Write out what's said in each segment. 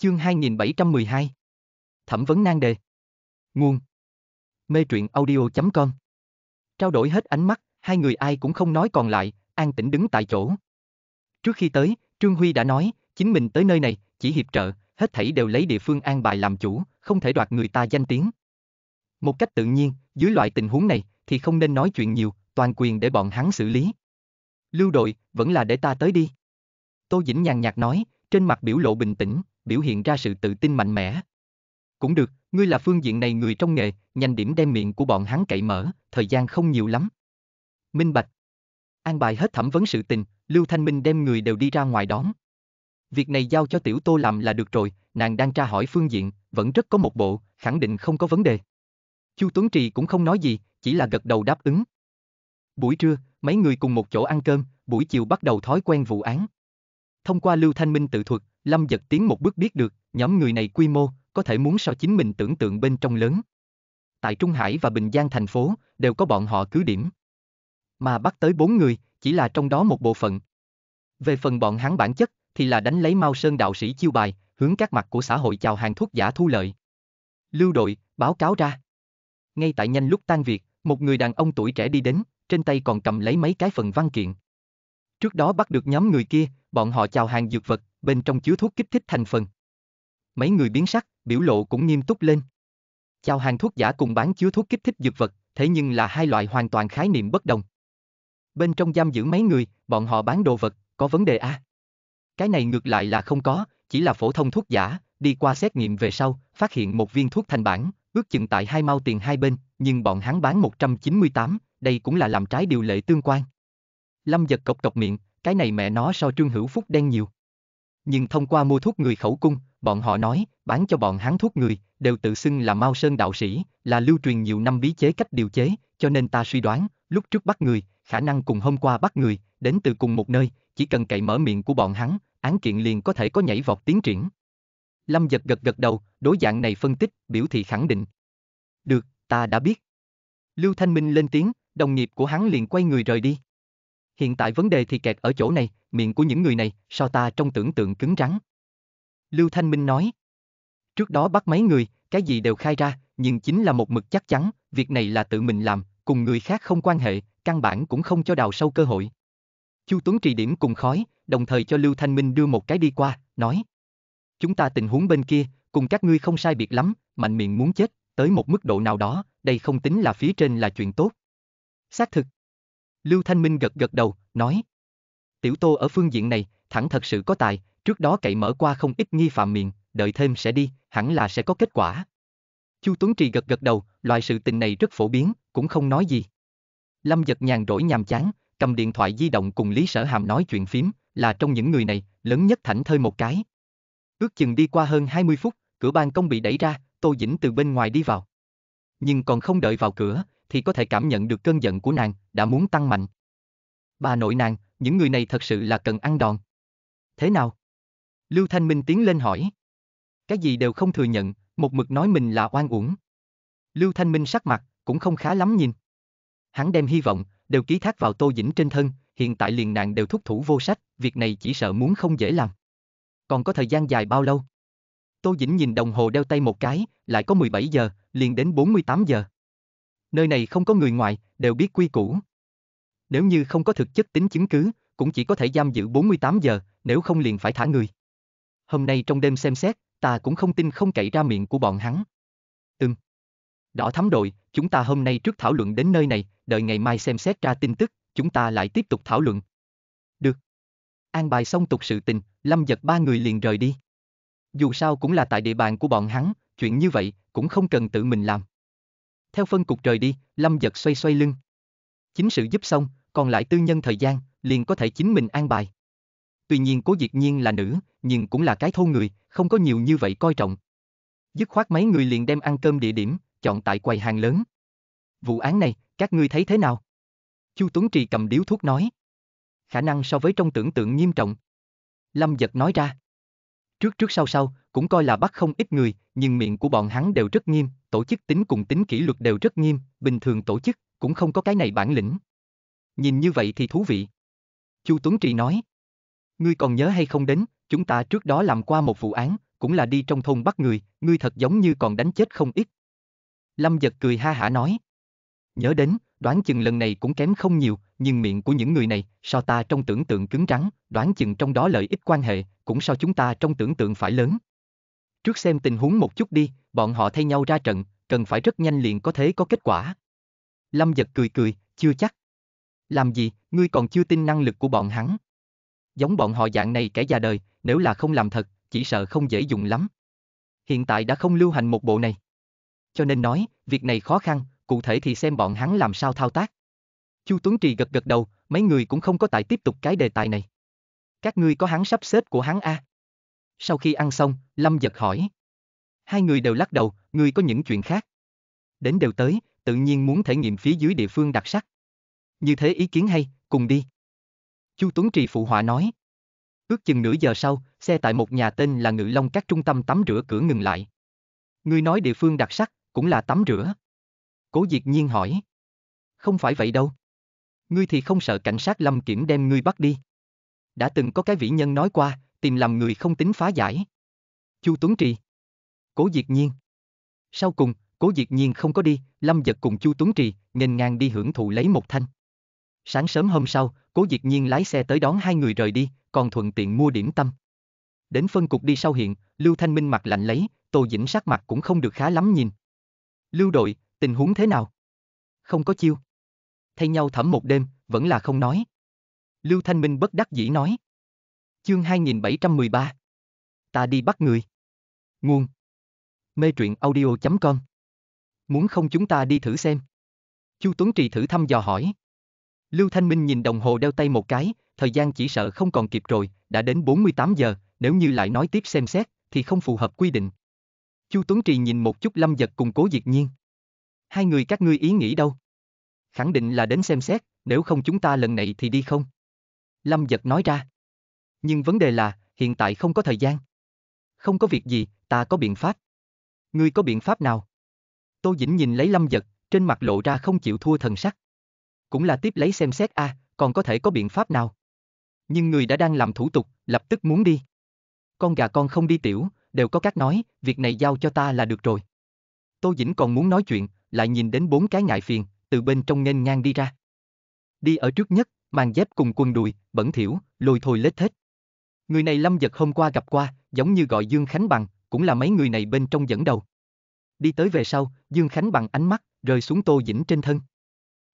Chương 2712 Thẩm vấn nan đề Nguồn Mê truyện audio.com Trao đổi hết ánh mắt, hai người ai cũng không nói còn lại, an tĩnh đứng tại chỗ. Trước khi tới, Trương Huy đã nói, chính mình tới nơi này, chỉ hiệp trợ, hết thảy đều lấy địa phương an bài làm chủ, không thể đoạt người ta danh tiếng. Một cách tự nhiên, dưới loại tình huống này, thì không nên nói chuyện nhiều, toàn quyền để bọn hắn xử lý. Lưu đội, vẫn là để ta tới đi. Tô Dĩnh nhàn nhạt nói, trên mặt biểu lộ bình tĩnh, biểu hiện ra sự tự tin mạnh mẽ. Cũng được, ngươi là phương diện này người trong nghề, nhanh điểm đem miệng của bọn hắn cậy mở, thời gian không nhiều lắm. Minh Bạch An bài hết thẩm vấn sự tình, Lưu Thanh Minh đem người đều đi ra ngoài đón. Việc này giao cho Tiểu Tô làm là được rồi, nàng đang tra hỏi phương diện, vẫn rất có một bộ, khẳng định không có vấn đề. Chu Tuấn Trì cũng không nói gì, chỉ là gật đầu đáp ứng. Buổi trưa, mấy người cùng một chỗ ăn cơm, buổi chiều bắt đầu thói quen vụ án. Thông qua Lưu Thanh Minh tự thuật, Lâm Giật tiến một bước biết được, nhóm người này quy mô, có thể muốn so chính mình tưởng tượng bên trong lớn. Tại Trung Hải và Bình Giang thành phố, đều có bọn họ cứ điểm. Mà bắt tới bốn người, chỉ là trong đó một bộ phận. Về phần bọn hắn bản chất, thì là đánh lấy Mao Sơn đạo sĩ chiêu bài, hướng các mặt của xã hội chào hàng thuốc giả thu lợi. Lưu đội, báo cáo ra. Ngay tại nhanh lúc tan việc, một người đàn ông tuổi trẻ đi đến, trên tay còn cầm lấy mấy cái phần văn kiện. Trước đó bắt được nhóm người kia, bọn họ chào hàng dược vật, bên trong chứa thuốc kích thích thành phần. Mấy người biến sắc, biểu lộ cũng nghiêm túc lên. Chào hàng thuốc giả cùng bán chứa thuốc kích thích dược vật, thế nhưng là hai loại hoàn toàn khái niệm bất đồng. Bên trong giam giữ mấy người, bọn họ bán đồ vật, có vấn đề à? Cái này ngược lại là không có, chỉ là phổ thông thuốc giả, đi qua xét nghiệm về sau, phát hiện một viên thuốc thành bản, ước chừng tại hai mau tiền hai bên, nhưng bọn hắn bán 198, đây cũng là làm trái điều lệ tương quan. Lâm giật cộc cộc miệng, cái này mẹ nó so Trương Hữu Phúc đen nhiều. Nhưng thông qua mua thuốc người khẩu cung, bọn họ nói, bán cho bọn hắn thuốc người, đều tự xưng là Mao Sơn đạo sĩ, là lưu truyền nhiều năm bí chế cách điều chế, cho nên ta suy đoán, lúc trước bắt người, khả năng cùng hôm qua bắt người, đến từ cùng một nơi, chỉ cần cậy mở miệng của bọn hắn, án kiện liền có thể có nhảy vọt tiến triển. Lâm giật gật gật đầu, đối dạng này phân tích, biểu thị khẳng định. Được, ta đã biết. Lưu Thanh Minh lên tiếng, đồng nghiệp của hắn liền quay người rời đi. Hiện tại vấn đề thì kẹt ở chỗ này, miệng của những người này, sao ta trong tưởng tượng cứng rắn. Lưu Thanh Minh nói. Trước đó bắt mấy người, cái gì đều khai ra, nhưng chính là một mực chắc chắn, việc này là tự mình làm, cùng người khác không quan hệ, căn bản cũng không cho đào sâu cơ hội. Chu Tuấn trì điểm cùng khói, đồng thời cho Lưu Thanh Minh đưa một cái đi qua, nói. Chúng ta tình huống bên kia, cùng các ngươi không sai biệt lắm, mạnh miệng muốn chết, tới một mức độ nào đó, đây không tính là phía trên là chuyện tốt. Xác thực, Lưu Thanh Minh gật gật đầu, nói. Tiểu Tô ở phương diện này, thẳng thật sự có tài, trước đó cậy mở qua không ít nghi phạm miệng, đợi thêm sẽ đi, hẳn là sẽ có kết quả. Chu Tuấn Trì gật gật đầu, loại sự tình này rất phổ biến, cũng không nói gì. Lâm giật nhàn rỗi nhàm chán, cầm điện thoại di động cùng Lý Sở Hàm nói chuyện phím, là trong những người này, lớn nhất thảnh thơi một cái. Ước chừng đi qua hơn 20 phút, cửa ban công bị đẩy ra, Tô Dĩnh từ bên ngoài đi vào. Nhưng còn không đợi vào cửa, thì có thể cảm nhận được cơn giận của nàng đã muốn tăng mạnh. Bà nội nàng, những người này thật sự là cần ăn đòn. Thế nào? Lưu Thanh Minh tiến lên hỏi. Cái gì đều không thừa nhận, một mực nói mình là oan uổng. Lưu Thanh Minh sắc mặt, cũng không khá lắm nhìn. Hắn đem hy vọng, đều ký thác vào Tô Dĩnh trên thân, hiện tại liền nàng đều thúc thủ vô sách, việc này chỉ sợ muốn không dễ làm. Còn có thời gian dài bao lâu? Tô Dĩnh nhìn đồng hồ đeo tay một cái, lại có 17 giờ, liền đến 48 giờ nơi này không có người ngoài, đều biết quy củ. Nếu như không có thực chất tính chứng cứ, cũng chỉ có thể giam giữ 48 giờ, nếu không liền phải thả người. Hôm nay trong đêm xem xét, ta cũng không tin không cậy ra miệng của bọn hắn. Ừm. Đỏ thắm đội, chúng ta hôm nay trước thảo luận đến nơi này, đợi ngày mai xem xét ra tin tức, chúng ta lại tiếp tục thảo luận. Được. An bài xong tục sự tình, Lâm giật ba người liền rời đi. Dù sao cũng là tại địa bàn của bọn hắn, chuyện như vậy cũng không cần tự mình làm theo phân cục trời đi, Lâm giật xoay xoay lưng. Chính sự giúp xong, còn lại tư nhân thời gian, liền có thể chính mình an bài. Tuy nhiên cố diệt nhiên là nữ, nhưng cũng là cái thô người, không có nhiều như vậy coi trọng. Dứt khoát mấy người liền đem ăn cơm địa điểm, chọn tại quầy hàng lớn. Vụ án này, các ngươi thấy thế nào? Chu Tuấn Trì cầm điếu thuốc nói. Khả năng so với trong tưởng tượng nghiêm trọng. Lâm giật nói ra. Trước trước sau sau, cũng coi là bắt không ít người, nhưng miệng của bọn hắn đều rất nghiêm, tổ chức tính cùng tính kỷ luật đều rất nghiêm, bình thường tổ chức, cũng không có cái này bản lĩnh. Nhìn như vậy thì thú vị. Chu Tuấn Trì nói. Ngươi còn nhớ hay không đến, chúng ta trước đó làm qua một vụ án, cũng là đi trong thôn bắt người, ngươi thật giống như còn đánh chết không ít. Lâm giật cười ha hả nói. Nhớ đến, đoán chừng lần này cũng kém không nhiều, nhưng miệng của những người này, so ta trong tưởng tượng cứng rắn, đoán chừng trong đó lợi ích quan hệ, cũng so chúng ta trong tưởng tượng phải lớn. Trước xem tình huống một chút đi, bọn họ thay nhau ra trận, cần phải rất nhanh liền có thế có kết quả. Lâm giật cười cười, chưa chắc. Làm gì, ngươi còn chưa tin năng lực của bọn hắn. Giống bọn họ dạng này kẻ già đời, nếu là không làm thật, chỉ sợ không dễ dùng lắm. Hiện tại đã không lưu hành một bộ này. Cho nên nói, việc này khó khăn, cụ thể thì xem bọn hắn làm sao thao tác. Chu Tuấn Trì gật gật đầu, mấy người cũng không có tại tiếp tục cái đề tài này. Các ngươi có hắn sắp xếp của hắn a. Sau khi ăn xong, Lâm giật hỏi. Hai người đều lắc đầu, người có những chuyện khác. Đến đều tới, tự nhiên muốn thể nghiệm phía dưới địa phương đặc sắc. Như thế ý kiến hay, cùng đi. Chu Tuấn Trì phụ họa nói. Ước chừng nửa giờ sau, xe tại một nhà tên là Ngự Long các trung tâm tắm rửa cửa ngừng lại. người nói địa phương đặc sắc, cũng là tắm rửa. Cố Diệt Nhiên hỏi. Không phải vậy đâu. Ngươi thì không sợ cảnh sát lâm kiểm đem ngươi bắt đi. Đã từng có cái vĩ nhân nói qua, tìm làm người không tính phá giải. Chu Tuấn Trì Cố Diệt Nhiên Sau cùng, Cố Diệt Nhiên không có đi, Lâm Giật cùng Chu Tuấn Trì, nghênh ngang đi hưởng thụ lấy một thanh. Sáng sớm hôm sau, Cố Diệt Nhiên lái xe tới đón hai người rời đi, còn thuận tiện mua điểm tâm. Đến phân cục đi sau hiện, Lưu Thanh Minh mặt lạnh lấy, Tô Dĩnh sắc mặt cũng không được khá lắm nhìn. Lưu đội, tình huống thế nào? Không có chiêu. Thay nhau thẩm một đêm, vẫn là không nói. Lưu Thanh Minh bất đắc dĩ nói. Chương 2713 Ta đi bắt người Nguồn Mê truyện audio.com Muốn không chúng ta đi thử xem Chu Tuấn Trì thử thăm dò hỏi Lưu Thanh Minh nhìn đồng hồ đeo tay một cái Thời gian chỉ sợ không còn kịp rồi Đã đến 48 giờ Nếu như lại nói tiếp xem xét Thì không phù hợp quy định Chu Tuấn Trì nhìn một chút lâm giật cùng cố diệt nhiên Hai người các ngươi ý nghĩ đâu Khẳng định là đến xem xét Nếu không chúng ta lần này thì đi không Lâm giật nói ra nhưng vấn đề là, hiện tại không có thời gian. Không có việc gì, ta có biện pháp. Ngươi có biện pháp nào? Tô Dĩnh nhìn lấy lâm giật, trên mặt lộ ra không chịu thua thần sắc. Cũng là tiếp lấy xem xét a, à, còn có thể có biện pháp nào? Nhưng người đã đang làm thủ tục, lập tức muốn đi. Con gà con không đi tiểu, đều có các nói, việc này giao cho ta là được rồi. Tô Dĩnh còn muốn nói chuyện, lại nhìn đến bốn cái ngại phiền, từ bên trong nghênh ngang đi ra. Đi ở trước nhất, mang dép cùng quần đùi, bẩn thiểu, lôi thôi lết thết. Người này Lâm Giật hôm qua gặp qua, giống như gọi Dương Khánh Bằng, cũng là mấy người này bên trong dẫn đầu. Đi tới về sau, Dương Khánh Bằng ánh mắt, rơi xuống Tô Dĩnh trên thân.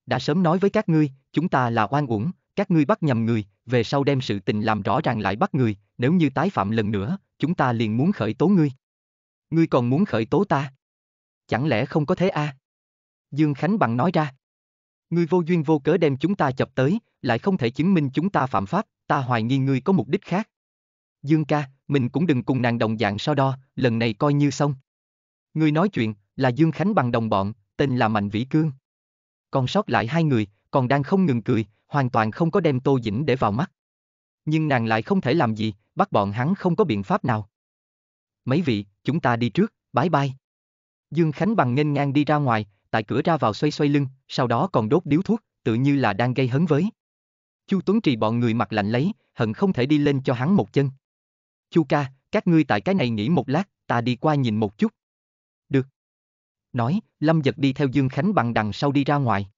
Đã sớm nói với các ngươi, chúng ta là oan uổng, các ngươi bắt nhầm người, về sau đem sự tình làm rõ ràng lại bắt người, nếu như tái phạm lần nữa, chúng ta liền muốn khởi tố ngươi. Ngươi còn muốn khởi tố ta? Chẳng lẽ không có thế a? À? Dương Khánh Bằng nói ra. Ngươi vô duyên vô cớ đem chúng ta chập tới, lại không thể chứng minh chúng ta phạm pháp, ta hoài nghi ngươi có mục đích khác. Dương ca, mình cũng đừng cùng nàng đồng dạng so đo, lần này coi như xong. Người nói chuyện là Dương Khánh bằng đồng bọn, tên là Mạnh Vĩ Cương. Còn sót lại hai người, còn đang không ngừng cười, hoàn toàn không có đem Tô Dĩnh để vào mắt. Nhưng nàng lại không thể làm gì, bắt bọn hắn không có biện pháp nào. Mấy vị, chúng ta đi trước, bái bai. Dương Khánh bằng nghênh ngang đi ra ngoài, tại cửa ra vào xoay xoay lưng, sau đó còn đốt điếu thuốc, tự như là đang gây hấn với. Chu Tuấn Trì bọn người mặt lạnh lấy, hận không thể đi lên cho hắn một chân. Chu ca, các ngươi tại cái này nghỉ một lát, ta đi qua nhìn một chút. Được. Nói, Lâm giật đi theo Dương Khánh bằng đằng sau đi ra ngoài.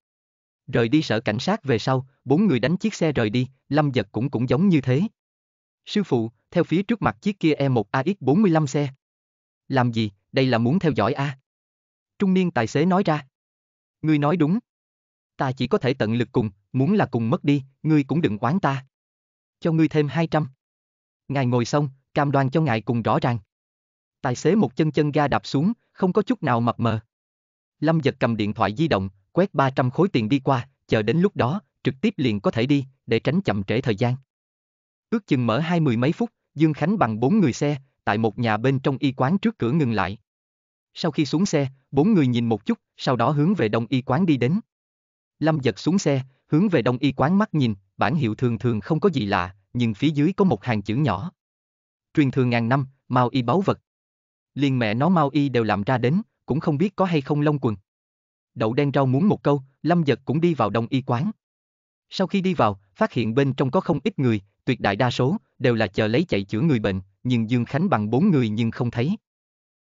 Rời đi sở cảnh sát về sau, bốn người đánh chiếc xe rời đi, Lâm giật cũng cũng giống như thế. Sư phụ, theo phía trước mặt chiếc kia E1AX45 xe. Làm gì, đây là muốn theo dõi a Trung niên tài xế nói ra. Ngươi nói đúng. Ta chỉ có thể tận lực cùng, muốn là cùng mất đi, ngươi cũng đừng oán ta. Cho ngươi thêm 200. Ngài ngồi xong, cam đoan cho ngài cùng rõ ràng. Tài xế một chân chân ga đạp xuống, không có chút nào mập mờ. Lâm giật cầm điện thoại di động, quét 300 khối tiền đi qua, chờ đến lúc đó, trực tiếp liền có thể đi, để tránh chậm trễ thời gian. Ước chừng mở hai mươi mấy phút, Dương Khánh bằng bốn người xe, tại một nhà bên trong y quán trước cửa ngừng lại. Sau khi xuống xe, bốn người nhìn một chút, sau đó hướng về đông y quán đi đến. Lâm giật xuống xe, hướng về đông y quán mắt nhìn, bản hiệu thường thường không có gì lạ, nhưng phía dưới có một hàng chữ nhỏ truyền thừa ngàn năm, mau y báu vật. Liền mẹ nó mau y đều làm ra đến, cũng không biết có hay không lông quần. Đậu đen rau muốn một câu, Lâm Giật cũng đi vào đông y quán. Sau khi đi vào, phát hiện bên trong có không ít người, tuyệt đại đa số, đều là chờ lấy chạy chữa người bệnh, nhưng Dương Khánh bằng bốn người nhưng không thấy.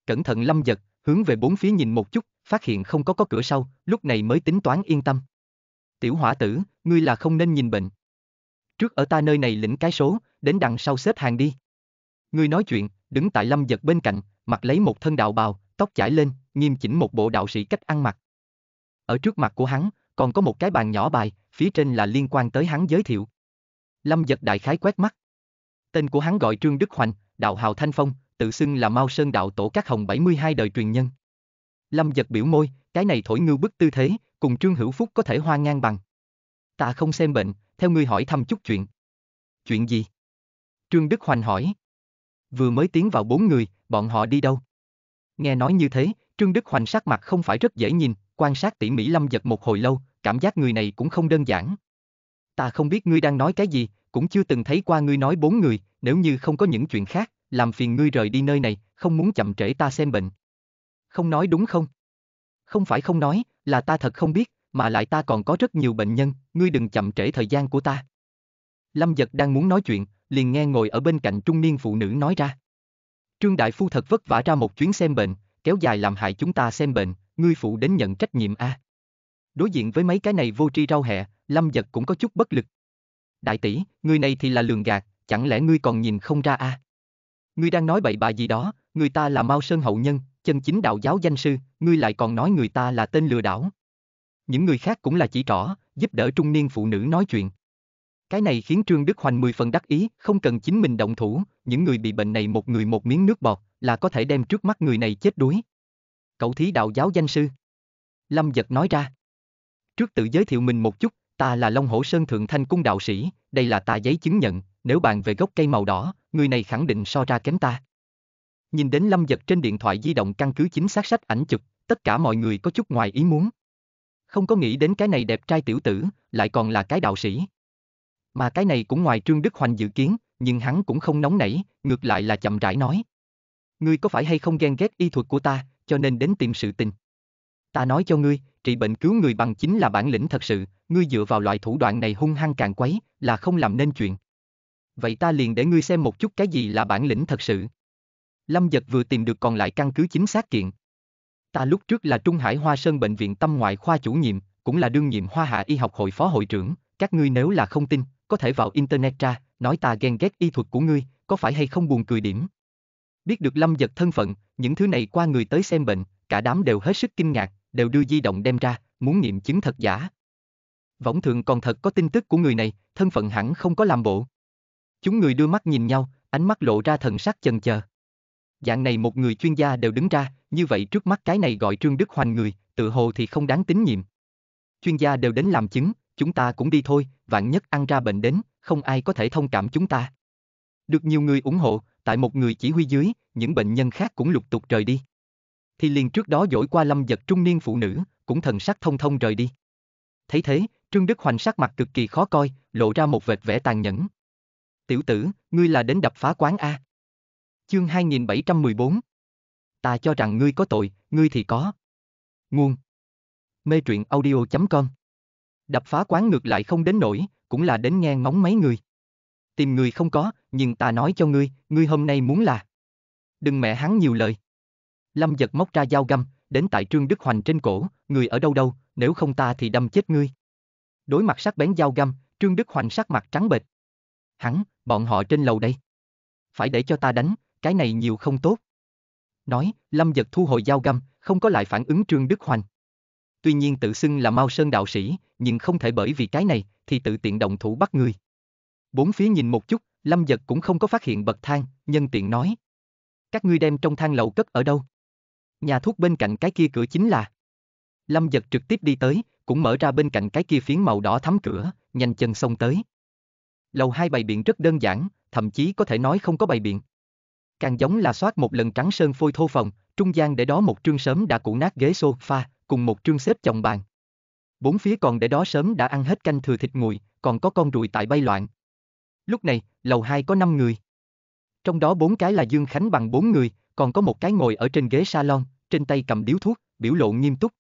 Cẩn thận Lâm Giật, hướng về bốn phía nhìn một chút, phát hiện không có có cửa sau, lúc này mới tính toán yên tâm. Tiểu hỏa tử, ngươi là không nên nhìn bệnh. Trước ở ta nơi này lĩnh cái số, đến đằng sau xếp hàng đi. Người nói chuyện, đứng tại lâm giật bên cạnh, mặc lấy một thân đạo bào, tóc chải lên, nghiêm chỉnh một bộ đạo sĩ cách ăn mặc. Ở trước mặt của hắn, còn có một cái bàn nhỏ bài, phía trên là liên quan tới hắn giới thiệu. Lâm giật đại khái quét mắt. Tên của hắn gọi Trương Đức Hoành, đạo hào Thanh Phong, tự xưng là Mao Sơn đạo tổ các hồng 72 đời truyền nhân. Lâm giật biểu môi, cái này thổi ngưu bức tư thế, cùng Trương Hữu Phúc có thể hoa ngang bằng. Ta không xem bệnh, theo ngươi hỏi thăm chút chuyện. Chuyện gì? Trương Đức Hoành hỏi. Vừa mới tiến vào bốn người, bọn họ đi đâu? Nghe nói như thế, Trương Đức Hoành sắc mặt không phải rất dễ nhìn, quan sát tỉ mỉ lâm giật một hồi lâu, cảm giác người này cũng không đơn giản. Ta không biết ngươi đang nói cái gì, cũng chưa từng thấy qua ngươi nói bốn người, nếu như không có những chuyện khác, làm phiền ngươi rời đi nơi này, không muốn chậm trễ ta xem bệnh. Không nói đúng không? Không phải không nói, là ta thật không biết, mà lại ta còn có rất nhiều bệnh nhân, ngươi đừng chậm trễ thời gian của ta. Lâm Giật đang muốn nói chuyện, liền nghe ngồi ở bên cạnh trung niên phụ nữ nói ra. Trương Đại Phu thật vất vả ra một chuyến xem bệnh, kéo dài làm hại chúng ta xem bệnh, ngươi phụ đến nhận trách nhiệm a. À. Đối diện với mấy cái này vô tri rau hẹ, Lâm Giật cũng có chút bất lực. Đại tỷ, người này thì là lường gạt, chẳng lẽ ngươi còn nhìn không ra a? À? Ngươi đang nói bậy bạ gì đó, người ta là Mao Sơn hậu nhân, chân chính đạo giáo danh sư, ngươi lại còn nói người ta là tên lừa đảo. Những người khác cũng là chỉ trỏ, giúp đỡ trung niên phụ nữ nói chuyện. Cái này khiến Trương Đức Hoành mười phần đắc ý, không cần chính mình động thủ, những người bị bệnh này một người một miếng nước bọt, là có thể đem trước mắt người này chết đuối. Cậu thí đạo giáo danh sư. Lâm Giật nói ra. Trước tự giới thiệu mình một chút, ta là Long Hổ Sơn Thượng Thanh Cung Đạo Sĩ, đây là ta giấy chứng nhận, nếu bàn về gốc cây màu đỏ, người này khẳng định so ra kém ta. Nhìn đến Lâm Giật trên điện thoại di động căn cứ chính xác sách ảnh chụp, tất cả mọi người có chút ngoài ý muốn. Không có nghĩ đến cái này đẹp trai tiểu tử, lại còn là cái đạo sĩ. Mà cái này cũng ngoài Trương Đức Hoành dự kiến, nhưng hắn cũng không nóng nảy, ngược lại là chậm rãi nói. Ngươi có phải hay không ghen ghét y thuật của ta, cho nên đến tìm sự tình. Ta nói cho ngươi, trị bệnh cứu người bằng chính là bản lĩnh thật sự, ngươi dựa vào loại thủ đoạn này hung hăng càng quấy, là không làm nên chuyện. Vậy ta liền để ngươi xem một chút cái gì là bản lĩnh thật sự. Lâm Dật vừa tìm được còn lại căn cứ chính xác kiện. Ta lúc trước là Trung Hải Hoa Sơn Bệnh viện Tâm Ngoại Khoa chủ nhiệm, cũng là đương nhiệm Hoa Hạ Y học hội phó hội trưởng, các ngươi nếu là không tin, có thể vào internet ra, nói ta ghen ghét y thuật của ngươi, có phải hay không buồn cười điểm. Biết được Lâm Giật thân phận, những thứ này qua người tới xem bệnh, cả đám đều hết sức kinh ngạc, đều đưa di động đem ra, muốn nghiệm chứng thật giả. Võng thượng còn thật có tin tức của người này, thân phận hẳn không có làm bộ. Chúng người đưa mắt nhìn nhau, ánh mắt lộ ra thần sắc chần chờ. Dạng này một người chuyên gia đều đứng ra, như vậy trước mắt cái này gọi Trương Đức Hoành người, tự hồ thì không đáng tín nhiệm. Chuyên gia đều đến làm chứng, chúng ta cũng đi thôi, vạn nhất ăn ra bệnh đến, không ai có thể thông cảm chúng ta. Được nhiều người ủng hộ, tại một người chỉ huy dưới, những bệnh nhân khác cũng lục tục rời đi. Thì liền trước đó dỗi qua lâm giật trung niên phụ nữ, cũng thần sắc thông thông rời đi. Thấy thế, Trương Đức Hoành sắc mặt cực kỳ khó coi, lộ ra một vệt vẻ tàn nhẫn. Tiểu tử, ngươi là đến đập phá quán A. Chương 2714 Ta cho rằng ngươi có tội, ngươi thì có. Nguồn Mê truyện audio.com Đập phá quán ngược lại không đến nổi, cũng là đến nghe ngóng mấy người. Tìm người không có, nhưng ta nói cho ngươi, ngươi hôm nay muốn là. Đừng mẹ hắn nhiều lời. Lâm giật móc ra dao găm, đến tại Trương Đức Hoành trên cổ, người ở đâu đâu, nếu không ta thì đâm chết ngươi. Đối mặt sắc bén dao găm, Trương Đức Hoành sắc mặt trắng bệch. Hắn, bọn họ trên lầu đây. Phải để cho ta đánh, cái này nhiều không tốt. Nói, Lâm giật thu hồi dao găm, không có lại phản ứng Trương Đức Hoành tuy nhiên tự xưng là Mao Sơn đạo sĩ, nhưng không thể bởi vì cái này thì tự tiện động thủ bắt người. Bốn phía nhìn một chút, Lâm Giật cũng không có phát hiện bậc thang, nhân tiện nói. Các ngươi đem trong thang lầu cất ở đâu? Nhà thuốc bên cạnh cái kia cửa chính là. Lâm Giật trực tiếp đi tới, cũng mở ra bên cạnh cái kia phiến màu đỏ thắm cửa, nhanh chân xông tới. Lầu hai bày biện rất đơn giản, thậm chí có thể nói không có bày biện. Càng giống là soát một lần trắng sơn phôi thô phòng, trung gian để đó một trương sớm đã cũ nát ghế sofa, cùng một trương xếp chồng bàn. Bốn phía còn để đó sớm đã ăn hết canh thừa thịt nguội, còn có con ruồi tại bay loạn. Lúc này, lầu hai có năm người. Trong đó bốn cái là Dương Khánh bằng bốn người, còn có một cái ngồi ở trên ghế salon, trên tay cầm điếu thuốc, biểu lộ nghiêm túc.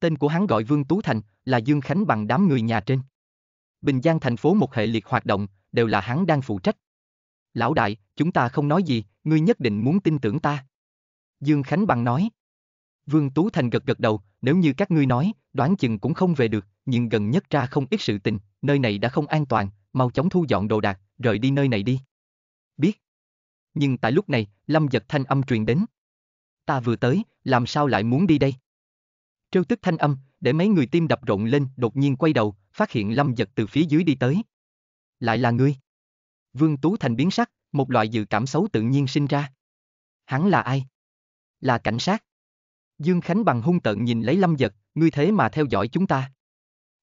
Tên của hắn gọi Vương Tú Thành, là Dương Khánh bằng đám người nhà trên. Bình Giang thành phố một hệ liệt hoạt động, đều là hắn đang phụ trách. Lão đại, chúng ta không nói gì, ngươi nhất định muốn tin tưởng ta. Dương Khánh bằng nói. Vương Tú Thành gật gật đầu, nếu như các ngươi nói, đoán chừng cũng không về được, nhưng gần nhất ra không ít sự tình, nơi này đã không an toàn, mau chóng thu dọn đồ đạc, rời đi nơi này đi. Biết. Nhưng tại lúc này, Lâm giật thanh âm truyền đến. Ta vừa tới, làm sao lại muốn đi đây? Trêu tức thanh âm, để mấy người tim đập rộn lên, đột nhiên quay đầu, phát hiện Lâm giật từ phía dưới đi tới. Lại là ngươi. Vương Tú Thành biến sắc, một loại dự cảm xấu tự nhiên sinh ra. Hắn là ai? Là cảnh sát. Dương Khánh bằng hung tợn nhìn lấy lâm giật, ngươi thế mà theo dõi chúng ta.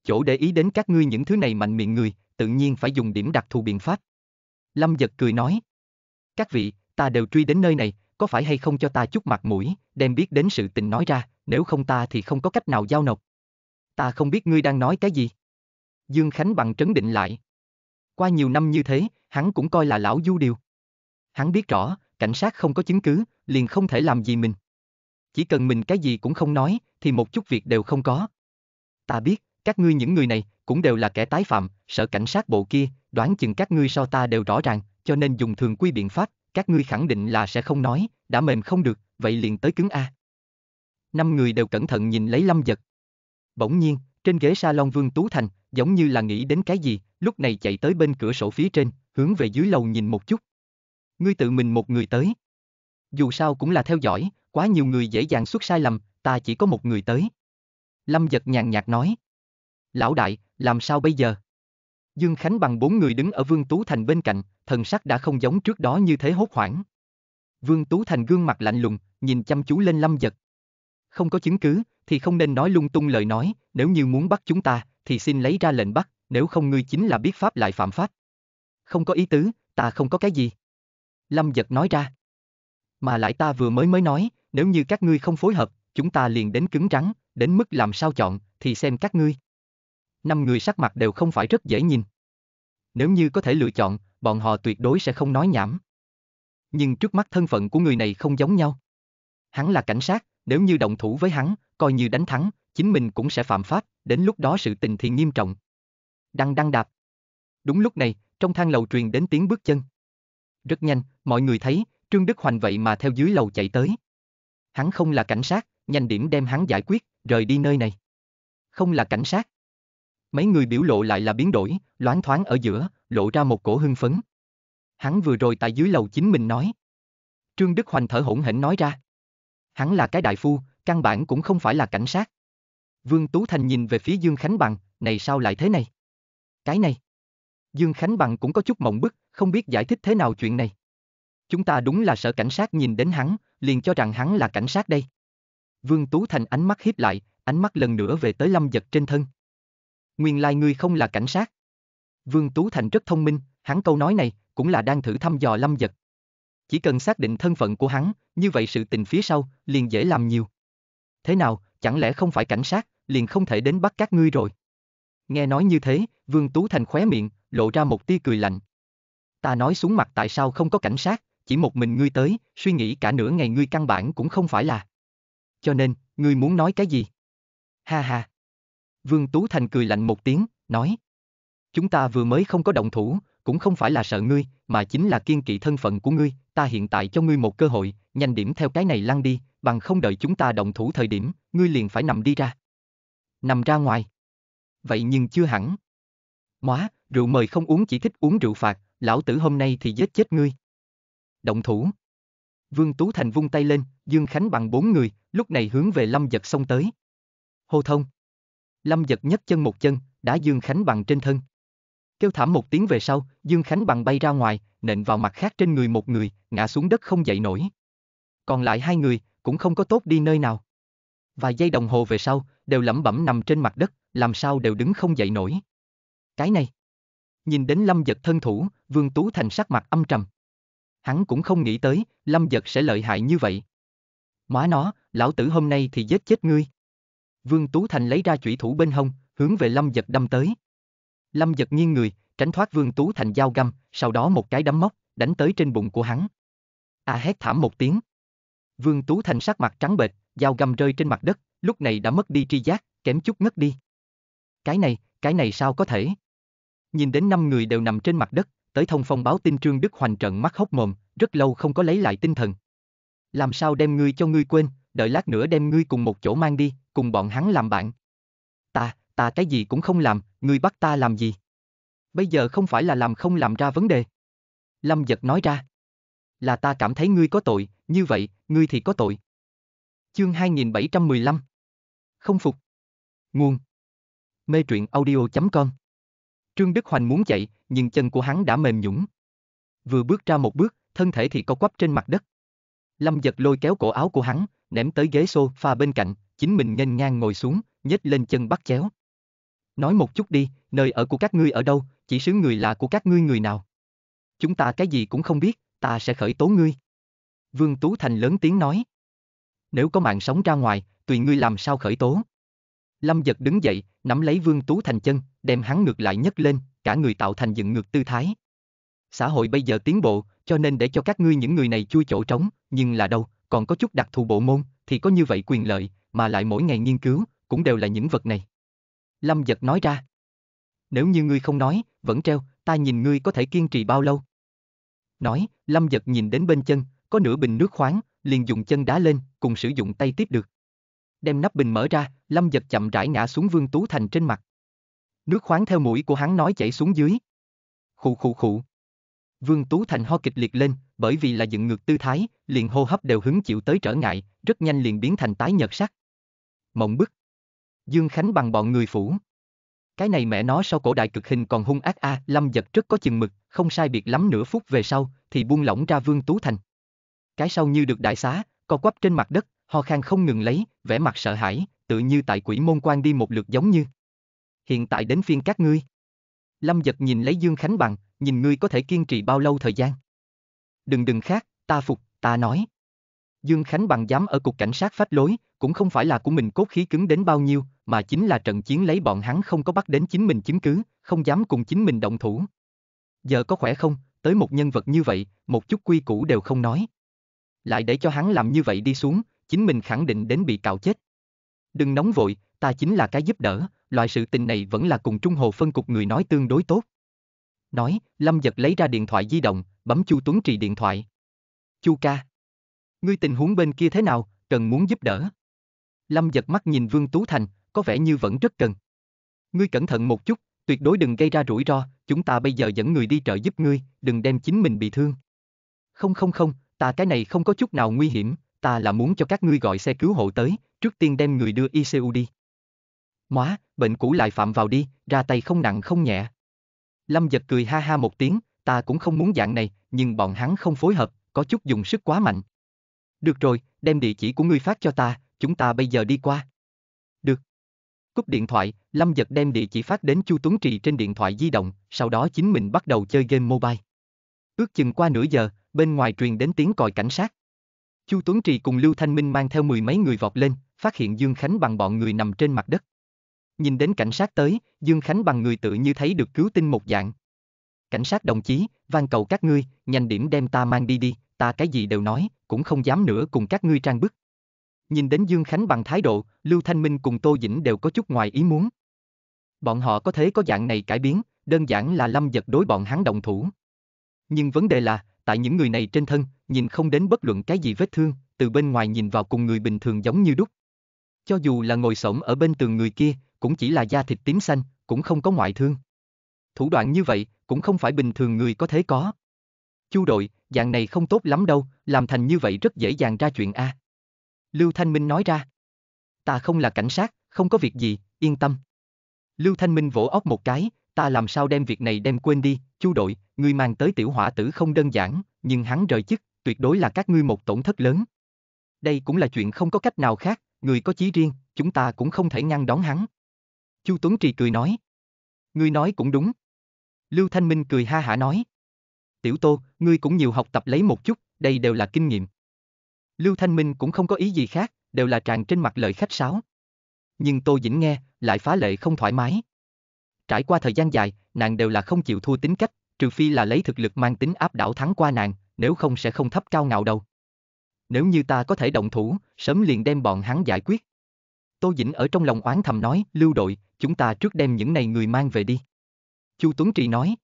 Chỗ để ý đến các ngươi những thứ này mạnh miệng người, tự nhiên phải dùng điểm đặc thù biện pháp. Lâm giật cười nói. Các vị, ta đều truy đến nơi này, có phải hay không cho ta chút mặt mũi, đem biết đến sự tình nói ra, nếu không ta thì không có cách nào giao nộp. Ta không biết ngươi đang nói cái gì. Dương Khánh bằng trấn định lại. Qua nhiều năm như thế, hắn cũng coi là lão du điều. Hắn biết rõ, cảnh sát không có chứng cứ, liền không thể làm gì mình chỉ cần mình cái gì cũng không nói, thì một chút việc đều không có. Ta biết, các ngươi những người này, cũng đều là kẻ tái phạm, sở cảnh sát bộ kia, đoán chừng các ngươi so ta đều rõ ràng, cho nên dùng thường quy biện pháp, các ngươi khẳng định là sẽ không nói, đã mềm không được, vậy liền tới cứng A. Năm người đều cẩn thận nhìn lấy lâm giật. Bỗng nhiên, trên ghế salon Vương Tú Thành, giống như là nghĩ đến cái gì, lúc này chạy tới bên cửa sổ phía trên, hướng về dưới lầu nhìn một chút. Ngươi tự mình một người tới. Dù sao cũng là theo dõi, quá nhiều người dễ dàng xuất sai lầm, ta chỉ có một người tới. Lâm giật nhàn nhạt nói. Lão đại, làm sao bây giờ? Dương Khánh bằng bốn người đứng ở Vương Tú Thành bên cạnh, thần sắc đã không giống trước đó như thế hốt hoảng. Vương Tú Thành gương mặt lạnh lùng, nhìn chăm chú lên Lâm Giật. Không có chứng cứ, thì không nên nói lung tung lời nói, nếu như muốn bắt chúng ta, thì xin lấy ra lệnh bắt, nếu không ngươi chính là biết pháp lại phạm pháp. Không có ý tứ, ta không có cái gì. Lâm Giật nói ra. Mà lại ta vừa mới mới nói, nếu như các ngươi không phối hợp, chúng ta liền đến cứng rắn, đến mức làm sao chọn, thì xem các ngươi. Năm người sắc mặt đều không phải rất dễ nhìn. Nếu như có thể lựa chọn, bọn họ tuyệt đối sẽ không nói nhảm. Nhưng trước mắt thân phận của người này không giống nhau. Hắn là cảnh sát, nếu như động thủ với hắn, coi như đánh thắng, chính mình cũng sẽ phạm pháp, đến lúc đó sự tình thì nghiêm trọng. Đăng đăng đạp. Đúng lúc này, trong thang lầu truyền đến tiếng bước chân. Rất nhanh, mọi người thấy, Trương Đức Hoành vậy mà theo dưới lầu chạy tới hắn không là cảnh sát, nhanh điểm đem hắn giải quyết, rời đi nơi này. Không là cảnh sát. Mấy người biểu lộ lại là biến đổi, loáng thoáng ở giữa, lộ ra một cổ hưng phấn. Hắn vừa rồi tại dưới lầu chính mình nói. Trương Đức Hoành thở hổn hển nói ra. Hắn là cái đại phu, căn bản cũng không phải là cảnh sát. Vương Tú Thành nhìn về phía Dương Khánh Bằng, này sao lại thế này? Cái này. Dương Khánh Bằng cũng có chút mộng bức, không biết giải thích thế nào chuyện này. Chúng ta đúng là sợ cảnh sát nhìn đến hắn, liền cho rằng hắn là cảnh sát đây. Vương Tú Thành ánh mắt hiếp lại, ánh mắt lần nữa về tới Lâm Giật trên thân. Nguyên lai like ngươi không là cảnh sát. Vương Tú Thành rất thông minh, hắn câu nói này cũng là đang thử thăm dò Lâm Giật. Chỉ cần xác định thân phận của hắn, như vậy sự tình phía sau liền dễ làm nhiều. Thế nào, chẳng lẽ không phải cảnh sát, liền không thể đến bắt các ngươi rồi. Nghe nói như thế, Vương Tú Thành khóe miệng, lộ ra một tia cười lạnh. Ta nói xuống mặt tại sao không có cảnh sát, chỉ một mình ngươi tới, suy nghĩ cả nửa ngày ngươi căn bản cũng không phải là. Cho nên, ngươi muốn nói cái gì? Ha ha. Vương Tú Thành cười lạnh một tiếng, nói. Chúng ta vừa mới không có động thủ, cũng không phải là sợ ngươi, mà chính là kiên kỵ thân phận của ngươi, ta hiện tại cho ngươi một cơ hội, nhanh điểm theo cái này lăn đi, bằng không đợi chúng ta động thủ thời điểm, ngươi liền phải nằm đi ra. Nằm ra ngoài. Vậy nhưng chưa hẳn. Móa, rượu mời không uống chỉ thích uống rượu phạt, lão tử hôm nay thì giết chết ngươi động thủ. Vương Tú Thành vung tay lên, Dương Khánh bằng bốn người, lúc này hướng về Lâm Giật xông tới. Hô thông. Lâm Giật nhấc chân một chân, đã Dương Khánh bằng trên thân. Kêu thảm một tiếng về sau, Dương Khánh bằng bay ra ngoài, nện vào mặt khác trên người một người, ngã xuống đất không dậy nổi. Còn lại hai người, cũng không có tốt đi nơi nào. Vài giây đồng hồ về sau, đều lẩm bẩm nằm trên mặt đất, làm sao đều đứng không dậy nổi. Cái này. Nhìn đến Lâm Giật thân thủ, Vương Tú Thành sắc mặt âm trầm hắn cũng không nghĩ tới, lâm giật sẽ lợi hại như vậy. Má nó, lão tử hôm nay thì giết chết ngươi. Vương Tú Thành lấy ra chủy thủ bên hông, hướng về lâm giật đâm tới. Lâm giật nghiêng người, tránh thoát Vương Tú Thành dao găm, sau đó một cái đấm móc, đánh tới trên bụng của hắn. A à hét thảm một tiếng. Vương Tú Thành sắc mặt trắng bệch, dao găm rơi trên mặt đất, lúc này đã mất đi tri giác, kém chút ngất đi. Cái này, cái này sao có thể? Nhìn đến năm người đều nằm trên mặt đất, tới thông phong báo tin Trương Đức Hoành trận mắt hốc mồm, rất lâu không có lấy lại tinh thần. Làm sao đem ngươi cho ngươi quên, đợi lát nữa đem ngươi cùng một chỗ mang đi, cùng bọn hắn làm bạn. Ta, ta cái gì cũng không làm, ngươi bắt ta làm gì? Bây giờ không phải là làm không làm ra vấn đề. Lâm giật nói ra. Là ta cảm thấy ngươi có tội, như vậy, ngươi thì có tội. Chương 2715 Không phục Nguồn Mê truyện audio.com Trương Đức Hoành muốn chạy, nhưng chân của hắn đã mềm nhũng. Vừa bước ra một bước, thân thể thì co quắp trên mặt đất. Lâm giật lôi kéo cổ áo của hắn, ném tới ghế sofa bên cạnh, chính mình nghênh ngang ngồi xuống, nhếch lên chân bắt chéo. Nói một chút đi, nơi ở của các ngươi ở đâu, chỉ xứ người là của các ngươi người nào. Chúng ta cái gì cũng không biết, ta sẽ khởi tố ngươi. Vương Tú Thành lớn tiếng nói. Nếu có mạng sống ra ngoài, tùy ngươi làm sao khởi tố. Lâm giật đứng dậy, nắm lấy Vương Tú Thành chân, đem hắn ngược lại nhấc lên, cả người tạo thành dựng ngược tư thái. Xã hội bây giờ tiến bộ, cho nên để cho các ngươi những người này chui chỗ trống, nhưng là đâu, còn có chút đặc thù bộ môn, thì có như vậy quyền lợi, mà lại mỗi ngày nghiên cứu, cũng đều là những vật này. Lâm giật nói ra. Nếu như ngươi không nói, vẫn treo, ta nhìn ngươi có thể kiên trì bao lâu. Nói, Lâm giật nhìn đến bên chân, có nửa bình nước khoáng, liền dùng chân đá lên, cùng sử dụng tay tiếp được đem nắp bình mở ra, Lâm giật chậm rãi ngã xuống Vương Tú Thành trên mặt. Nước khoáng theo mũi của hắn nói chảy xuống dưới. Khụ khụ khụ. Vương Tú Thành ho kịch liệt lên, bởi vì là dựng ngược tư thái, liền hô hấp đều hứng chịu tới trở ngại, rất nhanh liền biến thành tái nhợt sắc. Mộng bức. Dương Khánh bằng bọn người phủ. Cái này mẹ nó sau cổ đại cực hình còn hung ác a, à, Lâm giật rất có chừng mực, không sai biệt lắm nửa phút về sau, thì buông lỏng ra Vương Tú Thành. Cái sau như được đại xá, co quắp trên mặt đất, ho khan không ngừng lấy, vẻ mặt sợ hãi, tự như tại quỷ môn quan đi một lượt giống như. Hiện tại đến phiên các ngươi. Lâm giật nhìn lấy Dương Khánh bằng, nhìn ngươi có thể kiên trì bao lâu thời gian. Đừng đừng khác, ta phục, ta nói. Dương Khánh bằng dám ở cục cảnh sát phát lối, cũng không phải là của mình cốt khí cứng đến bao nhiêu, mà chính là trận chiến lấy bọn hắn không có bắt đến chính mình chứng cứ, không dám cùng chính mình động thủ. Giờ có khỏe không, tới một nhân vật như vậy, một chút quy củ đều không nói. Lại để cho hắn làm như vậy đi xuống, chính mình khẳng định đến bị cạo chết. Đừng nóng vội, ta chính là cái giúp đỡ, loại sự tình này vẫn là cùng Trung Hồ phân cục người nói tương đối tốt. Nói, Lâm giật lấy ra điện thoại di động, bấm Chu Tuấn Trì điện thoại. Chu ca. Ngươi tình huống bên kia thế nào, cần muốn giúp đỡ. Lâm giật mắt nhìn Vương Tú Thành, có vẻ như vẫn rất cần. Ngươi cẩn thận một chút, tuyệt đối đừng gây ra rủi ro, chúng ta bây giờ dẫn người đi trợ giúp ngươi, đừng đem chính mình bị thương. Không không không, ta cái này không có chút nào nguy hiểm, ta là muốn cho các ngươi gọi xe cứu hộ tới, trước tiên đem người đưa ICU đi. Móa, bệnh cũ lại phạm vào đi, ra tay không nặng không nhẹ. Lâm giật cười ha ha một tiếng, ta cũng không muốn dạng này, nhưng bọn hắn không phối hợp, có chút dùng sức quá mạnh. Được rồi, đem địa chỉ của ngươi phát cho ta, chúng ta bây giờ đi qua. Được. Cúp điện thoại, Lâm Giật đem địa chỉ phát đến Chu Tuấn Trì trên điện thoại di động, sau đó chính mình bắt đầu chơi game mobile. Ước chừng qua nửa giờ, bên ngoài truyền đến tiếng còi cảnh sát. Chu Tuấn Trì cùng Lưu Thanh Minh mang theo mười mấy người vọt lên, phát hiện Dương Khánh bằng bọn người nằm trên mặt đất. Nhìn đến cảnh sát tới, Dương Khánh bằng người tự như thấy được cứu tinh một dạng. Cảnh sát đồng chí, van cầu các ngươi, nhanh điểm đem ta mang đi đi, ta cái gì đều nói, cũng không dám nữa cùng các ngươi trang bức. Nhìn đến Dương Khánh bằng thái độ, Lưu Thanh Minh cùng Tô Dĩnh đều có chút ngoài ý muốn. Bọn họ có thế có dạng này cải biến, đơn giản là lâm giật đối bọn hắn đồng thủ. Nhưng vấn đề là, tại những người này trên thân, nhìn không đến bất luận cái gì vết thương, từ bên ngoài nhìn vào cùng người bình thường giống như đúc. Cho dù là ngồi xổm ở bên tường người kia, cũng chỉ là da thịt tím xanh, cũng không có ngoại thương. Thủ đoạn như vậy, cũng không phải bình thường người có thế có. Chu đội, dạng này không tốt lắm đâu, làm thành như vậy rất dễ dàng ra chuyện a. Lưu Thanh Minh nói ra. Ta không là cảnh sát, không có việc gì, yên tâm. Lưu Thanh Minh vỗ óc một cái, ta làm sao đem việc này đem quên đi, chu đội, ngươi mang tới tiểu hỏa tử không đơn giản, nhưng hắn rời chức, tuyệt đối là các ngươi một tổn thất lớn. Đây cũng là chuyện không có cách nào khác, người có chí riêng, chúng ta cũng không thể ngăn đón hắn. Chu Tuấn Trì cười nói. Ngươi nói cũng đúng. Lưu Thanh Minh cười ha hả nói. Tiểu Tô, ngươi cũng nhiều học tập lấy một chút, đây đều là kinh nghiệm. Lưu Thanh Minh cũng không có ý gì khác, đều là tràn trên mặt lời khách sáo. Nhưng Tô Dĩnh nghe, lại phá lệ không thoải mái. Trải qua thời gian dài, nàng đều là không chịu thua tính cách, trừ phi là lấy thực lực mang tính áp đảo thắng qua nàng, nếu không sẽ không thấp cao ngạo đâu. Nếu như ta có thể động thủ, sớm liền đem bọn hắn giải quyết. Tô Dĩnh ở trong lòng oán thầm nói, lưu đội, chúng ta trước đem những này người mang về đi. Chu Tuấn Trì nói.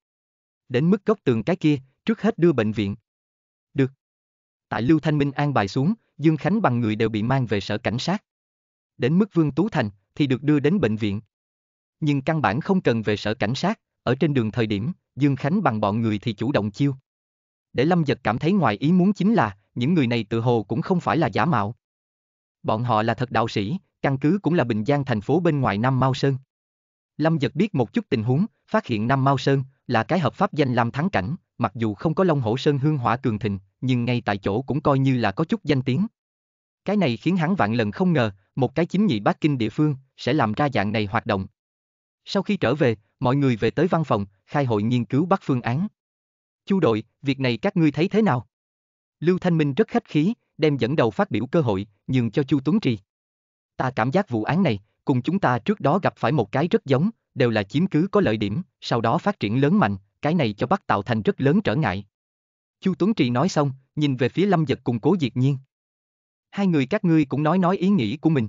Đến mức góc tường cái kia, trước hết đưa bệnh viện. Được. Tại Lưu Thanh Minh an bài xuống, Dương Khánh bằng người đều bị mang về sở cảnh sát. Đến mức Vương Tú Thành thì được đưa đến bệnh viện nhưng căn bản không cần về sở cảnh sát, ở trên đường thời điểm, Dương Khánh bằng bọn người thì chủ động chiêu. Để Lâm Giật cảm thấy ngoài ý muốn chính là, những người này tự hồ cũng không phải là giả mạo. Bọn họ là thật đạo sĩ, căn cứ cũng là Bình Giang thành phố bên ngoài Nam Mao Sơn. Lâm Giật biết một chút tình huống, phát hiện Nam Mao Sơn là cái hợp pháp danh làm thắng cảnh, mặc dù không có Long Hổ Sơn hương hỏa cường thịnh, nhưng ngay tại chỗ cũng coi như là có chút danh tiếng. Cái này khiến hắn vạn lần không ngờ, một cái chính nhị bát kinh địa phương sẽ làm ra dạng này hoạt động, sau khi trở về, mọi người về tới văn phòng, khai hội nghiên cứu bắt phương án. Chu đội, việc này các ngươi thấy thế nào? Lưu Thanh Minh rất khách khí, đem dẫn đầu phát biểu cơ hội, nhường cho Chu Tuấn Trì. Ta cảm giác vụ án này, cùng chúng ta trước đó gặp phải một cái rất giống, đều là chiếm cứ có lợi điểm, sau đó phát triển lớn mạnh, cái này cho bắt tạo thành rất lớn trở ngại. Chu Tuấn Trì nói xong, nhìn về phía Lâm Giật cùng Cố Diệt Nhiên. Hai người các ngươi cũng nói nói ý nghĩ của mình.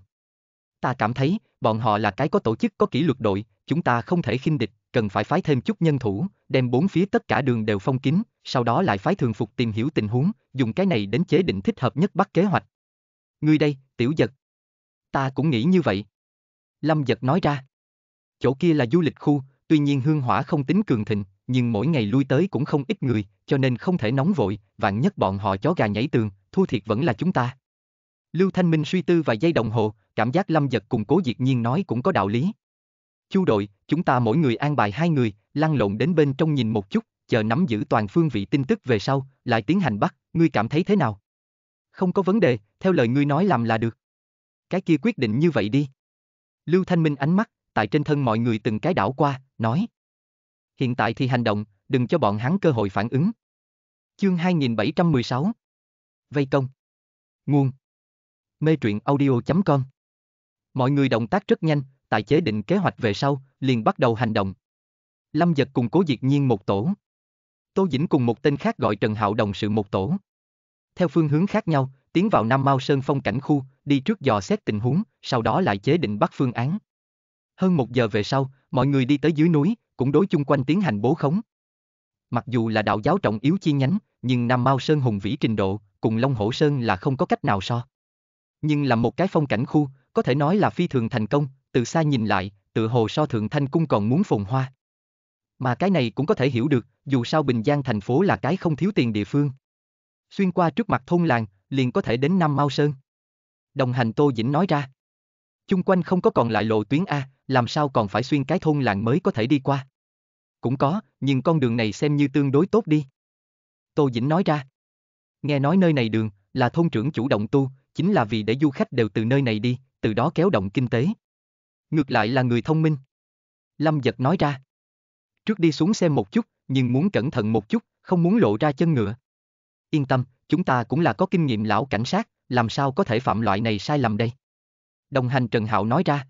Ta cảm thấy, bọn họ là cái có tổ chức có kỷ luật đội, chúng ta không thể khinh địch, cần phải phái thêm chút nhân thủ, đem bốn phía tất cả đường đều phong kín, sau đó lại phái thường phục tìm hiểu tình huống, dùng cái này đến chế định thích hợp nhất bắt kế hoạch. Ngươi đây, tiểu giật. Ta cũng nghĩ như vậy. Lâm giật nói ra. Chỗ kia là du lịch khu, tuy nhiên hương hỏa không tính cường thịnh, nhưng mỗi ngày lui tới cũng không ít người, cho nên không thể nóng vội, vạn nhất bọn họ chó gà nhảy tường, thu thiệt vẫn là chúng ta. Lưu Thanh Minh suy tư vài giây đồng hồ, cảm giác Lâm Giật cùng Cố Diệt Nhiên nói cũng có đạo lý chu đội, chúng ta mỗi người an bài hai người, lăn lộn đến bên trong nhìn một chút, chờ nắm giữ toàn phương vị tin tức về sau, lại tiến hành bắt, ngươi cảm thấy thế nào? Không có vấn đề, theo lời ngươi nói làm là được. Cái kia quyết định như vậy đi. Lưu Thanh Minh ánh mắt, tại trên thân mọi người từng cái đảo qua, nói. Hiện tại thì hành động, đừng cho bọn hắn cơ hội phản ứng. Chương 2716 Vây công Nguồn Mê truyện audio.com Mọi người động tác rất nhanh, tại chế định kế hoạch về sau, liền bắt đầu hành động. Lâm Giật cùng Cố Diệt Nhiên một tổ. Tô Dĩnh cùng một tên khác gọi Trần Hạo đồng sự một tổ. Theo phương hướng khác nhau, tiến vào Nam Mao Sơn phong cảnh khu, đi trước dò xét tình huống, sau đó lại chế định bắt phương án. Hơn một giờ về sau, mọi người đi tới dưới núi, cũng đối chung quanh tiến hành bố khống. Mặc dù là đạo giáo trọng yếu chi nhánh, nhưng Nam Mao Sơn hùng vĩ trình độ, cùng Long Hổ Sơn là không có cách nào so. Nhưng là một cái phong cảnh khu, có thể nói là phi thường thành công, từ xa nhìn lại, tựa hồ so thượng thanh cung còn muốn phồn hoa. Mà cái này cũng có thể hiểu được, dù sao Bình Giang thành phố là cái không thiếu tiền địa phương. Xuyên qua trước mặt thôn làng, liền có thể đến Nam Mao Sơn. Đồng hành Tô Dĩnh nói ra. Chung quanh không có còn lại lộ tuyến A, làm sao còn phải xuyên cái thôn làng mới có thể đi qua. Cũng có, nhưng con đường này xem như tương đối tốt đi. Tô Dĩnh nói ra. Nghe nói nơi này đường, là thôn trưởng chủ động tu, chính là vì để du khách đều từ nơi này đi, từ đó kéo động kinh tế. Ngược lại là người thông minh. Lâm giật nói ra. Trước đi xuống xem một chút, nhưng muốn cẩn thận một chút, không muốn lộ ra chân ngựa. Yên tâm, chúng ta cũng là có kinh nghiệm lão cảnh sát, làm sao có thể phạm loại này sai lầm đây. Đồng hành Trần Hạo nói ra.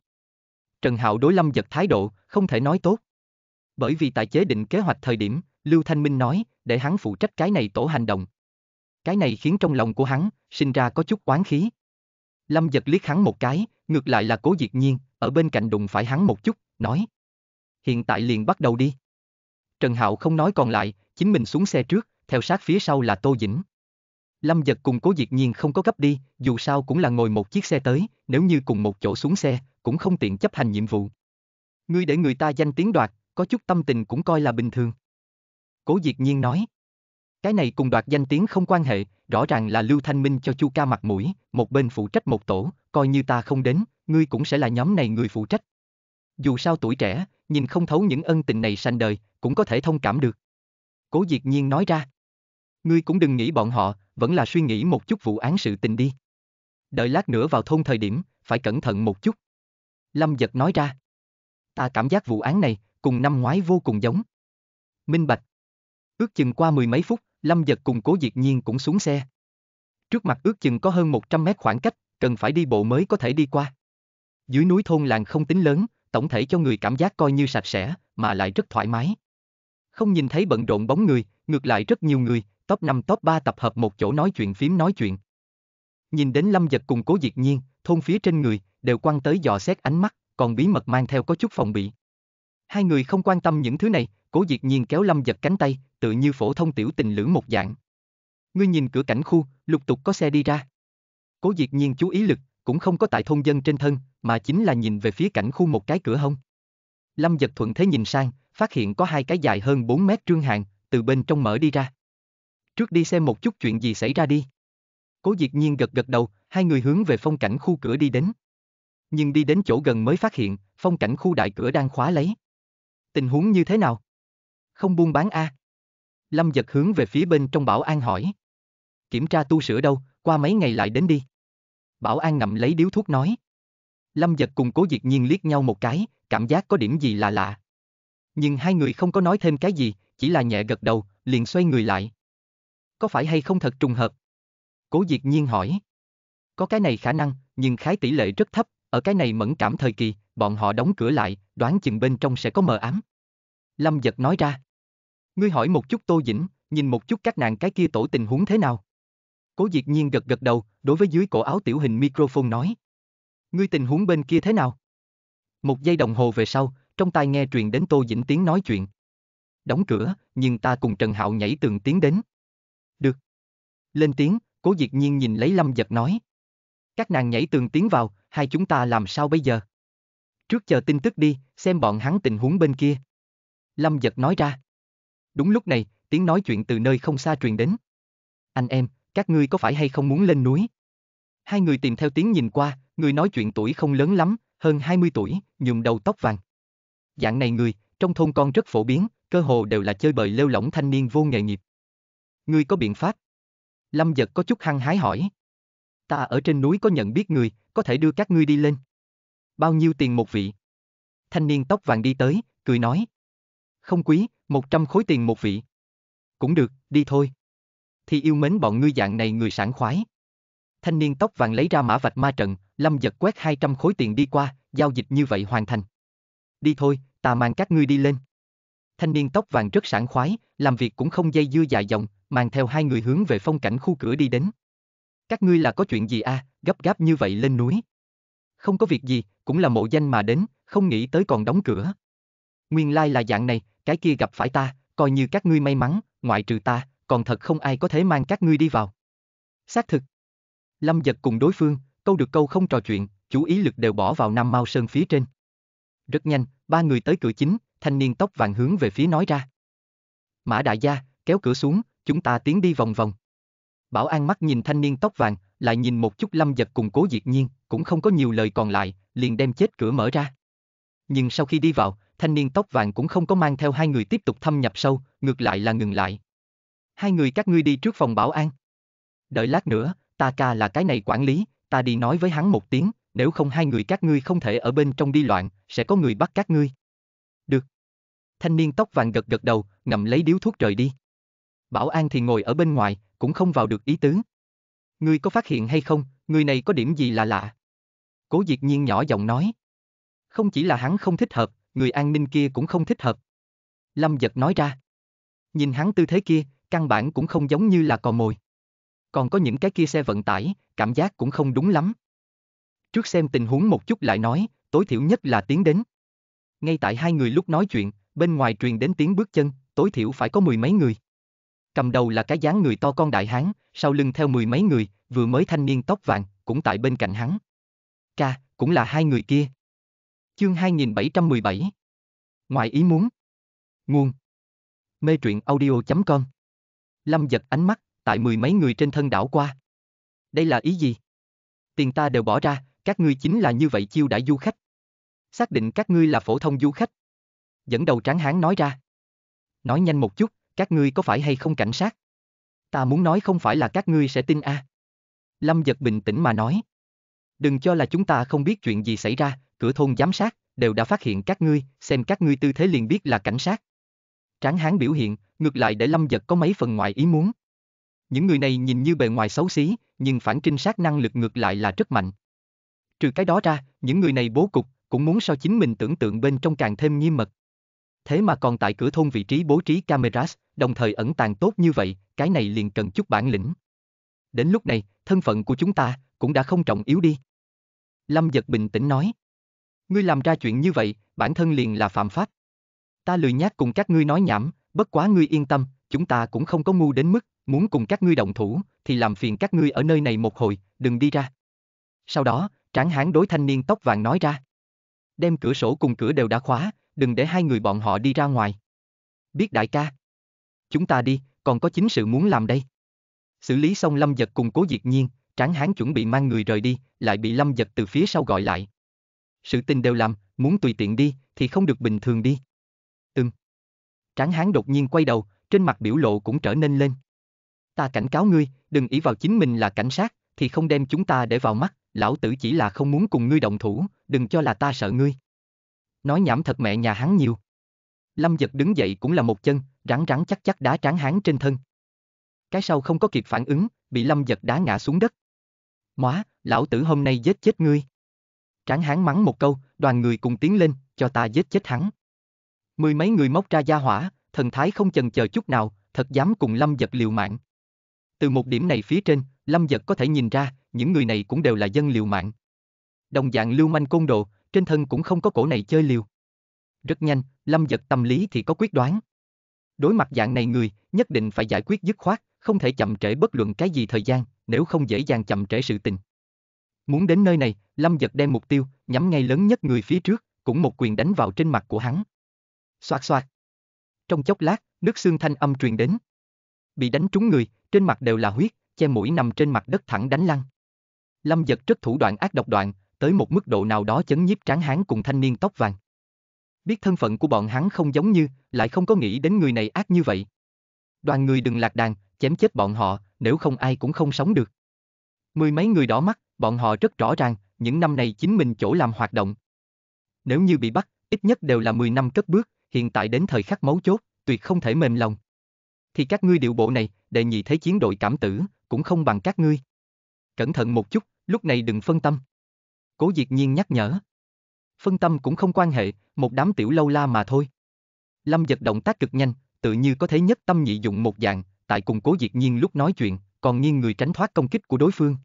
Trần Hạo đối Lâm giật thái độ, không thể nói tốt. Bởi vì tại chế định kế hoạch thời điểm, Lưu Thanh Minh nói, để hắn phụ trách cái này tổ hành động. Cái này khiến trong lòng của hắn, sinh ra có chút oán khí. Lâm giật liếc hắn một cái, ngược lại là cố diệt nhiên, ở bên cạnh đụng phải hắn một chút, nói. Hiện tại liền bắt đầu đi. Trần Hạo không nói còn lại, chính mình xuống xe trước, theo sát phía sau là Tô Dĩnh. Lâm giật cùng cố diệt nhiên không có gấp đi, dù sao cũng là ngồi một chiếc xe tới, nếu như cùng một chỗ xuống xe, cũng không tiện chấp hành nhiệm vụ. Ngươi để người ta danh tiếng đoạt, có chút tâm tình cũng coi là bình thường. Cố diệt nhiên nói. Cái này cùng đoạt danh tiếng không quan hệ, rõ ràng là Lưu Thanh Minh cho Chu Ca mặt mũi, một bên phụ trách một tổ, coi như ta không đến, ngươi cũng sẽ là nhóm này người phụ trách. Dù sao tuổi trẻ, nhìn không thấu những ân tình này sanh đời, cũng có thể thông cảm được. Cố Diệt Nhiên nói ra. Ngươi cũng đừng nghĩ bọn họ, vẫn là suy nghĩ một chút vụ án sự tình đi. Đợi lát nữa vào thôn thời điểm, phải cẩn thận một chút. Lâm Giật nói ra. Ta cảm giác vụ án này, cùng năm ngoái vô cùng giống. Minh Bạch. Ước chừng qua mười mấy phút, Lâm Giật cùng Cố Diệt Nhiên cũng xuống xe. Trước mặt ước chừng có hơn 100 mét khoảng cách, cần phải đi bộ mới có thể đi qua. Dưới núi thôn làng không tính lớn, tổng thể cho người cảm giác coi như sạch sẽ, mà lại rất thoải mái. Không nhìn thấy bận rộn bóng người, ngược lại rất nhiều người, top 5 top 3 tập hợp một chỗ nói chuyện phím nói chuyện. Nhìn đến Lâm Giật cùng Cố Diệt Nhiên, thôn phía trên người, đều quăng tới dò xét ánh mắt, còn bí mật mang theo có chút phòng bị. Hai người không quan tâm những thứ này, Cố Diệt Nhiên kéo Lâm giật cánh tay, tự như phổ thông tiểu tình lữ một dạng. Ngươi nhìn cửa cảnh khu, lục tục có xe đi ra. Cố Diệt Nhiên chú ý lực, cũng không có tại thôn dân trên thân, mà chính là nhìn về phía cảnh khu một cái cửa hông. Lâm giật thuận thế nhìn sang, phát hiện có hai cái dài hơn 4 mét trương hàng, từ bên trong mở đi ra. Trước đi xem một chút chuyện gì xảy ra đi. Cố Diệt Nhiên gật gật đầu, hai người hướng về phong cảnh khu cửa đi đến. Nhưng đi đến chỗ gần mới phát hiện, phong cảnh khu đại cửa đang khóa lấy. Tình huống như thế nào? Không buôn bán a à. Lâm giật hướng về phía bên trong bảo an hỏi. Kiểm tra tu sửa đâu, qua mấy ngày lại đến đi. Bảo an ngậm lấy điếu thuốc nói. Lâm giật cùng cố diệt nhiên liếc nhau một cái, cảm giác có điểm gì là lạ. Nhưng hai người không có nói thêm cái gì, chỉ là nhẹ gật đầu, liền xoay người lại. Có phải hay không thật trùng hợp? Cố diệt nhiên hỏi. Có cái này khả năng, nhưng khái tỷ lệ rất thấp, ở cái này mẫn cảm thời kỳ, bọn họ đóng cửa lại, đoán chừng bên trong sẽ có mờ ám. Lâm giật nói ra. Ngươi hỏi một chút Tô Dĩnh, nhìn một chút các nàng cái kia tổ tình huống thế nào. Cố Diệt Nhiên gật gật đầu, đối với dưới cổ áo tiểu hình microphone nói. Ngươi tình huống bên kia thế nào? Một giây đồng hồ về sau, trong tai nghe truyền đến Tô Dĩnh tiếng nói chuyện. Đóng cửa, nhưng ta cùng Trần Hạo nhảy tường tiến đến. Được. Lên tiếng, Cố Diệt Nhiên nhìn lấy Lâm Giật nói. Các nàng nhảy tường tiến vào, hai chúng ta làm sao bây giờ? Trước chờ tin tức đi, xem bọn hắn tình huống bên kia, Lâm giật nói ra. Đúng lúc này, tiếng nói chuyện từ nơi không xa truyền đến. Anh em, các ngươi có phải hay không muốn lên núi? Hai người tìm theo tiếng nhìn qua, người nói chuyện tuổi không lớn lắm, hơn 20 tuổi, nhuộm đầu tóc vàng. Dạng này người, trong thôn con rất phổ biến, cơ hồ đều là chơi bời lêu lỏng thanh niên vô nghề nghiệp. Ngươi có biện pháp? Lâm giật có chút hăng hái hỏi. Ta ở trên núi có nhận biết người, có thể đưa các ngươi đi lên. Bao nhiêu tiền một vị? Thanh niên tóc vàng đi tới, cười nói không quý, 100 khối tiền một vị. Cũng được, đi thôi. Thì yêu mến bọn ngươi dạng này người sảng khoái. Thanh niên tóc vàng lấy ra mã vạch ma trận, lâm giật quét 200 khối tiền đi qua, giao dịch như vậy hoàn thành. Đi thôi, ta mang các ngươi đi lên. Thanh niên tóc vàng rất sảng khoái, làm việc cũng không dây dưa dài dòng, mang theo hai người hướng về phong cảnh khu cửa đi đến. Các ngươi là có chuyện gì a, à, gấp gáp như vậy lên núi. Không có việc gì, cũng là mộ danh mà đến, không nghĩ tới còn đóng cửa. Nguyên lai like là dạng này, cái kia gặp phải ta, coi như các ngươi may mắn, ngoại trừ ta, còn thật không ai có thể mang các ngươi đi vào. Xác thực. Lâm giật cùng đối phương, câu được câu không trò chuyện, chú ý lực đều bỏ vào Nam Mao Sơn phía trên. Rất nhanh, ba người tới cửa chính, thanh niên tóc vàng hướng về phía nói ra. Mã đại gia, kéo cửa xuống, chúng ta tiến đi vòng vòng. Bảo An mắt nhìn thanh niên tóc vàng, lại nhìn một chút lâm giật cùng cố diệt nhiên, cũng không có nhiều lời còn lại, liền đem chết cửa mở ra. Nhưng sau khi đi vào, thanh niên tóc vàng cũng không có mang theo hai người tiếp tục thâm nhập sâu, ngược lại là ngừng lại. Hai người các ngươi đi trước phòng bảo an. Đợi lát nữa, ta ca là cái này quản lý, ta đi nói với hắn một tiếng, nếu không hai người các ngươi không thể ở bên trong đi loạn, sẽ có người bắt các ngươi. Được. Thanh niên tóc vàng gật gật đầu, ngậm lấy điếu thuốc rời đi. Bảo an thì ngồi ở bên ngoài, cũng không vào được ý tứ. Ngươi có phát hiện hay không, người này có điểm gì là lạ? Cố diệt nhiên nhỏ giọng nói. Không chỉ là hắn không thích hợp, người an ninh kia cũng không thích hợp. Lâm giật nói ra. Nhìn hắn tư thế kia, căn bản cũng không giống như là cò mồi. Còn có những cái kia xe vận tải, cảm giác cũng không đúng lắm. Trước xem tình huống một chút lại nói, tối thiểu nhất là tiến đến. Ngay tại hai người lúc nói chuyện, bên ngoài truyền đến tiếng bước chân, tối thiểu phải có mười mấy người. Cầm đầu là cái dáng người to con đại hán, sau lưng theo mười mấy người, vừa mới thanh niên tóc vàng, cũng tại bên cạnh hắn. Ca, cũng là hai người kia. Chương 2717 Ngoài ý muốn Nguồn Mê truyện audio.com Lâm giật ánh mắt, tại mười mấy người trên thân đảo qua. Đây là ý gì? Tiền ta đều bỏ ra, các ngươi chính là như vậy chiêu đãi du khách. Xác định các ngươi là phổ thông du khách. Dẫn đầu tráng hán nói ra. Nói nhanh một chút, các ngươi có phải hay không cảnh sát? Ta muốn nói không phải là các ngươi sẽ tin a. À. Lâm giật bình tĩnh mà nói. Đừng cho là chúng ta không biết chuyện gì xảy ra, cửa thôn giám sát, đều đã phát hiện các ngươi, xem các ngươi tư thế liền biết là cảnh sát. Tráng hán biểu hiện, ngược lại để lâm giật có mấy phần ngoại ý muốn. Những người này nhìn như bề ngoài xấu xí, nhưng phản trinh sát năng lực ngược lại là rất mạnh. Trừ cái đó ra, những người này bố cục, cũng muốn so chính mình tưởng tượng bên trong càng thêm nghiêm mật. Thế mà còn tại cửa thôn vị trí bố trí cameras, đồng thời ẩn tàng tốt như vậy, cái này liền cần chút bản lĩnh. Đến lúc này, thân phận của chúng ta cũng đã không trọng yếu đi. Lâm giật bình tĩnh nói. Ngươi làm ra chuyện như vậy, bản thân liền là phạm pháp. Ta lười nhác cùng các ngươi nói nhảm, bất quá ngươi yên tâm, chúng ta cũng không có ngu đến mức, muốn cùng các ngươi động thủ, thì làm phiền các ngươi ở nơi này một hồi, đừng đi ra. Sau đó, tráng hán đối thanh niên tóc vàng nói ra. Đem cửa sổ cùng cửa đều đã khóa, đừng để hai người bọn họ đi ra ngoài. Biết đại ca. Chúng ta đi, còn có chính sự muốn làm đây. Xử lý xong lâm giật cùng cố diệt nhiên, tráng hán chuẩn bị mang người rời đi, lại bị lâm giật từ phía sau gọi lại, sự tình đều làm, muốn tùy tiện đi, thì không được bình thường đi. Ừm. Tráng hán đột nhiên quay đầu, trên mặt biểu lộ cũng trở nên lên. Ta cảnh cáo ngươi, đừng ý vào chính mình là cảnh sát, thì không đem chúng ta để vào mắt, lão tử chỉ là không muốn cùng ngươi động thủ, đừng cho là ta sợ ngươi. Nói nhảm thật mẹ nhà hắn nhiều. Lâm giật đứng dậy cũng là một chân, rắn rắn chắc chắc đá tráng hán trên thân. Cái sau không có kịp phản ứng, bị Lâm giật đá ngã xuống đất. Móa, lão tử hôm nay giết chết ngươi. Tráng hán mắng một câu, đoàn người cùng tiến lên, cho ta giết chết hắn. Mười mấy người móc ra gia hỏa, thần thái không chần chờ chút nào, thật dám cùng Lâm Giật liều mạng. Từ một điểm này phía trên, Lâm Giật có thể nhìn ra, những người này cũng đều là dân liều mạng. Đồng dạng lưu manh côn đồ, trên thân cũng không có cổ này chơi liều. Rất nhanh, Lâm Giật tâm lý thì có quyết đoán. Đối mặt dạng này người, nhất định phải giải quyết dứt khoát, không thể chậm trễ bất luận cái gì thời gian, nếu không dễ dàng chậm trễ sự tình. Muốn đến nơi này, Lâm giật đem mục tiêu, nhắm ngay lớn nhất người phía trước, cũng một quyền đánh vào trên mặt của hắn. Xoạt xoạt. Trong chốc lát, nước xương thanh âm truyền đến. Bị đánh trúng người, trên mặt đều là huyết, che mũi nằm trên mặt đất thẳng đánh lăn. Lâm giật rất thủ đoạn ác độc đoạn, tới một mức độ nào đó chấn nhiếp tráng hán cùng thanh niên tóc vàng. Biết thân phận của bọn hắn không giống như, lại không có nghĩ đến người này ác như vậy. Đoàn người đừng lạc đàn, chém chết bọn họ, nếu không ai cũng không sống được. Mười mấy người đỏ mắt, bọn họ rất rõ ràng, những năm này chính mình chỗ làm hoạt động. Nếu như bị bắt, ít nhất đều là 10 năm cất bước, hiện tại đến thời khắc mấu chốt, tuyệt không thể mềm lòng. Thì các ngươi điều bộ này, đệ nhị thế chiến đội cảm tử, cũng không bằng các ngươi. Cẩn thận một chút, lúc này đừng phân tâm. Cố diệt nhiên nhắc nhở. Phân tâm cũng không quan hệ, một đám tiểu lâu la mà thôi. Lâm giật động tác cực nhanh, tự như có thể nhất tâm nhị dụng một dạng, tại cùng cố diệt nhiên lúc nói chuyện, còn nghiêng người tránh thoát công kích của đối phương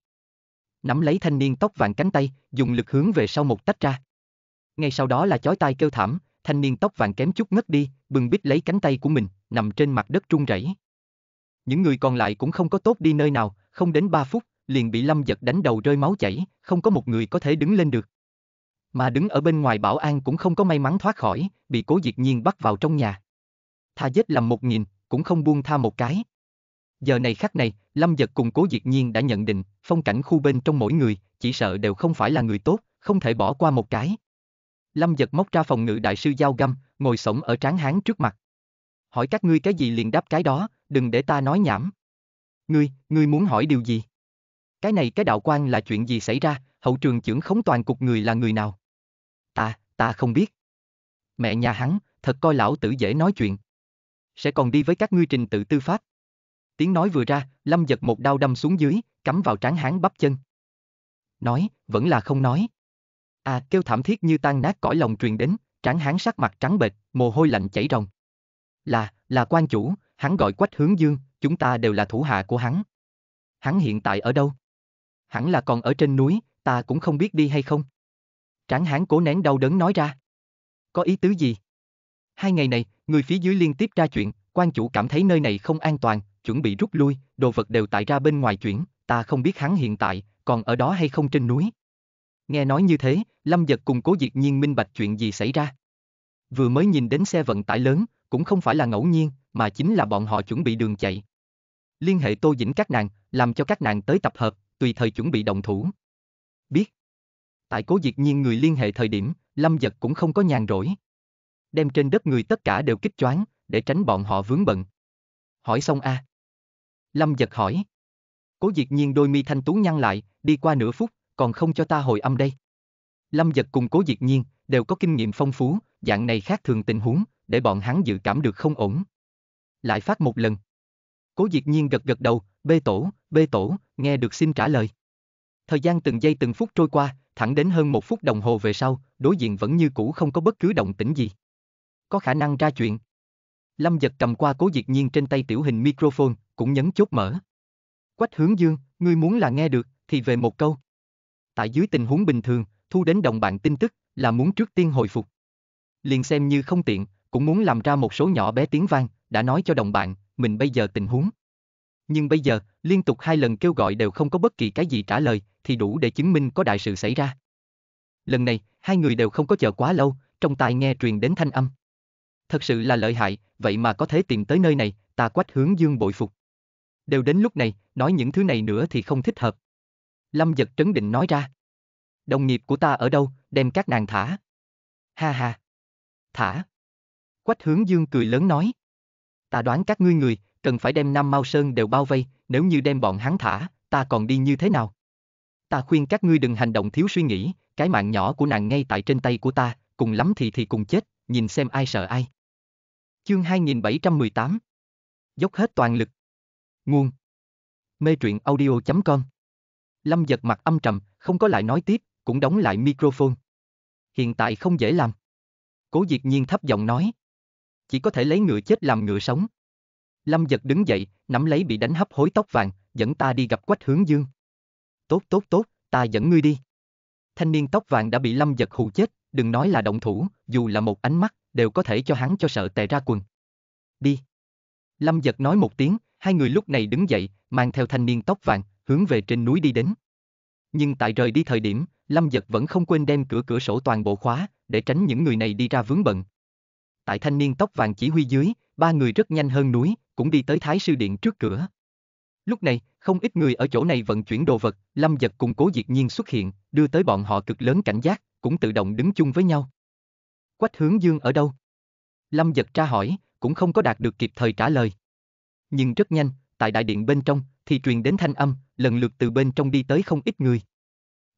nắm lấy thanh niên tóc vàng cánh tay, dùng lực hướng về sau một tách ra. Ngay sau đó là chói tai kêu thảm, thanh niên tóc vàng kém chút ngất đi, bừng bít lấy cánh tay của mình, nằm trên mặt đất trung rẩy. Những người còn lại cũng không có tốt đi nơi nào, không đến 3 phút, liền bị Lâm Giật đánh đầu rơi máu chảy, không có một người có thể đứng lên được. Mà đứng ở bên ngoài bảo an cũng không có may mắn thoát khỏi, bị cố diệt nhiên bắt vào trong nhà. Tha giết lầm một nghìn, cũng không buông tha một cái, Giờ này khắc này, Lâm Giật cùng Cố Diệt Nhiên đã nhận định, phong cảnh khu bên trong mỗi người, chỉ sợ đều không phải là người tốt, không thể bỏ qua một cái. Lâm Giật móc ra phòng ngự đại sư giao găm, ngồi sổng ở tráng hán trước mặt. Hỏi các ngươi cái gì liền đáp cái đó, đừng để ta nói nhảm. Ngươi, ngươi muốn hỏi điều gì? Cái này cái đạo quan là chuyện gì xảy ra, hậu trường trưởng khống toàn cục người là người nào? Ta, ta không biết. Mẹ nhà hắn, thật coi lão tử dễ nói chuyện. Sẽ còn đi với các ngươi trình tự tư pháp, Tiếng nói vừa ra, Lâm giật một đao đâm xuống dưới, cắm vào trán hán bắp chân. Nói, vẫn là không nói. À, kêu thảm thiết như tan nát cõi lòng truyền đến, tráng hán sắc mặt trắng bệch, mồ hôi lạnh chảy ròng. Là, là quan chủ, hắn gọi quách hướng dương, chúng ta đều là thủ hạ của hắn. Hắn hiện tại ở đâu? Hắn là còn ở trên núi, ta cũng không biết đi hay không. Tráng hán cố nén đau đớn nói ra. Có ý tứ gì? Hai ngày này, người phía dưới liên tiếp ra chuyện, quan chủ cảm thấy nơi này không an toàn, chuẩn bị rút lui, đồ vật đều tại ra bên ngoài chuyển, ta không biết hắn hiện tại, còn ở đó hay không trên núi. Nghe nói như thế, Lâm Giật cùng cố diệt nhiên minh bạch chuyện gì xảy ra. Vừa mới nhìn đến xe vận tải lớn, cũng không phải là ngẫu nhiên, mà chính là bọn họ chuẩn bị đường chạy. Liên hệ tô dĩnh các nàng, làm cho các nàng tới tập hợp, tùy thời chuẩn bị động thủ. Biết. Tại cố diệt nhiên người liên hệ thời điểm, Lâm Giật cũng không có nhàn rỗi. Đem trên đất người tất cả đều kích choáng, để tránh bọn họ vướng bận. Hỏi xong a à. Lâm giật hỏi. Cố diệt nhiên đôi mi thanh tú nhăn lại, đi qua nửa phút, còn không cho ta hồi âm đây. Lâm giật cùng cố diệt nhiên, đều có kinh nghiệm phong phú, dạng này khác thường tình huống, để bọn hắn dự cảm được không ổn. Lại phát một lần. Cố diệt nhiên gật gật đầu, bê tổ, bê tổ, nghe được xin trả lời. Thời gian từng giây từng phút trôi qua, thẳng đến hơn một phút đồng hồ về sau, đối diện vẫn như cũ không có bất cứ động tĩnh gì. Có khả năng ra chuyện. Lâm giật cầm qua cố diệt nhiên trên tay tiểu hình microphone, cũng nhấn chốt mở. Quách hướng dương, ngươi muốn là nghe được, thì về một câu. Tại dưới tình huống bình thường, thu đến đồng bạn tin tức, là muốn trước tiên hồi phục. Liền xem như không tiện, cũng muốn làm ra một số nhỏ bé tiếng vang, đã nói cho đồng bạn, mình bây giờ tình huống. Nhưng bây giờ, liên tục hai lần kêu gọi đều không có bất kỳ cái gì trả lời, thì đủ để chứng minh có đại sự xảy ra. Lần này, hai người đều không có chờ quá lâu, trong tai nghe truyền đến thanh âm. Thật sự là lợi hại, vậy mà có thể tìm tới nơi này, ta quách hướng dương bội phục. Đều đến lúc này, nói những thứ này nữa thì không thích hợp. Lâm giật trấn định nói ra. Đồng nghiệp của ta ở đâu, đem các nàng thả. Ha ha. Thả. Quách hướng dương cười lớn nói. Ta đoán các ngươi người, cần phải đem năm Mao Sơn đều bao vây, nếu như đem bọn hắn thả, ta còn đi như thế nào? Ta khuyên các ngươi đừng hành động thiếu suy nghĩ, cái mạng nhỏ của nàng ngay tại trên tay của ta, cùng lắm thì thì cùng chết, nhìn xem ai sợ ai. Chương 2718 Dốc hết toàn lực Nguồn Mê truyện audio.com Lâm giật mặt âm trầm, không có lại nói tiếp, cũng đóng lại microphone. Hiện tại không dễ làm. Cố diệt nhiên thấp giọng nói. Chỉ có thể lấy ngựa chết làm ngựa sống. Lâm giật đứng dậy, nắm lấy bị đánh hấp hối tóc vàng, dẫn ta đi gặp quách hướng dương. Tốt tốt tốt, ta dẫn ngươi đi. Thanh niên tóc vàng đã bị Lâm giật hù chết, đừng nói là động thủ, dù là một ánh mắt, đều có thể cho hắn cho sợ tè ra quần. Đi. Lâm giật nói một tiếng, hai người lúc này đứng dậy, mang theo thanh niên tóc vàng, hướng về trên núi đi đến. Nhưng tại rời đi thời điểm, Lâm Giật vẫn không quên đem cửa cửa sổ toàn bộ khóa, để tránh những người này đi ra vướng bận. Tại thanh niên tóc vàng chỉ huy dưới, ba người rất nhanh hơn núi, cũng đi tới Thái Sư Điện trước cửa. Lúc này, không ít người ở chỗ này vận chuyển đồ vật, Lâm Giật cùng Cố Diệt Nhiên xuất hiện, đưa tới bọn họ cực lớn cảnh giác, cũng tự động đứng chung với nhau. Quách hướng dương ở đâu? Lâm Giật tra hỏi, cũng không có đạt được kịp thời trả lời. Nhưng rất nhanh, tại đại điện bên trong, thì truyền đến thanh âm, lần lượt từ bên trong đi tới không ít người.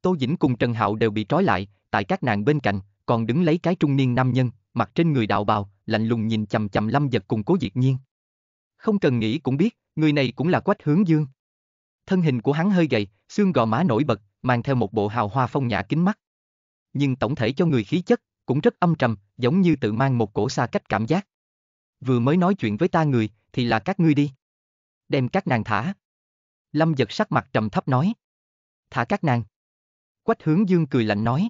Tô Dĩnh cùng Trần Hạo đều bị trói lại, tại các nàng bên cạnh, còn đứng lấy cái trung niên nam nhân, mặt trên người đạo bào, lạnh lùng nhìn chầm chầm lâm giật cùng cố diệt nhiên. Không cần nghĩ cũng biết, người này cũng là quách hướng dương. Thân hình của hắn hơi gầy, xương gò má nổi bật, mang theo một bộ hào hoa phong nhã kính mắt. Nhưng tổng thể cho người khí chất, cũng rất âm trầm, giống như tự mang một cổ xa cách cảm giác. Vừa mới nói chuyện với ta người, thì là các ngươi đi. Đem các nàng thả. Lâm giật sắc mặt trầm thấp nói. Thả các nàng. Quách hướng dương cười lạnh nói.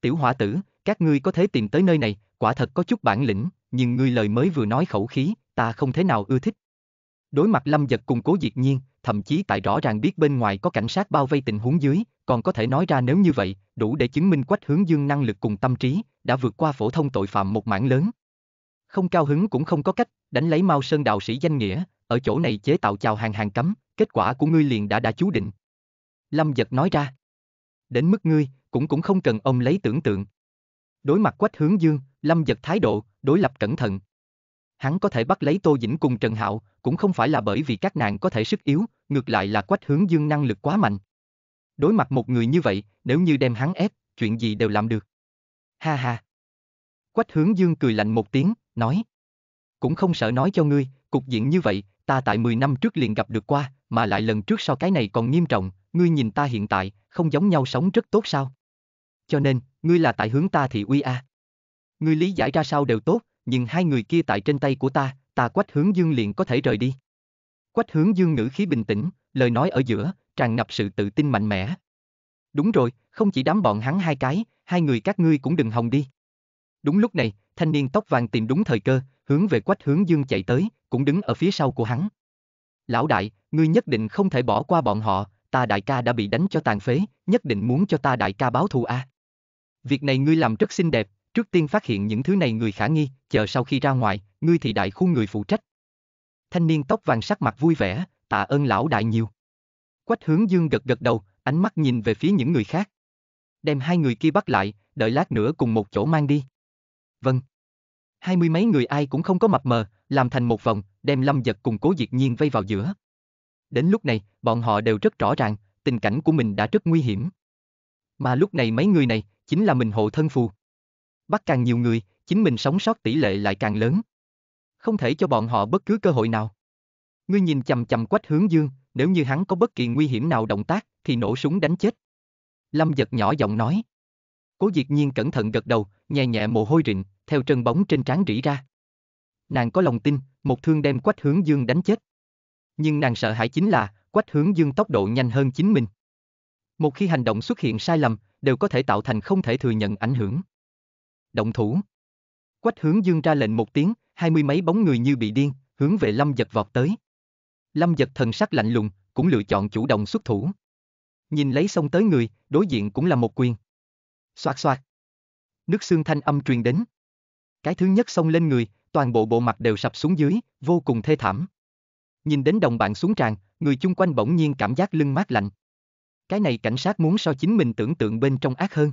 Tiểu hỏa tử, các ngươi có thể tìm tới nơi này, quả thật có chút bản lĩnh, nhưng ngươi lời mới vừa nói khẩu khí, ta không thể nào ưa thích. Đối mặt Lâm Giật cùng cố diệt nhiên, thậm chí tại rõ ràng biết bên ngoài có cảnh sát bao vây tình huống dưới, còn có thể nói ra nếu như vậy, đủ để chứng minh quách hướng dương năng lực cùng tâm trí, đã vượt qua phổ thông tội phạm một mảng lớn. Không cao hứng cũng không có cách, đánh lấy Mao Sơn đạo sĩ danh nghĩa, ở chỗ này chế tạo chào hàng hàng cấm, kết quả của ngươi liền đã đã chú định. Lâm giật nói ra. Đến mức ngươi, cũng cũng không cần ông lấy tưởng tượng. Đối mặt quách hướng dương, Lâm giật thái độ, đối lập cẩn thận. Hắn có thể bắt lấy Tô Dĩnh cùng Trần Hạo, cũng không phải là bởi vì các nàng có thể sức yếu, ngược lại là quách hướng dương năng lực quá mạnh. Đối mặt một người như vậy, nếu như đem hắn ép, chuyện gì đều làm được. Ha ha. Quách hướng dương cười lạnh một tiếng, nói cũng không sợ nói cho ngươi, cục diện như vậy, ta tại 10 năm trước liền gặp được qua, mà lại lần trước so cái này còn nghiêm trọng, ngươi nhìn ta hiện tại, không giống nhau sống rất tốt sao? Cho nên, ngươi là tại hướng ta thì uy a. À. Ngươi lý giải ra sao đều tốt, nhưng hai người kia tại trên tay của ta, ta quách hướng dương liền có thể rời đi. Quách hướng dương ngữ khí bình tĩnh, lời nói ở giữa, tràn ngập sự tự tin mạnh mẽ. Đúng rồi, không chỉ đám bọn hắn hai cái, hai người các ngươi cũng đừng hòng đi. Đúng lúc này, thanh niên tóc vàng tìm đúng thời cơ, hướng về Quách Hướng Dương chạy tới, cũng đứng ở phía sau của hắn. Lão đại, ngươi nhất định không thể bỏ qua bọn họ, ta đại ca đã bị đánh cho tàn phế, nhất định muốn cho ta đại ca báo thù a. À. Việc này ngươi làm rất xinh đẹp, trước tiên phát hiện những thứ này người khả nghi, chờ sau khi ra ngoài, ngươi thì đại khu người phụ trách. Thanh niên tóc vàng sắc mặt vui vẻ, tạ ơn lão đại nhiều. Quách hướng dương gật gật đầu, ánh mắt nhìn về phía những người khác. Đem hai người kia bắt lại, đợi lát nữa cùng một chỗ mang đi. Vâng hai mươi mấy người ai cũng không có mập mờ, làm thành một vòng, đem lâm giật cùng cố diệt nhiên vây vào giữa. Đến lúc này, bọn họ đều rất rõ ràng, tình cảnh của mình đã rất nguy hiểm. Mà lúc này mấy người này, chính là mình hộ thân phù. Bắt càng nhiều người, chính mình sống sót tỷ lệ lại càng lớn. Không thể cho bọn họ bất cứ cơ hội nào. Ngươi nhìn chầm chầm quách hướng dương, nếu như hắn có bất kỳ nguy hiểm nào động tác, thì nổ súng đánh chết. Lâm giật nhỏ giọng nói. Cố diệt nhiên cẩn thận gật đầu, nhẹ nhẹ mồ hôi rịn, theo trần bóng trên trán rỉ ra. Nàng có lòng tin, một thương đem quách hướng dương đánh chết. Nhưng nàng sợ hãi chính là, quách hướng dương tốc độ nhanh hơn chính mình. Một khi hành động xuất hiện sai lầm, đều có thể tạo thành không thể thừa nhận ảnh hưởng. Động thủ. Quách hướng dương ra lệnh một tiếng, hai mươi mấy bóng người như bị điên, hướng về lâm giật vọt tới. Lâm giật thần sắc lạnh lùng, cũng lựa chọn chủ động xuất thủ. Nhìn lấy xong tới người, đối diện cũng là một quyền. Xoạt xoạt. Nước xương thanh âm truyền đến cái thứ nhất xông lên người, toàn bộ bộ mặt đều sập xuống dưới, vô cùng thê thảm. Nhìn đến đồng bạn xuống tràn, người chung quanh bỗng nhiên cảm giác lưng mát lạnh. Cái này cảnh sát muốn so chính mình tưởng tượng bên trong ác hơn.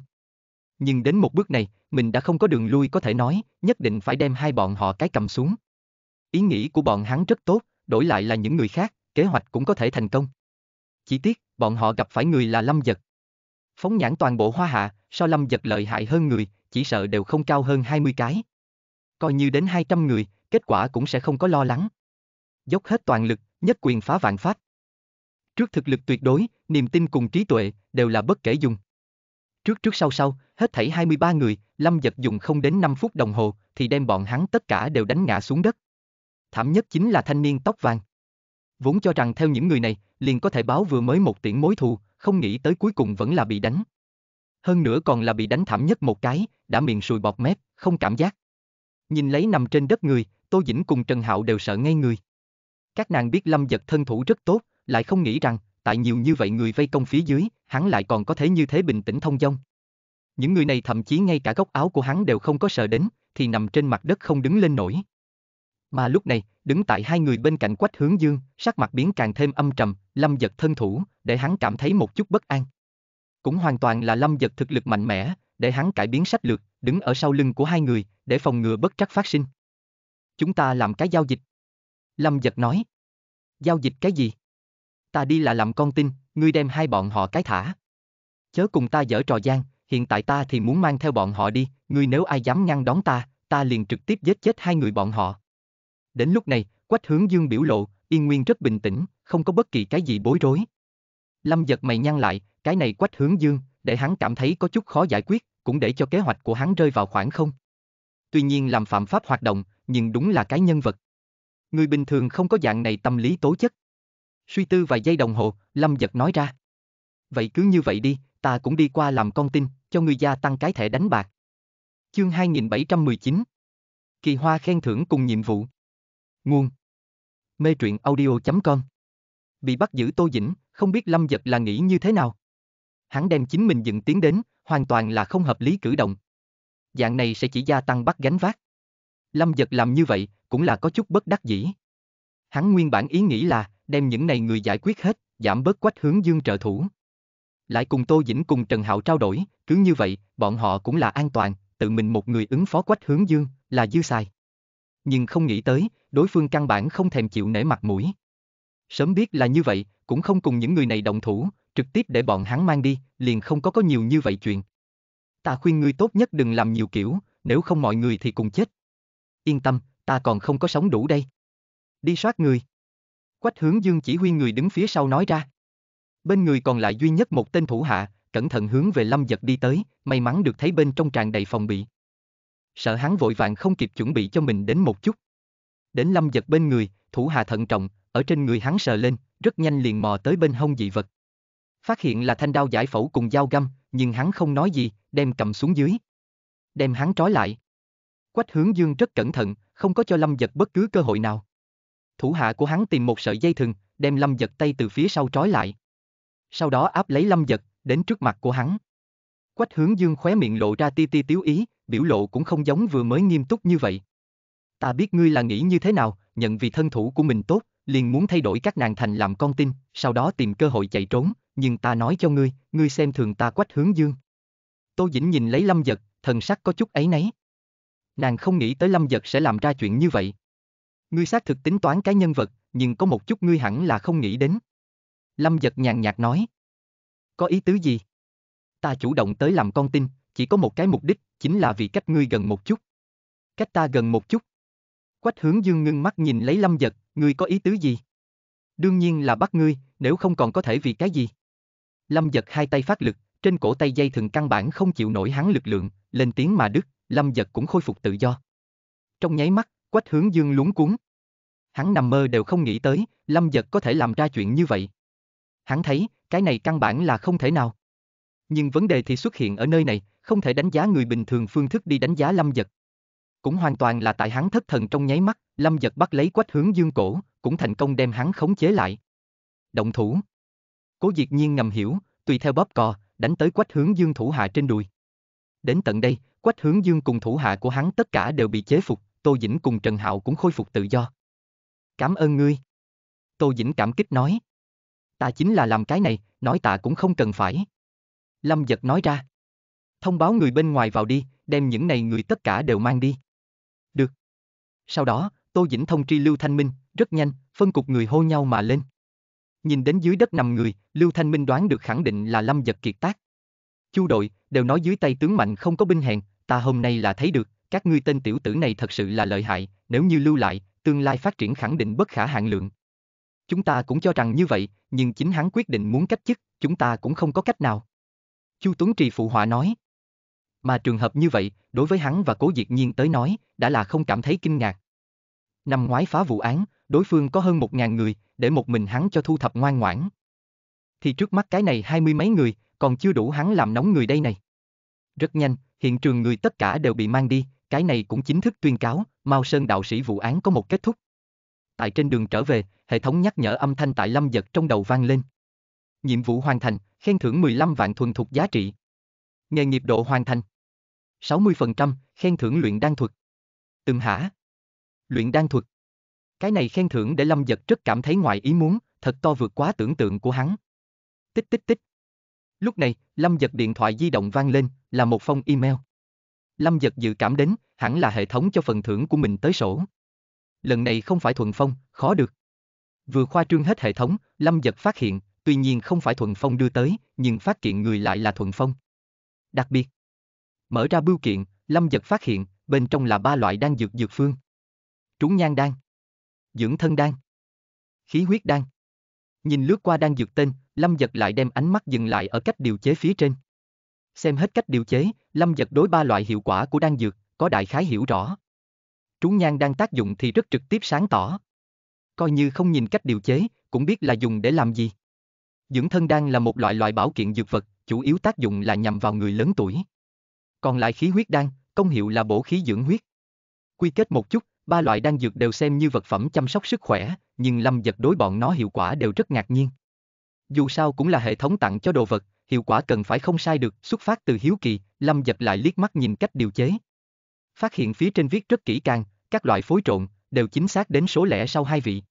Nhưng đến một bước này, mình đã không có đường lui có thể nói, nhất định phải đem hai bọn họ cái cầm xuống. Ý nghĩ của bọn hắn rất tốt, đổi lại là những người khác, kế hoạch cũng có thể thành công. Chỉ tiếc, bọn họ gặp phải người là Lâm Giật. Phóng nhãn toàn bộ hoa hạ, so Lâm Giật lợi hại hơn người, chỉ sợ đều không cao hơn 20 cái, coi như đến 200 người, kết quả cũng sẽ không có lo lắng. Dốc hết toàn lực, nhất quyền phá vạn pháp. Trước thực lực tuyệt đối, niềm tin cùng trí tuệ, đều là bất kể dùng. Trước trước sau sau, hết thảy 23 người, Lâm Giật dùng không đến 5 phút đồng hồ, thì đem bọn hắn tất cả đều đánh ngã xuống đất. Thảm nhất chính là thanh niên tóc vàng. Vốn cho rằng theo những người này, liền có thể báo vừa mới một tiễn mối thù, không nghĩ tới cuối cùng vẫn là bị đánh. Hơn nữa còn là bị đánh thảm nhất một cái, đã miệng sùi bọt mép, không cảm giác. Nhìn lấy nằm trên đất người, Tô Dĩnh cùng Trần Hạo đều sợ ngay người. Các nàng biết Lâm Giật thân thủ rất tốt, lại không nghĩ rằng, tại nhiều như vậy người vây công phía dưới, hắn lại còn có thể như thế bình tĩnh thông dong. Những người này thậm chí ngay cả góc áo của hắn đều không có sợ đến, thì nằm trên mặt đất không đứng lên nổi. Mà lúc này, đứng tại hai người bên cạnh Quách Hướng Dương, sắc mặt biến càng thêm âm trầm, Lâm Giật thân thủ, để hắn cảm thấy một chút bất an. Cũng hoàn toàn là Lâm Giật thực lực mạnh mẽ, để hắn cải biến sách lược, đứng ở sau lưng của hai người, để phòng ngừa bất trắc phát sinh. Chúng ta làm cái giao dịch. Lâm giật nói. Giao dịch cái gì? Ta đi là làm con tin, ngươi đem hai bọn họ cái thả. Chớ cùng ta dở trò gian, hiện tại ta thì muốn mang theo bọn họ đi, ngươi nếu ai dám ngăn đón ta, ta liền trực tiếp giết chết hai người bọn họ. Đến lúc này, Quách Hướng Dương biểu lộ, yên nguyên rất bình tĩnh, không có bất kỳ cái gì bối rối. Lâm giật mày nhăn lại, cái này Quách Hướng Dương, để hắn cảm thấy có chút khó giải quyết, cũng để cho kế hoạch của hắn rơi vào khoảng không tuy nhiên làm phạm pháp hoạt động, nhưng đúng là cái nhân vật. Người bình thường không có dạng này tâm lý tố chất. Suy tư vài giây đồng hồ, Lâm Giật nói ra. Vậy cứ như vậy đi, ta cũng đi qua làm con tin, cho người gia tăng cái thẻ đánh bạc. Chương 2719 Kỳ hoa khen thưởng cùng nhiệm vụ Nguồn Mê truyện audio.com Bị bắt giữ Tô Dĩnh, không biết Lâm Giật là nghĩ như thế nào. Hắn đem chính mình dựng tiến đến, hoàn toàn là không hợp lý cử động dạng này sẽ chỉ gia tăng bắt gánh vác. Lâm giật làm như vậy, cũng là có chút bất đắc dĩ. Hắn nguyên bản ý nghĩ là, đem những này người giải quyết hết, giảm bớt quách hướng dương trợ thủ. Lại cùng Tô Dĩnh cùng Trần Hạo trao đổi, cứ như vậy, bọn họ cũng là an toàn, tự mình một người ứng phó quách hướng dương, là dư xài. Nhưng không nghĩ tới, đối phương căn bản không thèm chịu nể mặt mũi. Sớm biết là như vậy, cũng không cùng những người này đồng thủ, trực tiếp để bọn hắn mang đi, liền không có có nhiều như vậy chuyện ta khuyên ngươi tốt nhất đừng làm nhiều kiểu, nếu không mọi người thì cùng chết. Yên tâm, ta còn không có sống đủ đây. Đi soát người. Quách hướng dương chỉ huy người đứng phía sau nói ra. Bên người còn lại duy nhất một tên thủ hạ, cẩn thận hướng về lâm giật đi tới, may mắn được thấy bên trong tràn đầy phòng bị. Sợ hắn vội vàng không kịp chuẩn bị cho mình đến một chút. Đến lâm giật bên người, thủ hạ thận trọng, ở trên người hắn sờ lên, rất nhanh liền mò tới bên hông dị vật. Phát hiện là thanh đao giải phẫu cùng dao găm, nhưng hắn không nói gì, đem cầm xuống dưới. Đem hắn trói lại. Quách hướng dương rất cẩn thận, không có cho Lâm Giật bất cứ cơ hội nào. Thủ hạ của hắn tìm một sợi dây thừng, đem Lâm Giật tay từ phía sau trói lại. Sau đó áp lấy Lâm Giật, đến trước mặt của hắn. Quách hướng dương khóe miệng lộ ra ti ti tiếu ý, biểu lộ cũng không giống vừa mới nghiêm túc như vậy. Ta biết ngươi là nghĩ như thế nào, nhận vì thân thủ của mình tốt, liền muốn thay đổi các nàng thành làm con tin, sau đó tìm cơ hội chạy trốn, nhưng ta nói cho ngươi, ngươi xem thường ta quách hướng dương. Tô Dĩnh nhìn lấy Lâm Giật, thần sắc có chút ấy nấy. Nàng không nghĩ tới Lâm Giật sẽ làm ra chuyện như vậy. Ngươi xác thực tính toán cái nhân vật, nhưng có một chút ngươi hẳn là không nghĩ đến. Lâm Giật nhàn nhạt nói. Có ý tứ gì? Ta chủ động tới làm con tin, chỉ có một cái mục đích, chính là vì cách ngươi gần một chút. Cách ta gần một chút. Quách hướng dương ngưng mắt nhìn lấy Lâm Giật, ngươi có ý tứ gì? Đương nhiên là bắt ngươi, nếu không còn có thể vì cái gì? Lâm Giật hai tay phát lực, trên cổ tay dây thừng căn bản không chịu nổi hắn lực lượng, lên tiếng mà đứt, Lâm Giật cũng khôi phục tự do. Trong nháy mắt, Quách Hướng Dương lúng cuốn. Hắn nằm mơ đều không nghĩ tới, Lâm Giật có thể làm ra chuyện như vậy. Hắn thấy, cái này căn bản là không thể nào. Nhưng vấn đề thì xuất hiện ở nơi này, không thể đánh giá người bình thường phương thức đi đánh giá Lâm Giật. Cũng hoàn toàn là tại hắn thất thần trong nháy mắt, Lâm Giật bắt lấy Quách Hướng Dương cổ, cũng thành công đem hắn khống chế lại. Động thủ. Cố Diệt Nhiên ngầm hiểu, tùy theo bóp cò, đánh tới quách hướng dương thủ hạ trên đùi. Đến tận đây, quách hướng dương cùng thủ hạ của hắn tất cả đều bị chế phục, Tô Dĩnh cùng Trần Hạo cũng khôi phục tự do. Cảm ơn ngươi. Tô Dĩnh cảm kích nói. Ta chính là làm cái này, nói ta cũng không cần phải. Lâm giật nói ra. Thông báo người bên ngoài vào đi, đem những này người tất cả đều mang đi. Được. Sau đó, Tô Dĩnh thông tri Lưu Thanh Minh, rất nhanh, phân cục người hô nhau mà lên. Nhìn đến dưới đất nằm người, Lưu Thanh Minh đoán được khẳng định là Lâm Giật kiệt tác. Chu đội, đều nói dưới tay tướng mạnh không có binh hẹn, ta hôm nay là thấy được, các ngươi tên tiểu tử này thật sự là lợi hại, nếu như lưu lại, tương lai phát triển khẳng định bất khả hạn lượng. Chúng ta cũng cho rằng như vậy, nhưng chính hắn quyết định muốn cách chức, chúng ta cũng không có cách nào. Chu Tuấn Trì phụ họa nói. Mà trường hợp như vậy, đối với hắn và Cố Diệt Nhiên tới nói, đã là không cảm thấy kinh ngạc, Năm ngoái phá vụ án, đối phương có hơn một ngàn người, để một mình hắn cho thu thập ngoan ngoãn. Thì trước mắt cái này hai mươi mấy người, còn chưa đủ hắn làm nóng người đây này. Rất nhanh, hiện trường người tất cả đều bị mang đi, cái này cũng chính thức tuyên cáo, Mao Sơn đạo sĩ vụ án có một kết thúc. Tại trên đường trở về, hệ thống nhắc nhở âm thanh tại lâm giật trong đầu vang lên. Nhiệm vụ hoàn thành, khen thưởng 15 vạn thuần thuộc giá trị. Nghề nghiệp độ hoàn thành. 60%, khen thưởng luyện đan thuật. Từng hả? Luyện đan thuật. Cái này khen thưởng để Lâm Giật rất cảm thấy ngoài ý muốn, thật to vượt quá tưởng tượng của hắn. Tích tích tích. Lúc này, Lâm Giật điện thoại di động vang lên, là một phong email. Lâm Giật dự cảm đến, hẳn là hệ thống cho phần thưởng của mình tới sổ. Lần này không phải thuần phong, khó được. Vừa khoa trương hết hệ thống, Lâm Giật phát hiện, tuy nhiên không phải thuần phong đưa tới, nhưng phát kiện người lại là thuần phong. Đặc biệt, mở ra bưu kiện, Lâm Giật phát hiện, bên trong là ba loại đan dược dược phương trúng nhang đan, dưỡng thân đan, khí huyết đan. Nhìn lướt qua đan dược tên, Lâm Giật lại đem ánh mắt dừng lại ở cách điều chế phía trên. Xem hết cách điều chế, Lâm Giật đối ba loại hiệu quả của đan dược, có đại khái hiểu rõ. Trúng nhang đan tác dụng thì rất trực tiếp sáng tỏ. Coi như không nhìn cách điều chế, cũng biết là dùng để làm gì. Dưỡng thân đan là một loại loại bảo kiện dược vật, chủ yếu tác dụng là nhằm vào người lớn tuổi. Còn lại khí huyết đan, công hiệu là bổ khí dưỡng huyết. Quy kết một chút, Ba loại đan dược đều xem như vật phẩm chăm sóc sức khỏe, nhưng Lâm Giật đối bọn nó hiệu quả đều rất ngạc nhiên. Dù sao cũng là hệ thống tặng cho đồ vật, hiệu quả cần phải không sai được, xuất phát từ hiếu kỳ, Lâm Giật lại liếc mắt nhìn cách điều chế. Phát hiện phía trên viết rất kỹ càng, các loại phối trộn, đều chính xác đến số lẻ sau hai vị.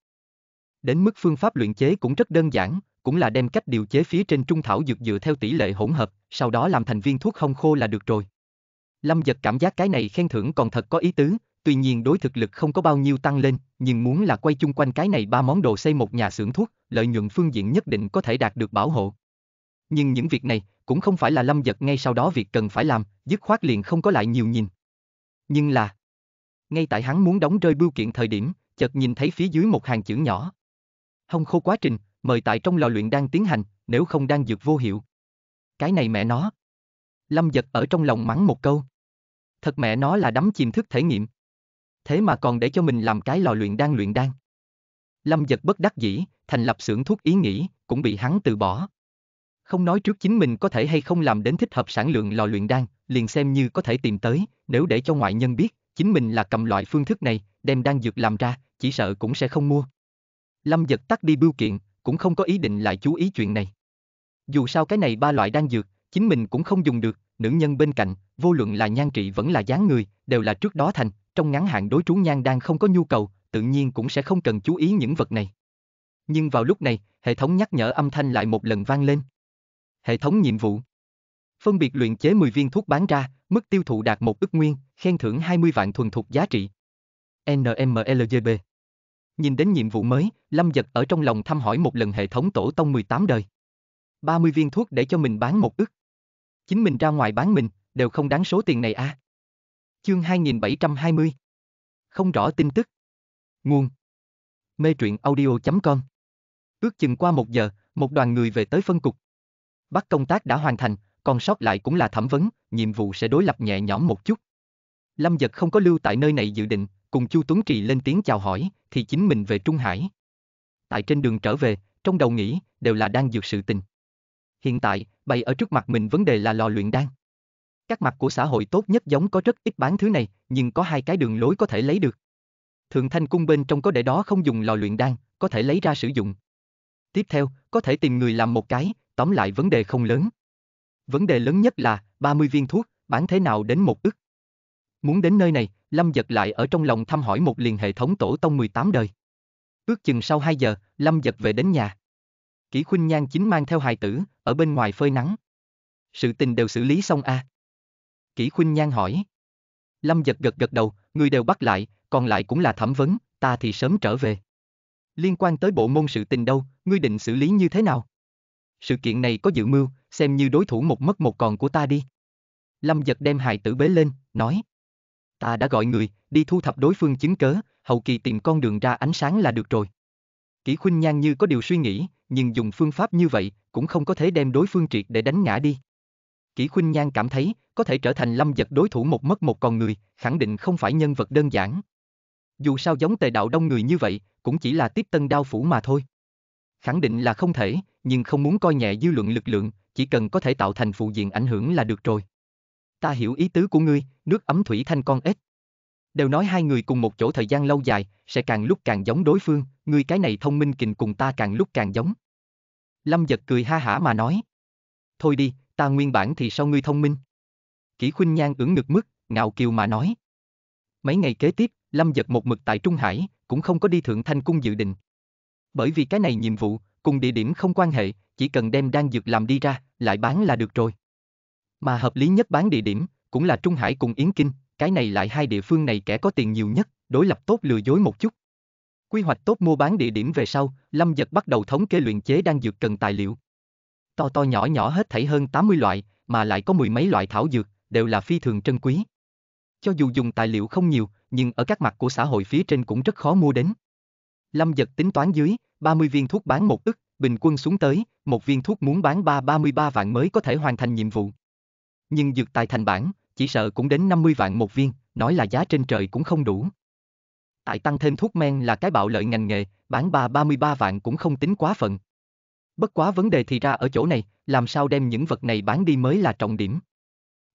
Đến mức phương pháp luyện chế cũng rất đơn giản, cũng là đem cách điều chế phía trên trung thảo dược dựa theo tỷ lệ hỗn hợp, sau đó làm thành viên thuốc không khô là được rồi. Lâm giật cảm giác cái này khen thưởng còn thật có ý tứ, tuy nhiên đối thực lực không có bao nhiêu tăng lên, nhưng muốn là quay chung quanh cái này ba món đồ xây một nhà xưởng thuốc, lợi nhuận phương diện nhất định có thể đạt được bảo hộ. Nhưng những việc này cũng không phải là lâm giật ngay sau đó việc cần phải làm, dứt khoát liền không có lại nhiều nhìn. Nhưng là, ngay tại hắn muốn đóng rơi bưu kiện thời điểm, chợt nhìn thấy phía dưới một hàng chữ nhỏ. không khô quá trình, mời tại trong lò luyện đang tiến hành, nếu không đang dược vô hiệu. Cái này mẹ nó. Lâm giật ở trong lòng mắng một câu. Thật mẹ nó là đắm chìm thức thể nghiệm thế mà còn để cho mình làm cái lò luyện đan luyện đan. Lâm giật bất đắc dĩ, thành lập xưởng thuốc ý nghĩ, cũng bị hắn từ bỏ. Không nói trước chính mình có thể hay không làm đến thích hợp sản lượng lò luyện đan, liền xem như có thể tìm tới, nếu để cho ngoại nhân biết, chính mình là cầm loại phương thức này, đem đan dược làm ra, chỉ sợ cũng sẽ không mua. Lâm giật tắt đi bưu kiện, cũng không có ý định lại chú ý chuyện này. Dù sao cái này ba loại đan dược, chính mình cũng không dùng được, nữ nhân bên cạnh, vô luận là nhan trị vẫn là dáng người, đều là trước đó thành, trong ngắn hạn đối trú nhan đang không có nhu cầu, tự nhiên cũng sẽ không cần chú ý những vật này. Nhưng vào lúc này, hệ thống nhắc nhở âm thanh lại một lần vang lên. Hệ thống nhiệm vụ. Phân biệt luyện chế 10 viên thuốc bán ra, mức tiêu thụ đạt một ức nguyên, khen thưởng 20 vạn thuần thuộc giá trị. NMLGB. Nhìn đến nhiệm vụ mới, Lâm Giật ở trong lòng thăm hỏi một lần hệ thống tổ tông 18 đời. 30 viên thuốc để cho mình bán một ức. Chính mình ra ngoài bán mình, đều không đáng số tiền này a. À. Chương 2720 Không rõ tin tức Nguồn Mê truyện audio.com Ước chừng qua một giờ, một đoàn người về tới phân cục. Bắt công tác đã hoàn thành, còn sót lại cũng là thẩm vấn, nhiệm vụ sẽ đối lập nhẹ nhõm một chút. Lâm Giật không có lưu tại nơi này dự định, cùng Chu Tuấn Trì lên tiếng chào hỏi, thì chính mình về Trung Hải. Tại trên đường trở về, trong đầu nghĩ, đều là đang dược sự tình. Hiện tại, bày ở trước mặt mình vấn đề là lò luyện đan. Các mặt của xã hội tốt nhất giống có rất ít bán thứ này, nhưng có hai cái đường lối có thể lấy được. Thường Thanh Cung bên trong có để đó không dùng lò luyện đan, có thể lấy ra sử dụng. Tiếp theo, có thể tìm người làm một cái, tóm lại vấn đề không lớn. Vấn đề lớn nhất là 30 viên thuốc, bán thế nào đến một ức. Muốn đến nơi này, Lâm Giật lại ở trong lòng thăm hỏi một liền hệ thống tổ tông 18 đời. Ước chừng sau 2 giờ, Lâm Giật về đến nhà. Kỷ Khuynh Nhan chính mang theo hài tử, ở bên ngoài phơi nắng. Sự tình đều xử lý xong a. À. Kỷ Khuynh Nhan hỏi. Lâm giật gật gật đầu, người đều bắt lại, còn lại cũng là thẩm vấn, ta thì sớm trở về. Liên quan tới bộ môn sự tình đâu, ngươi định xử lý như thế nào? Sự kiện này có dự mưu, xem như đối thủ một mất một còn của ta đi. Lâm giật đem hài tử bế lên, nói. Ta đã gọi người, đi thu thập đối phương chứng cớ, hậu kỳ tìm con đường ra ánh sáng là được rồi. Kỷ khuynh nhan như có điều suy nghĩ, nhưng dùng phương pháp như vậy, cũng không có thể đem đối phương triệt để đánh ngã đi. Kỷ Khuynh Nhan cảm thấy, có thể trở thành lâm giật đối thủ một mất một còn người, khẳng định không phải nhân vật đơn giản. Dù sao giống tề đạo đông người như vậy, cũng chỉ là tiếp tân đao phủ mà thôi. Khẳng định là không thể, nhưng không muốn coi nhẹ dư luận lực lượng, chỉ cần có thể tạo thành phụ diện ảnh hưởng là được rồi. Ta hiểu ý tứ của ngươi, nước ấm thủy thanh con ếch. Đều nói hai người cùng một chỗ thời gian lâu dài, sẽ càng lúc càng giống đối phương, ngươi cái này thông minh kình cùng ta càng lúc càng giống. Lâm giật cười ha hả mà nói. Thôi đi, ta nguyên bản thì sao ngươi thông minh? Kỷ khuynh nhan ưỡn ngực mức, ngạo kiều mà nói. Mấy ngày kế tiếp, Lâm giật một mực tại Trung Hải, cũng không có đi Thượng Thanh Cung dự định. Bởi vì cái này nhiệm vụ, cùng địa điểm không quan hệ, chỉ cần đem đan dược làm đi ra, lại bán là được rồi. Mà hợp lý nhất bán địa điểm, cũng là Trung Hải cùng Yến Kinh, cái này lại hai địa phương này kẻ có tiền nhiều nhất, đối lập tốt lừa dối một chút. Quy hoạch tốt mua bán địa điểm về sau, Lâm Giật bắt đầu thống kê luyện chế đan dược cần tài liệu to to nhỏ nhỏ hết thảy hơn 80 loại, mà lại có mười mấy loại thảo dược, đều là phi thường trân quý. Cho dù dùng tài liệu không nhiều, nhưng ở các mặt của xã hội phía trên cũng rất khó mua đến. Lâm giật tính toán dưới, 30 viên thuốc bán một ức, bình quân xuống tới, một viên thuốc muốn bán 3-33 vạn mới có thể hoàn thành nhiệm vụ. Nhưng dược tài thành bản, chỉ sợ cũng đến 50 vạn một viên, nói là giá trên trời cũng không đủ. Tại tăng thêm thuốc men là cái bạo lợi ngành nghề, bán 3-33 vạn cũng không tính quá phận. Bất quá vấn đề thì ra ở chỗ này, làm sao đem những vật này bán đi mới là trọng điểm.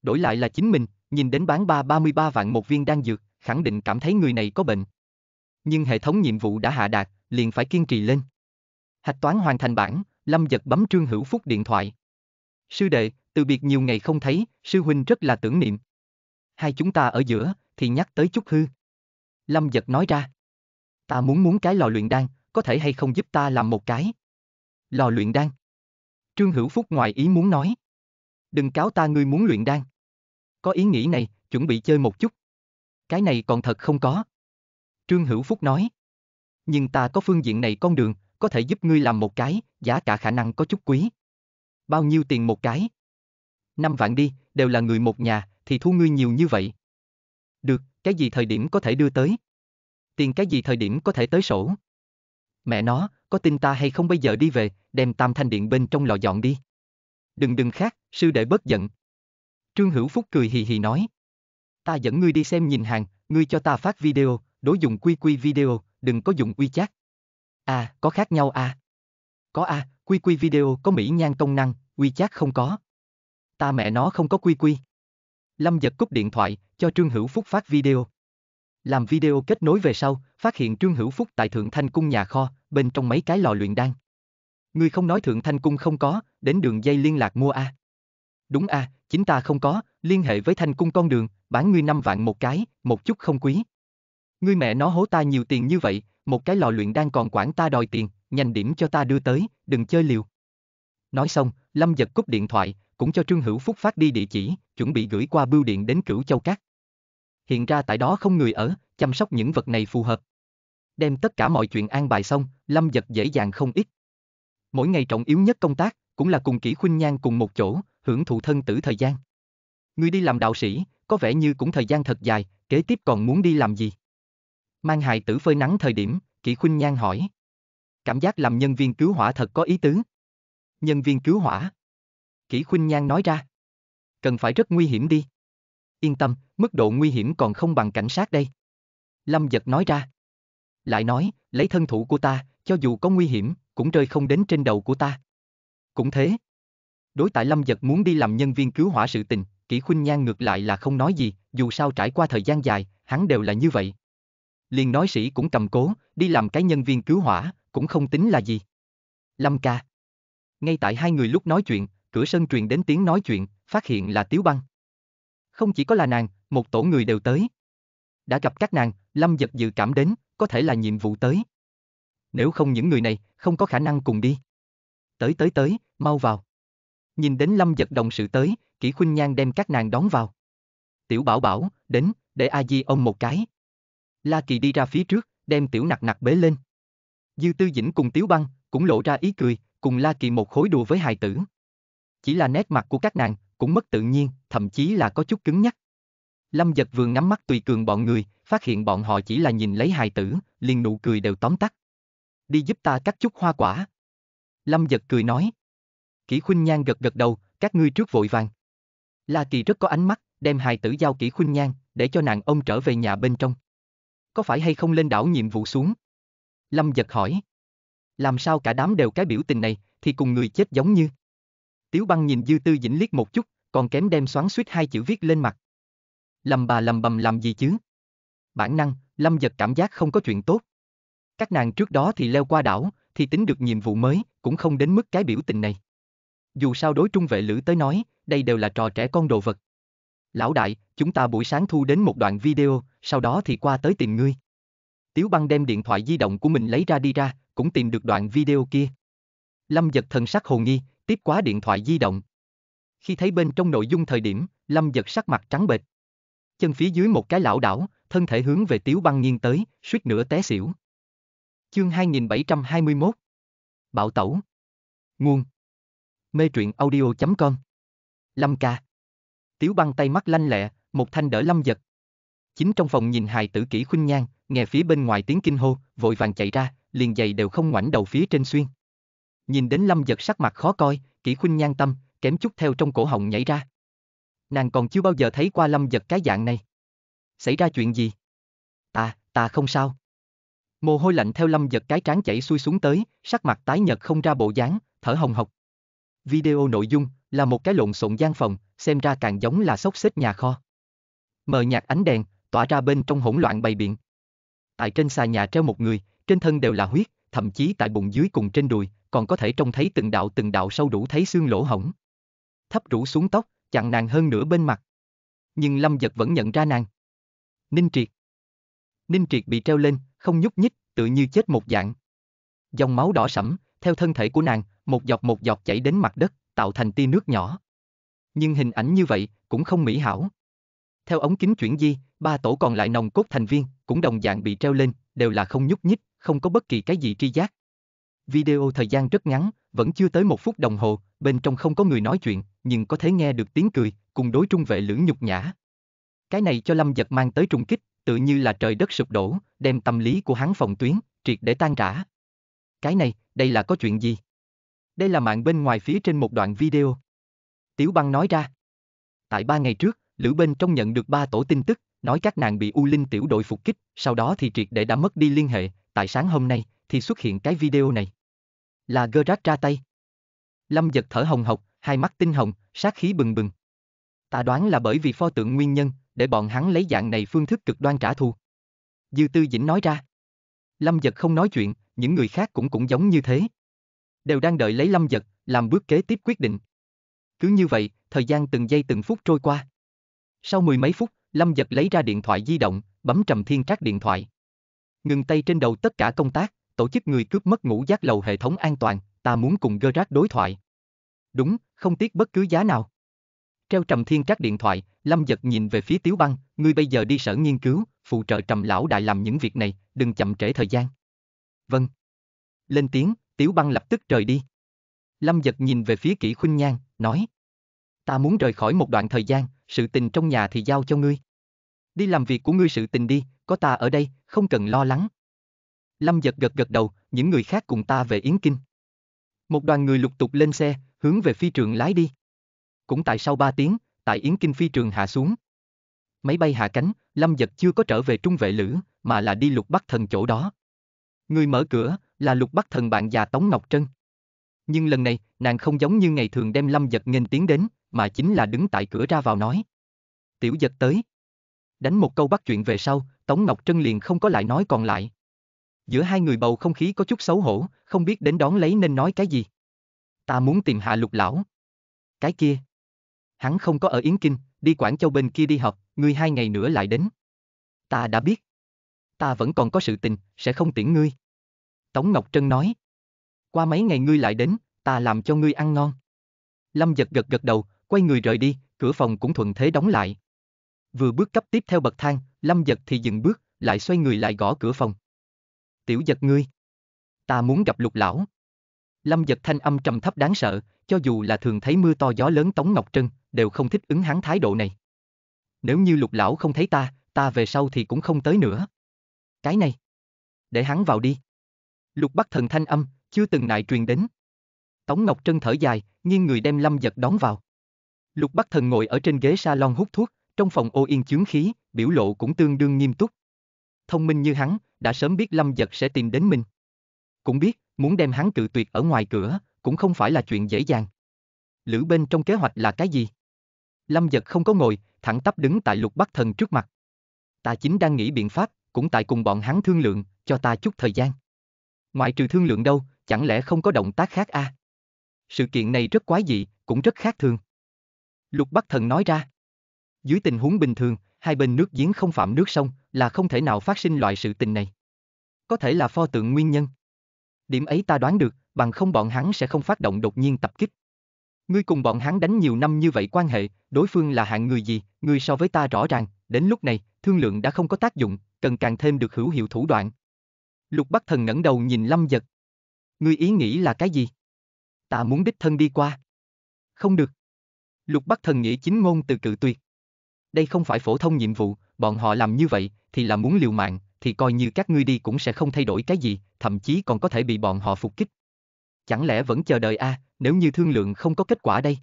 Đổi lại là chính mình, nhìn đến bán 3 33 vạn một viên đan dược, khẳng định cảm thấy người này có bệnh. Nhưng hệ thống nhiệm vụ đã hạ đạt, liền phải kiên trì lên. Hạch toán hoàn thành bản, Lâm giật bấm Trương Hữu Phúc điện thoại. Sư đệ, từ biệt nhiều ngày không thấy, sư huynh rất là tưởng niệm. Hai chúng ta ở giữa, thì nhắc tới chút hư. Lâm giật nói ra. Ta muốn muốn cái lò luyện đan, có thể hay không giúp ta làm một cái lò luyện đan. Trương Hữu Phúc ngoài ý muốn nói. Đừng cáo ta ngươi muốn luyện đan. Có ý nghĩ này, chuẩn bị chơi một chút. Cái này còn thật không có. Trương Hữu Phúc nói. Nhưng ta có phương diện này con đường, có thể giúp ngươi làm một cái, giá cả khả năng có chút quý. Bao nhiêu tiền một cái? Năm vạn đi, đều là người một nhà, thì thu ngươi nhiều như vậy. Được, cái gì thời điểm có thể đưa tới? Tiền cái gì thời điểm có thể tới sổ? Mẹ nó, có tin ta hay không bây giờ đi về, đem tam thanh điện bên trong lò dọn đi. Đừng đừng khác, sư đệ bớt giận. Trương Hữu Phúc cười hì hì nói. Ta dẫn ngươi đi xem nhìn hàng, ngươi cho ta phát video, đối dùng quy quy video, đừng có dùng uy chat. À, có khác nhau à? Có à, quy quy video có mỹ nhan công năng, uy chat không có. Ta mẹ nó không có quy quy. Lâm giật cúp điện thoại, cho Trương Hữu Phúc phát video, làm video kết nối về sau, phát hiện Trương Hữu Phúc tại Thượng Thanh Cung nhà kho, bên trong mấy cái lò luyện đan. Ngươi không nói Thượng Thanh Cung không có, đến đường dây liên lạc mua a. À? Đúng a, à, chính ta không có, liên hệ với Thanh Cung con đường, bán ngươi năm vạn một cái, một chút không quý. Ngươi mẹ nó hố ta nhiều tiền như vậy, một cái lò luyện đan còn quản ta đòi tiền, nhanh điểm cho ta đưa tới, đừng chơi liều. Nói xong, Lâm giật cúp điện thoại, cũng cho Trương Hữu Phúc phát đi địa chỉ, chuẩn bị gửi qua bưu điện đến Cửu Châu Cát hiện ra tại đó không người ở, chăm sóc những vật này phù hợp. Đem tất cả mọi chuyện an bài xong, Lâm Giật dễ dàng không ít. Mỗi ngày trọng yếu nhất công tác, cũng là cùng kỹ khuynh nhan cùng một chỗ, hưởng thụ thân tử thời gian. Người đi làm đạo sĩ, có vẻ như cũng thời gian thật dài, kế tiếp còn muốn đi làm gì? Mang hài tử phơi nắng thời điểm, kỹ khuynh nhan hỏi. Cảm giác làm nhân viên cứu hỏa thật có ý tứ. Nhân viên cứu hỏa. Kỷ khuynh nhan nói ra. Cần phải rất nguy hiểm đi. Yên tâm, mức độ nguy hiểm còn không bằng cảnh sát đây. Lâm giật nói ra. Lại nói, lấy thân thủ của ta, cho dù có nguy hiểm, cũng rơi không đến trên đầu của ta. Cũng thế. Đối tại Lâm giật muốn đi làm nhân viên cứu hỏa sự tình, kỹ khuynh nhan ngược lại là không nói gì, dù sao trải qua thời gian dài, hắn đều là như vậy. Liền nói sĩ cũng cầm cố, đi làm cái nhân viên cứu hỏa, cũng không tính là gì. Lâm ca. Ngay tại hai người lúc nói chuyện, cửa sân truyền đến tiếng nói chuyện, phát hiện là Tiếu Băng. Không chỉ có là nàng, một tổ người đều tới. Đã gặp các nàng, Lâm giật dự cảm đến, có thể là nhiệm vụ tới. Nếu không những người này, không có khả năng cùng đi. Tới tới tới, mau vào. Nhìn đến Lâm giật đồng sự tới, Kỷ Khuynh Nhan đem các nàng đón vào. Tiểu Bảo Bảo, đến, để A Di ông một cái. La Kỳ đi ra phía trước, đem Tiểu Nặc Nặc bế lên. Dư Tư Dĩnh cùng Tiếu Băng cũng lộ ra ý cười, cùng La Kỳ một khối đùa với hài tử. Chỉ là nét mặt của các nàng cũng mất tự nhiên, thậm chí là có chút cứng nhắc. Lâm giật vừa ngắm mắt tùy cường bọn người, phát hiện bọn họ chỉ là nhìn lấy hài tử, liền nụ cười đều tóm tắt. Đi giúp ta cắt chút hoa quả. Lâm giật cười nói. Kỷ khuynh nhan gật gật đầu, các ngươi trước vội vàng. La Kỳ rất có ánh mắt, đem hài tử giao Kỷ khuynh nhan, để cho nàng ông trở về nhà bên trong. Có phải hay không lên đảo nhiệm vụ xuống? Lâm giật hỏi. Làm sao cả đám đều cái biểu tình này, thì cùng người chết giống như. Tiếu băng nhìn dư tư dĩnh liếc một chút, còn kém đem xoắn suýt hai chữ viết lên mặt lầm bà lầm bầm làm gì chứ? Bản năng, Lâm Giật cảm giác không có chuyện tốt. Các nàng trước đó thì leo qua đảo, thì tính được nhiệm vụ mới, cũng không đến mức cái biểu tình này. Dù sao đối trung vệ lữ tới nói, đây đều là trò trẻ con đồ vật. Lão đại, chúng ta buổi sáng thu đến một đoạn video, sau đó thì qua tới tìm ngươi. Tiếu băng đem điện thoại di động của mình lấy ra đi ra, cũng tìm được đoạn video kia. Lâm giật thần sắc hồ nghi, tiếp quá điện thoại di động. Khi thấy bên trong nội dung thời điểm, Lâm giật sắc mặt trắng bệch chân phía dưới một cái lão đảo, thân thể hướng về Tiếu Băng nghiêng tới, suýt nữa té xỉu. Chương 2721 Bạo tẩu Nguồn Mê truyện audio.com Lâm ca Tiếu Băng tay mắt lanh lẹ, một thanh đỡ Lâm giật. Chính trong phòng nhìn hài tử kỹ khuynh nhan, nghe phía bên ngoài tiếng kinh hô, vội vàng chạy ra, liền giày đều không ngoảnh đầu phía trên xuyên. Nhìn đến Lâm giật sắc mặt khó coi, kỹ khuynh nhan tâm, kém chút theo trong cổ họng nhảy ra nàng còn chưa bao giờ thấy qua lâm giật cái dạng này. Xảy ra chuyện gì? Ta, ta không sao. Mồ hôi lạnh theo lâm giật cái trán chảy xuôi xuống tới, sắc mặt tái nhật không ra bộ dáng, thở hồng hộc. Video nội dung là một cái lộn xộn gian phòng, xem ra càng giống là xốc xếp nhà kho. Mờ nhạt ánh đèn, tỏa ra bên trong hỗn loạn bày biện. Tại trên xà nhà treo một người, trên thân đều là huyết, thậm chí tại bụng dưới cùng trên đùi, còn có thể trông thấy từng đạo từng đạo sâu đủ thấy xương lỗ hổng. Thấp rũ xuống tóc, chặn nàng hơn nửa bên mặt. Nhưng Lâm Giật vẫn nhận ra nàng. Ninh Triệt. Ninh Triệt bị treo lên, không nhúc nhích, tự như chết một dạng. Dòng máu đỏ sẫm, theo thân thể của nàng, một giọt một giọt chảy đến mặt đất, tạo thành tia nước nhỏ. Nhưng hình ảnh như vậy cũng không mỹ hảo. Theo ống kính chuyển di, ba tổ còn lại nồng cốt thành viên cũng đồng dạng bị treo lên, đều là không nhúc nhích, không có bất kỳ cái gì tri giác video thời gian rất ngắn, vẫn chưa tới một phút đồng hồ, bên trong không có người nói chuyện, nhưng có thể nghe được tiếng cười, cùng đối trung vệ lưỡng nhục nhã. Cái này cho Lâm Giật mang tới trùng kích, tự như là trời đất sụp đổ, đem tâm lý của hắn phòng tuyến, triệt để tan rã. Cái này, đây là có chuyện gì? Đây là mạng bên ngoài phía trên một đoạn video. Tiểu băng nói ra. Tại ba ngày trước, Lữ Bên trong nhận được ba tổ tin tức, nói các nàng bị U Linh tiểu đội phục kích, sau đó thì triệt để đã mất đi liên hệ, tại sáng hôm nay, thì xuất hiện cái video này. Là Gerard ra tay. Lâm giật thở hồng hộc, hai mắt tinh hồng, sát khí bừng bừng. Ta đoán là bởi vì pho tượng nguyên nhân, để bọn hắn lấy dạng này phương thức cực đoan trả thù. Dư Tư Dĩnh nói ra. Lâm giật không nói chuyện, những người khác cũng cũng giống như thế. Đều đang đợi lấy Lâm giật, làm bước kế tiếp quyết định. Cứ như vậy, thời gian từng giây từng phút trôi qua. Sau mười mấy phút, Lâm giật lấy ra điện thoại di động, bấm trầm thiên trác điện thoại. Ngừng tay trên đầu tất cả công tác, tổ chức người cướp mất ngũ giác lầu hệ thống an toàn, ta muốn cùng Gerard đối thoại. Đúng, không tiếc bất cứ giá nào. Treo Trầm Thiên Trác điện thoại, Lâm Giật nhìn về phía Tiếu Băng, ngươi bây giờ đi sở nghiên cứu, phụ trợ Trầm Lão Đại làm những việc này, đừng chậm trễ thời gian. Vâng. Lên tiếng, Tiếu Băng lập tức rời đi. Lâm Giật nhìn về phía Kỷ Khuynh Nhan, nói. Ta muốn rời khỏi một đoạn thời gian, sự tình trong nhà thì giao cho ngươi. Đi làm việc của ngươi sự tình đi, có ta ở đây, không cần lo lắng. Lâm giật gật gật đầu, những người khác cùng ta về Yến Kinh. Một đoàn người lục tục lên xe, hướng về phi trường lái đi. Cũng tại sau 3 tiếng, tại Yến Kinh phi trường hạ xuống. Máy bay hạ cánh, Lâm Giật chưa có trở về trung vệ lữ, mà là đi lục bắt thần chỗ đó. Người mở cửa, là lục bắt thần bạn già Tống Ngọc Trân. Nhưng lần này, nàng không giống như ngày thường đem Lâm Giật nghênh tiến đến, mà chính là đứng tại cửa ra vào nói. Tiểu Giật tới. Đánh một câu bắt chuyện về sau, Tống Ngọc Trân liền không có lại nói còn lại, Giữa hai người bầu không khí có chút xấu hổ, không biết đến đón lấy nên nói cái gì. Ta muốn tìm hạ lục lão. Cái kia. Hắn không có ở Yến Kinh, đi Quảng Châu bên kia đi học, ngươi hai ngày nữa lại đến. Ta đã biết. Ta vẫn còn có sự tình, sẽ không tiễn ngươi. Tống Ngọc Trân nói. Qua mấy ngày ngươi lại đến, ta làm cho ngươi ăn ngon. Lâm giật gật gật đầu, quay người rời đi, cửa phòng cũng thuận thế đóng lại. Vừa bước cấp tiếp theo bậc thang, Lâm giật thì dừng bước, lại xoay người lại gõ cửa phòng tiểu giật ngươi. Ta muốn gặp lục lão. Lâm giật thanh âm trầm thấp đáng sợ, cho dù là thường thấy mưa to gió lớn Tống Ngọc Trân, đều không thích ứng hắn thái độ này. Nếu như lục lão không thấy ta, ta về sau thì cũng không tới nữa. Cái này. Để hắn vào đi. Lục bắc thần thanh âm, chưa từng nại truyền đến. Tống Ngọc Trân thở dài, nghiêng người đem Lâm giật đón vào. Lục bắc thần ngồi ở trên ghế salon hút thuốc, trong phòng ô yên chướng khí, biểu lộ cũng tương đương nghiêm túc, thông minh như hắn, đã sớm biết Lâm Giật sẽ tìm đến mình. Cũng biết, muốn đem hắn cự tuyệt ở ngoài cửa, cũng không phải là chuyện dễ dàng. Lữ bên trong kế hoạch là cái gì? Lâm Giật không có ngồi, thẳng tắp đứng tại lục bắc thần trước mặt. Ta chính đang nghĩ biện pháp, cũng tại cùng bọn hắn thương lượng, cho ta chút thời gian. Ngoại trừ thương lượng đâu, chẳng lẽ không có động tác khác a? À? Sự kiện này rất quái dị, cũng rất khác thường. Lục Bắc Thần nói ra. Dưới tình huống bình thường, hai bên nước giếng không phạm nước sông, là không thể nào phát sinh loại sự tình này. Có thể là pho tượng nguyên nhân. Điểm ấy ta đoán được, bằng không bọn hắn sẽ không phát động đột nhiên tập kích. Ngươi cùng bọn hắn đánh nhiều năm như vậy quan hệ, đối phương là hạng người gì, ngươi so với ta rõ ràng, đến lúc này, thương lượng đã không có tác dụng, cần càng thêm được hữu hiệu thủ đoạn. Lục Bắc Thần ngẩng đầu nhìn Lâm Giật. Ngươi ý nghĩ là cái gì? Ta muốn đích thân đi qua. Không được. Lục Bắc Thần nghĩ chính ngôn từ cự tuyệt đây không phải phổ thông nhiệm vụ, bọn họ làm như vậy, thì là muốn liều mạng, thì coi như các ngươi đi cũng sẽ không thay đổi cái gì, thậm chí còn có thể bị bọn họ phục kích. Chẳng lẽ vẫn chờ đợi a, à, nếu như thương lượng không có kết quả đây?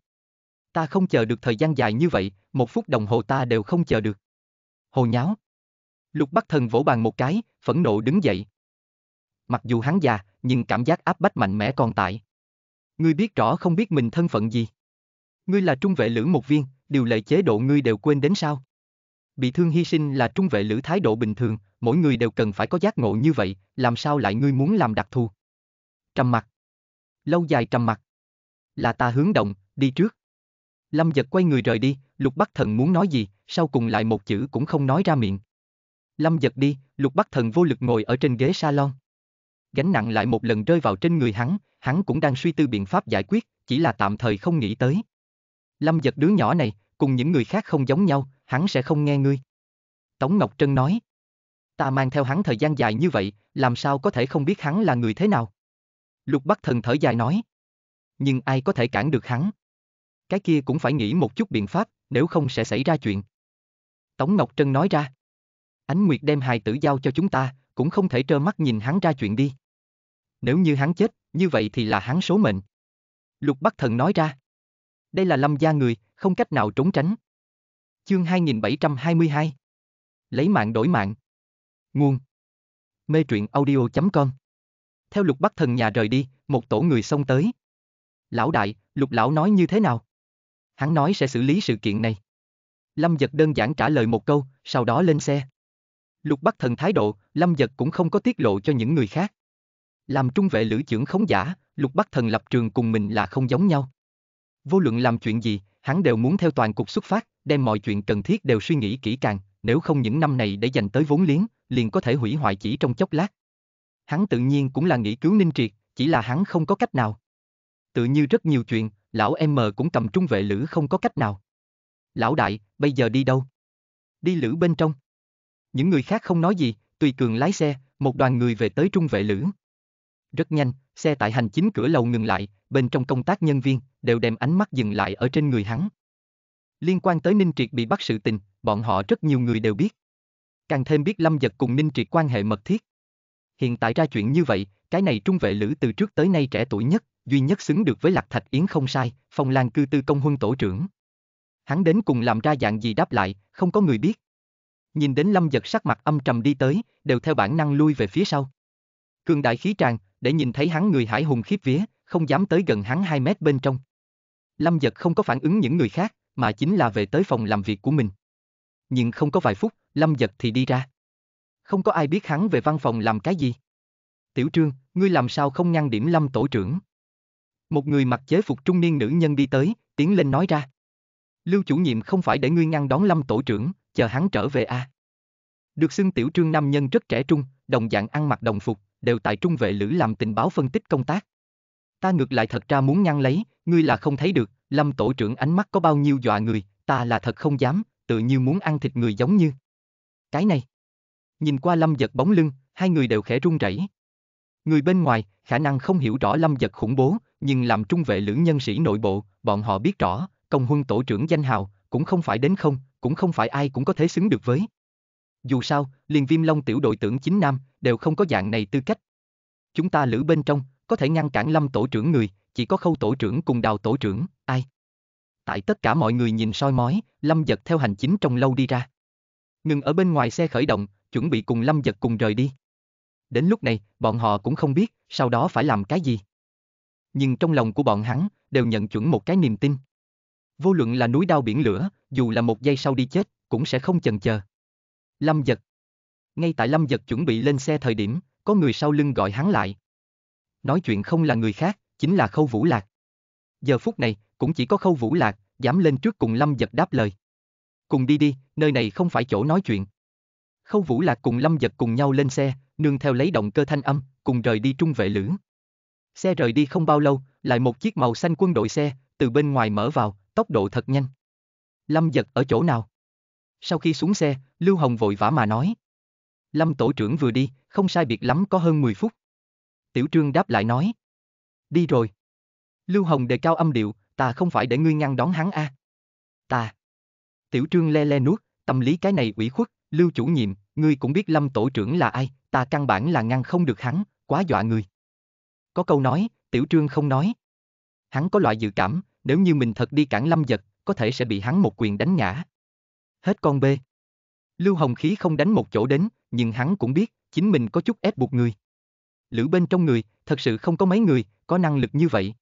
Ta không chờ được thời gian dài như vậy, một phút đồng hồ ta đều không chờ được. Hồ nháo. Lục Bắc Thần vỗ bàn một cái, phẫn nộ đứng dậy. Mặc dù hắn già, nhưng cảm giác áp bách mạnh mẽ còn tại. Ngươi biết rõ không biết mình thân phận gì. Ngươi là trung vệ lưỡng một viên, điều lệ chế độ ngươi đều quên đến sao? Bị thương hy sinh là trung vệ lữ thái độ bình thường, mỗi người đều cần phải có giác ngộ như vậy, làm sao lại ngươi muốn làm đặc thù? Trầm mặt. Lâu dài trầm mặt. Là ta hướng động, đi trước. Lâm giật quay người rời đi, lục bắc thần muốn nói gì, sau cùng lại một chữ cũng không nói ra miệng. Lâm giật đi, lục bắc thần vô lực ngồi ở trên ghế salon. Gánh nặng lại một lần rơi vào trên người hắn, hắn cũng đang suy tư biện pháp giải quyết, chỉ là tạm thời không nghĩ tới. Lâm giật đứa nhỏ này, cùng những người khác không giống nhau, hắn sẽ không nghe ngươi. Tống Ngọc Trân nói. Ta mang theo hắn thời gian dài như vậy, làm sao có thể không biết hắn là người thế nào? Lục Bắc Thần thở dài nói. Nhưng ai có thể cản được hắn? Cái kia cũng phải nghĩ một chút biện pháp, nếu không sẽ xảy ra chuyện. Tống Ngọc Trân nói ra. Ánh Nguyệt đem hài tử giao cho chúng ta, cũng không thể trơ mắt nhìn hắn ra chuyện đi. Nếu như hắn chết, như vậy thì là hắn số mệnh. Lục Bắc Thần nói ra đây là lâm gia người, không cách nào trốn tránh. Chương 2722 Lấy mạng đổi mạng Nguồn Mê truyện audio.com Theo lục bắc thần nhà rời đi, một tổ người xông tới. Lão đại, lục lão nói như thế nào? Hắn nói sẽ xử lý sự kiện này. Lâm giật đơn giản trả lời một câu, sau đó lên xe. Lục bắc thần thái độ, Lâm giật cũng không có tiết lộ cho những người khác. Làm trung vệ lữ trưởng khống giả, lục bắc thần lập trường cùng mình là không giống nhau. Vô luận làm chuyện gì, hắn đều muốn theo toàn cục xuất phát, đem mọi chuyện cần thiết đều suy nghĩ kỹ càng, nếu không những năm này để dành tới vốn liếng, liền có thể hủy hoại chỉ trong chốc lát. Hắn tự nhiên cũng là nghĩ cứu Ninh Triệt, chỉ là hắn không có cách nào. Tự như rất nhiều chuyện, lão em mờ cũng cầm trung vệ lữ không có cách nào. Lão đại, bây giờ đi đâu? Đi lữ bên trong. Những người khác không nói gì, tùy cường lái xe, một đoàn người về tới trung vệ lữ. Rất nhanh, xe tại hành chính cửa lầu ngừng lại, bên trong công tác nhân viên, đều đem ánh mắt dừng lại ở trên người hắn. Liên quan tới Ninh Triệt bị bắt sự tình, bọn họ rất nhiều người đều biết. Càng thêm biết Lâm Giật cùng Ninh Triệt quan hệ mật thiết. Hiện tại ra chuyện như vậy, cái này trung vệ lữ từ trước tới nay trẻ tuổi nhất, duy nhất xứng được với Lạc Thạch Yến không sai, phong lan cư tư công huân tổ trưởng. Hắn đến cùng làm ra dạng gì đáp lại, không có người biết. Nhìn đến Lâm Giật sắc mặt âm trầm đi tới, đều theo bản năng lui về phía sau. Cường đại khí tràng, để nhìn thấy hắn người hải hùng khiếp vía, không dám tới gần hắn 2 mét bên trong. Lâm giật không có phản ứng những người khác, mà chính là về tới phòng làm việc của mình. Nhưng không có vài phút, Lâm giật thì đi ra. Không có ai biết hắn về văn phòng làm cái gì. Tiểu trương, ngươi làm sao không ngăn điểm Lâm tổ trưởng? Một người mặc chế phục trung niên nữ nhân đi tới, tiến lên nói ra. Lưu chủ nhiệm không phải để ngươi ngăn đón Lâm tổ trưởng, chờ hắn trở về a. À? Được xưng tiểu trương nam nhân rất trẻ trung, đồng dạng ăn mặc đồng phục, đều tại trung vệ lữ làm tình báo phân tích công tác ta ngược lại thật ra muốn nhăn lấy, ngươi là không thấy được, lâm tổ trưởng ánh mắt có bao nhiêu dọa người, ta là thật không dám, tự như muốn ăn thịt người giống như. Cái này. Nhìn qua lâm giật bóng lưng, hai người đều khẽ run rẩy. Người bên ngoài, khả năng không hiểu rõ lâm giật khủng bố, nhưng làm trung vệ lữ nhân sĩ nội bộ, bọn họ biết rõ, công huân tổ trưởng danh hào, cũng không phải đến không, cũng không phải ai cũng có thể xứng được với. Dù sao, liền viêm long tiểu đội trưởng chính nam, đều không có dạng này tư cách. Chúng ta lữ bên trong, có thể ngăn cản lâm tổ trưởng người, chỉ có khâu tổ trưởng cùng đào tổ trưởng, ai? Tại tất cả mọi người nhìn soi mói, lâm giật theo hành chính trong lâu đi ra. Ngừng ở bên ngoài xe khởi động, chuẩn bị cùng lâm giật cùng rời đi. Đến lúc này, bọn họ cũng không biết, sau đó phải làm cái gì. Nhưng trong lòng của bọn hắn, đều nhận chuẩn một cái niềm tin. Vô luận là núi đao biển lửa, dù là một giây sau đi chết, cũng sẽ không chần chờ. Lâm giật. Ngay tại Lâm giật chuẩn bị lên xe thời điểm, có người sau lưng gọi hắn lại, nói chuyện không là người khác, chính là Khâu Vũ Lạc. Giờ phút này, cũng chỉ có Khâu Vũ Lạc, dám lên trước cùng Lâm Giật đáp lời. Cùng đi đi, nơi này không phải chỗ nói chuyện. Khâu Vũ Lạc cùng Lâm Giật cùng nhau lên xe, nương theo lấy động cơ thanh âm, cùng rời đi trung vệ lưỡng. Xe rời đi không bao lâu, lại một chiếc màu xanh quân đội xe, từ bên ngoài mở vào, tốc độ thật nhanh. Lâm Giật ở chỗ nào? Sau khi xuống xe, Lưu Hồng vội vã mà nói. Lâm tổ trưởng vừa đi, không sai biệt lắm có hơn 10 phút. Tiểu Trương đáp lại nói. Đi rồi. Lưu Hồng đề cao âm điệu, ta không phải để ngươi ngăn đón hắn a. À? Ta. Tiểu Trương le le nuốt, tâm lý cái này ủy khuất, Lưu chủ nhiệm, ngươi cũng biết Lâm tổ trưởng là ai, ta căn bản là ngăn không được hắn, quá dọa người. Có câu nói, Tiểu Trương không nói. Hắn có loại dự cảm, nếu như mình thật đi cản Lâm giật, có thể sẽ bị hắn một quyền đánh ngã. Hết con bê. Lưu Hồng khí không đánh một chỗ đến, nhưng hắn cũng biết, chính mình có chút ép buộc người lữ bên trong người, thật sự không có mấy người, có năng lực như vậy.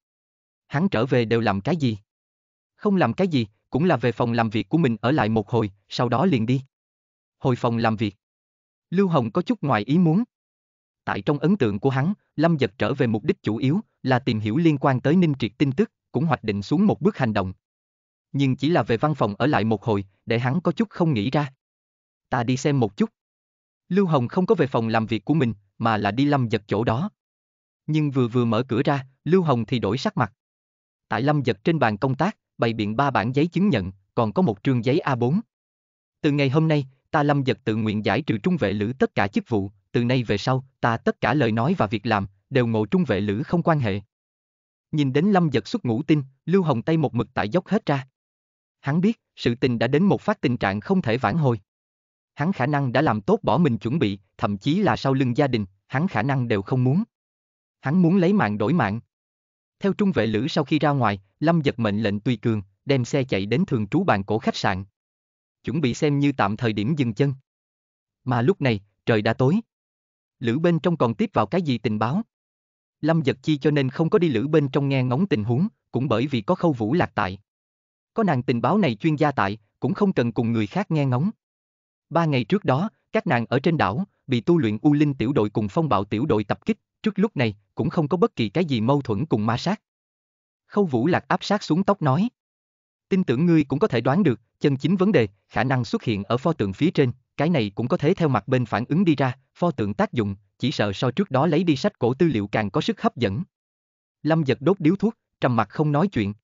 Hắn trở về đều làm cái gì? Không làm cái gì, cũng là về phòng làm việc của mình ở lại một hồi, sau đó liền đi. Hồi phòng làm việc. Lưu Hồng có chút ngoài ý muốn. Tại trong ấn tượng của hắn, Lâm Giật trở về mục đích chủ yếu là tìm hiểu liên quan tới Ninh Triệt tin tức, cũng hoạch định xuống một bước hành động. Nhưng chỉ là về văn phòng ở lại một hồi, để hắn có chút không nghĩ ra. Ta đi xem một chút. Lưu Hồng không có về phòng làm việc của mình, mà là đi lâm giật chỗ đó. Nhưng vừa vừa mở cửa ra, Lưu Hồng thì đổi sắc mặt. Tại lâm giật trên bàn công tác, bày biện ba bản giấy chứng nhận, còn có một trường giấy A4. Từ ngày hôm nay, ta lâm giật tự nguyện giải trừ trung vệ lữ tất cả chức vụ, từ nay về sau, ta tất cả lời nói và việc làm, đều ngộ trung vệ lữ không quan hệ. Nhìn đến lâm giật xuất ngũ tin, Lưu Hồng tay một mực tại dốc hết ra. Hắn biết, sự tình đã đến một phát tình trạng không thể vãn hồi hắn khả năng đã làm tốt bỏ mình chuẩn bị, thậm chí là sau lưng gia đình, hắn khả năng đều không muốn. Hắn muốn lấy mạng đổi mạng. Theo trung vệ lữ sau khi ra ngoài, Lâm giật mệnh lệnh tùy cường, đem xe chạy đến thường trú bàn cổ khách sạn. Chuẩn bị xem như tạm thời điểm dừng chân. Mà lúc này, trời đã tối. Lữ bên trong còn tiếp vào cái gì tình báo? Lâm giật chi cho nên không có đi lữ bên trong nghe ngóng tình huống, cũng bởi vì có khâu vũ lạc tại. Có nàng tình báo này chuyên gia tại, cũng không cần cùng người khác nghe ngóng. Ba ngày trước đó, các nàng ở trên đảo, bị tu luyện U Linh tiểu đội cùng phong bạo tiểu đội tập kích, trước lúc này, cũng không có bất kỳ cái gì mâu thuẫn cùng ma sát. Khâu Vũ Lạc áp sát xuống tóc nói. Tin tưởng ngươi cũng có thể đoán được, chân chính vấn đề, khả năng xuất hiện ở pho tượng phía trên, cái này cũng có thể theo mặt bên phản ứng đi ra, pho tượng tác dụng, chỉ sợ so trước đó lấy đi sách cổ tư liệu càng có sức hấp dẫn. Lâm giật đốt điếu thuốc, trầm mặt không nói chuyện.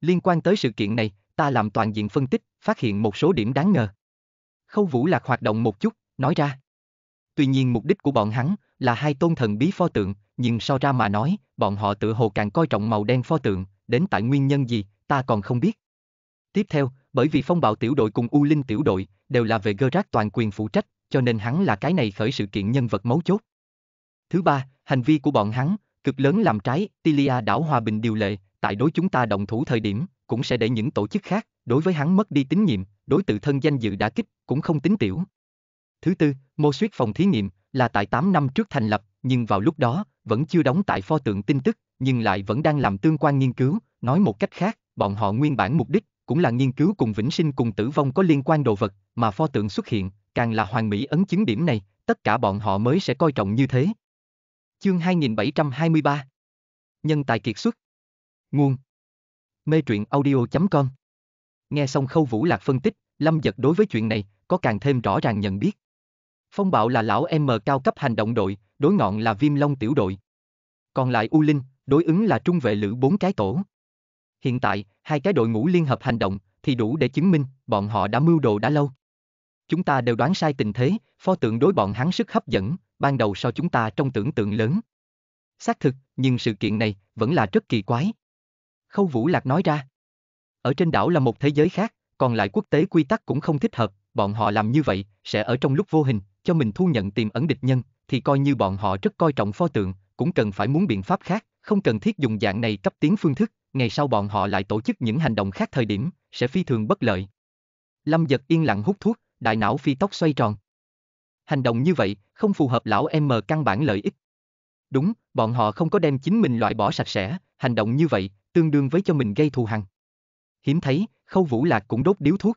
Liên quan tới sự kiện này, ta làm toàn diện phân tích, phát hiện một số điểm đáng ngờ. Khâu Vũ Lạc hoạt động một chút, nói ra. Tuy nhiên mục đích của bọn hắn là hai tôn thần bí pho tượng, nhưng so ra mà nói, bọn họ tự hồ càng coi trọng màu đen pho tượng, đến tại nguyên nhân gì, ta còn không biết. Tiếp theo, bởi vì phong bạo tiểu đội cùng U Linh tiểu đội đều là về gơ rác toàn quyền phụ trách, cho nên hắn là cái này khởi sự kiện nhân vật mấu chốt. Thứ ba, hành vi của bọn hắn, cực lớn làm trái, Tilia đảo hòa bình điều lệ, tại đối chúng ta động thủ thời điểm, cũng sẽ để những tổ chức khác, đối với hắn mất đi tín nhiệm, đối tự thân danh dự đã kích, cũng không tính tiểu. Thứ tư, mô suyết phòng thí nghiệm, là tại 8 năm trước thành lập, nhưng vào lúc đó, vẫn chưa đóng tại pho tượng tin tức, nhưng lại vẫn đang làm tương quan nghiên cứu, nói một cách khác, bọn họ nguyên bản mục đích, cũng là nghiên cứu cùng vĩnh sinh cùng tử vong có liên quan đồ vật, mà pho tượng xuất hiện, càng là hoàn mỹ ấn chứng điểm này, tất cả bọn họ mới sẽ coi trọng như thế. Chương 2723 Nhân tài kiệt xuất Nguồn Mê truyện audio.com Nghe xong Khâu Vũ Lạc phân tích, Lâm Giật đối với chuyện này có càng thêm rõ ràng nhận biết. Phong bạo là lão M cao cấp hành động đội, đối ngọn là viêm long tiểu đội. Còn lại U Linh, đối ứng là trung vệ lữ bốn cái tổ. Hiện tại, hai cái đội ngũ liên hợp hành động thì đủ để chứng minh bọn họ đã mưu đồ đã lâu. Chúng ta đều đoán sai tình thế, pho tượng đối bọn hắn sức hấp dẫn, ban đầu so chúng ta trong tưởng tượng lớn. Xác thực, nhưng sự kiện này vẫn là rất kỳ quái. Khâu Vũ Lạc nói ra. Ở trên đảo là một thế giới khác, còn lại quốc tế quy tắc cũng không thích hợp, bọn họ làm như vậy, sẽ ở trong lúc vô hình, cho mình thu nhận tiềm ẩn địch nhân, thì coi như bọn họ rất coi trọng pho tượng, cũng cần phải muốn biện pháp khác, không cần thiết dùng dạng này cấp tiến phương thức, ngày sau bọn họ lại tổ chức những hành động khác thời điểm, sẽ phi thường bất lợi. Lâm giật yên lặng hút thuốc, đại não phi tóc xoay tròn. Hành động như vậy, không phù hợp lão em M căn bản lợi ích. Đúng, bọn họ không có đem chính mình loại bỏ sạch sẽ, hành động như vậy, tương đương với cho mình gây thù hằn hiếm thấy, khâu vũ lạc cũng đốt điếu thuốc.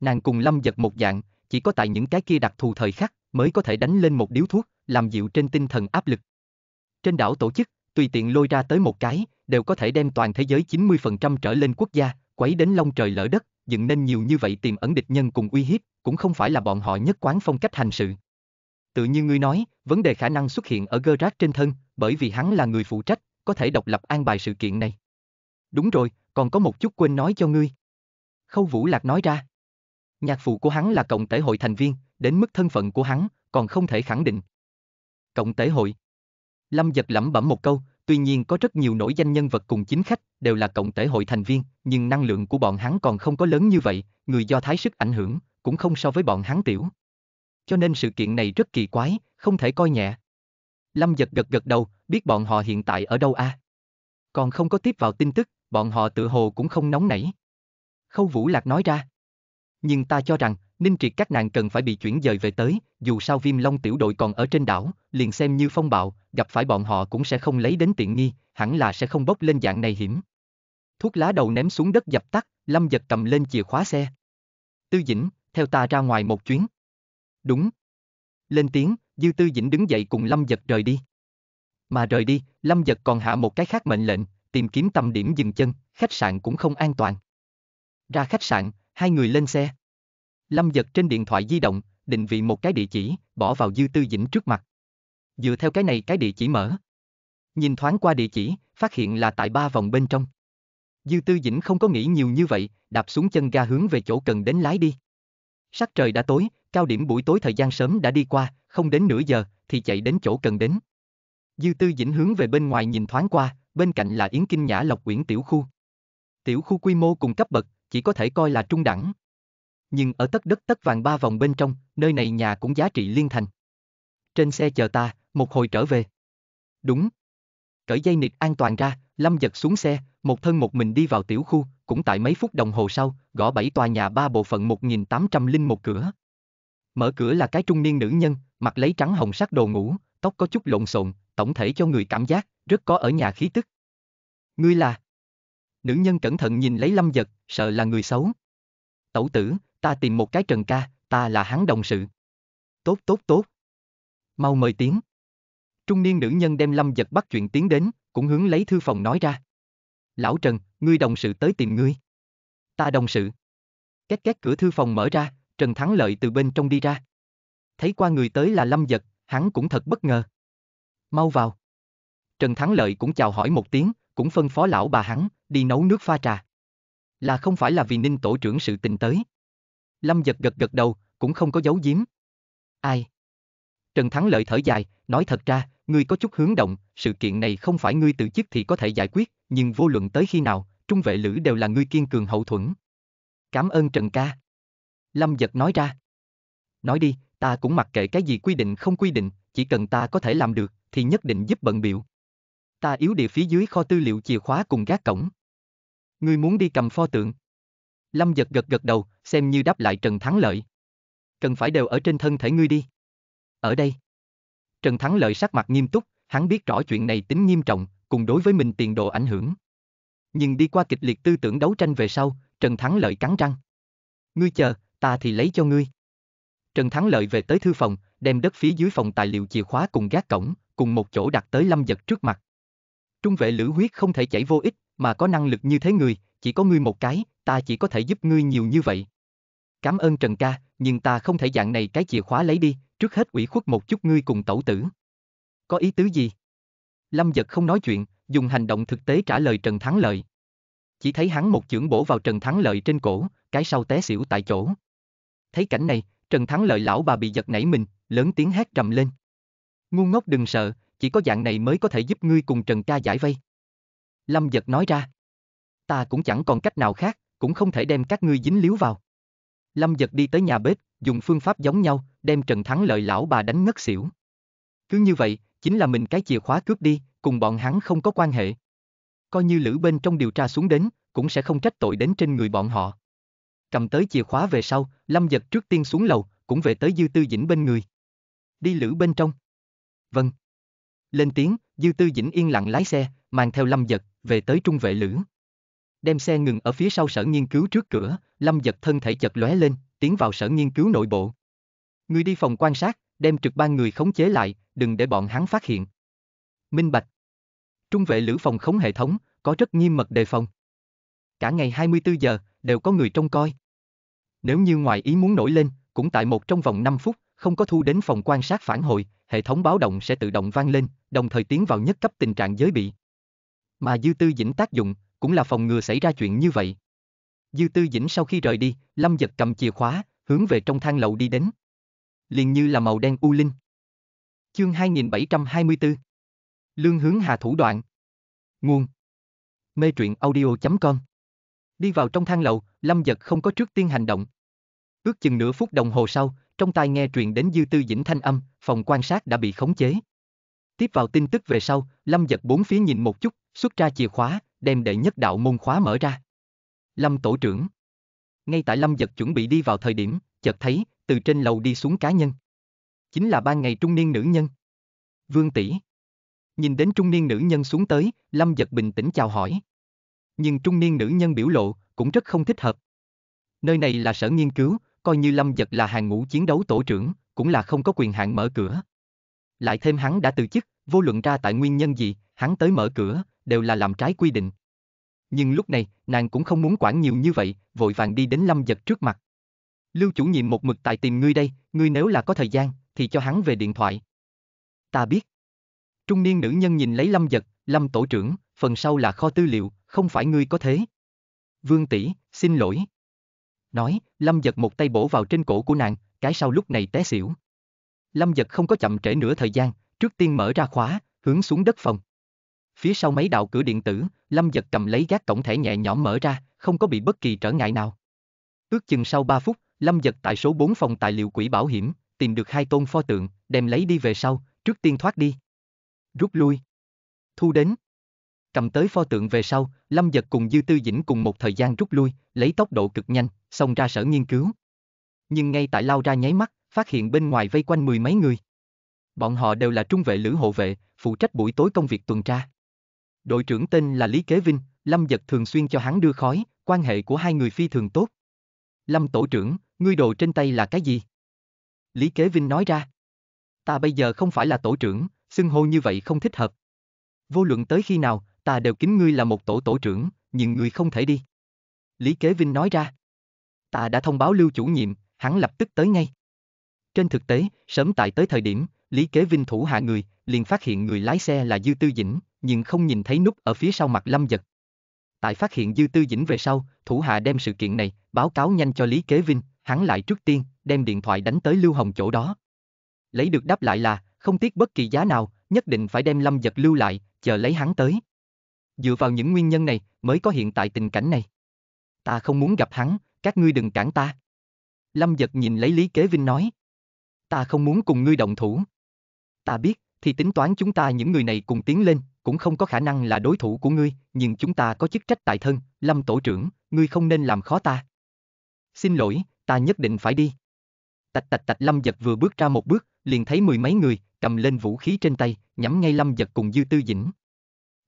Nàng cùng lâm giật một dạng, chỉ có tại những cái kia đặc thù thời khắc mới có thể đánh lên một điếu thuốc, làm dịu trên tinh thần áp lực. Trên đảo tổ chức, tùy tiện lôi ra tới một cái, đều có thể đem toàn thế giới 90% trở lên quốc gia, quấy đến long trời lỡ đất, dựng nên nhiều như vậy tiềm ẩn địch nhân cùng uy hiếp, cũng không phải là bọn họ nhất quán phong cách hành sự. Tự như ngươi nói, vấn đề khả năng xuất hiện ở Gerard trên thân, bởi vì hắn là người phụ trách, có thể độc lập an bài sự kiện này. Đúng rồi, còn có một chút quên nói cho ngươi. Khâu Vũ Lạc nói ra. Nhạc phụ của hắn là cộng tể hội thành viên, đến mức thân phận của hắn, còn không thể khẳng định. Cộng tể hội. Lâm giật lẩm bẩm một câu, tuy nhiên có rất nhiều nổi danh nhân vật cùng chính khách, đều là cộng tể hội thành viên, nhưng năng lượng của bọn hắn còn không có lớn như vậy, người do thái sức ảnh hưởng, cũng không so với bọn hắn tiểu. Cho nên sự kiện này rất kỳ quái, không thể coi nhẹ. Lâm giật gật gật đầu, biết bọn họ hiện tại ở đâu a à? Còn không có tiếp vào tin tức, bọn họ tự hồ cũng không nóng nảy. Khâu Vũ Lạc nói ra. Nhưng ta cho rằng, Ninh Triệt các nàng cần phải bị chuyển dời về tới, dù sao viêm long tiểu đội còn ở trên đảo, liền xem như phong bạo, gặp phải bọn họ cũng sẽ không lấy đến tiện nghi, hẳn là sẽ không bốc lên dạng này hiểm. Thuốc lá đầu ném xuống đất dập tắt, Lâm giật cầm lên chìa khóa xe. Tư Dĩnh, theo ta ra ngoài một chuyến. Đúng. Lên tiếng, Dư Tư Dĩnh đứng dậy cùng Lâm giật rời đi. Mà rời đi, Lâm giật còn hạ một cái khác mệnh lệnh, tìm kiếm tầm điểm dừng chân, khách sạn cũng không an toàn. Ra khách sạn, hai người lên xe. Lâm giật trên điện thoại di động, định vị một cái địa chỉ, bỏ vào dư tư dĩnh trước mặt. Dựa theo cái này cái địa chỉ mở. Nhìn thoáng qua địa chỉ, phát hiện là tại ba vòng bên trong. Dư tư dĩnh không có nghĩ nhiều như vậy, đạp xuống chân ga hướng về chỗ cần đến lái đi. Sắc trời đã tối, cao điểm buổi tối thời gian sớm đã đi qua, không đến nửa giờ, thì chạy đến chỗ cần đến. Dư tư dĩnh hướng về bên ngoài nhìn thoáng qua, bên cạnh là Yến Kinh Nhã Lộc Quyển Tiểu Khu. Tiểu khu quy mô cùng cấp bậc, chỉ có thể coi là trung đẳng. Nhưng ở tất đất tất vàng ba vòng bên trong, nơi này nhà cũng giá trị liên thành. Trên xe chờ ta, một hồi trở về. Đúng. Cởi dây nịt an toàn ra, Lâm giật xuống xe, một thân một mình đi vào tiểu khu, cũng tại mấy phút đồng hồ sau, gõ bảy tòa nhà ba bộ phận linh một cửa. Mở cửa là cái trung niên nữ nhân, mặc lấy trắng hồng sắc đồ ngủ, tóc có chút lộn xộn, tổng thể cho người cảm giác, rất có ở nhà khí tức. Ngươi là? Nữ nhân cẩn thận nhìn lấy lâm giật, sợ là người xấu. Tẩu tử, ta tìm một cái trần ca, ta là hắn đồng sự. Tốt tốt tốt. Mau mời tiếng. Trung niên nữ nhân đem lâm giật bắt chuyện tiến đến, cũng hướng lấy thư phòng nói ra. Lão Trần, ngươi đồng sự tới tìm ngươi. Ta đồng sự. Két két cửa thư phòng mở ra, Trần Thắng Lợi từ bên trong đi ra. Thấy qua người tới là Lâm Giật, hắn cũng thật bất ngờ mau vào. Trần Thắng Lợi cũng chào hỏi một tiếng, cũng phân phó lão bà hắn, đi nấu nước pha trà. Là không phải là vì ninh tổ trưởng sự tình tới. Lâm giật gật gật đầu, cũng không có giấu giếm. Ai? Trần Thắng Lợi thở dài, nói thật ra, ngươi có chút hướng động, sự kiện này không phải ngươi tự chức thì có thể giải quyết, nhưng vô luận tới khi nào, trung vệ lữ đều là ngươi kiên cường hậu thuẫn. Cảm ơn Trần ca. Lâm giật nói ra. Nói đi, ta cũng mặc kệ cái gì quy định không quy định, chỉ cần ta có thể làm được, thì nhất định giúp bận biểu. Ta yếu địa phía dưới kho tư liệu chìa khóa cùng gác cổng. Ngươi muốn đi cầm pho tượng. Lâm giật gật gật đầu, xem như đáp lại Trần Thắng Lợi. Cần phải đều ở trên thân thể ngươi đi. Ở đây. Trần Thắng Lợi sắc mặt nghiêm túc, hắn biết rõ chuyện này tính nghiêm trọng, cùng đối với mình tiền đồ ảnh hưởng. Nhưng đi qua kịch liệt tư tưởng đấu tranh về sau, Trần Thắng Lợi cắn răng. Ngươi chờ, ta thì lấy cho ngươi. Trần Thắng Lợi về tới thư phòng, đem đất phía dưới phòng tài liệu chìa khóa cùng gác cổng, cùng một chỗ đặt tới lâm giật trước mặt. Trung vệ lữ huyết không thể chảy vô ích, mà có năng lực như thế người, chỉ có ngươi một cái, ta chỉ có thể giúp ngươi nhiều như vậy. Cảm ơn Trần ca, nhưng ta không thể dạng này cái chìa khóa lấy đi, trước hết ủy khuất một chút ngươi cùng tẩu tử. Có ý tứ gì? Lâm giật không nói chuyện, dùng hành động thực tế trả lời Trần Thắng Lợi. Chỉ thấy hắn một chưởng bổ vào Trần Thắng Lợi trên cổ, cái sau té xỉu tại chỗ. Thấy cảnh này, Trần Thắng Lợi lão bà bị giật nảy mình, lớn tiếng hét trầm lên. Ngu ngốc đừng sợ, chỉ có dạng này mới có thể giúp ngươi cùng Trần Ca giải vây. Lâm giật nói ra. Ta cũng chẳng còn cách nào khác, cũng không thể đem các ngươi dính líu vào. Lâm giật đi tới nhà bếp, dùng phương pháp giống nhau, đem Trần Thắng lợi lão bà đánh ngất xỉu. Cứ như vậy, chính là mình cái chìa khóa cướp đi, cùng bọn hắn không có quan hệ. Coi như lữ bên trong điều tra xuống đến, cũng sẽ không trách tội đến trên người bọn họ. Cầm tới chìa khóa về sau, Lâm giật trước tiên xuống lầu, cũng về tới Dư Tư Dĩnh bên người. Đi lữ bên trong. Vâng. Lên tiếng, Dư Tư Dĩnh yên lặng lái xe, mang theo Lâm Giật, về tới trung vệ lữ. Đem xe ngừng ở phía sau sở nghiên cứu trước cửa, Lâm Giật thân thể chật lóe lên, tiến vào sở nghiên cứu nội bộ. Người đi phòng quan sát, đem trực ban người khống chế lại, đừng để bọn hắn phát hiện. Minh Bạch. Trung vệ lữ phòng khống hệ thống, có rất nghiêm mật đề phòng. Cả ngày 24 giờ, đều có người trông coi. Nếu như ngoài ý muốn nổi lên, cũng tại một trong vòng 5 phút, không có thu đến phòng quan sát phản hồi, hệ thống báo động sẽ tự động vang lên, đồng thời tiến vào nhất cấp tình trạng giới bị. Mà dư tư dĩnh tác dụng, cũng là phòng ngừa xảy ra chuyện như vậy. Dư tư dĩnh sau khi rời đi, lâm giật cầm chìa khóa, hướng về trong thang lầu đi đến. Liền như là màu đen u linh. Chương 2724 Lương hướng hà thủ đoạn Nguồn Mê truyện audio.com Đi vào trong thang lầu, Lâm Giật không có trước tiên hành động. Ước chừng nửa phút đồng hồ sau, trong tai nghe truyền đến dư tư dĩnh thanh âm, phòng quan sát đã bị khống chế. Tiếp vào tin tức về sau, Lâm giật bốn phía nhìn một chút, xuất ra chìa khóa, đem đệ nhất đạo môn khóa mở ra. Lâm tổ trưởng. Ngay tại Lâm giật chuẩn bị đi vào thời điểm, chợt thấy, từ trên lầu đi xuống cá nhân. Chính là ban ngày trung niên nữ nhân. Vương tỷ. Nhìn đến trung niên nữ nhân xuống tới, Lâm giật bình tĩnh chào hỏi. Nhưng trung niên nữ nhân biểu lộ, cũng rất không thích hợp. Nơi này là sở nghiên cứu, coi như Lâm Giật là hàng ngũ chiến đấu tổ trưởng, cũng là không có quyền hạn mở cửa. Lại thêm hắn đã từ chức, vô luận ra tại nguyên nhân gì, hắn tới mở cửa, đều là làm trái quy định. Nhưng lúc này, nàng cũng không muốn quản nhiều như vậy, vội vàng đi đến Lâm Giật trước mặt. Lưu chủ nhiệm một mực tại tìm ngươi đây, ngươi nếu là có thời gian, thì cho hắn về điện thoại. Ta biết. Trung niên nữ nhân nhìn lấy Lâm Giật, Lâm tổ trưởng, phần sau là kho tư liệu, không phải ngươi có thế. Vương tỷ, xin lỗi. Nói, Lâm giật một tay bổ vào trên cổ của nàng, cái sau lúc này té xỉu. Lâm giật không có chậm trễ nửa thời gian, trước tiên mở ra khóa, hướng xuống đất phòng. Phía sau mấy đạo cửa điện tử, Lâm giật cầm lấy gác cổng thẻ nhẹ nhõm mở ra, không có bị bất kỳ trở ngại nào. Ước chừng sau 3 phút, Lâm giật tại số 4 phòng tài liệu quỹ bảo hiểm, tìm được hai tôn pho tượng, đem lấy đi về sau, trước tiên thoát đi. Rút lui. Thu đến. Cầm tới pho tượng về sau, Lâm giật cùng Dư Tư Dĩnh cùng một thời gian rút lui, lấy tốc độ cực nhanh, xông ra sở nghiên cứu. Nhưng ngay tại lao ra nháy mắt, phát hiện bên ngoài vây quanh mười mấy người. Bọn họ đều là trung vệ lữ hộ vệ, phụ trách buổi tối công việc tuần tra. Đội trưởng tên là Lý Kế Vinh, Lâm Giật thường xuyên cho hắn đưa khói, quan hệ của hai người phi thường tốt. Lâm tổ trưởng, ngươi đồ trên tay là cái gì? Lý Kế Vinh nói ra. Ta bây giờ không phải là tổ trưởng, xưng hô như vậy không thích hợp. Vô luận tới khi nào, ta đều kính ngươi là một tổ tổ trưởng, nhưng ngươi không thể đi. Lý Kế Vinh nói ra ta đã thông báo lưu chủ nhiệm, hắn lập tức tới ngay. Trên thực tế, sớm tại tới thời điểm, Lý Kế Vinh thủ hạ người, liền phát hiện người lái xe là Dư Tư Dĩnh, nhưng không nhìn thấy nút ở phía sau mặt Lâm Giật. Tại phát hiện Dư Tư Dĩnh về sau, thủ hạ đem sự kiện này, báo cáo nhanh cho Lý Kế Vinh, hắn lại trước tiên, đem điện thoại đánh tới Lưu Hồng chỗ đó. Lấy được đáp lại là, không tiếc bất kỳ giá nào, nhất định phải đem Lâm Giật lưu lại, chờ lấy hắn tới. Dựa vào những nguyên nhân này, mới có hiện tại tình cảnh này. Ta không muốn gặp hắn, các ngươi đừng cản ta. Lâm giật nhìn lấy Lý Kế Vinh nói. Ta không muốn cùng ngươi động thủ. Ta biết, thì tính toán chúng ta những người này cùng tiến lên, cũng không có khả năng là đối thủ của ngươi, nhưng chúng ta có chức trách tại thân, Lâm Tổ trưởng, ngươi không nên làm khó ta. Xin lỗi, ta nhất định phải đi. Tạch tạch tạch Lâm giật vừa bước ra một bước, liền thấy mười mấy người, cầm lên vũ khí trên tay, nhắm ngay Lâm giật cùng Dư Tư Dĩnh.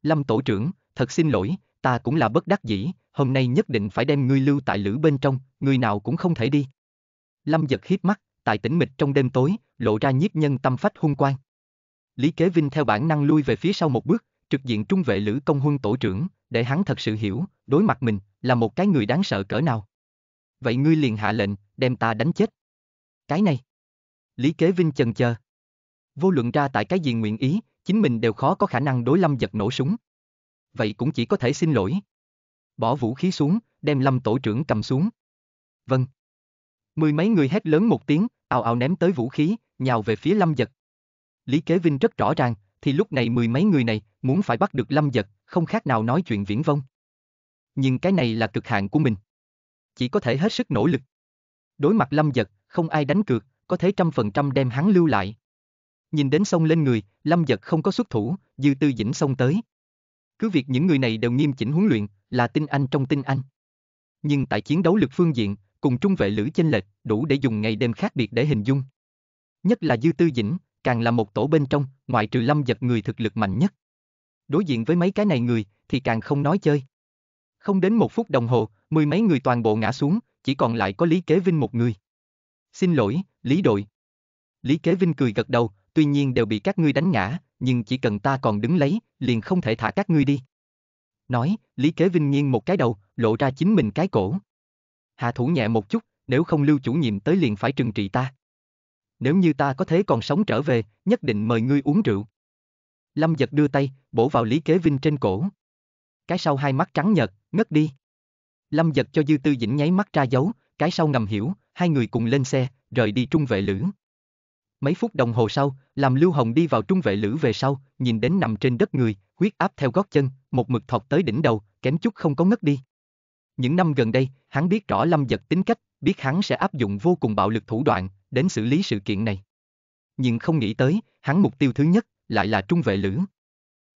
Lâm Tổ trưởng, thật xin lỗi, ta cũng là bất đắc dĩ, hôm nay nhất định phải đem ngươi lưu tại lữ bên trong, người nào cũng không thể đi. Lâm giật hiếp mắt, tại tĩnh mịch trong đêm tối, lộ ra nhiếp nhân tâm phách hung quang. Lý Kế Vinh theo bản năng lui về phía sau một bước, trực diện trung vệ lữ công huân tổ trưởng, để hắn thật sự hiểu, đối mặt mình, là một cái người đáng sợ cỡ nào. Vậy ngươi liền hạ lệnh, đem ta đánh chết. Cái này. Lý Kế Vinh chần chờ. Vô luận ra tại cái gì nguyện ý, chính mình đều khó có khả năng đối lâm giật nổ súng. Vậy cũng chỉ có thể xin lỗi bỏ vũ khí xuống, đem lâm tổ trưởng cầm xuống. Vâng. Mười mấy người hét lớn một tiếng, ào ào ném tới vũ khí, nhào về phía lâm giật. Lý Kế Vinh rất rõ ràng, thì lúc này mười mấy người này, muốn phải bắt được lâm giật, không khác nào nói chuyện viễn vông. Nhưng cái này là cực hạn của mình. Chỉ có thể hết sức nỗ lực. Đối mặt lâm giật, không ai đánh cược, có thể trăm phần trăm đem hắn lưu lại. Nhìn đến sông lên người, lâm giật không có xuất thủ, dư tư dĩnh sông tới. Cứ việc những người này đều nghiêm chỉnh huấn luyện, là tinh anh trong tinh anh. Nhưng tại chiến đấu lực phương diện, cùng trung vệ lữ chênh lệch, đủ để dùng ngày đêm khác biệt để hình dung. Nhất là Dư Tư Dĩnh, càng là một tổ bên trong, ngoại trừ lâm giật người thực lực mạnh nhất. Đối diện với mấy cái này người, thì càng không nói chơi. Không đến một phút đồng hồ, mười mấy người toàn bộ ngã xuống, chỉ còn lại có Lý Kế Vinh một người. Xin lỗi, Lý đội. Lý Kế Vinh cười gật đầu, tuy nhiên đều bị các ngươi đánh ngã, nhưng chỉ cần ta còn đứng lấy, liền không thể thả các ngươi đi. Nói, Lý Kế Vinh nghiêng một cái đầu, lộ ra chính mình cái cổ. Hạ thủ nhẹ một chút, nếu không lưu chủ nhiệm tới liền phải trừng trị ta. Nếu như ta có thế còn sống trở về, nhất định mời ngươi uống rượu. Lâm giật đưa tay, bổ vào Lý Kế Vinh trên cổ. Cái sau hai mắt trắng nhợt, ngất đi. Lâm giật cho Dư Tư Dĩnh nháy mắt ra dấu, cái sau ngầm hiểu, hai người cùng lên xe, rời đi trung vệ lưỡng. Mấy phút đồng hồ sau, làm Lưu Hồng đi vào trung vệ lữ về sau, nhìn đến nằm trên đất người, huyết áp theo gót chân, một mực thọt tới đỉnh đầu, kém chút không có ngất đi. Những năm gần đây, hắn biết rõ Lâm Giật tính cách, biết hắn sẽ áp dụng vô cùng bạo lực thủ đoạn, đến xử lý sự kiện này. Nhưng không nghĩ tới, hắn mục tiêu thứ nhất, lại là trung vệ lữ.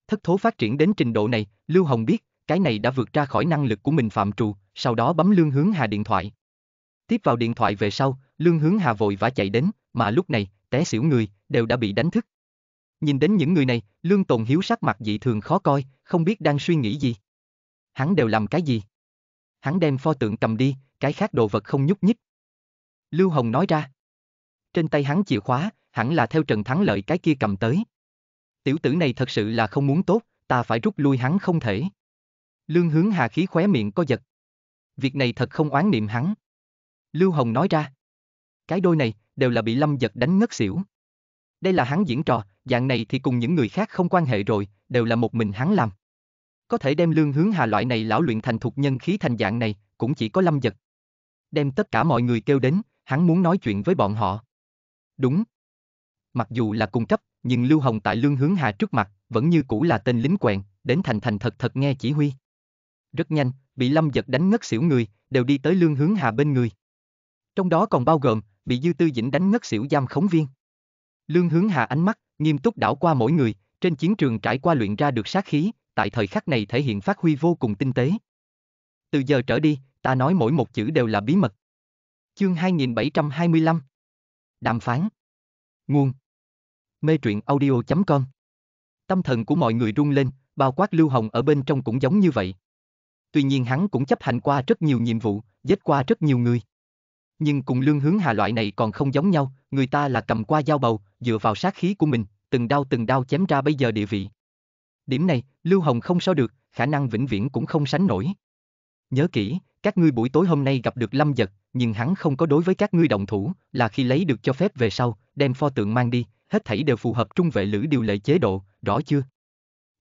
Thất thố phát triển đến trình độ này, Lưu Hồng biết, cái này đã vượt ra khỏi năng lực của mình phạm trù, sau đó bấm lương hướng hà điện thoại. Tiếp vào điện thoại về sau, lương hướng hà vội vã chạy đến, mà lúc này, té xỉu người, đều đã bị đánh thức. Nhìn đến những người này, Lương Tồn Hiếu sắc mặt dị thường khó coi, không biết đang suy nghĩ gì. Hắn đều làm cái gì? Hắn đem pho tượng cầm đi, cái khác đồ vật không nhúc nhích. Lưu Hồng nói ra. Trên tay hắn chìa khóa, hẳn là theo Trần Thắng Lợi cái kia cầm tới. Tiểu tử này thật sự là không muốn tốt, ta phải rút lui hắn không thể. Lương hướng hà khí khóe miệng có giật. Việc này thật không oán niệm hắn. Lưu Hồng nói ra. Cái đôi này, đều là bị Lâm Giật đánh ngất xỉu. Đây là hắn diễn trò, dạng này thì cùng những người khác không quan hệ rồi, đều là một mình hắn làm. Có thể đem lương hướng hà loại này lão luyện thành thuộc nhân khí thành dạng này, cũng chỉ có Lâm Giật. Đem tất cả mọi người kêu đến, hắn muốn nói chuyện với bọn họ. Đúng. Mặc dù là cung cấp, nhưng Lưu Hồng tại lương hướng hà trước mặt, vẫn như cũ là tên lính quèn, đến thành thành thật thật nghe chỉ huy. Rất nhanh, bị Lâm Giật đánh ngất xỉu người, đều đi tới lương hướng hà bên người. Trong đó còn bao gồm, bị Dư Tư Dĩnh đánh ngất xỉu giam khống viên. Lương Hướng Hà ánh mắt, nghiêm túc đảo qua mỗi người, trên chiến trường trải qua luyện ra được sát khí, tại thời khắc này thể hiện phát huy vô cùng tinh tế. Từ giờ trở đi, ta nói mỗi một chữ đều là bí mật. Chương 2725 Đàm phán Nguồn Mê truyện audio.com Tâm thần của mọi người rung lên, bao quát lưu hồng ở bên trong cũng giống như vậy. Tuy nhiên hắn cũng chấp hành qua rất nhiều nhiệm vụ, giết qua rất nhiều người nhưng cùng lương hướng hà loại này còn không giống nhau, người ta là cầm qua dao bầu, dựa vào sát khí của mình, từng đao từng đao chém ra bây giờ địa vị. Điểm này, Lưu Hồng không so được, khả năng vĩnh viễn cũng không sánh nổi. Nhớ kỹ, các ngươi buổi tối hôm nay gặp được Lâm Giật, nhưng hắn không có đối với các ngươi đồng thủ, là khi lấy được cho phép về sau, đem pho tượng mang đi, hết thảy đều phù hợp trung vệ lữ điều lệ chế độ, rõ chưa?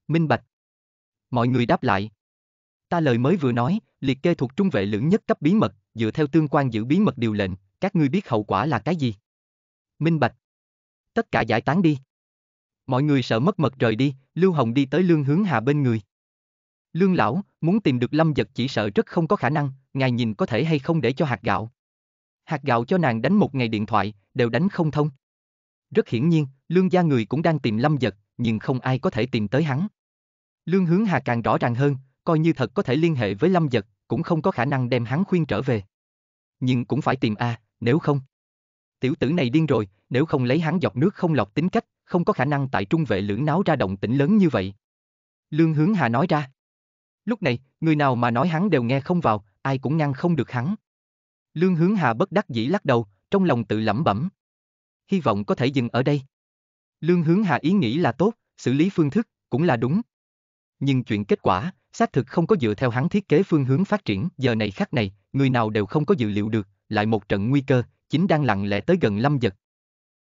Minh Bạch Mọi người đáp lại. Ta lời mới vừa nói, liệt kê thuộc trung vệ lữ nhất cấp bí mật, dựa theo tương quan giữ bí mật điều lệnh, các ngươi biết hậu quả là cái gì? Minh Bạch. Tất cả giải tán đi. Mọi người sợ mất mật rời đi, Lưu Hồng đi tới Lương Hướng Hà bên người. Lương lão, muốn tìm được Lâm Giật chỉ sợ rất không có khả năng, ngài nhìn có thể hay không để cho hạt gạo. Hạt gạo cho nàng đánh một ngày điện thoại, đều đánh không thông. Rất hiển nhiên, Lương gia người cũng đang tìm Lâm Giật, nhưng không ai có thể tìm tới hắn. Lương Hướng Hà càng rõ ràng hơn, coi như thật có thể liên hệ với Lâm Giật, cũng không có khả năng đem hắn khuyên trở về. Nhưng cũng phải tìm a, nếu không. Tiểu tử này điên rồi, nếu không lấy hắn dọc nước không lọc tính cách, không có khả năng tại trung vệ lưỡng náo ra động tĩnh lớn như vậy. Lương Hướng Hà nói ra. Lúc này, người nào mà nói hắn đều nghe không vào, ai cũng ngăn không được hắn. Lương Hướng Hà bất đắc dĩ lắc đầu, trong lòng tự lẩm bẩm. Hy vọng có thể dừng ở đây. Lương Hướng Hà ý nghĩ là tốt, xử lý phương thức cũng là đúng. Nhưng chuyện kết quả, xác thực không có dựa theo hắn thiết kế phương hướng phát triển, giờ này khác này, người nào đều không có dự liệu được, lại một trận nguy cơ, chính đang lặng lẽ tới gần lâm giật.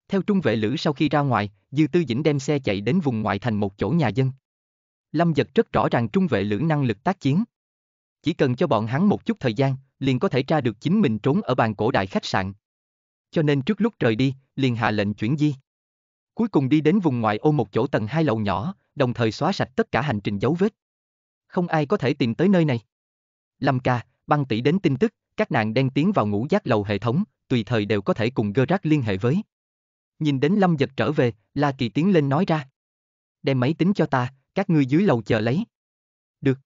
Theo trung vệ lữ sau khi ra ngoài, Dư Tư Dĩnh đem xe chạy đến vùng ngoại thành một chỗ nhà dân. Lâm giật rất rõ ràng trung vệ lữ năng lực tác chiến. Chỉ cần cho bọn hắn một chút thời gian, liền có thể tra được chính mình trốn ở bàn cổ đại khách sạn. Cho nên trước lúc rời đi, liền hạ lệnh chuyển di. Cuối cùng đi đến vùng ngoại ô một chỗ tầng hai lầu nhỏ, đồng thời xóa sạch tất cả hành trình dấu vết không ai có thể tìm tới nơi này. Lâm ca, băng tỷ đến tin tức, các nàng đang tiến vào ngũ giác lầu hệ thống, tùy thời đều có thể cùng Rác liên hệ với. Nhìn đến Lâm giật trở về, La Kỳ tiến lên nói ra. Đem máy tính cho ta, các ngươi dưới lầu chờ lấy. Được.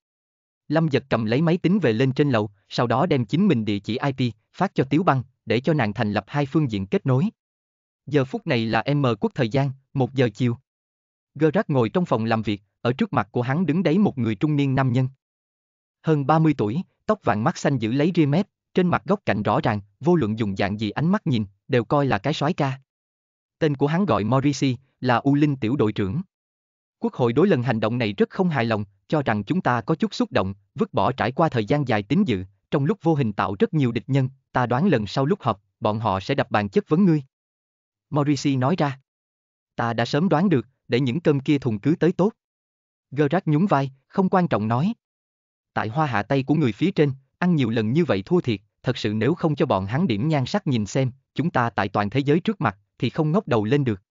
Lâm giật cầm lấy máy tính về lên trên lầu, sau đó đem chính mình địa chỉ IP, phát cho Tiếu Băng, để cho nàng thành lập hai phương diện kết nối. Giờ phút này là M quốc thời gian, một giờ chiều. Gerard ngồi trong phòng làm việc, ở trước mặt của hắn đứng đấy một người trung niên nam nhân. Hơn 30 tuổi, tóc vàng mắt xanh giữ lấy ria mép, trên mặt góc cạnh rõ ràng, vô luận dùng dạng gì ánh mắt nhìn, đều coi là cái soái ca. Tên của hắn gọi Morrissey, là U Linh tiểu đội trưởng. Quốc hội đối lần hành động này rất không hài lòng, cho rằng chúng ta có chút xúc động, vứt bỏ trải qua thời gian dài tín dự, trong lúc vô hình tạo rất nhiều địch nhân, ta đoán lần sau lúc họp, bọn họ sẽ đập bàn chất vấn ngươi. Morrissey nói ra. Ta đã sớm đoán được, để những cơm kia thùng cứ tới tốt. Gerard nhún vai, không quan trọng nói. Tại hoa hạ tay của người phía trên, ăn nhiều lần như vậy thua thiệt, thật sự nếu không cho bọn hắn điểm nhan sắc nhìn xem, chúng ta tại toàn thế giới trước mặt, thì không ngóc đầu lên được.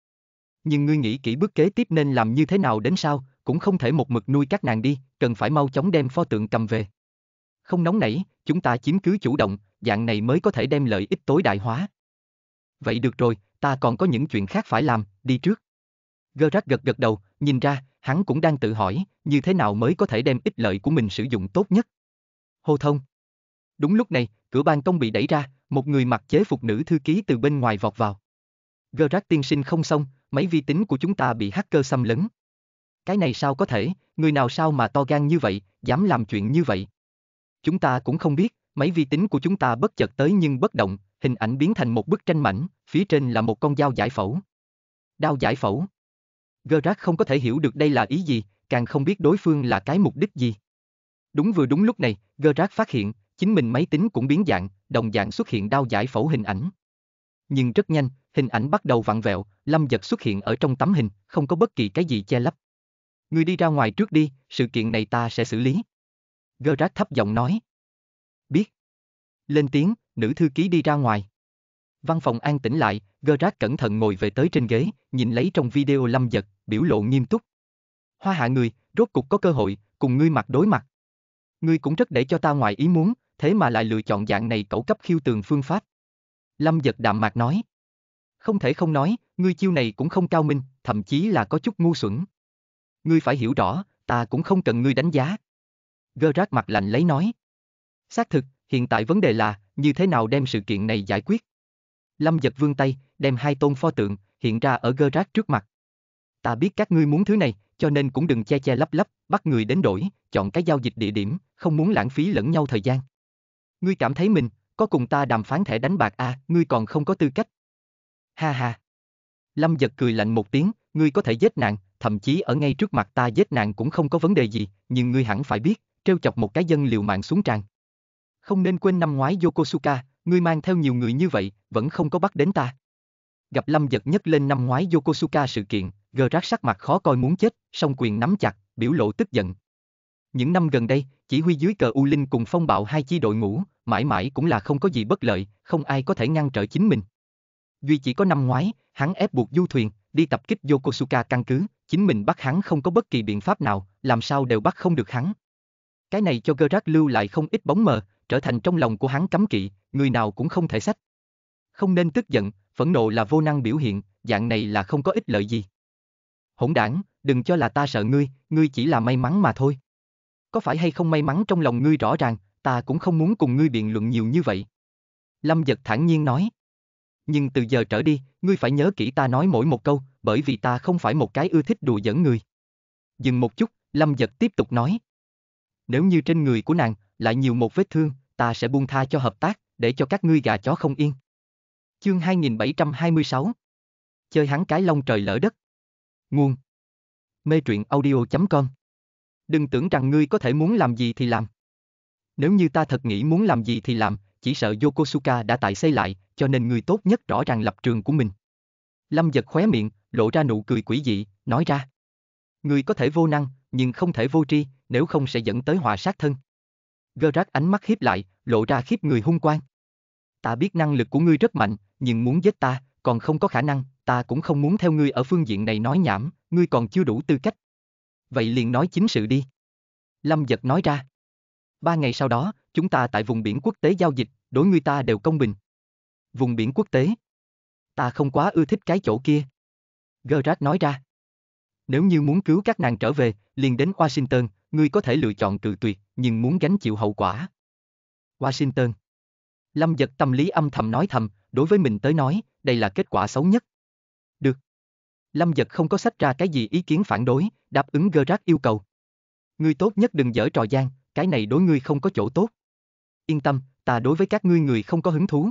Nhưng ngươi nghĩ kỹ bước kế tiếp nên làm như thế nào đến sao, cũng không thể một mực nuôi các nàng đi, cần phải mau chóng đem pho tượng cầm về. Không nóng nảy, chúng ta chiếm cứ chủ động, dạng này mới có thể đem lợi ích tối đại hóa. Vậy được rồi, ta còn có những chuyện khác phải làm, đi trước. Gerard gật gật đầu, nhìn ra, hắn cũng đang tự hỏi, như thế nào mới có thể đem ích lợi của mình sử dụng tốt nhất. Hô thông. Đúng lúc này, cửa ban công bị đẩy ra, một người mặc chế phục nữ thư ký từ bên ngoài vọt vào. Gerard tiên sinh không xong, máy vi tính của chúng ta bị hacker xâm lấn. Cái này sao có thể, người nào sao mà to gan như vậy, dám làm chuyện như vậy. Chúng ta cũng không biết, máy vi tính của chúng ta bất chợt tới nhưng bất động, hình ảnh biến thành một bức tranh mảnh, phía trên là một con dao giải phẫu. Dao giải phẫu. Gerard không có thể hiểu được đây là ý gì, càng không biết đối phương là cái mục đích gì. Đúng vừa đúng lúc này, Gerard phát hiện, chính mình máy tính cũng biến dạng, đồng dạng xuất hiện đau giải phẫu hình ảnh. Nhưng rất nhanh, hình ảnh bắt đầu vặn vẹo, Lâm Giật xuất hiện ở trong tấm hình, không có bất kỳ cái gì che lấp. Người đi ra ngoài trước đi, sự kiện này ta sẽ xử lý. Gerard thấp giọng nói. Biết. Lên tiếng, nữ thư ký đi ra ngoài. Văn phòng an tĩnh lại, Gerard cẩn thận ngồi về tới trên ghế, nhìn lấy trong video Lâm Giật, biểu lộ nghiêm túc. Hoa hạ người, rốt cục có cơ hội, cùng ngươi mặt đối mặt. Ngươi cũng rất để cho ta ngoài ý muốn, thế mà lại lựa chọn dạng này cẩu cấp khiêu tường phương pháp. Lâm giật đạm mạc nói. Không thể không nói, ngươi chiêu này cũng không cao minh, thậm chí là có chút ngu xuẩn. Ngươi phải hiểu rõ, ta cũng không cần ngươi đánh giá. Gơ rác mặt lạnh lấy nói. Xác thực, hiện tại vấn đề là, như thế nào đem sự kiện này giải quyết? Lâm giật vương tay, đem hai tôn pho tượng, hiện ra ở gơ rác trước mặt. Ta biết các ngươi muốn thứ này, cho nên cũng đừng che che lấp lấp, bắt người đến đổi, chọn cái giao dịch địa điểm, không muốn lãng phí lẫn nhau thời gian. Ngươi cảm thấy mình, có cùng ta đàm phán thẻ đánh bạc à, ngươi còn không có tư cách. Ha ha. Lâm giật cười lạnh một tiếng, ngươi có thể giết nạn, thậm chí ở ngay trước mặt ta giết nạn cũng không có vấn đề gì, nhưng ngươi hẳn phải biết, trêu chọc một cái dân liều mạng xuống tràn. Không nên quên năm ngoái Yokosuka, ngươi mang theo nhiều người như vậy, vẫn không có bắt đến ta. Gặp Lâm giật nhất lên năm ngoái Yokosuka sự kiện, Gờ rác sắc mặt khó coi muốn chết, song quyền nắm chặt, biểu lộ tức giận. Những năm gần đây, chỉ huy dưới cờ U Linh cùng phong bạo hai chi đội ngũ, mãi mãi cũng là không có gì bất lợi, không ai có thể ngăn trở chính mình. Duy chỉ có năm ngoái, hắn ép buộc du thuyền, đi tập kích Yokosuka căn cứ, chính mình bắt hắn không có bất kỳ biện pháp nào, làm sao đều bắt không được hắn. Cái này cho Gerard lưu lại không ít bóng mờ, trở thành trong lòng của hắn cấm kỵ, người nào cũng không thể sách. Không nên tức giận, phẫn nộ là vô năng biểu hiện, dạng này là không có ích lợi gì hỗn đảng, đừng cho là ta sợ ngươi, ngươi chỉ là may mắn mà thôi. Có phải hay không may mắn trong lòng ngươi rõ ràng, ta cũng không muốn cùng ngươi biện luận nhiều như vậy. Lâm giật thản nhiên nói. Nhưng từ giờ trở đi, ngươi phải nhớ kỹ ta nói mỗi một câu, bởi vì ta không phải một cái ưa thích đùa giỡn người. Dừng một chút, Lâm giật tiếp tục nói. Nếu như trên người của nàng lại nhiều một vết thương, ta sẽ buông tha cho hợp tác, để cho các ngươi gà chó không yên. Chương 2726 Chơi hắn cái lông trời lỡ đất Nguồn Mê truyện audio.com Đừng tưởng rằng ngươi có thể muốn làm gì thì làm. Nếu như ta thật nghĩ muốn làm gì thì làm, chỉ sợ Yokosuka đã tại xây lại, cho nên ngươi tốt nhất rõ ràng lập trường của mình. Lâm giật khóe miệng, lộ ra nụ cười quỷ dị, nói ra. Ngươi có thể vô năng, nhưng không thể vô tri, nếu không sẽ dẫn tới họa sát thân. Gerard ánh mắt hiếp lại, lộ ra khiếp người hung quan. Ta biết năng lực của ngươi rất mạnh, nhưng muốn giết ta, còn không có khả năng, ta cũng không muốn theo ngươi ở phương diện này nói nhảm, ngươi còn chưa đủ tư cách. Vậy liền nói chính sự đi. Lâm giật nói ra. Ba ngày sau đó, chúng ta tại vùng biển quốc tế giao dịch, đối ngươi ta đều công bình. Vùng biển quốc tế. Ta không quá ưa thích cái chỗ kia. Gerard nói ra. Nếu như muốn cứu các nàng trở về, liền đến Washington, ngươi có thể lựa chọn cự tuyệt, nhưng muốn gánh chịu hậu quả. Washington. Lâm giật tâm lý âm thầm nói thầm, đối với mình tới nói, đây là kết quả xấu nhất. Lâm Giật không có sách ra cái gì ý kiến phản đối, đáp ứng Gerard yêu cầu. Ngươi tốt nhất đừng dở trò gian, cái này đối ngươi không có chỗ tốt. Yên tâm, ta đối với các ngươi người không có hứng thú.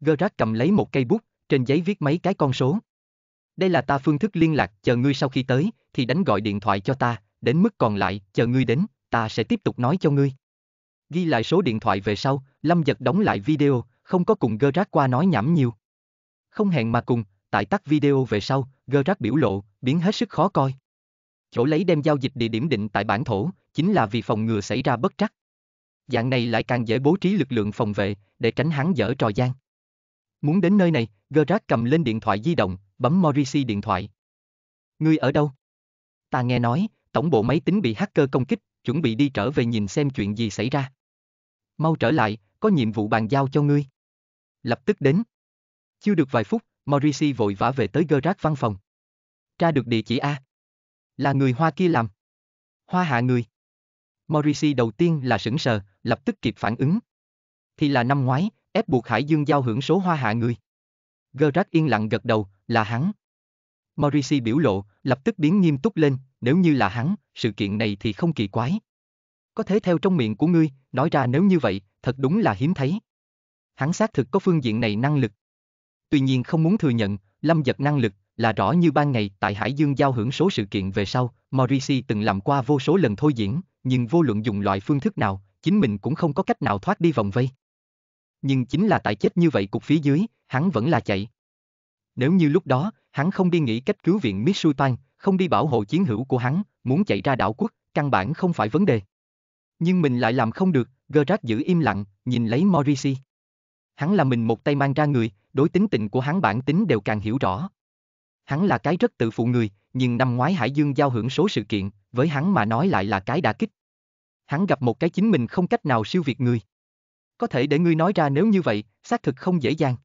Gerard cầm lấy một cây bút, trên giấy viết mấy cái con số. Đây là ta phương thức liên lạc, chờ ngươi sau khi tới, thì đánh gọi điện thoại cho ta, đến mức còn lại, chờ ngươi đến, ta sẽ tiếp tục nói cho ngươi. Ghi lại số điện thoại về sau, Lâm Giật đóng lại video, không có cùng Gerard qua nói nhảm nhiều. Không hẹn mà cùng, tại tắt video về sau, Gơ Rác biểu lộ, biến hết sức khó coi. Chỗ lấy đem giao dịch địa điểm định tại bản thổ, chính là vì phòng ngừa xảy ra bất trắc. Dạng này lại càng dễ bố trí lực lượng phòng vệ, để tránh hắn dở trò gian. Muốn đến nơi này, Gơ Rác cầm lên điện thoại di động, bấm Morrissey điện thoại. Ngươi ở đâu? Ta nghe nói, tổng bộ máy tính bị hacker công kích, chuẩn bị đi trở về nhìn xem chuyện gì xảy ra. Mau trở lại, có nhiệm vụ bàn giao cho ngươi. Lập tức đến. Chưa được vài phút, Morrissey vội vã về tới Gerard văn phòng. Tra được địa chỉ A. Là người Hoa kia làm. Hoa hạ người. Morrissey đầu tiên là sững sờ, lập tức kịp phản ứng. Thì là năm ngoái, ép buộc Hải Dương giao hưởng số hoa hạ người. Gerard yên lặng gật đầu, là hắn. Morrissey biểu lộ, lập tức biến nghiêm túc lên, nếu như là hắn, sự kiện này thì không kỳ quái. Có thể theo trong miệng của ngươi, nói ra nếu như vậy, thật đúng là hiếm thấy. Hắn xác thực có phương diện này năng lực. Tuy nhiên không muốn thừa nhận, Lâm Giật năng lực là rõ như ban ngày tại Hải Dương giao hưởng số sự kiện về sau, Morrissey từng làm qua vô số lần thôi diễn, nhưng vô luận dùng loại phương thức nào, chính mình cũng không có cách nào thoát đi vòng vây. Nhưng chính là tại chết như vậy cục phía dưới, hắn vẫn là chạy. Nếu như lúc đó, hắn không đi nghĩ cách cứu viện Mitsu Toan, không đi bảo hộ chiến hữu của hắn, muốn chạy ra đảo quốc, căn bản không phải vấn đề. Nhưng mình lại làm không được, Gerard giữ im lặng, nhìn lấy Morrissey. Hắn là mình một tay mang ra người, đối tính tình của hắn bản tính đều càng hiểu rõ. Hắn là cái rất tự phụ người, nhưng năm ngoái Hải Dương giao hưởng số sự kiện, với hắn mà nói lại là cái đả kích. Hắn gặp một cái chính mình không cách nào siêu việt người. Có thể để ngươi nói ra nếu như vậy, xác thực không dễ dàng.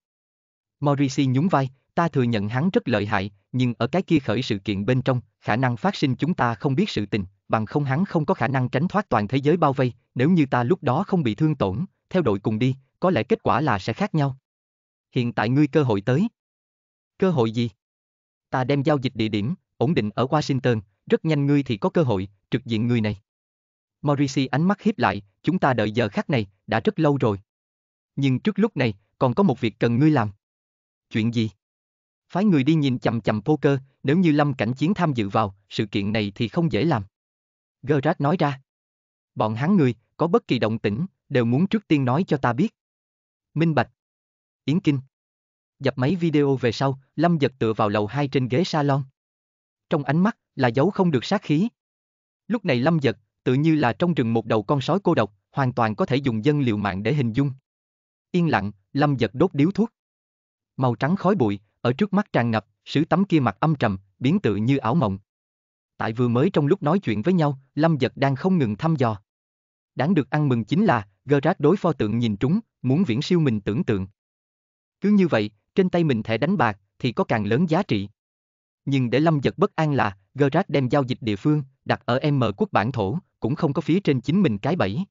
Morrissey nhún vai, ta thừa nhận hắn rất lợi hại, nhưng ở cái kia khởi sự kiện bên trong, khả năng phát sinh chúng ta không biết sự tình, bằng không hắn không có khả năng tránh thoát toàn thế giới bao vây, nếu như ta lúc đó không bị thương tổn, theo đội cùng đi, có lẽ kết quả là sẽ khác nhau hiện tại ngươi cơ hội tới. Cơ hội gì? Ta đem giao dịch địa điểm, ổn định ở Washington, rất nhanh ngươi thì có cơ hội, trực diện người này. Morrissey ánh mắt hiếp lại, chúng ta đợi giờ khác này, đã rất lâu rồi. Nhưng trước lúc này, còn có một việc cần ngươi làm. Chuyện gì? Phái người đi nhìn chầm chầm poker, nếu như Lâm Cảnh Chiến tham dự vào, sự kiện này thì không dễ làm. Gerard nói ra. Bọn hắn người, có bất kỳ động tĩnh, đều muốn trước tiên nói cho ta biết. Minh Bạch. Yến Kinh. Dập máy video về sau, Lâm giật tựa vào lầu 2 trên ghế salon. Trong ánh mắt là dấu không được sát khí. Lúc này Lâm giật, tự như là trong rừng một đầu con sói cô độc, hoàn toàn có thể dùng dân liệu mạng để hình dung. Yên lặng, Lâm giật đốt điếu thuốc. Màu trắng khói bụi, ở trước mắt tràn ngập, sứ tấm kia mặt âm trầm, biến tự như ảo mộng. Tại vừa mới trong lúc nói chuyện với nhau, Lâm giật đang không ngừng thăm dò. Đáng được ăn mừng chính là, Gerard đối pho tượng nhìn trúng, muốn viễn siêu mình tưởng tượng. Cứ như vậy, trên tay mình thẻ đánh bạc, thì có càng lớn giá trị. Nhưng để Lâm giật bất an là, Gerard đem giao dịch địa phương, đặt ở M quốc bản thổ, cũng không có phía trên chính mình cái bẫy.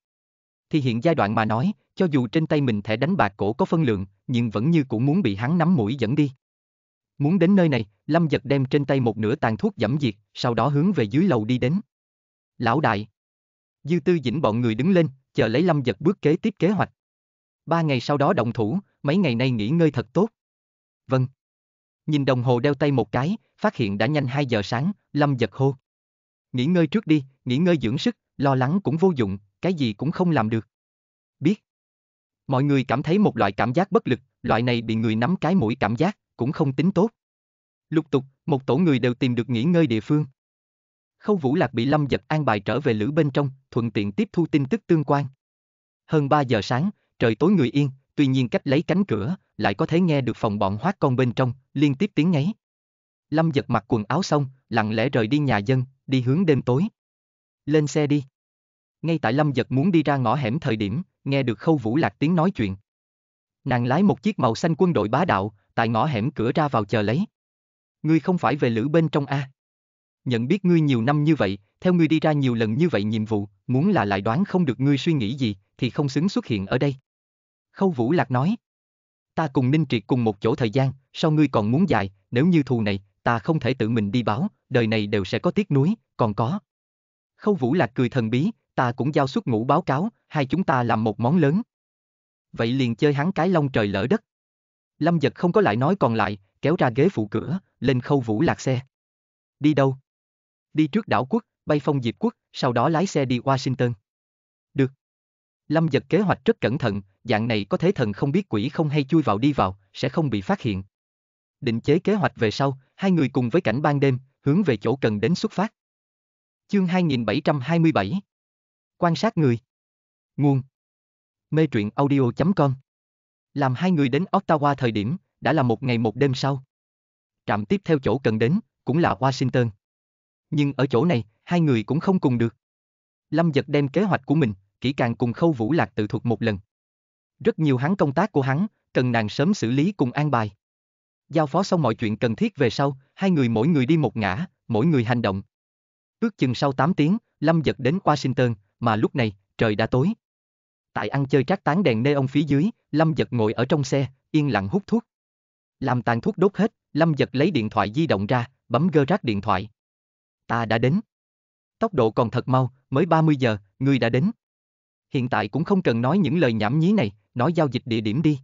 Thì hiện giai đoạn mà nói, cho dù trên tay mình thẻ đánh bạc cổ có phân lượng, nhưng vẫn như cũng muốn bị hắn nắm mũi dẫn đi. Muốn đến nơi này, Lâm giật đem trên tay một nửa tàn thuốc giảm diệt, sau đó hướng về dưới lầu đi đến. Lão đại. Dư tư dĩnh bọn người đứng lên, chờ lấy Lâm giật bước kế tiếp kế hoạch. Ba ngày sau đó động thủ, mấy ngày nay nghỉ ngơi thật tốt. Vâng. Nhìn đồng hồ đeo tay một cái, phát hiện đã nhanh 2 giờ sáng, Lâm giật hô. Nghỉ ngơi trước đi, nghỉ ngơi dưỡng sức, lo lắng cũng vô dụng, cái gì cũng không làm được. Biết. Mọi người cảm thấy một loại cảm giác bất lực, loại này bị người nắm cái mũi cảm giác, cũng không tính tốt. Lục tục, một tổ người đều tìm được nghỉ ngơi địa phương. Khâu Vũ Lạc bị Lâm Giật an bài trở về lữ bên trong, thuận tiện tiếp thu tin tức tương quan. Hơn 3 giờ sáng, trời tối người yên, tuy nhiên cách lấy cánh cửa, lại có thể nghe được phòng bọn hoác con bên trong, liên tiếp tiếng ngáy. Lâm giật mặc quần áo xong, lặng lẽ rời đi nhà dân, đi hướng đêm tối. Lên xe đi. Ngay tại Lâm giật muốn đi ra ngõ hẻm thời điểm, nghe được khâu vũ lạc tiếng nói chuyện. Nàng lái một chiếc màu xanh quân đội bá đạo, tại ngõ hẻm cửa ra vào chờ lấy. Ngươi không phải về lữ bên trong A. Nhận biết ngươi nhiều năm như vậy, theo ngươi đi ra nhiều lần như vậy nhiệm vụ, muốn là lại đoán không được ngươi suy nghĩ gì, thì không xứng xuất hiện ở đây. Khâu Vũ Lạc nói. Ta cùng Ninh Triệt cùng một chỗ thời gian, sao ngươi còn muốn dài, nếu như thù này, ta không thể tự mình đi báo, đời này đều sẽ có tiếc núi, còn có. Khâu Vũ Lạc cười thần bí, ta cũng giao xuất ngũ báo cáo, hai chúng ta làm một món lớn. Vậy liền chơi hắn cái Long trời lỡ đất. Lâm giật không có lại nói còn lại, kéo ra ghế phụ cửa, lên khâu Vũ Lạc xe. Đi đâu? Đi trước đảo quốc, bay phong diệp quốc, sau đó lái xe đi Washington. Được. Lâm giật kế hoạch rất cẩn thận, dạng này có thể thần không biết quỷ không hay chui vào đi vào, sẽ không bị phát hiện. Định chế kế hoạch về sau, hai người cùng với cảnh ban đêm, hướng về chỗ cần đến xuất phát. Chương 2727 Quan sát người Nguồn Mê truyện audio.com Làm hai người đến Ottawa thời điểm, đã là một ngày một đêm sau. Trạm tiếp theo chỗ cần đến, cũng là Washington. Nhưng ở chỗ này, hai người cũng không cùng được. Lâm Giật đem kế hoạch của mình, kỹ càng cùng Khâu Vũ Lạc tự thuật một lần, rất nhiều hắn công tác của hắn, cần nàng sớm xử lý cùng an bài. Giao phó xong mọi chuyện cần thiết về sau, hai người mỗi người đi một ngã, mỗi người hành động. Ước chừng sau 8 tiếng, Lâm Giật đến Washington, mà lúc này, trời đã tối. Tại ăn chơi trác tán đèn neon phía dưới, Lâm Giật ngồi ở trong xe, yên lặng hút thuốc. Làm tàn thuốc đốt hết, Lâm Giật lấy điện thoại di động ra, bấm gơ rác điện thoại. Ta đã đến. Tốc độ còn thật mau, mới 30 giờ, ngươi đã đến. Hiện tại cũng không cần nói những lời nhảm nhí này, nói giao dịch địa điểm đi.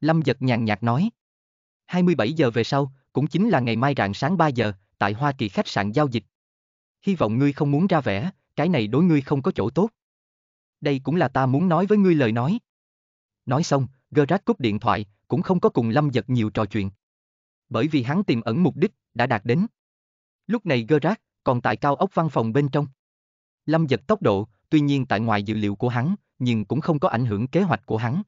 Lâm giật nhàn nhạt nói. 27 giờ về sau, cũng chính là ngày mai rạng sáng 3 giờ, tại Hoa Kỳ khách sạn giao dịch. Hy vọng ngươi không muốn ra vẻ, cái này đối ngươi không có chỗ tốt. Đây cũng là ta muốn nói với ngươi lời nói. Nói xong, Gerard cúp điện thoại, cũng không có cùng Lâm Giật nhiều trò chuyện. Bởi vì hắn tìm ẩn mục đích, đã đạt đến. Lúc này Gerard còn tại cao ốc văn phòng bên trong. Lâm Giật tốc độ tuy nhiên tại ngoài dự liệu của hắn, nhưng cũng không có ảnh hưởng kế hoạch của hắn.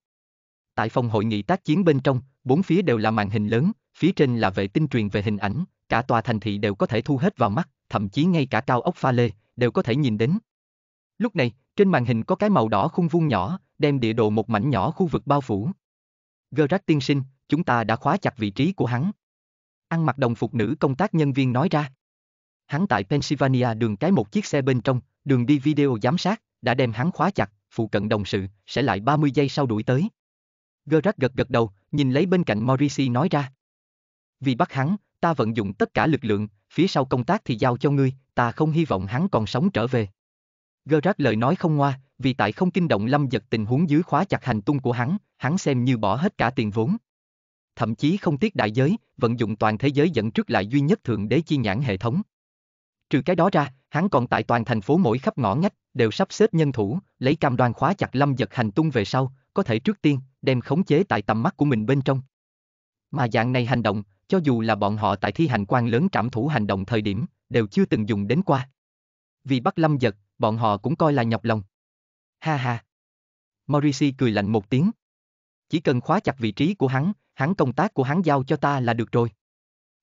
Tại phòng hội nghị tác chiến bên trong, bốn phía đều là màn hình lớn, phía trên là vệ tinh truyền về hình ảnh, cả tòa thành thị đều có thể thu hết vào mắt, thậm chí ngay cả cao ốc pha lê đều có thể nhìn đến. Lúc này, trên màn hình có cái màu đỏ khung vuông nhỏ, đem địa đồ một mảnh nhỏ khu vực bao phủ. Gerard tiên sinh, chúng ta đã khóa chặt vị trí của hắn. Ăn mặc đồng phục nữ công tác nhân viên nói ra. Hắn tại Pennsylvania đường cái một chiếc xe bên trong, đường đi video giám sát, đã đem hắn khóa chặt, phụ cận đồng sự, sẽ lại 30 giây sau đuổi tới. Gerard gật gật đầu, nhìn lấy bên cạnh Morrissey nói ra. Vì bắt hắn, ta vận dụng tất cả lực lượng, phía sau công tác thì giao cho ngươi, ta không hy vọng hắn còn sống trở về. Gerard lời nói không ngoa, vì tại không kinh động lâm giật tình huống dưới khóa chặt hành tung của hắn, hắn xem như bỏ hết cả tiền vốn. Thậm chí không tiếc đại giới, vận dụng toàn thế giới dẫn trước lại duy nhất thượng đế chi nhãn hệ thống. Trừ cái đó ra, hắn còn tại toàn thành phố mỗi khắp ngõ ngách, đều sắp xếp nhân thủ, lấy cam đoan khóa chặt lâm giật hành tung về sau, có thể trước tiên, đem khống chế tại tầm mắt của mình bên trong. Mà dạng này hành động, cho dù là bọn họ tại thi hành quan lớn trảm thủ hành động thời điểm, đều chưa từng dùng đến qua. Vì bắt lâm giật, bọn họ cũng coi là nhọc lòng. Ha ha. Morrissey cười lạnh một tiếng. Chỉ cần khóa chặt vị trí của hắn, hắn công tác của hắn giao cho ta là được rồi.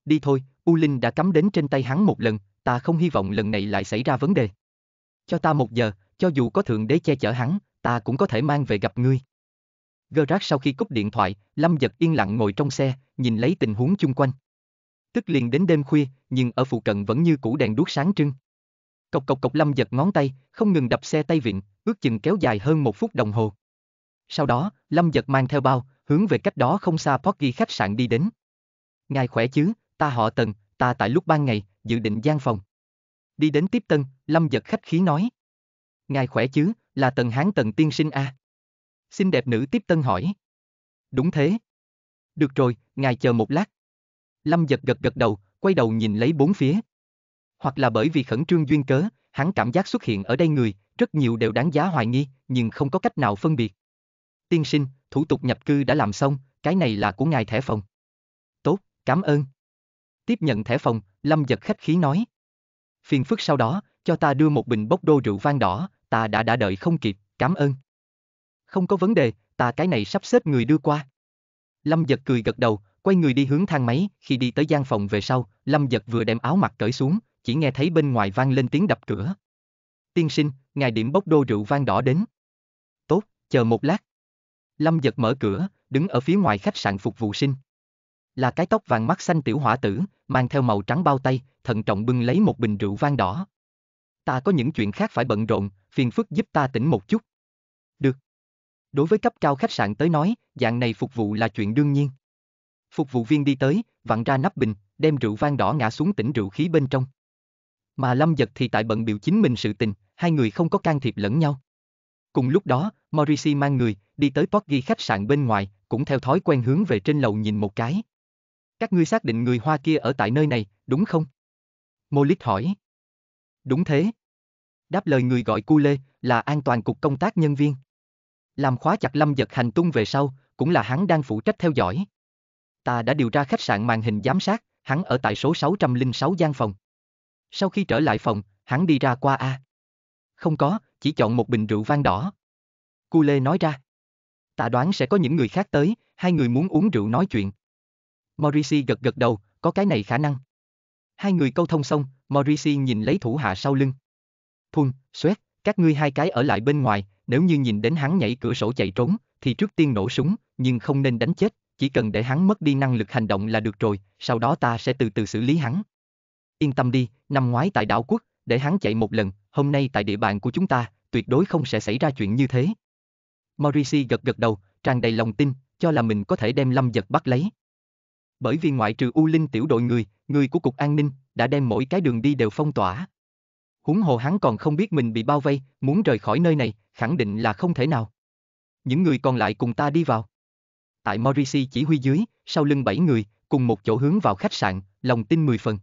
Đi thôi, U Linh đã cắm đến trên tay hắn một lần, ta không hy vọng lần này lại xảy ra vấn đề. Cho ta một giờ, cho dù có thượng đế che chở hắn, ta cũng có thể mang về gặp ngươi. Gerard sau khi cúp điện thoại, Lâm giật yên lặng ngồi trong xe, nhìn lấy tình huống chung quanh. Tức liền đến đêm khuya, nhưng ở phụ cận vẫn như cũ đèn đuốc sáng trưng. Cộc cộc cộc Lâm giật ngón tay, không ngừng đập xe tay vịn, ước chừng kéo dài hơn một phút đồng hồ. Sau đó, Lâm giật mang theo bao, hướng về cách đó không xa Porky khách sạn đi đến. Ngài khỏe chứ, ta họ Tần, ta tại lúc ban ngày, dự định gian phòng. Đi đến tiếp tân, Lâm giật khách khí nói. Ngài khỏe chứ, là tần hán tần tiên sinh à? Xinh đẹp nữ tiếp tân hỏi. Đúng thế. Được rồi, ngài chờ một lát. Lâm giật gật gật đầu, quay đầu nhìn lấy bốn phía. Hoặc là bởi vì khẩn trương duyên cớ, hắn cảm giác xuất hiện ở đây người, rất nhiều đều đáng giá hoài nghi, nhưng không có cách nào phân biệt. Tiên sinh, thủ tục nhập cư đã làm xong, cái này là của ngài thẻ phòng. Tốt, cảm ơn. Tiếp nhận thẻ phòng, Lâm giật khách khí nói. Phiền phức sau đó, cho ta đưa một bình bốc đô rượu vang đỏ, ta đã đã đợi không kịp, cảm ơn. Không có vấn đề, ta cái này sắp xếp người đưa qua. Lâm giật cười gật đầu, quay người đi hướng thang máy, khi đi tới gian phòng về sau, Lâm giật vừa đem áo mặc cởi xuống, chỉ nghe thấy bên ngoài vang lên tiếng đập cửa. Tiên sinh, ngài điểm bốc đô rượu vang đỏ đến. Tốt, chờ một lát. Lâm giật mở cửa, đứng ở phía ngoài khách sạn phục vụ sinh là cái tóc vàng mắt xanh tiểu hỏa tử, mang theo màu trắng bao tay, thận trọng bưng lấy một bình rượu vang đỏ. Ta có những chuyện khác phải bận rộn, phiền phức giúp ta tỉnh một chút. Được. Đối với cấp cao khách sạn tới nói, dạng này phục vụ là chuyện đương nhiên. Phục vụ viên đi tới, vặn ra nắp bình, đem rượu vang đỏ ngã xuống tỉnh rượu khí bên trong. Mà Lâm Giật thì tại bận biểu chính mình sự tình, hai người không có can thiệp lẫn nhau. Cùng lúc đó, Morrissey mang người, đi tới Porgy khách sạn bên ngoài, cũng theo thói quen hướng về trên lầu nhìn một cái. Các ngươi xác định người Hoa kia ở tại nơi này, đúng không? Molik hỏi. Đúng thế. Đáp lời người gọi Cule, là an toàn cục công tác nhân viên. Làm khóa chặt lâm giật hành tung về sau, cũng là hắn đang phụ trách theo dõi. Ta đã điều ra khách sạn màn hình giám sát, hắn ở tại số 606 gian phòng. Sau khi trở lại phòng, hắn đi ra qua A. Không có, chỉ chọn một bình rượu vang đỏ. Cule nói ra. Ta đoán sẽ có những người khác tới, hai người muốn uống rượu nói chuyện. Morrissey gật gật đầu, có cái này khả năng. Hai người câu thông xong, Morrissey nhìn lấy thủ hạ sau lưng. Phun, xoét, các ngươi hai cái ở lại bên ngoài, nếu như nhìn đến hắn nhảy cửa sổ chạy trốn, thì trước tiên nổ súng, nhưng không nên đánh chết, chỉ cần để hắn mất đi năng lực hành động là được rồi, sau đó ta sẽ từ từ xử lý hắn. Yên tâm đi, năm ngoái tại đảo quốc, để hắn chạy một lần, hôm nay tại địa bàn của chúng ta, tuyệt đối không sẽ xảy ra chuyện như thế. Morrissey gật gật đầu, tràn đầy lòng tin, cho là mình có thể đem lâm giật bắt lấy bởi vì ngoại trừ U Linh tiểu đội người, người của Cục An ninh, đã đem mỗi cái đường đi đều phong tỏa. Huống hồ hắn còn không biết mình bị bao vây, muốn rời khỏi nơi này, khẳng định là không thể nào. Những người còn lại cùng ta đi vào. Tại Morrissey chỉ huy dưới, sau lưng bảy người, cùng một chỗ hướng vào khách sạn, lòng tin 10 phần.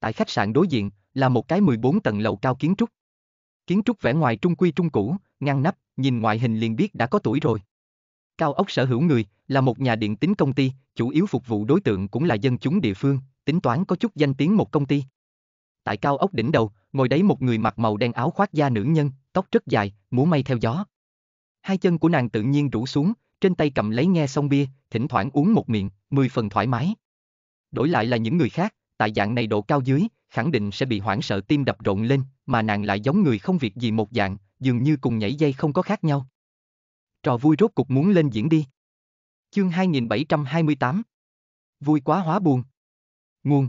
Tại khách sạn đối diện, là một cái 14 tầng lầu cao kiến trúc. Kiến trúc vẻ ngoài trung quy trung cũ, ngăn nắp, nhìn ngoại hình liền biết đã có tuổi rồi. Cao ốc sở hữu người, là một nhà điện tính công ty, chủ yếu phục vụ đối tượng cũng là dân chúng địa phương, tính toán có chút danh tiếng một công ty. Tại cao ốc đỉnh đầu, ngồi đấy một người mặc màu đen áo khoác da nữ nhân, tóc rất dài, múa may theo gió. Hai chân của nàng tự nhiên rủ xuống, trên tay cầm lấy nghe xong bia, thỉnh thoảng uống một miệng, mười phần thoải mái. Đổi lại là những người khác, tại dạng này độ cao dưới, khẳng định sẽ bị hoảng sợ tim đập rộn lên, mà nàng lại giống người không việc gì một dạng, dường như cùng nhảy dây không có khác nhau. Trò vui rốt cục muốn lên diễn đi. Chương 2728 Vui quá hóa buồn. Nguồn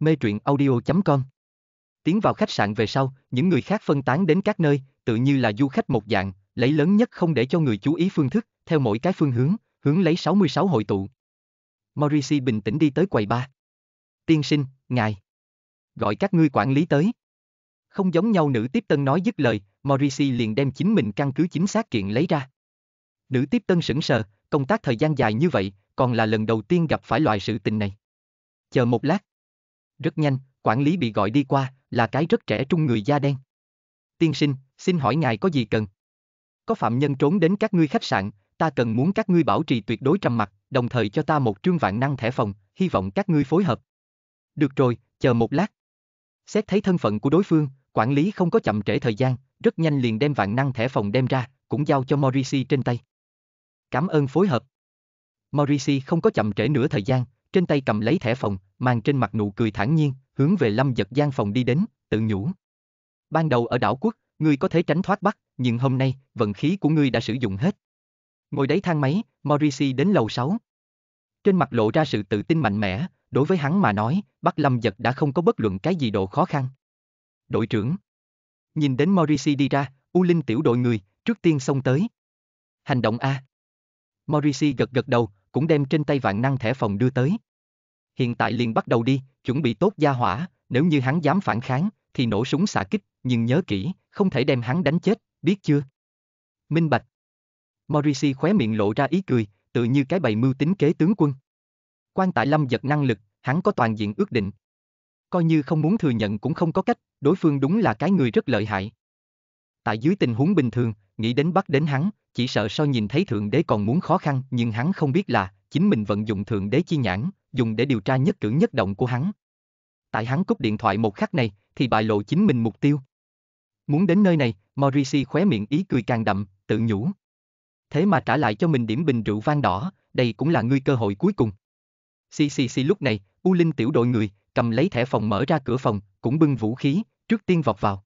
Mê truyện audio.com Tiến vào khách sạn về sau, những người khác phân tán đến các nơi, tự như là du khách một dạng, lấy lớn nhất không để cho người chú ý phương thức, theo mỗi cái phương hướng, hướng lấy 66 hội tụ. Morrissey bình tĩnh đi tới quầy ba. Tiên sinh, ngài. Gọi các ngươi quản lý tới. Không giống nhau nữ tiếp tân nói dứt lời, Morrissey liền đem chính mình căn cứ chính xác kiện lấy ra. Nữ tiếp tân sững sờ, công tác thời gian dài như vậy, còn là lần đầu tiên gặp phải loại sự tình này. Chờ một lát. Rất nhanh, quản lý bị gọi đi qua, là cái rất trẻ trung người da đen. Tiên sinh, xin hỏi ngài có gì cần? Có phạm nhân trốn đến các ngươi khách sạn, ta cần muốn các ngươi bảo trì tuyệt đối trầm mặt, đồng thời cho ta một trương vạn năng thẻ phòng, hy vọng các ngươi phối hợp. Được rồi, chờ một lát. Xét thấy thân phận của đối phương, quản lý không có chậm trễ thời gian, rất nhanh liền đem vạn năng thẻ phòng đem ra, cũng giao cho Morrissey trên tay cảm ơn phối hợp. Morrissey không có chậm trễ nửa thời gian, trên tay cầm lấy thẻ phòng, mang trên mặt nụ cười thản nhiên, hướng về lâm giật gian phòng đi đến, tự nhủ. Ban đầu ở đảo quốc, ngươi có thể tránh thoát bắt, nhưng hôm nay, vận khí của ngươi đã sử dụng hết. Ngồi đáy thang máy, Morrissey đến lầu 6. Trên mặt lộ ra sự tự tin mạnh mẽ, đối với hắn mà nói, bắt lâm giật đã không có bất luận cái gì độ khó khăn. Đội trưởng Nhìn đến Morrissey đi ra, U Linh tiểu đội người, trước tiên xông tới. Hành động A Morrissey gật gật đầu, cũng đem trên tay vạn năng thẻ phòng đưa tới. Hiện tại liền bắt đầu đi, chuẩn bị tốt gia hỏa, nếu như hắn dám phản kháng, thì nổ súng xạ kích, nhưng nhớ kỹ, không thể đem hắn đánh chết, biết chưa? Minh Bạch Morrissey khóe miệng lộ ra ý cười, tự như cái bày mưu tính kế tướng quân. Quan tại lâm giật năng lực, hắn có toàn diện ước định. Coi như không muốn thừa nhận cũng không có cách, đối phương đúng là cái người rất lợi hại. Tại dưới tình huống bình thường, nghĩ đến bắt đến hắn, chỉ sợ so nhìn thấy Thượng Đế còn muốn khó khăn, nhưng hắn không biết là, chính mình vận dụng Thượng Đế chi nhãn, dùng để điều tra nhất cử nhất động của hắn. Tại hắn cúp điện thoại một khắc này, thì bại lộ chính mình mục tiêu. Muốn đến nơi này, Morrissey khóe miệng ý cười càng đậm, tự nhủ. Thế mà trả lại cho mình điểm bình rượu vang đỏ, đây cũng là ngươi cơ hội cuối cùng. CCC lúc này, U Linh tiểu đội người, cầm lấy thẻ phòng mở ra cửa phòng, cũng bưng vũ khí, trước tiên vọt vào.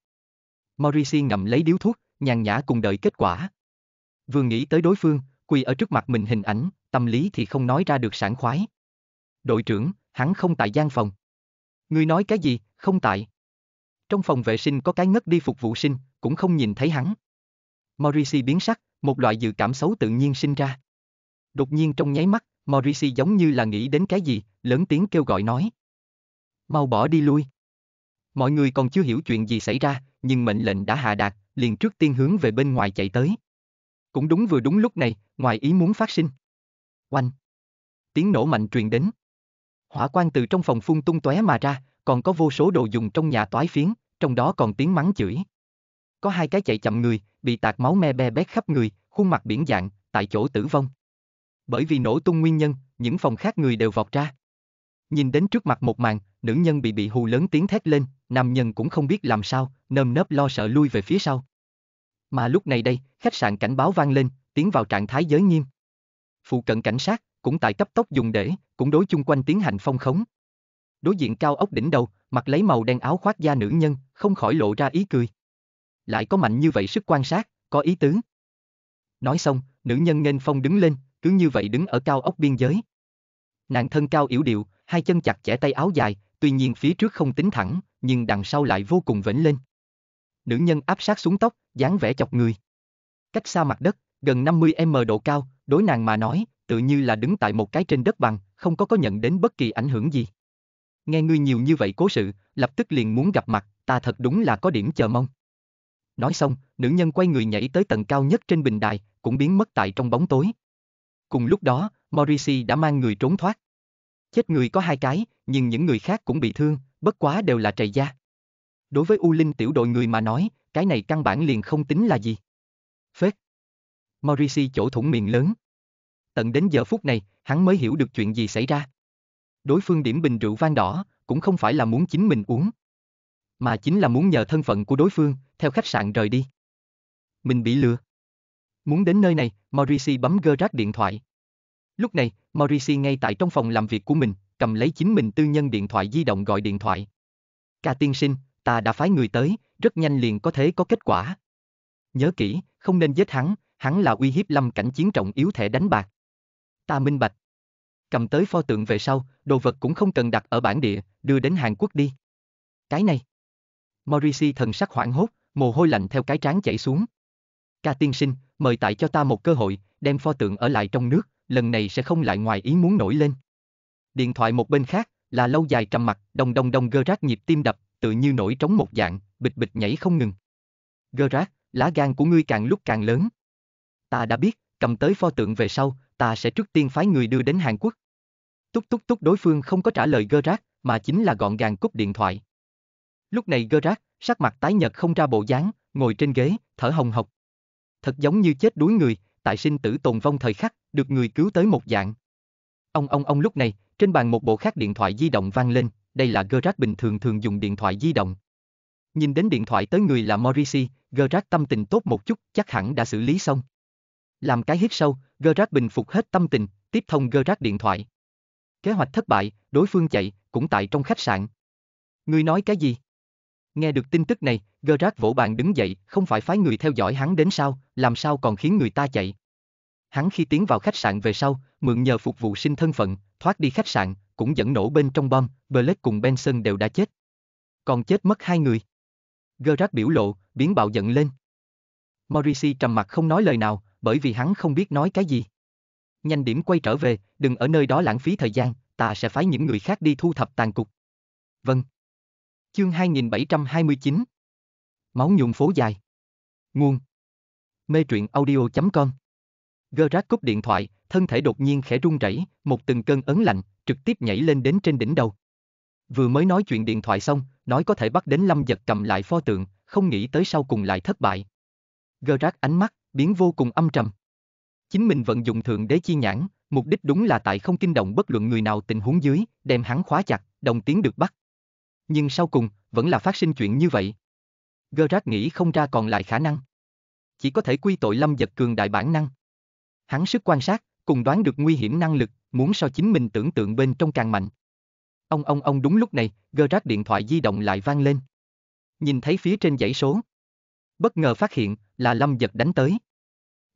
Morrissey ngậm lấy điếu thuốc, nhàn nhã cùng đợi kết quả. Vừa nghĩ tới đối phương, quỳ ở trước mặt mình hình ảnh, tâm lý thì không nói ra được sảng khoái. Đội trưởng, hắn không tại gian phòng. Ngươi nói cái gì, không tại. Trong phòng vệ sinh có cái ngất đi phục vụ sinh, cũng không nhìn thấy hắn. Morrissey biến sắc, một loại dự cảm xấu tự nhiên sinh ra. Đột nhiên trong nháy mắt, Morrissey giống như là nghĩ đến cái gì, lớn tiếng kêu gọi nói. Mau bỏ đi lui. Mọi người còn chưa hiểu chuyện gì xảy ra, nhưng mệnh lệnh đã hạ đạt, liền trước tiên hướng về bên ngoài chạy tới. Cũng đúng vừa đúng lúc này, ngoài ý muốn phát sinh. Oanh! Tiếng nổ mạnh truyền đến. Hỏa quang từ trong phòng phun tung tóe mà ra, còn có vô số đồ dùng trong nhà toái phiến, trong đó còn tiếng mắng chửi. Có hai cái chạy chậm người, bị tạt máu me be bét khắp người, khuôn mặt biển dạng, tại chỗ tử vong. Bởi vì nổ tung nguyên nhân, những phòng khác người đều vọt ra. Nhìn đến trước mặt một màn, nữ nhân bị bị hù lớn tiếng thét lên, nam nhân cũng không biết làm sao, nơm nớp lo sợ lui về phía sau. Mà lúc này đây, khách sạn cảnh báo vang lên, tiến vào trạng thái giới nghiêm. Phụ cận cảnh sát, cũng tại cấp tốc dùng để, cũng đối chung quanh tiến hành phong khống. Đối diện cao ốc đỉnh đầu, mặc lấy màu đen áo khoác da nữ nhân, không khỏi lộ ra ý cười. Lại có mạnh như vậy sức quan sát, có ý tứ. Nói xong, nữ nhân nghênh phong đứng lên, cứ như vậy đứng ở cao ốc biên giới. Nàng thân cao yếu điệu, hai chân chặt chẽ tay áo dài, tuy nhiên phía trước không tính thẳng, nhưng đằng sau lại vô cùng vểnh lên nữ nhân áp sát xuống tóc, dáng vẻ chọc người. Cách xa mặt đất, gần 50m độ cao, đối nàng mà nói, tự như là đứng tại một cái trên đất bằng, không có có nhận đến bất kỳ ảnh hưởng gì. Nghe ngươi nhiều như vậy cố sự, lập tức liền muốn gặp mặt, ta thật đúng là có điểm chờ mong. Nói xong, nữ nhân quay người nhảy tới tầng cao nhất trên bình đài, cũng biến mất tại trong bóng tối. Cùng lúc đó, Morrissey đã mang người trốn thoát. Chết người có hai cái, nhưng những người khác cũng bị thương, bất quá đều là trầy da đối với U Linh tiểu đội người mà nói, cái này căn bản liền không tính là gì. Phết. Morrissey chỗ thủng miệng lớn. Tận đến giờ phút này, hắn mới hiểu được chuyện gì xảy ra. Đối phương điểm bình rượu vang đỏ, cũng không phải là muốn chính mình uống. Mà chính là muốn nhờ thân phận của đối phương, theo khách sạn rời đi. Mình bị lừa. Muốn đến nơi này, Morrissey bấm gơ rác điện thoại. Lúc này, Morrissey ngay tại trong phòng làm việc của mình, cầm lấy chính mình tư nhân điện thoại di động gọi điện thoại. Ca tiên sinh, ta đã phái người tới, rất nhanh liền có thể có kết quả. Nhớ kỹ, không nên giết hắn, hắn là uy hiếp lâm cảnh chiến trọng yếu thể đánh bạc. Ta minh bạch. Cầm tới pho tượng về sau, đồ vật cũng không cần đặt ở bản địa, đưa đến Hàn Quốc đi. Cái này. Morrissey thần sắc hoảng hốt, mồ hôi lạnh theo cái trán chảy xuống. Ca tiên sinh, mời tại cho ta một cơ hội, đem pho tượng ở lại trong nước, lần này sẽ không lại ngoài ý muốn nổi lên. Điện thoại một bên khác, là lâu dài trầm mặt, đồng đồng đồng gơ rác nhịp tim đập, tự như nổi trống một dạng, bịch bịch nhảy không ngừng. Gerard, lá gan của ngươi càng lúc càng lớn. Ta đã biết, cầm tới pho tượng về sau, ta sẽ trước tiên phái người đưa đến Hàn Quốc. Túc túc túc đối phương không có trả lời Gerard, mà chính là gọn gàng cúp điện thoại. Lúc này Gerard, sắc mặt tái nhợt không ra bộ dáng, ngồi trên ghế, thở hồng hộc. Thật giống như chết đuối người, tại sinh tử tồn vong thời khắc, được người cứu tới một dạng. Ông ông ông lúc này, trên bàn một bộ khác điện thoại di động vang lên, đây là Gerard bình thường thường dùng điện thoại di động. Nhìn đến điện thoại tới người là Morrissey, Gerard tâm tình tốt một chút, chắc hẳn đã xử lý xong. Làm cái hít sâu, Gerard bình phục hết tâm tình, tiếp thông Gerard điện thoại. Kế hoạch thất bại, đối phương chạy, cũng tại trong khách sạn. Người nói cái gì? Nghe được tin tức này, Gerard vỗ bàn đứng dậy, không phải phái người theo dõi hắn đến sao, làm sao còn khiến người ta chạy. Hắn khi tiến vào khách sạn về sau, mượn nhờ phục vụ sinh thân phận, thoát đi khách sạn, cũng dẫn nổ bên trong bom, Blake cùng Benson đều đã chết. Còn chết mất hai người. Gerard biểu lộ, biến bạo giận lên. Morrissey trầm mặt không nói lời nào, bởi vì hắn không biết nói cái gì. Nhanh điểm quay trở về, đừng ở nơi đó lãng phí thời gian, ta sẽ phái những người khác đi thu thập tàn cục. Vâng. Chương 2729 Máu nhuộm phố dài Nguồn Mê truyện audio.com Gerard cúp điện thoại, thân thể đột nhiên khẽ run rẩy, một từng cơn ấn lạnh, trực tiếp nhảy lên đến trên đỉnh đầu. Vừa mới nói chuyện điện thoại xong, nói có thể bắt đến Lâm Giật cầm lại pho tượng, không nghĩ tới sau cùng lại thất bại. Gerard ánh mắt, biến vô cùng âm trầm. Chính mình vận dụng thượng đế chi nhãn, mục đích đúng là tại không kinh động bất luận người nào tình huống dưới, đem hắn khóa chặt, đồng tiến được bắt. Nhưng sau cùng, vẫn là phát sinh chuyện như vậy. Gerard nghĩ không ra còn lại khả năng. Chỉ có thể quy tội Lâm Giật cường đại bản năng. Hắn sức quan sát, cùng đoán được nguy hiểm năng lực, muốn so chính mình tưởng tượng bên trong càng mạnh. Ông ông ông đúng lúc này, gơ rác điện thoại di động lại vang lên. Nhìn thấy phía trên dãy số. Bất ngờ phát hiện, là Lâm giật đánh tới.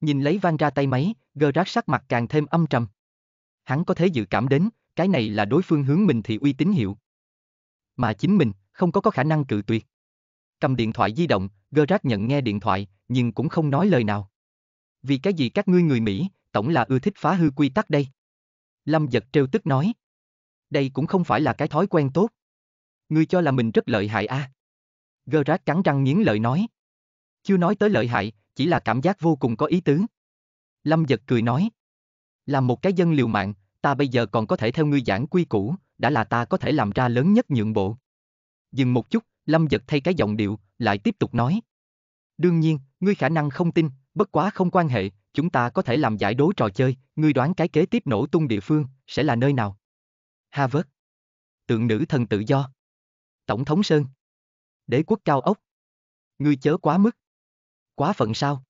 Nhìn lấy vang ra tay máy, gơ rác sắc mặt càng thêm âm trầm. Hắn có thể dự cảm đến, cái này là đối phương hướng mình thì uy tín hiệu. Mà chính mình, không có có khả năng cự tuyệt. Cầm điện thoại di động, gơ rác nhận nghe điện thoại, nhưng cũng không nói lời nào. Vì cái gì các ngươi người Mỹ, tổng là ưa thích phá hư quy tắc đây. Lâm giật trêu tức nói. Đây cũng không phải là cái thói quen tốt. Ngươi cho là mình rất lợi hại a à? Gerard cắn răng nghiến lợi nói. Chưa nói tới lợi hại, chỉ là cảm giác vô cùng có ý tứ. Lâm giật cười nói. Làm một cái dân liều mạng, ta bây giờ còn có thể theo ngươi giảng quy củ, đã là ta có thể làm ra lớn nhất nhượng bộ. Dừng một chút, Lâm giật thay cái giọng điệu, lại tiếp tục nói. Đương nhiên, ngươi khả năng không tin, Bất quá không quan hệ, chúng ta có thể làm giải đố trò chơi, ngươi đoán cái kế tiếp nổ tung địa phương sẽ là nơi nào? Harvard. Tượng nữ thần tự do. Tổng thống Sơn. Đế quốc cao ốc. Ngươi chớ quá mức. Quá phận sao?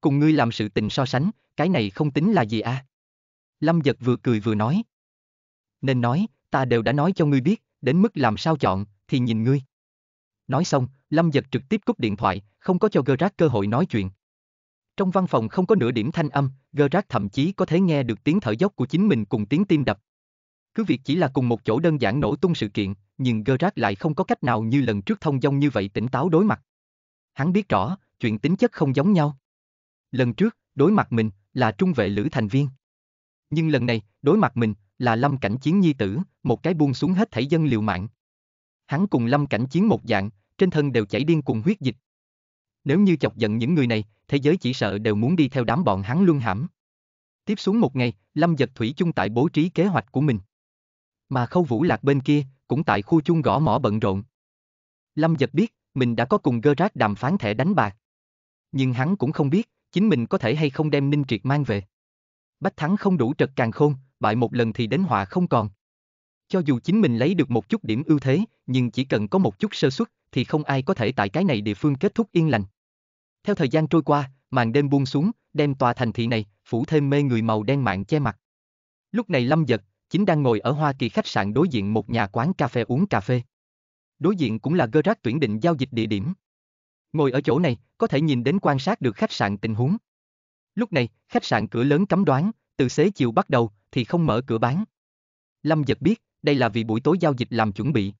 Cùng ngươi làm sự tình so sánh, cái này không tính là gì à? Lâm giật vừa cười vừa nói. Nên nói, ta đều đã nói cho ngươi biết, đến mức làm sao chọn, thì nhìn ngươi. Nói xong, Lâm giật trực tiếp cúp điện thoại, không có cho Gerard cơ hội nói chuyện. Trong văn phòng không có nửa điểm thanh âm, Gerard thậm chí có thể nghe được tiếng thở dốc của chính mình cùng tiếng tim đập. Cứ việc chỉ là cùng một chỗ đơn giản nổ tung sự kiện, nhưng Gerard lại không có cách nào như lần trước thông dong như vậy tỉnh táo đối mặt. Hắn biết rõ, chuyện tính chất không giống nhau. Lần trước, đối mặt mình, là trung vệ lữ thành viên. Nhưng lần này, đối mặt mình, là lâm cảnh chiến nhi tử, một cái buông xuống hết thảy dân liều mạng. Hắn cùng lâm cảnh chiến một dạng, trên thân đều chảy điên cùng huyết dịch. Nếu như chọc giận những người này, thế giới chỉ sợ đều muốn đi theo đám bọn hắn luân hãm. Tiếp xuống một ngày, Lâm Dật Thủy chung tại bố trí kế hoạch của mình. Mà Khâu Vũ Lạc bên kia, cũng tại khu chung gõ mỏ bận rộn. Lâm Dật biết, mình đã có cùng Gerard đàm phán thẻ đánh bạc. Nhưng hắn cũng không biết, chính mình có thể hay không đem Ninh Triệt mang về. Bách thắng không đủ trật càng khôn, bại một lần thì đến họa không còn. Cho dù chính mình lấy được một chút điểm ưu thế, nhưng chỉ cần có một chút sơ suất, thì không ai có thể tại cái này địa phương kết thúc yên lành. Theo thời gian trôi qua, màn đêm buông xuống, đem tòa thành thị này, phủ thêm mê người màu đen mạng che mặt. Lúc này Lâm Giật, chính đang ngồi ở Hoa Kỳ khách sạn đối diện một nhà quán cà phê uống cà phê. Đối diện cũng là gơ rác tuyển định giao dịch địa điểm. Ngồi ở chỗ này, có thể nhìn đến quan sát được khách sạn tình huống. Lúc này, khách sạn cửa lớn cấm đoán, từ xế chiều bắt đầu, thì không mở cửa bán. Lâm Giật biết, đây là vì buổi tối giao dịch làm chuẩn bị.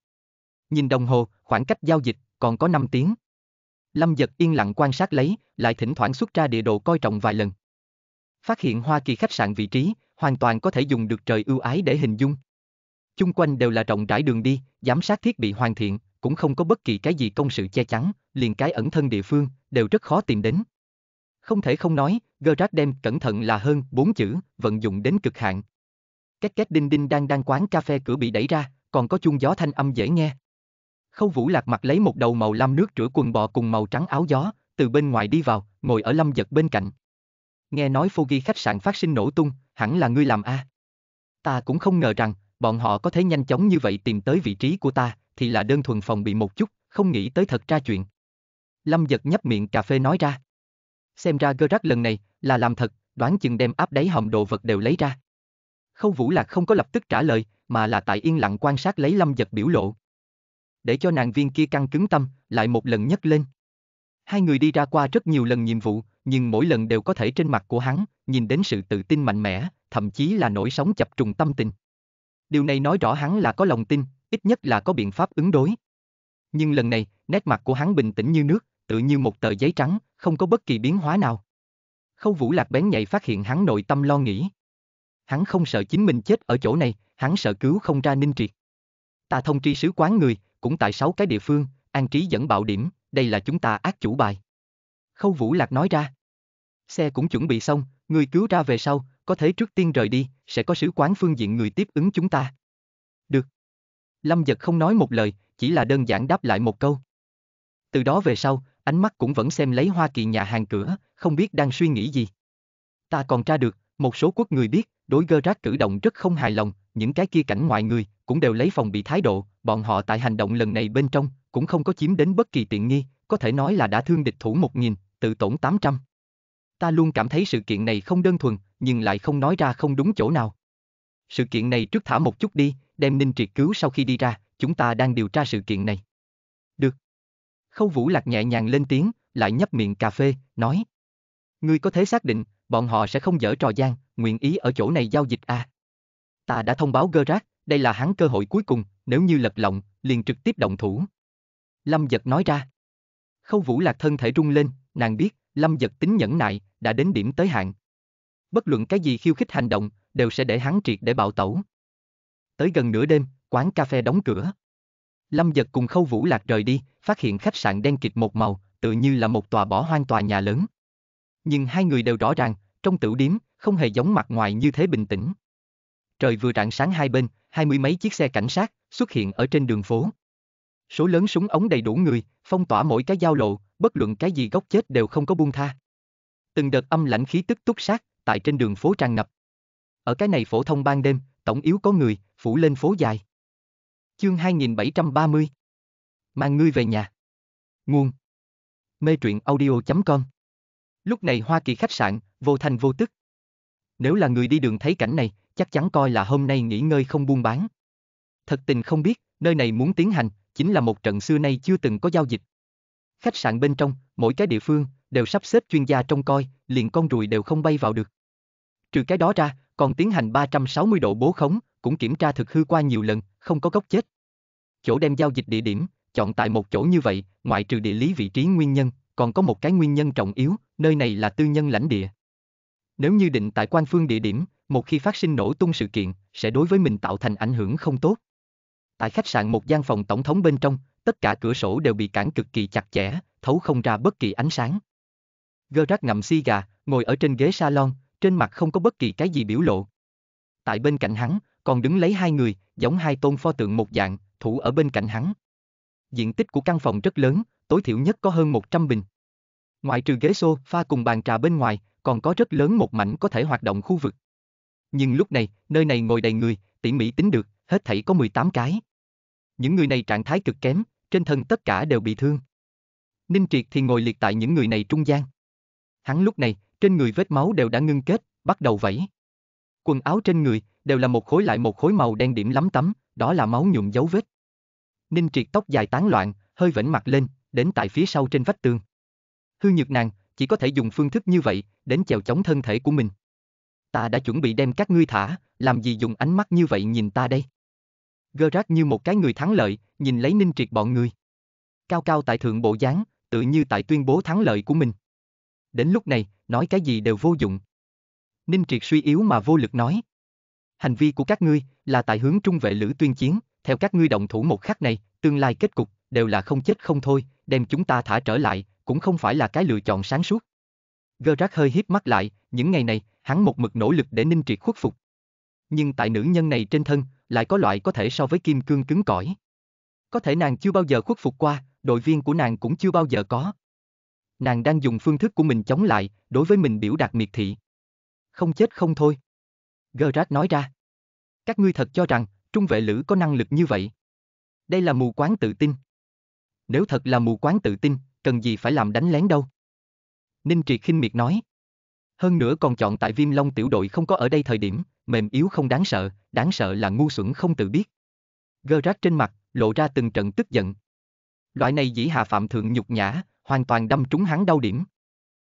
Nhìn đồng hồ, khoảng cách giao dịch, còn có 5 tiếng. Lâm giật yên lặng quan sát lấy, lại thỉnh thoảng xuất ra địa đồ coi trọng vài lần. Phát hiện Hoa Kỳ khách sạn vị trí, hoàn toàn có thể dùng được trời ưu ái để hình dung. Chung quanh đều là rộng rãi đường đi, giám sát thiết bị hoàn thiện, cũng không có bất kỳ cái gì công sự che chắn, liền cái ẩn thân địa phương, đều rất khó tìm đến. Không thể không nói, Gerard đem cẩn thận là hơn bốn chữ, vận dụng đến cực hạn. Cách két đinh đinh đang đang quán cà phê cửa bị đẩy ra, còn có chuông gió thanh âm dễ nghe. Khâu Vũ Lạc mặc lấy một đầu màu lam nước rửa quần bò cùng màu trắng áo gió, từ bên ngoài đi vào, ngồi ở lâm giật bên cạnh. Nghe nói phô ghi khách sạn phát sinh nổ tung, hẳn là ngươi làm a. À. Ta cũng không ngờ rằng, bọn họ có thể nhanh chóng như vậy tìm tới vị trí của ta, thì là đơn thuần phòng bị một chút, không nghĩ tới thật ra chuyện. Lâm giật nhấp miệng cà phê nói ra. Xem ra gơ rắc lần này, là làm thật, đoán chừng đem áp đáy hòm đồ vật đều lấy ra. Khâu Vũ Lạc không có lập tức trả lời, mà là tại yên lặng quan sát lấy Lâm Giật biểu lộ để cho nàng viên kia căng cứng tâm, lại một lần nhấc lên. Hai người đi ra qua rất nhiều lần nhiệm vụ, nhưng mỗi lần đều có thể trên mặt của hắn, nhìn đến sự tự tin mạnh mẽ, thậm chí là nổi sóng chập trùng tâm tình. Điều này nói rõ hắn là có lòng tin, ít nhất là có biện pháp ứng đối. Nhưng lần này, nét mặt của hắn bình tĩnh như nước, tự như một tờ giấy trắng, không có bất kỳ biến hóa nào. Khâu Vũ Lạc bén nhạy phát hiện hắn nội tâm lo nghĩ. Hắn không sợ chính mình chết ở chỗ này, hắn sợ cứu không ra Ninh Triệt. Ta thông tri sứ quán người, cũng tại sáu cái địa phương, an trí dẫn bạo điểm, đây là chúng ta ác chủ bài. Khâu Vũ Lạc nói ra. Xe cũng chuẩn bị xong, người cứu ra về sau, có thể trước tiên rời đi, sẽ có sứ quán phương diện người tiếp ứng chúng ta. Được. Lâm Giật không nói một lời, chỉ là đơn giản đáp lại một câu. Từ đó về sau, ánh mắt cũng vẫn xem lấy Hoa Kỳ nhà hàng cửa, không biết đang suy nghĩ gì. Ta còn tra được, một số quốc người biết, đối Gerard cử động rất không hài lòng, những cái kia cảnh ngoài người, cũng đều lấy phòng bị thái độ, bọn họ tại hành động lần này bên trong, cũng không có chiếm đến bất kỳ tiện nghi, có thể nói là đã thương địch thủ 1.000, tự tổn 800. Ta luôn cảm thấy sự kiện này không đơn thuần, nhưng lại không nói ra không đúng chỗ nào. Sự kiện này trước thả một chút đi, đem Ninh Triệt cứu sau khi đi ra, chúng ta đang điều tra sự kiện này. Được. Khâu Vũ Lạc nhẹ nhàng lên tiếng, lại nhấp miệng cà phê, nói. Ngươi có thể xác định, bọn họ sẽ không dở trò gian, nguyện ý ở chỗ này giao dịch à. Ta đã thông báo Gerard, đây là hắn cơ hội cuối cùng, nếu như lật lọng, liền trực tiếp động thủ. Lâm giật nói ra. Khâu vũ lạc thân thể rung lên, nàng biết, Lâm giật tính nhẫn nại, đã đến điểm tới hạn. Bất luận cái gì khiêu khích hành động, đều sẽ để hắn triệt để bạo tẩu. Tới gần nửa đêm, quán cà phê đóng cửa. Lâm giật cùng khâu vũ lạc rời đi, phát hiện khách sạn đen kịt một màu, tự như là một tòa bỏ hoang tòa nhà lớn. Nhưng hai người đều rõ ràng, trong tử điếm, không hề giống mặt ngoài như thế bình tĩnh. Trời vừa rạng sáng hai bên, hai mươi mấy chiếc xe cảnh sát xuất hiện ở trên đường phố. Số lớn súng ống đầy đủ người, phong tỏa mỗi cái giao lộ, bất luận cái gì góc chết đều không có buông tha. Từng đợt âm lãnh khí tức túc sát, tại trên đường phố tràn ngập. Ở cái này phổ thông ban đêm, tổng yếu có người, phủ lên phố dài. Chương 2730 Mang ngươi về nhà. Nguồn Mê truyện audio.com Lúc này Hoa Kỳ khách sạn, vô thành vô tức nếu là người đi đường thấy cảnh này, chắc chắn coi là hôm nay nghỉ ngơi không buôn bán. Thật tình không biết, nơi này muốn tiến hành, chính là một trận xưa nay chưa từng có giao dịch. Khách sạn bên trong, mỗi cái địa phương, đều sắp xếp chuyên gia trông coi, liền con ruồi đều không bay vào được. Trừ cái đó ra, còn tiến hành 360 độ bố khống, cũng kiểm tra thực hư qua nhiều lần, không có gốc chết. Chỗ đem giao dịch địa điểm, chọn tại một chỗ như vậy, ngoại trừ địa lý vị trí nguyên nhân, còn có một cái nguyên nhân trọng yếu, nơi này là tư nhân lãnh địa. Nếu như định tại quan phương địa điểm, một khi phát sinh nổ tung sự kiện, sẽ đối với mình tạo thành ảnh hưởng không tốt. Tại khách sạn một gian phòng tổng thống bên trong, tất cả cửa sổ đều bị cản cực kỳ chặt chẽ, thấu không ra bất kỳ ánh sáng. Gerard ngậm si gà, ngồi ở trên ghế salon, trên mặt không có bất kỳ cái gì biểu lộ. Tại bên cạnh hắn, còn đứng lấy hai người, giống hai tôn pho tượng một dạng, thủ ở bên cạnh hắn. Diện tích của căn phòng rất lớn, tối thiểu nhất có hơn 100 bình. Ngoại trừ ghế sofa cùng bàn trà bên ngoài, còn có rất lớn một mảnh có thể hoạt động khu vực. Nhưng lúc này, nơi này ngồi đầy người, tỉ mỉ tính được, hết thảy có 18 cái. Những người này trạng thái cực kém, trên thân tất cả đều bị thương. Ninh Triệt thì ngồi liệt tại những người này trung gian. Hắn lúc này, trên người vết máu đều đã ngưng kết, bắt đầu vẫy. Quần áo trên người, đều là một khối lại một khối màu đen điểm lắm tấm, đó là máu nhuộm dấu vết. Ninh Triệt tóc dài tán loạn, hơi vẫn mặt lên, đến tại phía sau trên vách tường. Hư Nhược nàng, chỉ có thể dùng phương thức như vậy, đến chèo chống thân thể của mình. Ta đã chuẩn bị đem các ngươi thả, làm gì dùng ánh mắt như vậy nhìn ta đây? Gơ rác như một cái người thắng lợi, nhìn lấy ninh triệt bọn người. Cao cao tại thượng bộ dáng, tự như tại tuyên bố thắng lợi của mình. Đến lúc này, nói cái gì đều vô dụng. Ninh triệt suy yếu mà vô lực nói. Hành vi của các ngươi là tại hướng trung vệ lữ tuyên chiến, theo các ngươi động thủ một khắc này, tương lai kết cục đều là không chết không thôi, đem chúng ta thả trở lại, cũng không phải là cái lựa chọn sáng suốt. Gerard hơi híp mắt lại, những ngày này, hắn một mực nỗ lực để Ninh Triệt khuất phục. Nhưng tại nữ nhân này trên thân, lại có loại có thể so với kim cương cứng cỏi. Có thể nàng chưa bao giờ khuất phục qua, đội viên của nàng cũng chưa bao giờ có. Nàng đang dùng phương thức của mình chống lại, đối với mình biểu đạt miệt thị. Không chết không thôi. Gerard nói ra. Các ngươi thật cho rằng, trung vệ lữ có năng lực như vậy. Đây là mù quáng tự tin. Nếu thật là mù quáng tự tin, cần gì phải làm đánh lén đâu. Ninh Triệt khinh miệt nói. Hơn nữa còn chọn tại viêm long tiểu đội không có ở đây thời điểm, mềm yếu không đáng sợ, đáng sợ là ngu xuẩn không tự biết. Gơ rác trên mặt, lộ ra từng trận tức giận. Loại này dĩ hạ phạm thượng nhục nhã, hoàn toàn đâm trúng hắn đau điểm.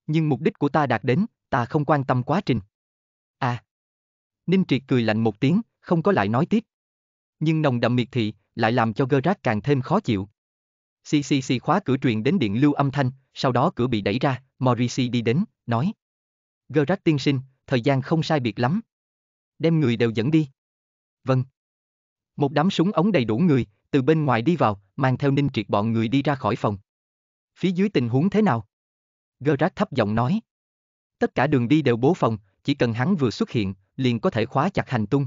Nhưng mục đích của ta đạt đến, ta không quan tâm quá trình. À. Ninh Triệt cười lạnh một tiếng, không có lại nói tiếp. Nhưng nồng đậm miệt thị, lại làm cho gơ rác càng thêm khó chịu. CCC khóa cửa truyền đến điện lưu âm thanh, sau đó cửa bị đẩy ra, Morrissey đi đến, nói. Gerard tiên sinh, thời gian không sai biệt lắm. Đem người đều dẫn đi. Vâng. Một đám súng ống đầy đủ người, từ bên ngoài đi vào, mang theo ninh triệt bọn người đi ra khỏi phòng. Phía dưới tình huống thế nào? Gerard thấp giọng nói. Tất cả đường đi đều bố phòng, chỉ cần hắn vừa xuất hiện, liền có thể khóa chặt hành tung.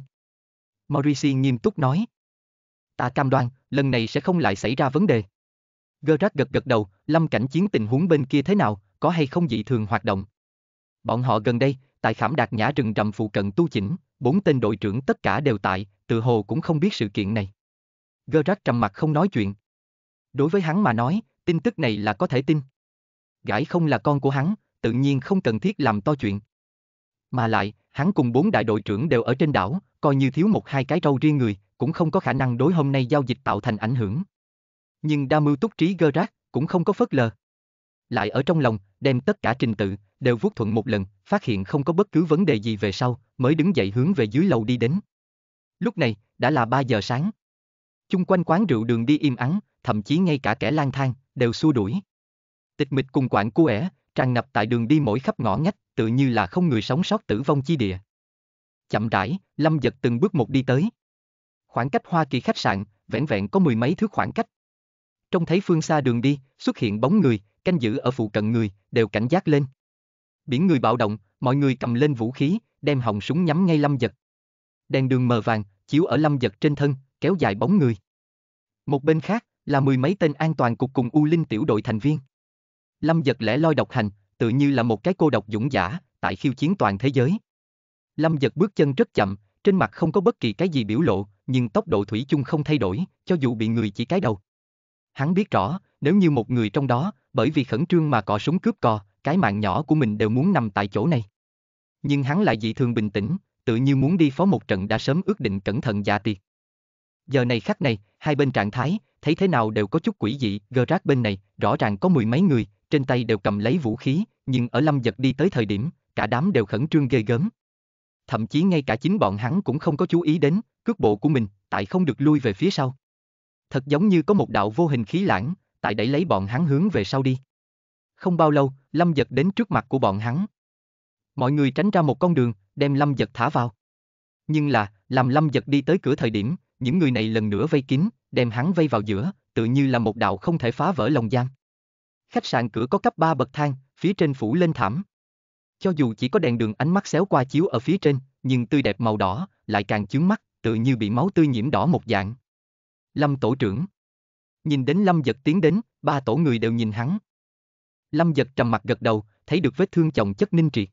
Morrissey nghiêm túc nói. Ta cam đoan, lần này sẽ không lại xảy ra vấn đề. Gerard gật gật đầu, lâm cảnh chiến tình huống bên kia thế nào, có hay không dị thường hoạt động. Bọn họ gần đây, tại khảm đạt nhã rừng rậm phụ cận tu chỉnh, bốn tên đội trưởng tất cả đều tại, tự hồ cũng không biết sự kiện này. Gerard trầm mặt không nói chuyện. Đối với hắn mà nói, tin tức này là có thể tin. Gãi không là con của hắn, tự nhiên không cần thiết làm to chuyện. Mà lại, hắn cùng bốn đại đội trưởng đều ở trên đảo, coi như thiếu một hai cái râu riêng người, cũng không có khả năng đối hôm nay giao dịch tạo thành ảnh hưởng nhưng đa mưu túc trí gơ rác, cũng không có phớt lờ. Lại ở trong lòng, đem tất cả trình tự, đều vuốt thuận một lần, phát hiện không có bất cứ vấn đề gì về sau, mới đứng dậy hướng về dưới lầu đi đến. Lúc này, đã là 3 giờ sáng. Chung quanh quán rượu đường đi im ắng, thậm chí ngay cả kẻ lang thang, đều xua đuổi. Tịch mịch cùng quạng cu ẻ, tràn ngập tại đường đi mỗi khắp ngõ ngách, tự như là không người sống sót tử vong chi địa. Chậm rãi, Lâm giật từng bước một đi tới. Khoảng cách Hoa Kỳ khách sạn, vẹn vẹn có mười mấy thước khoảng cách, Trông thấy phương xa đường đi, xuất hiện bóng người, canh giữ ở phụ cận người, đều cảnh giác lên. Biển người bạo động, mọi người cầm lên vũ khí, đem họng súng nhắm ngay lâm giật. Đèn đường mờ vàng, chiếu ở lâm giật trên thân, kéo dài bóng người. Một bên khác, là mười mấy tên an toàn cục cùng U Linh tiểu đội thành viên. Lâm giật lẻ loi độc hành, tự như là một cái cô độc dũng giả, tại khiêu chiến toàn thế giới. Lâm giật bước chân rất chậm, trên mặt không có bất kỳ cái gì biểu lộ, nhưng tốc độ thủy chung không thay đổi, cho dù bị người chỉ cái đầu. Hắn biết rõ, nếu như một người trong đó, bởi vì khẩn trương mà cọ súng cướp cò, cái mạng nhỏ của mình đều muốn nằm tại chỗ này. Nhưng hắn lại dị thường bình tĩnh, tự như muốn đi phó một trận đã sớm ước định cẩn thận dạ tiệc. Giờ này khắc này, hai bên trạng thái, thấy thế nào đều có chút quỷ dị, rác bên này, rõ ràng có mười mấy người, trên tay đều cầm lấy vũ khí, nhưng ở lâm giật đi tới thời điểm, cả đám đều khẩn trương ghê gớm. Thậm chí ngay cả chính bọn hắn cũng không có chú ý đến, cước bộ của mình, tại không được lui về phía sau thật giống như có một đạo vô hình khí lãng, tại đẩy lấy bọn hắn hướng về sau đi. Không bao lâu, Lâm Giật đến trước mặt của bọn hắn. Mọi người tránh ra một con đường, đem Lâm Giật thả vào. Nhưng là, làm Lâm Giật đi tới cửa thời điểm, những người này lần nữa vây kín, đem hắn vây vào giữa, tự như là một đạo không thể phá vỡ lòng giam. Khách sạn cửa có cấp 3 bậc thang, phía trên phủ lên thảm. Cho dù chỉ có đèn đường ánh mắt xéo qua chiếu ở phía trên, nhưng tươi đẹp màu đỏ, lại càng chướng mắt, tự như bị máu tươi nhiễm đỏ một dạng. Lâm tổ trưởng. Nhìn đến Lâm giật tiến đến, ba tổ người đều nhìn hắn. Lâm giật trầm mặt gật đầu, thấy được vết thương chồng chất ninh triệt.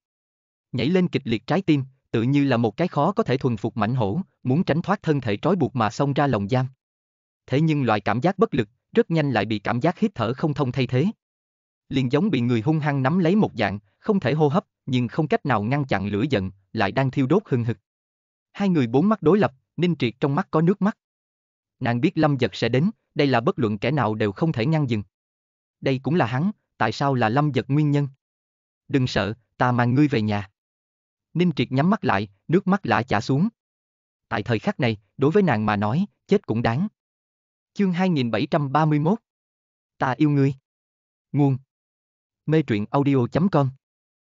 Nhảy lên kịch liệt trái tim, tự như là một cái khó có thể thuần phục mảnh hổ, muốn tránh thoát thân thể trói buộc mà xông ra lòng giam. Thế nhưng loại cảm giác bất lực, rất nhanh lại bị cảm giác hít thở không thông thay thế. Liền giống bị người hung hăng nắm lấy một dạng, không thể hô hấp, nhưng không cách nào ngăn chặn lửa giận, lại đang thiêu đốt hừng hực. Hai người bốn mắt đối lập, Ninh Triệt trong mắt có nước mắt nàng biết lâm giật sẽ đến, đây là bất luận kẻ nào đều không thể ngăn dừng. Đây cũng là hắn, tại sao là lâm giật nguyên nhân? Đừng sợ, ta mang ngươi về nhà. Ninh Triệt nhắm mắt lại, nước mắt lã chả xuống. Tại thời khắc này, đối với nàng mà nói, chết cũng đáng. Chương 2731 Ta yêu ngươi Nguồn Mê truyện audio.com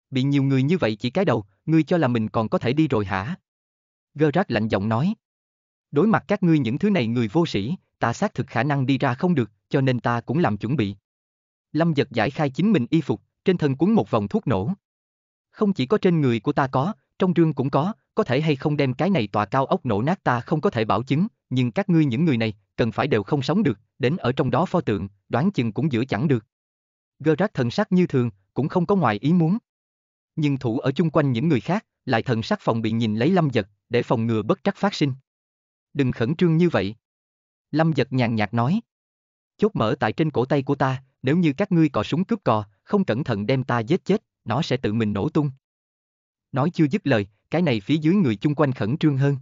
Bị nhiều người như vậy chỉ cái đầu, ngươi cho là mình còn có thể đi rồi hả? Gơ rác lạnh giọng nói đối mặt các ngươi những thứ này người vô sĩ, ta xác thực khả năng đi ra không được, cho nên ta cũng làm chuẩn bị. Lâm giật giải khai chính mình y phục, trên thân cuốn một vòng thuốc nổ. Không chỉ có trên người của ta có, trong rương cũng có, có thể hay không đem cái này tòa cao ốc nổ nát ta không có thể bảo chứng, nhưng các ngươi những người này, cần phải đều không sống được, đến ở trong đó pho tượng, đoán chừng cũng giữ chẳng được. Gơ rác thần sắc như thường, cũng không có ngoài ý muốn. Nhưng thủ ở chung quanh những người khác, lại thần sắc phòng bị nhìn lấy lâm giật, để phòng ngừa bất trắc phát sinh đừng khẩn trương như vậy. Lâm giật nhàn nhạt nói. Chốt mở tại trên cổ tay của ta, nếu như các ngươi cò súng cướp cò, không cẩn thận đem ta giết chết, nó sẽ tự mình nổ tung. Nói chưa dứt lời, cái này phía dưới người chung quanh khẩn trương hơn.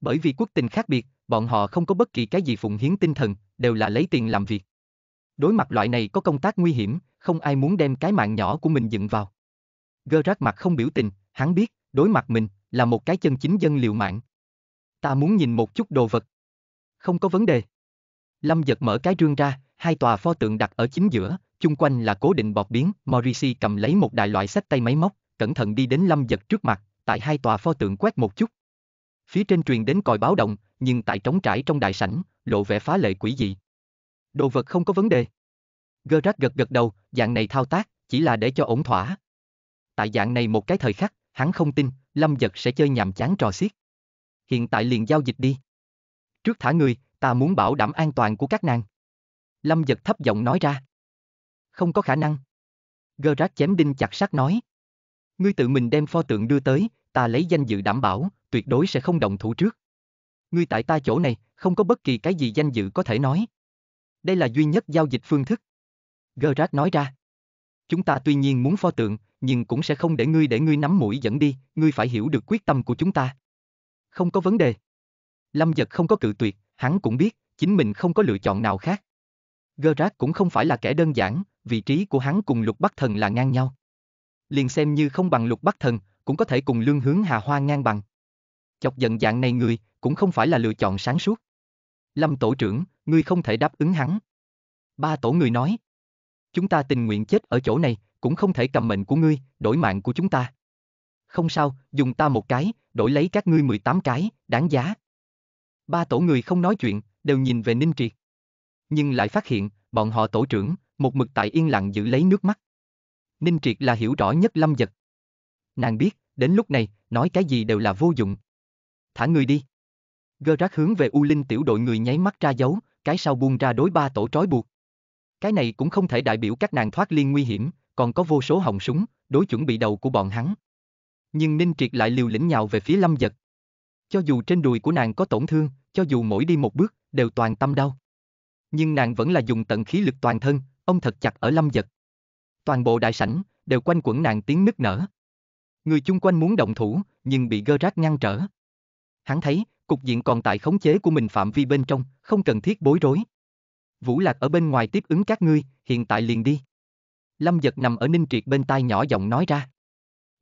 Bởi vì quốc tình khác biệt, bọn họ không có bất kỳ cái gì phụng hiến tinh thần, đều là lấy tiền làm việc. Đối mặt loại này có công tác nguy hiểm, không ai muốn đem cái mạng nhỏ của mình dựng vào. Gơ rác mặt không biểu tình, hắn biết, đối mặt mình, là một cái chân chính dân liều mạng, Ta muốn nhìn một chút đồ vật. Không có vấn đề. Lâm giật mở cái rương ra, hai tòa pho tượng đặt ở chính giữa, chung quanh là cố định bọt biến, Morrissey cầm lấy một đại loại sách tay máy móc, cẩn thận đi đến Lâm giật trước mặt, tại hai tòa pho tượng quét một chút. Phía trên truyền đến còi báo động, nhưng tại trống trải trong đại sảnh, lộ vẻ phá lệ quỷ dị. Đồ vật không có vấn đề. Gerard gật gật đầu, dạng này thao tác, chỉ là để cho ổn thỏa. Tại dạng này một cái thời khắc, hắn không tin, Lâm Giật sẽ chơi nhàm chán trò xiết hiện tại liền giao dịch đi. Trước thả người, ta muốn bảo đảm an toàn của các nàng. Lâm giật thấp giọng nói ra. Không có khả năng. Gơ Rác chém đinh chặt sắt nói. Ngươi tự mình đem pho tượng đưa tới, ta lấy danh dự đảm bảo, tuyệt đối sẽ không động thủ trước. Ngươi tại ta chỗ này, không có bất kỳ cái gì danh dự có thể nói. Đây là duy nhất giao dịch phương thức. Gơ Rác nói ra. Chúng ta tuy nhiên muốn pho tượng, nhưng cũng sẽ không để ngươi để ngươi nắm mũi dẫn đi, ngươi phải hiểu được quyết tâm của chúng ta không có vấn đề. Lâm Dật không có cự tuyệt, hắn cũng biết, chính mình không có lựa chọn nào khác. Gerard cũng không phải là kẻ đơn giản, vị trí của hắn cùng lục bắc thần là ngang nhau. Liền xem như không bằng lục bắc thần, cũng có thể cùng lương hướng hà hoa ngang bằng. Chọc giận dạng này người, cũng không phải là lựa chọn sáng suốt. Lâm tổ trưởng, ngươi không thể đáp ứng hắn. Ba tổ người nói. Chúng ta tình nguyện chết ở chỗ này, cũng không thể cầm mệnh của ngươi, đổi mạng của chúng ta không sao, dùng ta một cái, đổi lấy các ngươi 18 cái, đáng giá. Ba tổ người không nói chuyện, đều nhìn về Ninh Triệt. Nhưng lại phát hiện, bọn họ tổ trưởng, một mực tại yên lặng giữ lấy nước mắt. Ninh Triệt là hiểu rõ nhất lâm giật. Nàng biết, đến lúc này, nói cái gì đều là vô dụng. Thả người đi. Gơ rác hướng về U Linh tiểu đội người nháy mắt ra dấu, cái sau buông ra đối ba tổ trói buộc. Cái này cũng không thể đại biểu các nàng thoát liên nguy hiểm, còn có vô số hồng súng, đối chuẩn bị đầu của bọn hắn nhưng Ninh Triệt lại liều lĩnh nhào về phía Lâm Giật. Cho dù trên đùi của nàng có tổn thương, cho dù mỗi đi một bước, đều toàn tâm đau. Nhưng nàng vẫn là dùng tận khí lực toàn thân, ông thật chặt ở Lâm Giật. Toàn bộ đại sảnh, đều quanh quẩn nàng tiếng nức nở. Người chung quanh muốn động thủ, nhưng bị gơ rác ngăn trở. Hắn thấy, cục diện còn tại khống chế của mình phạm vi bên trong, không cần thiết bối rối. Vũ Lạc ở bên ngoài tiếp ứng các ngươi, hiện tại liền đi. Lâm Giật nằm ở Ninh Triệt bên tai nhỏ giọng nói ra.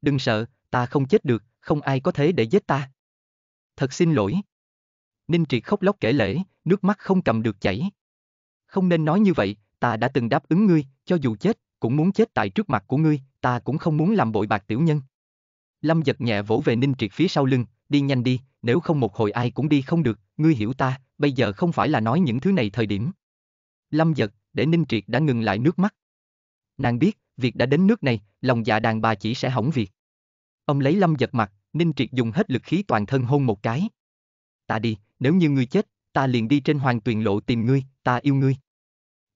Đừng sợ, ta không chết được, không ai có thể để giết ta. Thật xin lỗi. Ninh Triệt khóc lóc kể lễ, nước mắt không cầm được chảy. Không nên nói như vậy, ta đã từng đáp ứng ngươi, cho dù chết, cũng muốn chết tại trước mặt của ngươi, ta cũng không muốn làm bội bạc tiểu nhân. Lâm giật nhẹ vỗ về Ninh Triệt phía sau lưng, đi nhanh đi, nếu không một hồi ai cũng đi không được, ngươi hiểu ta, bây giờ không phải là nói những thứ này thời điểm. Lâm giật, để Ninh Triệt đã ngừng lại nước mắt. Nàng biết, việc đã đến nước này, lòng dạ đàn bà chỉ sẽ hỏng việc. Ông lấy lâm giật mặt, Ninh Triệt dùng hết lực khí toàn thân hôn một cái. Ta đi, nếu như ngươi chết, ta liền đi trên hoàng tuyền lộ tìm ngươi, ta yêu ngươi.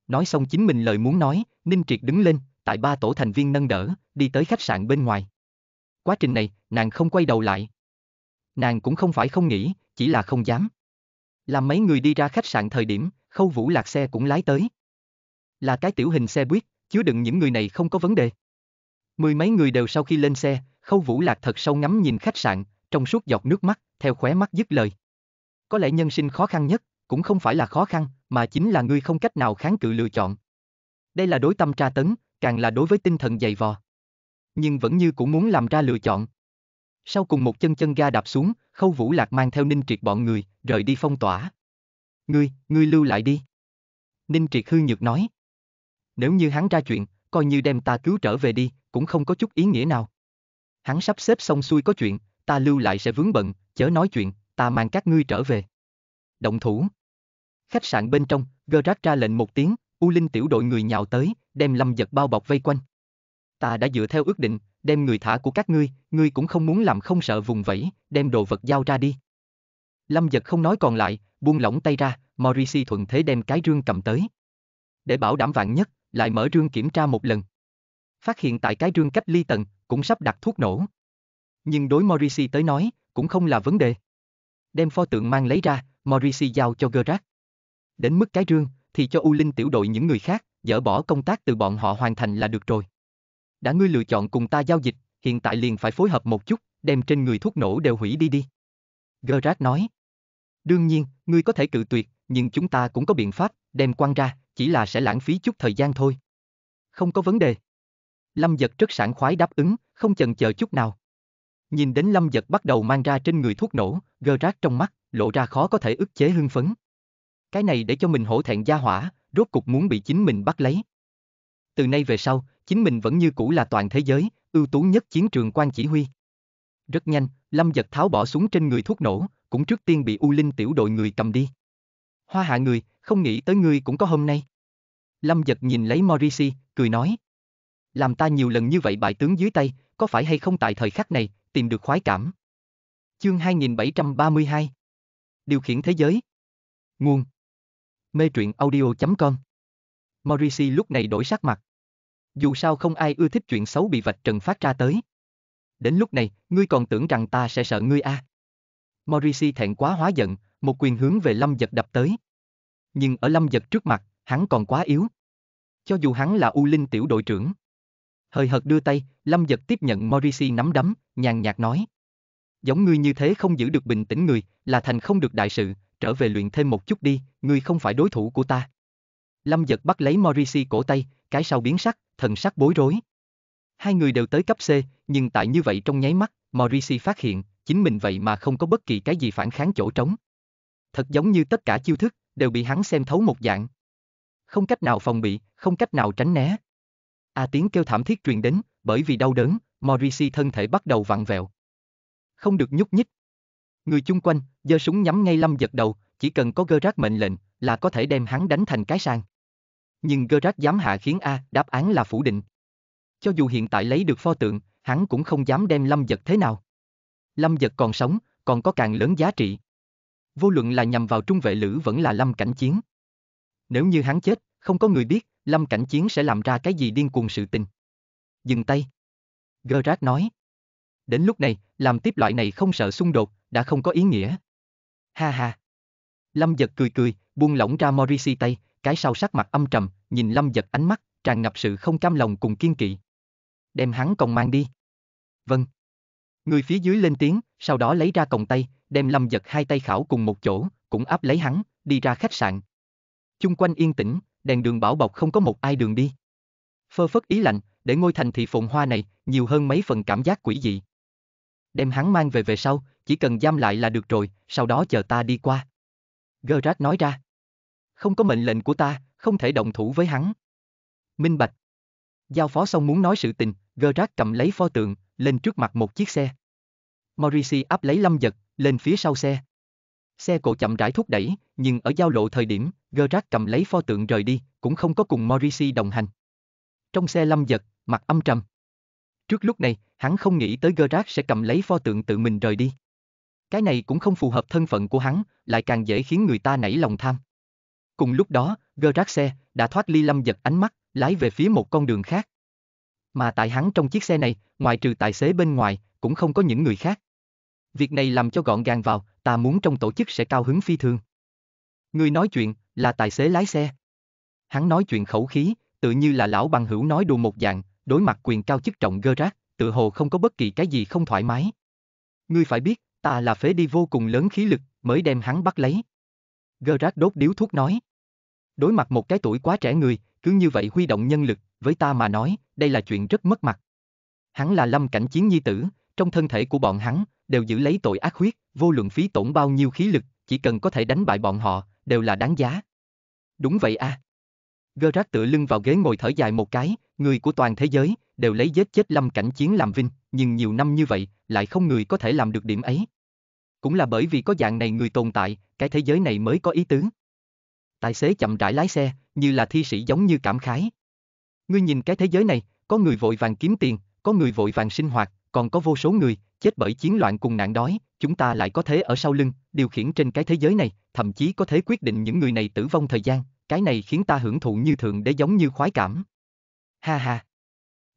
Nói xong chính mình lời muốn nói, Ninh Triệt đứng lên, tại ba tổ thành viên nâng đỡ, đi tới khách sạn bên ngoài. Quá trình này, nàng không quay đầu lại. Nàng cũng không phải không nghĩ, chỉ là không dám. Làm mấy người đi ra khách sạn thời điểm, khâu vũ lạc xe cũng lái tới. Là cái tiểu hình xe buýt, chứa đựng những người này không có vấn đề. Mười mấy người đều sau khi lên xe, Khâu Vũ Lạc thật sâu ngắm nhìn khách sạn, trong suốt giọt nước mắt, theo khóe mắt dứt lời. Có lẽ nhân sinh khó khăn nhất, cũng không phải là khó khăn, mà chính là ngươi không cách nào kháng cự lựa chọn. Đây là đối tâm tra tấn, càng là đối với tinh thần dày vò. Nhưng vẫn như cũng muốn làm ra lựa chọn. Sau cùng một chân chân ga đạp xuống, Khâu Vũ Lạc mang theo Ninh Triệt bọn người, rời đi phong tỏa. Ngươi, ngươi lưu lại đi. Ninh Triệt hư nhược nói. Nếu như hắn ra chuyện, coi như đem ta cứu trở về đi, cũng không có chút ý nghĩa nào. Hắn sắp xếp xong xuôi có chuyện, ta lưu lại sẽ vướng bận, chớ nói chuyện, ta mang các ngươi trở về. Động thủ. Khách sạn bên trong, Gerard ra lệnh một tiếng, U Linh tiểu đội người nhào tới, đem lâm giật bao bọc vây quanh. Ta đã dựa theo ước định, đem người thả của các ngươi, ngươi cũng không muốn làm không sợ vùng vẫy, đem đồ vật giao ra đi. Lâm giật không nói còn lại, buông lỏng tay ra, Morrissey thuận thế đem cái rương cầm tới. Để bảo đảm vạn nhất, lại mở rương kiểm tra một lần, phát hiện tại cái rương cách ly tận, cũng sắp đặt thuốc nổ. Nhưng đối Morrissey tới nói, cũng không là vấn đề. Đem pho tượng mang lấy ra, Morrissey giao cho Gerard. Đến mức cái rương, thì cho U Linh tiểu đội những người khác, dỡ bỏ công tác từ bọn họ hoàn thành là được rồi. Đã ngươi lựa chọn cùng ta giao dịch, hiện tại liền phải phối hợp một chút, đem trên người thuốc nổ đều hủy đi đi. Gerard nói. Đương nhiên, ngươi có thể cự tuyệt, nhưng chúng ta cũng có biện pháp, đem quăng ra, chỉ là sẽ lãng phí chút thời gian thôi. Không có vấn đề. Lâm Giật rất sảng khoái đáp ứng, không chần chờ chút nào. Nhìn đến Lâm Giật bắt đầu mang ra trên người thuốc nổ, gơ rác trong mắt, lộ ra khó có thể ức chế hưng phấn. Cái này để cho mình hổ thẹn gia hỏa, rốt cục muốn bị chính mình bắt lấy. Từ nay về sau, chính mình vẫn như cũ là toàn thế giới, ưu tú nhất chiến trường quan chỉ huy. Rất nhanh, Lâm Giật tháo bỏ súng trên người thuốc nổ, cũng trước tiên bị U Linh tiểu đội người cầm đi. Hoa hạ người, không nghĩ tới ngươi cũng có hôm nay. Lâm Giật nhìn lấy Morrissey, cười nói làm ta nhiều lần như vậy bại tướng dưới tay, có phải hay không tại thời khắc này, tìm được khoái cảm. Chương 2732 Điều khiển thế giới Nguồn Mê truyện audio.com Morrissey lúc này đổi sắc mặt. Dù sao không ai ưa thích chuyện xấu bị vạch trần phát ra tới. Đến lúc này, ngươi còn tưởng rằng ta sẽ sợ ngươi a à. Morrissey thẹn quá hóa giận, một quyền hướng về Lâm Giật đập tới. Nhưng ở Lâm Giật trước mặt, hắn còn quá yếu. Cho dù hắn là U Linh tiểu đội trưởng. Hơi hợt đưa tay, Lâm giật tiếp nhận Morrissey nắm đấm, nhàn nhạt nói. Giống ngươi như thế không giữ được bình tĩnh người, là thành không được đại sự, trở về luyện thêm một chút đi, ngươi không phải đối thủ của ta. Lâm giật bắt lấy Morrissey cổ tay, cái sau biến sắc, thần sắc bối rối. Hai người đều tới cấp C, nhưng tại như vậy trong nháy mắt, Morrissey phát hiện, chính mình vậy mà không có bất kỳ cái gì phản kháng chỗ trống. Thật giống như tất cả chiêu thức, đều bị hắn xem thấu một dạng. Không cách nào phòng bị, không cách nào tránh né. A à, tiếng kêu thảm thiết truyền đến, bởi vì đau đớn, Morrissey thân thể bắt đầu vặn vẹo. Không được nhúc nhích. Người chung quanh, giơ súng nhắm ngay lâm giật đầu, chỉ cần có Gerard mệnh lệnh, là có thể đem hắn đánh thành cái sang. Nhưng Gerard dám hạ khiến A đáp án là phủ định. Cho dù hiện tại lấy được pho tượng, hắn cũng không dám đem lâm giật thế nào. Lâm giật còn sống, còn có càng lớn giá trị. Vô luận là nhằm vào trung vệ lữ vẫn là lâm cảnh chiến. Nếu như hắn chết, không có người biết, Lâm Cảnh Chiến sẽ làm ra cái gì điên cuồng sự tình. Dừng tay. Gerard nói. Đến lúc này, làm tiếp loại này không sợ xung đột, đã không có ý nghĩa. Ha ha. Lâm giật cười cười, buông lỏng ra Morrissey tay, cái sau sắc mặt âm trầm, nhìn Lâm giật ánh mắt, tràn ngập sự không cam lòng cùng kiên kỵ. Đem hắn còng mang đi. Vâng. Người phía dưới lên tiếng, sau đó lấy ra còng tay, đem Lâm giật hai tay khảo cùng một chỗ, cũng áp lấy hắn, đi ra khách sạn. Chung quanh yên tĩnh, đèn đường bảo bọc không có một ai đường đi. Phơ phất ý lạnh, để ngôi thành thị phồn hoa này nhiều hơn mấy phần cảm giác quỷ dị. Đem hắn mang về về sau, chỉ cần giam lại là được rồi, sau đó chờ ta đi qua. Gerard nói ra. Không có mệnh lệnh của ta, không thể động thủ với hắn. Minh Bạch. Giao phó xong muốn nói sự tình, Gerard cầm lấy pho tượng, lên trước mặt một chiếc xe. Morrissey áp lấy lâm giật, lên phía sau xe. Xe cộ chậm rãi thúc đẩy, nhưng ở giao lộ thời điểm, Gerard cầm lấy pho tượng rời đi, cũng không có cùng Morrissey đồng hành. Trong xe lâm giật, mặt âm trầm. Trước lúc này, hắn không nghĩ tới Gerard sẽ cầm lấy pho tượng tự mình rời đi. Cái này cũng không phù hợp thân phận của hắn, lại càng dễ khiến người ta nảy lòng tham. Cùng lúc đó, Gerard xe đã thoát ly lâm giật ánh mắt, lái về phía một con đường khác. Mà tại hắn trong chiếc xe này, ngoài trừ tài xế bên ngoài, cũng không có những người khác. Việc này làm cho gọn gàng vào, ta muốn trong tổ chức sẽ cao hứng phi thường. Người nói chuyện, là tài xế lái xe. Hắn nói chuyện khẩu khí, tự như là lão bằng hữu nói đùa một dạng, đối mặt quyền cao chức trọng gơ rác, tự hồ không có bất kỳ cái gì không thoải mái. Ngươi phải biết, ta là phế đi vô cùng lớn khí lực, mới đem hắn bắt lấy. Gơ rác đốt điếu thuốc nói. Đối mặt một cái tuổi quá trẻ người, cứ như vậy huy động nhân lực, với ta mà nói, đây là chuyện rất mất mặt. Hắn là lâm cảnh chiến nhi tử, trong thân thể của bọn hắn, đều giữ lấy tội ác huyết, vô luận phí tổn bao nhiêu khí lực, chỉ cần có thể đánh bại bọn họ, đều là đáng giá. Đúng vậy a. À. Gerard tựa lưng vào ghế ngồi thở dài một cái, người của toàn thế giới đều lấy giết chết lâm cảnh chiến làm vinh, nhưng nhiều năm như vậy, lại không người có thể làm được điểm ấy. Cũng là bởi vì có dạng này người tồn tại, cái thế giới này mới có ý tứ. Tài xế chậm rãi lái xe, như là thi sĩ giống như cảm khái. Ngươi nhìn cái thế giới này, có người vội vàng kiếm tiền, có người vội vàng sinh hoạt, còn có vô số người, Chết bởi chiến loạn cùng nạn đói, chúng ta lại có thế ở sau lưng, điều khiển trên cái thế giới này, thậm chí có thế quyết định những người này tử vong thời gian, cái này khiến ta hưởng thụ như thường để giống như khoái cảm. Ha ha.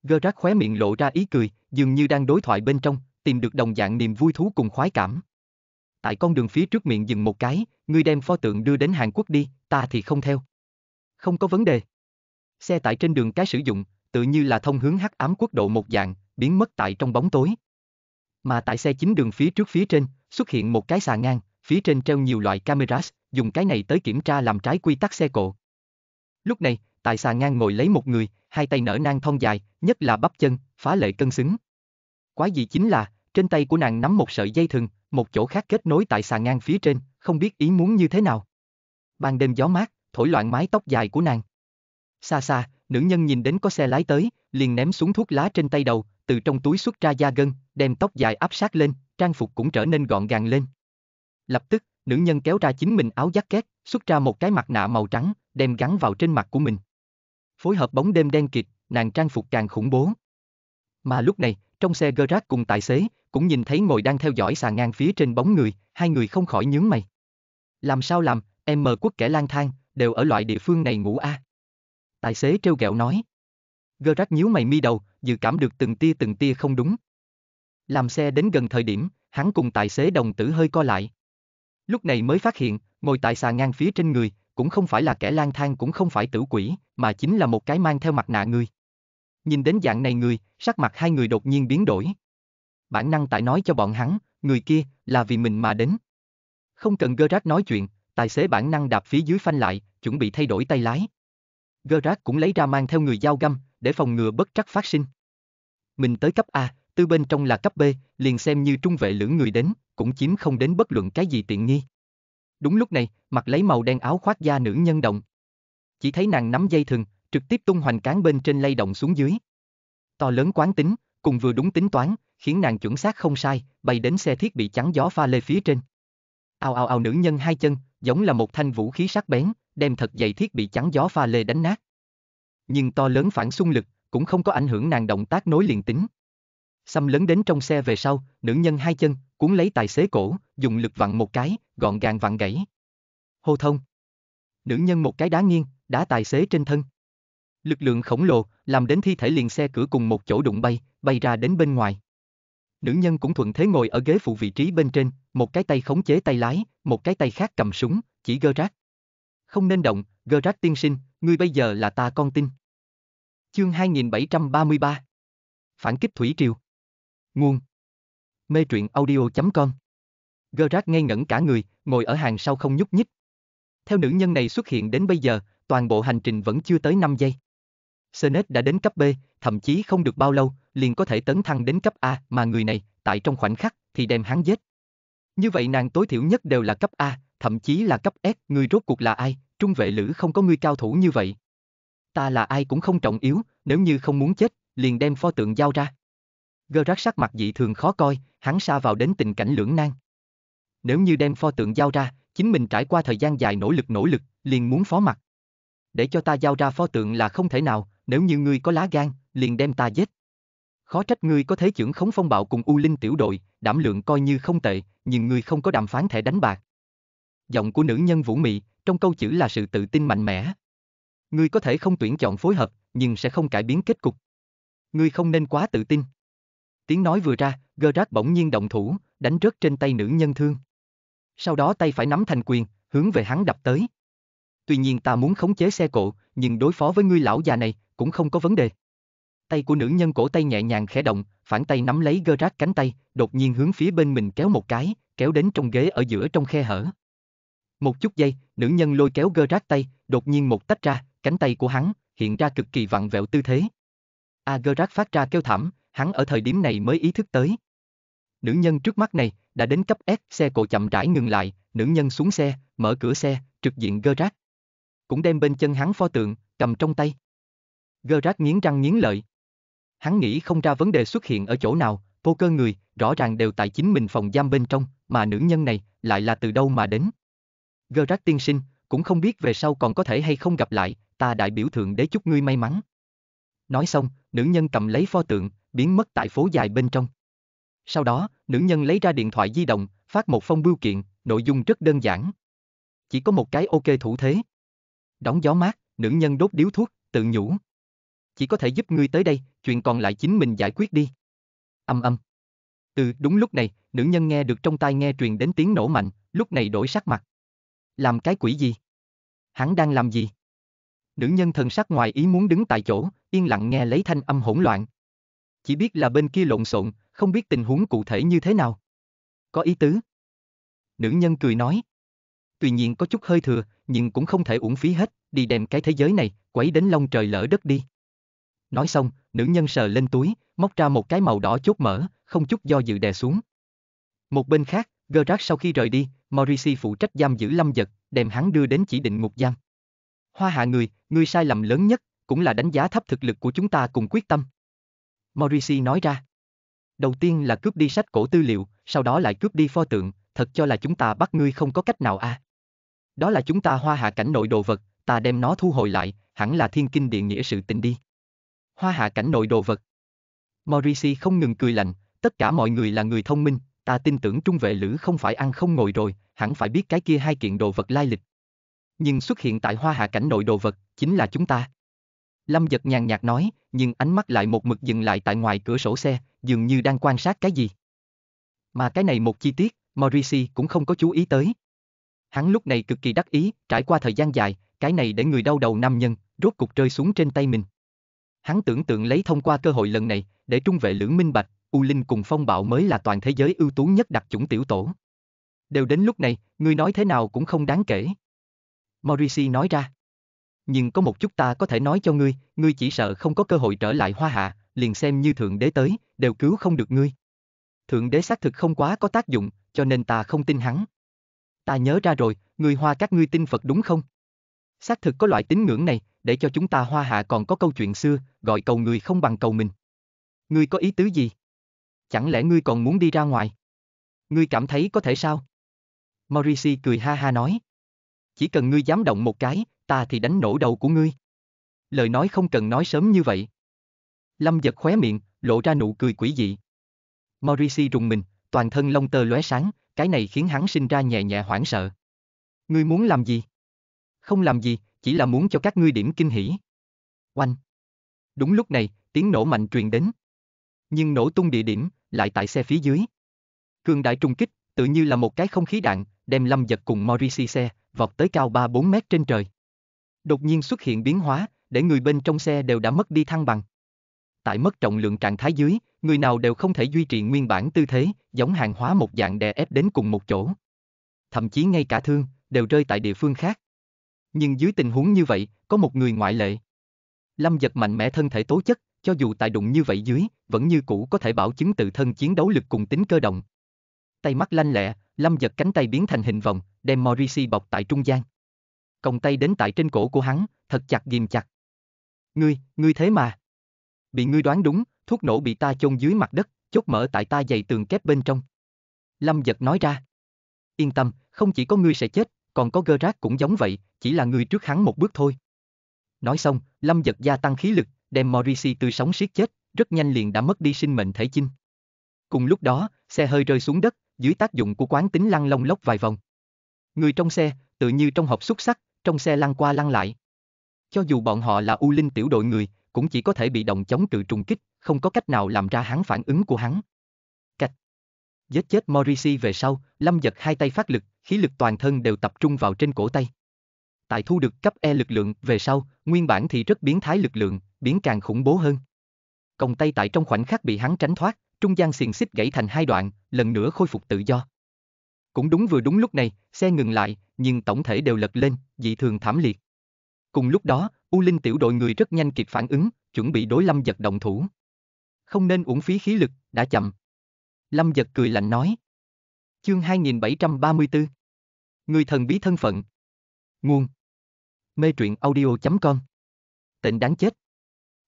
Gerard khóe miệng lộ ra ý cười, dường như đang đối thoại bên trong, tìm được đồng dạng niềm vui thú cùng khoái cảm. Tại con đường phía trước miệng dừng một cái, ngươi đem pho tượng đưa đến Hàn Quốc đi, ta thì không theo. Không có vấn đề. Xe tải trên đường cái sử dụng, tự như là thông hướng hắc ám quốc độ một dạng, biến mất tại trong bóng tối. Mà tại xe chính đường phía trước phía trên, xuất hiện một cái xà ngang, phía trên treo nhiều loại cameras, dùng cái này tới kiểm tra làm trái quy tắc xe cộ. Lúc này, tại xà ngang ngồi lấy một người, hai tay nở nang thon dài, nhất là bắp chân, phá lệ cân xứng. Quái gì chính là, trên tay của nàng nắm một sợi dây thừng, một chỗ khác kết nối tại xà ngang phía trên, không biết ý muốn như thế nào. Ban đêm gió mát, thổi loạn mái tóc dài của nàng. Xa xa, nữ nhân nhìn đến có xe lái tới, liền ném xuống thuốc lá trên tay đầu, từ trong túi xuất ra da gân, đem tóc dài áp sát lên, trang phục cũng trở nên gọn gàng lên. Lập tức, nữ nhân kéo ra chính mình áo giắt két, xuất ra một cái mặt nạ màu trắng, đem gắn vào trên mặt của mình. Phối hợp bóng đêm đen kịt, nàng trang phục càng khủng bố. Mà lúc này, trong xe Gerard cùng tài xế, cũng nhìn thấy ngồi đang theo dõi xà ngang phía trên bóng người, hai người không khỏi nhướng mày. Làm sao làm, em mờ quốc kẻ lang thang, đều ở loại địa phương này ngủ a. À? Tài xế trêu ghẹo nói. Gerard nhíu mày mi đầu, dự cảm được từng tia từng tia không đúng. Làm xe đến gần thời điểm, hắn cùng tài xế đồng tử hơi co lại. Lúc này mới phát hiện, ngồi tại xà ngang phía trên người, cũng không phải là kẻ lang thang cũng không phải tử quỷ, mà chính là một cái mang theo mặt nạ người. Nhìn đến dạng này người, sắc mặt hai người đột nhiên biến đổi. Bản năng tại nói cho bọn hắn, người kia, là vì mình mà đến. Không cần Gerard nói chuyện, tài xế bản năng đạp phía dưới phanh lại, chuẩn bị thay đổi tay lái. Gerard cũng lấy ra mang theo người dao găm, để phòng ngừa bất trắc phát sinh. Mình tới cấp A, tư bên trong là cấp B, liền xem như trung vệ lưỡng người đến, cũng chiếm không đến bất luận cái gì tiện nghi. Đúng lúc này, mặc lấy màu đen áo khoác da nữ nhân động. Chỉ thấy nàng nắm dây thừng, trực tiếp tung hoành cán bên trên lay động xuống dưới. To lớn quán tính, cùng vừa đúng tính toán, khiến nàng chuẩn xác không sai, bay đến xe thiết bị chắn gió pha lê phía trên. Ao ao ao nữ nhân hai chân, giống là một thanh vũ khí sắc bén, đem thật dày thiết bị chắn gió pha lê đánh nát nhưng to lớn phản xung lực, cũng không có ảnh hưởng nàng động tác nối liền tính. Xâm lớn đến trong xe về sau, nữ nhân hai chân, cuốn lấy tài xế cổ, dùng lực vặn một cái, gọn gàng vặn gãy. Hô thông. Nữ nhân một cái đá nghiêng, đá tài xế trên thân. Lực lượng khổng lồ, làm đến thi thể liền xe cửa cùng một chỗ đụng bay, bay ra đến bên ngoài. Nữ nhân cũng thuận thế ngồi ở ghế phụ vị trí bên trên, một cái tay khống chế tay lái, một cái tay khác cầm súng, chỉ gơ rác. Không nên động, gơ rác tiên sinh, ngươi bây giờ là ta con tin. Chương 2733 Phản kích Thủy Triều Nguồn Mê truyện audio.com Gerard ngây ngẩn cả người, ngồi ở hàng sau không nhúc nhích. Theo nữ nhân này xuất hiện đến bây giờ, toàn bộ hành trình vẫn chưa tới 5 giây. Senet đã đến cấp B, thậm chí không được bao lâu, liền có thể tấn thăng đến cấp A mà người này, tại trong khoảnh khắc, thì đem hắn giết. Như vậy nàng tối thiểu nhất đều là cấp A, thậm chí là cấp S, người rốt cuộc là ai, trung vệ lữ không có ngươi cao thủ như vậy. Ta là ai cũng không trọng yếu, nếu như không muốn chết, liền đem pho tượng giao ra. Gơ rác sắc mặt dị thường khó coi, hắn xa vào đến tình cảnh lưỡng nan. Nếu như đem pho tượng giao ra, chính mình trải qua thời gian dài nỗ lực nỗ lực, liền muốn phó mặt. Để cho ta giao ra pho tượng là không thể nào, nếu như ngươi có lá gan, liền đem ta giết. Khó trách ngươi có thế trưởng khống phong bạo cùng U Linh tiểu đội, đảm lượng coi như không tệ, nhưng ngươi không có đàm phán thẻ đánh bạc. Giọng của nữ nhân vũ mị, trong câu chữ là sự tự tin mạnh mẽ. Ngươi có thể không tuyển chọn phối hợp, nhưng sẽ không cải biến kết cục. Ngươi không nên quá tự tin. Tiếng nói vừa ra, Gerard bỗng nhiên động thủ, đánh rớt trên tay nữ nhân thương. Sau đó tay phải nắm thành quyền, hướng về hắn đập tới. Tuy nhiên ta muốn khống chế xe cộ, nhưng đối phó với ngươi lão già này, cũng không có vấn đề. Tay của nữ nhân cổ tay nhẹ nhàng khẽ động, phản tay nắm lấy Gerard cánh tay, đột nhiên hướng phía bên mình kéo một cái, kéo đến trong ghế ở giữa trong khe hở. Một chút giây, nữ nhân lôi kéo Gerard tay, đột nhiên một tách ra, cánh tay của hắn, hiện ra cực kỳ vặn vẹo tư thế. A à, Gerard phát ra kêu thảm, hắn ở thời điểm này mới ý thức tới. Nữ nhân trước mắt này, đã đến cấp S, xe cộ chậm rãi ngừng lại, nữ nhân xuống xe, mở cửa xe, trực diện Gerard. Cũng đem bên chân hắn pho tượng, cầm trong tay. Gerard nghiến răng nghiến lợi. Hắn nghĩ không ra vấn đề xuất hiện ở chỗ nào, cơ người, rõ ràng đều tại chính mình phòng giam bên trong, mà nữ nhân này, lại là từ đâu mà đến. Gerard tiên sinh, cũng không biết về sau còn có thể hay không gặp lại, ta đại biểu thượng đế chúc ngươi may mắn. Nói xong, nữ nhân cầm lấy pho tượng, biến mất tại phố dài bên trong. Sau đó, nữ nhân lấy ra điện thoại di động, phát một phong bưu kiện, nội dung rất đơn giản. Chỉ có một cái ok thủ thế. Đóng gió mát, nữ nhân đốt điếu thuốc, tự nhủ. Chỉ có thể giúp ngươi tới đây, chuyện còn lại chính mình giải quyết đi. Âm âm. Từ đúng lúc này, nữ nhân nghe được trong tai nghe truyền đến tiếng nổ mạnh, lúc này đổi sắc mặt. Làm cái quỷ gì? Hắn đang làm gì? Nữ nhân thần sắc ngoài ý muốn đứng tại chỗ, yên lặng nghe lấy thanh âm hỗn loạn. Chỉ biết là bên kia lộn xộn, không biết tình huống cụ thể như thế nào. Có ý tứ. Nữ nhân cười nói. Tuy nhiên có chút hơi thừa, nhưng cũng không thể uổng phí hết, đi đem cái thế giới này, quấy đến long trời lỡ đất đi. Nói xong, nữ nhân sờ lên túi, móc ra một cái màu đỏ chốt mở, không chút do dự đè xuống. Một bên khác, Gerard sau khi rời đi, Morrissey phụ trách giam giữ Lâm Giật, đem hắn đưa đến chỉ định ngục giam. Hoa hạ người, người sai lầm lớn nhất, cũng là đánh giá thấp thực lực của chúng ta cùng quyết tâm. Morrissey nói ra. Đầu tiên là cướp đi sách cổ tư liệu, sau đó lại cướp đi pho tượng, thật cho là chúng ta bắt ngươi không có cách nào a. À. Đó là chúng ta hoa hạ cảnh nội đồ vật, ta đem nó thu hồi lại, hẳn là thiên kinh địa nghĩa sự tình đi. Hoa hạ cảnh nội đồ vật. Morrissey không ngừng cười lạnh, tất cả mọi người là người thông minh, ta tin tưởng trung vệ lữ không phải ăn không ngồi rồi, hẳn phải biết cái kia hai kiện đồ vật lai lịch. Nhưng xuất hiện tại hoa hạ cảnh nội đồ vật, chính là chúng ta. Lâm giật nhàn nhạt nói, nhưng ánh mắt lại một mực dừng lại tại ngoài cửa sổ xe, dường như đang quan sát cái gì. Mà cái này một chi tiết, Morrissey cũng không có chú ý tới. Hắn lúc này cực kỳ đắc ý, trải qua thời gian dài, cái này để người đau đầu nam nhân, rốt cục rơi xuống trên tay mình. Hắn tưởng tượng lấy thông qua cơ hội lần này, để trung vệ lưỡng minh bạch, U Linh cùng Phong Bạo mới là toàn thế giới ưu tú nhất đặc chủng tiểu tổ. Đều đến lúc này, ngươi nói thế nào cũng không đáng kể. Morrissey nói ra. Nhưng có một chút ta có thể nói cho ngươi, ngươi chỉ sợ không có cơ hội trở lại hoa hạ, liền xem như Thượng Đế tới, đều cứu không được ngươi. Thượng Đế xác thực không quá có tác dụng, cho nên ta không tin hắn. Ta nhớ ra rồi, người hoa các ngươi tin Phật đúng không? Xác thực có loại tín ngưỡng này, để cho chúng ta hoa hạ còn có câu chuyện xưa, gọi cầu người không bằng cầu mình. Ngươi có ý tứ gì? Chẳng lẽ ngươi còn muốn đi ra ngoài? Ngươi cảm thấy có thể sao? Morrissey cười ha ha nói. Chỉ cần ngươi dám động một cái, ta thì đánh nổ đầu của ngươi. Lời nói không cần nói sớm như vậy. Lâm giật khóe miệng, lộ ra nụ cười quỷ dị. Morrissey rùng mình, toàn thân lông tơ lóe sáng, cái này khiến hắn sinh ra nhẹ nhẹ hoảng sợ. Ngươi muốn làm gì? Không làm gì, chỉ là muốn cho các ngươi điểm kinh hỉ. Oanh! Đúng lúc này, tiếng nổ mạnh truyền đến. Nhưng nổ tung địa điểm, lại tại xe phía dưới. Cường đại trung kích, tự như là một cái không khí đạn, đem Lâm Giật cùng Morrissey xe, vọt tới cao 3-4 mét trên trời. Đột nhiên xuất hiện biến hóa, để người bên trong xe đều đã mất đi thăng bằng. Tại mất trọng lượng trạng thái dưới, người nào đều không thể duy trì nguyên bản tư thế, giống hàng hóa một dạng đè ép đến cùng một chỗ. Thậm chí ngay cả thương, đều rơi tại địa phương khác. Nhưng dưới tình huống như vậy, có một người ngoại lệ. Lâm giật mạnh mẽ thân thể tố chất, cho dù tại đụng như vậy dưới, vẫn như cũ có thể bảo chứng tự thân chiến đấu lực cùng tính cơ động. Tay mắt lanh lẹ, Lâm giật cánh tay biến thành hình vòng, đem Morrissey bọc tại trung gian. Còng tay đến tại trên cổ của hắn, thật chặt ghim chặt. Ngươi, ngươi thế mà. Bị ngươi đoán đúng, thuốc nổ bị ta chôn dưới mặt đất, chốt mở tại ta dày tường kép bên trong. Lâm giật nói ra. Yên tâm, không chỉ có ngươi sẽ chết, còn có gơ rác cũng giống vậy, chỉ là ngươi trước hắn một bước thôi. Nói xong, Lâm giật gia tăng khí lực, đem Morrissey tươi sống siết chết, rất nhanh liền đã mất đi sinh mệnh thể chinh. Cùng lúc đó, xe hơi rơi xuống đất, dưới tác dụng của quán tính lăn lông lốc vài vòng. Người trong xe, tự như trong hộp xúc sắc, trong xe lăn qua lăn lại. Cho dù bọn họ là U Linh tiểu đội người, cũng chỉ có thể bị động chống cự trùng kích, không có cách nào làm ra hắn phản ứng của hắn. Cạch. Giết chết Morrissey về sau, Lâm giật hai tay phát lực, khí lực toàn thân đều tập trung vào trên cổ tay. Tại thu được cấp E lực lượng về sau, nguyên bản thì rất biến thái lực lượng, biến càng khủng bố hơn. Còng tay tại trong khoảnh khắc bị hắn tránh thoát, trung gian xiềng xích gãy thành hai đoạn, lần nữa khôi phục tự do. Cũng đúng vừa đúng lúc này, xe ngừng lại, nhưng tổng thể đều lật lên, dị thường thảm liệt. Cùng lúc đó, U Linh tiểu đội người rất nhanh kịp phản ứng, chuẩn bị đối Lâm Giật động thủ. Không nên uổng phí khí lực, đã chậm. Lâm Giật cười lạnh nói. Chương 2734 Người thần bí thân phận Nguồn Mê truyện audio.com Tịnh đáng chết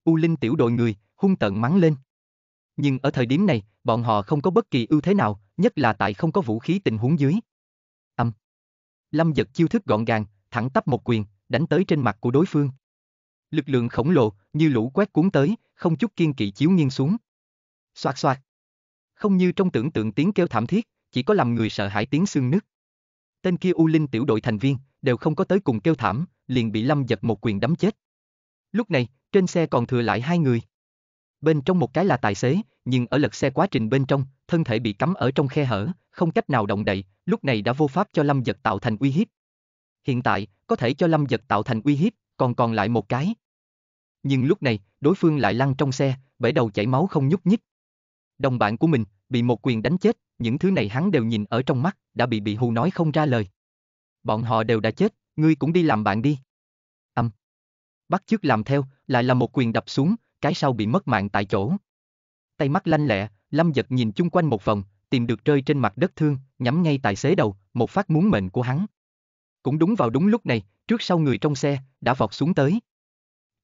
U Linh tiểu đội người, hung tận mắng lên. Nhưng ở thời điểm này, bọn họ không có bất kỳ ưu thế nào, nhất là tại không có vũ khí tình huống dưới. Âm. Lâm giật chiêu thức gọn gàng, thẳng tắp một quyền, đánh tới trên mặt của đối phương. Lực lượng khổng lồ, như lũ quét cuốn tới, không chút kiên kỵ chiếu nghiêng xuống. Xoạt xoạt. Không như trong tưởng tượng tiếng kêu thảm thiết, chỉ có làm người sợ hãi tiếng xương nứt. Tên kia U Linh tiểu đội thành viên, đều không có tới cùng kêu thảm, liền bị Lâm giật một quyền đấm chết. Lúc này, trên xe còn thừa lại hai người. Bên trong một cái là tài xế, nhưng ở lật xe quá trình bên trong, thân thể bị cắm ở trong khe hở, không cách nào động đậy, lúc này đã vô pháp cho Lâm Giật tạo thành uy hiếp. Hiện tại, có thể cho Lâm Giật tạo thành uy hiếp, còn còn lại một cái. Nhưng lúc này, đối phương lại lăn trong xe, bể đầu chảy máu không nhúc nhích. Đồng bạn của mình, bị một quyền đánh chết, những thứ này hắn đều nhìn ở trong mắt, đã bị bị hù nói không ra lời. Bọn họ đều đã chết, ngươi cũng đi làm bạn đi bắt chước làm theo, lại là một quyền đập xuống, cái sau bị mất mạng tại chỗ. Tay mắt lanh lẹ, Lâm giật nhìn chung quanh một vòng, tìm được rơi trên mặt đất thương, nhắm ngay tài xế đầu, một phát muốn mệnh của hắn. Cũng đúng vào đúng lúc này, trước sau người trong xe, đã vọt xuống tới.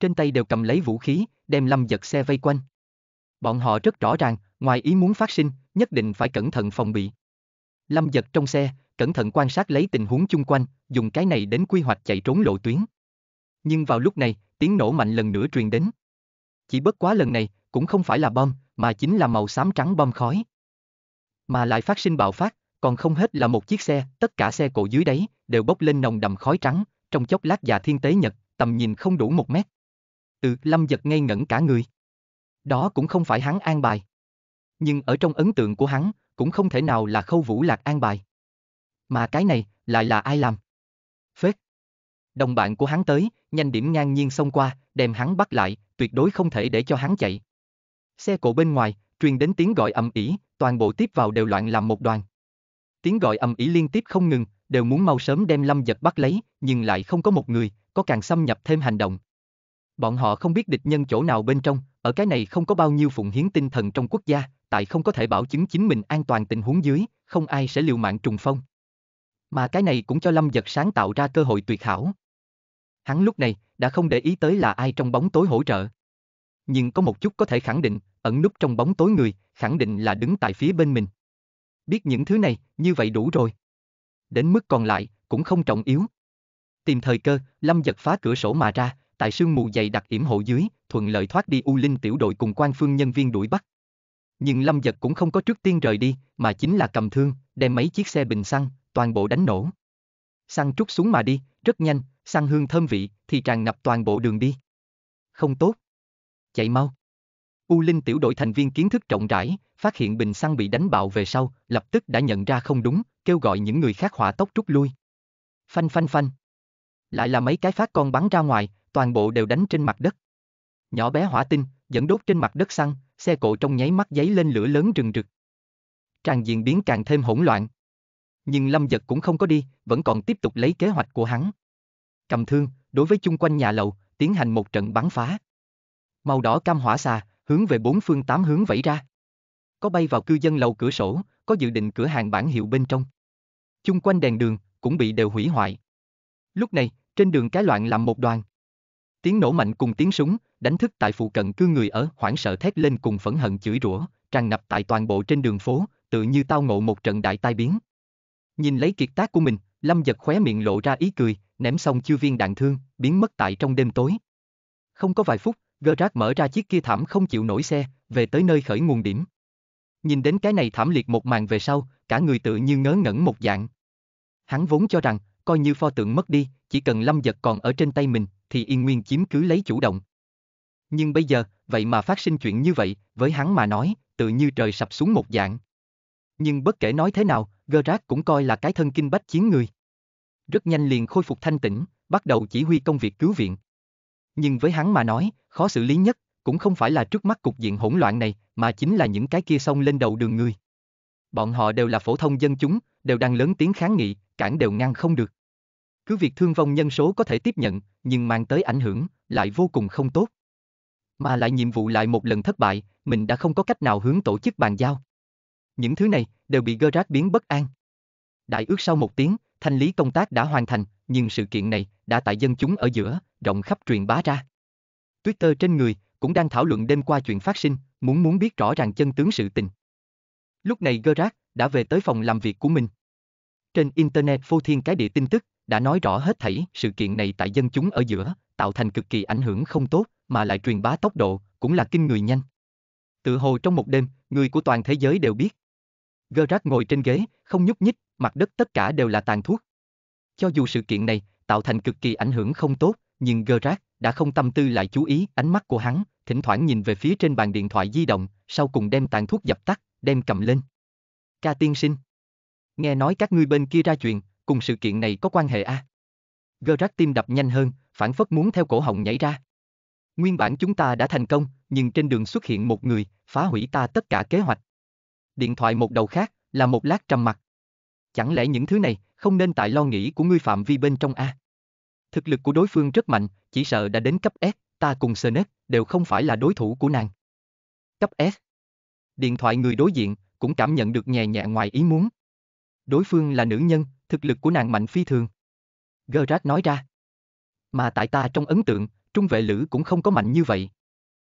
Trên tay đều cầm lấy vũ khí, đem Lâm giật xe vây quanh. Bọn họ rất rõ ràng, ngoài ý muốn phát sinh, nhất định phải cẩn thận phòng bị. Lâm giật trong xe, cẩn thận quan sát lấy tình huống chung quanh, dùng cái này đến quy hoạch chạy trốn lộ tuyến. Nhưng vào lúc này, tiếng nổ mạnh lần nữa truyền đến. Chỉ bất quá lần này, cũng không phải là bom, mà chính là màu xám trắng bom khói. Mà lại phát sinh bạo phát, còn không hết là một chiếc xe, tất cả xe cộ dưới đấy, đều bốc lên nồng đầm khói trắng, trong chốc lát già thiên tế nhật, tầm nhìn không đủ một mét. Ừ, Lâm giật ngây ngẩn cả người. Đó cũng không phải hắn an bài. Nhưng ở trong ấn tượng của hắn, cũng không thể nào là khâu vũ lạc an bài. Mà cái này, lại là ai làm? Đồng bạn của hắn tới, nhanh điểm ngang nhiên xông qua, đem hắn bắt lại, tuyệt đối không thể để cho hắn chạy. Xe cổ bên ngoài, truyền đến tiếng gọi ầm ĩ, toàn bộ tiếp vào đều loạn làm một đoàn. Tiếng gọi ầm ĩ liên tiếp không ngừng, đều muốn mau sớm đem Lâm Giật bắt lấy, nhưng lại không có một người, có càng xâm nhập thêm hành động. Bọn họ không biết địch nhân chỗ nào bên trong, ở cái này không có bao nhiêu phụng hiến tinh thần trong quốc gia, tại không có thể bảo chứng chính mình an toàn tình huống dưới, không ai sẽ liều mạng trùng phong. Mà cái này cũng cho Lâm Giật sáng tạo ra cơ hội tuyệt hảo. Hắn lúc này đã không để ý tới là ai trong bóng tối hỗ trợ. Nhưng có một chút có thể khẳng định, ẩn núp trong bóng tối người, khẳng định là đứng tại phía bên mình. Biết những thứ này, như vậy đủ rồi. Đến mức còn lại, cũng không trọng yếu. Tìm thời cơ, Lâm giật phá cửa sổ mà ra, tại sương mù dày đặc yểm hộ dưới, thuận lợi thoát đi U Linh tiểu đội cùng quan phương nhân viên đuổi bắt. Nhưng Lâm Giật cũng không có trước tiên rời đi, mà chính là cầm thương, đem mấy chiếc xe bình xăng, toàn bộ đánh nổ. Xăng trút xuống mà đi, rất nhanh, xăng hương thơm vị, thì tràn ngập toàn bộ đường đi. Không tốt. Chạy mau. U Linh tiểu đội thành viên kiến thức rộng rãi, phát hiện bình xăng bị đánh bạo về sau, lập tức đã nhận ra không đúng, kêu gọi những người khác hỏa tốc rút lui. Phanh phanh phanh. Lại là mấy cái phát con bắn ra ngoài, toàn bộ đều đánh trên mặt đất. Nhỏ bé hỏa tinh, dẫn đốt trên mặt đất xăng, xe cộ trong nháy mắt giấy lên lửa lớn rừng rực. Tràn diện biến càng thêm hỗn loạn. Nhưng Lâm Giật cũng không có đi, vẫn còn tiếp tục lấy kế hoạch của hắn cầm thương, đối với chung quanh nhà lầu, tiến hành một trận bắn phá. Màu đỏ cam hỏa xà, hướng về bốn phương tám hướng vẫy ra. Có bay vào cư dân lầu cửa sổ, có dự định cửa hàng bản hiệu bên trong. Chung quanh đèn đường, cũng bị đều hủy hoại. Lúc này, trên đường cái loạn làm một đoàn. Tiếng nổ mạnh cùng tiếng súng, đánh thức tại phụ cận cư người ở hoảng sợ thét lên cùng phẫn hận chửi rủa, tràn ngập tại toàn bộ trên đường phố, tự như tao ngộ một trận đại tai biến. Nhìn lấy kiệt tác của mình, Lâm giật khóe miệng lộ ra ý cười, ném xong chư viên đạn thương, biến mất tại trong đêm tối. Không có vài phút, Gerard mở ra chiếc kia thảm không chịu nổi xe, về tới nơi khởi nguồn điểm. Nhìn đến cái này thảm liệt một màn về sau, cả người tự như ngớ ngẩn một dạng. Hắn vốn cho rằng, coi như pho tượng mất đi, chỉ cần lâm giật còn ở trên tay mình, thì yên nguyên chiếm cứ lấy chủ động. Nhưng bây giờ, vậy mà phát sinh chuyện như vậy, với hắn mà nói, tự như trời sập xuống một dạng. Nhưng bất kể nói thế nào, Gerard cũng coi là cái thân kinh bách chiến người rất nhanh liền khôi phục thanh tĩnh, bắt đầu chỉ huy công việc cứu viện. Nhưng với hắn mà nói, khó xử lý nhất, cũng không phải là trước mắt cục diện hỗn loạn này, mà chính là những cái kia xông lên đầu đường người. Bọn họ đều là phổ thông dân chúng, đều đang lớn tiếng kháng nghị, cản đều ngăn không được. Cứ việc thương vong nhân số có thể tiếp nhận, nhưng mang tới ảnh hưởng, lại vô cùng không tốt. Mà lại nhiệm vụ lại một lần thất bại, mình đã không có cách nào hướng tổ chức bàn giao. Những thứ này, đều bị Gerard biến bất an. Đại ước sau một tiếng, thanh lý công tác đã hoàn thành, nhưng sự kiện này đã tại dân chúng ở giữa, rộng khắp truyền bá ra. Twitter trên người cũng đang thảo luận đêm qua chuyện phát sinh, muốn muốn biết rõ ràng chân tướng sự tình. Lúc này Gerard đã về tới phòng làm việc của mình. Trên Internet phô thiên cái địa tin tức, đã nói rõ hết thảy sự kiện này tại dân chúng ở giữa, tạo thành cực kỳ ảnh hưởng không tốt, mà lại truyền bá tốc độ, cũng là kinh người nhanh. Tự hồ trong một đêm, người của toàn thế giới đều biết. Gerard ngồi trên ghế, không nhúc nhích, mặt đất tất cả đều là tàn thuốc. Cho dù sự kiện này tạo thành cực kỳ ảnh hưởng không tốt, nhưng Gerard đã không tâm tư lại chú ý ánh mắt của hắn, thỉnh thoảng nhìn về phía trên bàn điện thoại di động, sau cùng đem tàn thuốc dập tắt, đem cầm lên. Ca tiên sinh. Nghe nói các ngươi bên kia ra chuyện, cùng sự kiện này có quan hệ a à? Gerard tim đập nhanh hơn, phản phất muốn theo cổ họng nhảy ra. Nguyên bản chúng ta đã thành công, nhưng trên đường xuất hiện một người, phá hủy ta tất cả kế hoạch. Điện thoại một đầu khác, là một lát trầm mặt, Chẳng lẽ những thứ này không nên tại lo nghĩ của ngươi phạm vi bên trong a? Thực lực của đối phương rất mạnh, chỉ sợ đã đến cấp S, ta cùng Senet đều không phải là đối thủ của nàng. Cấp S. Điện thoại người đối diện cũng cảm nhận được nhẹ nhẹ ngoài ý muốn. Đối phương là nữ nhân, thực lực của nàng mạnh phi thường. Gerard nói ra. Mà tại ta trong ấn tượng, trung vệ lữ cũng không có mạnh như vậy.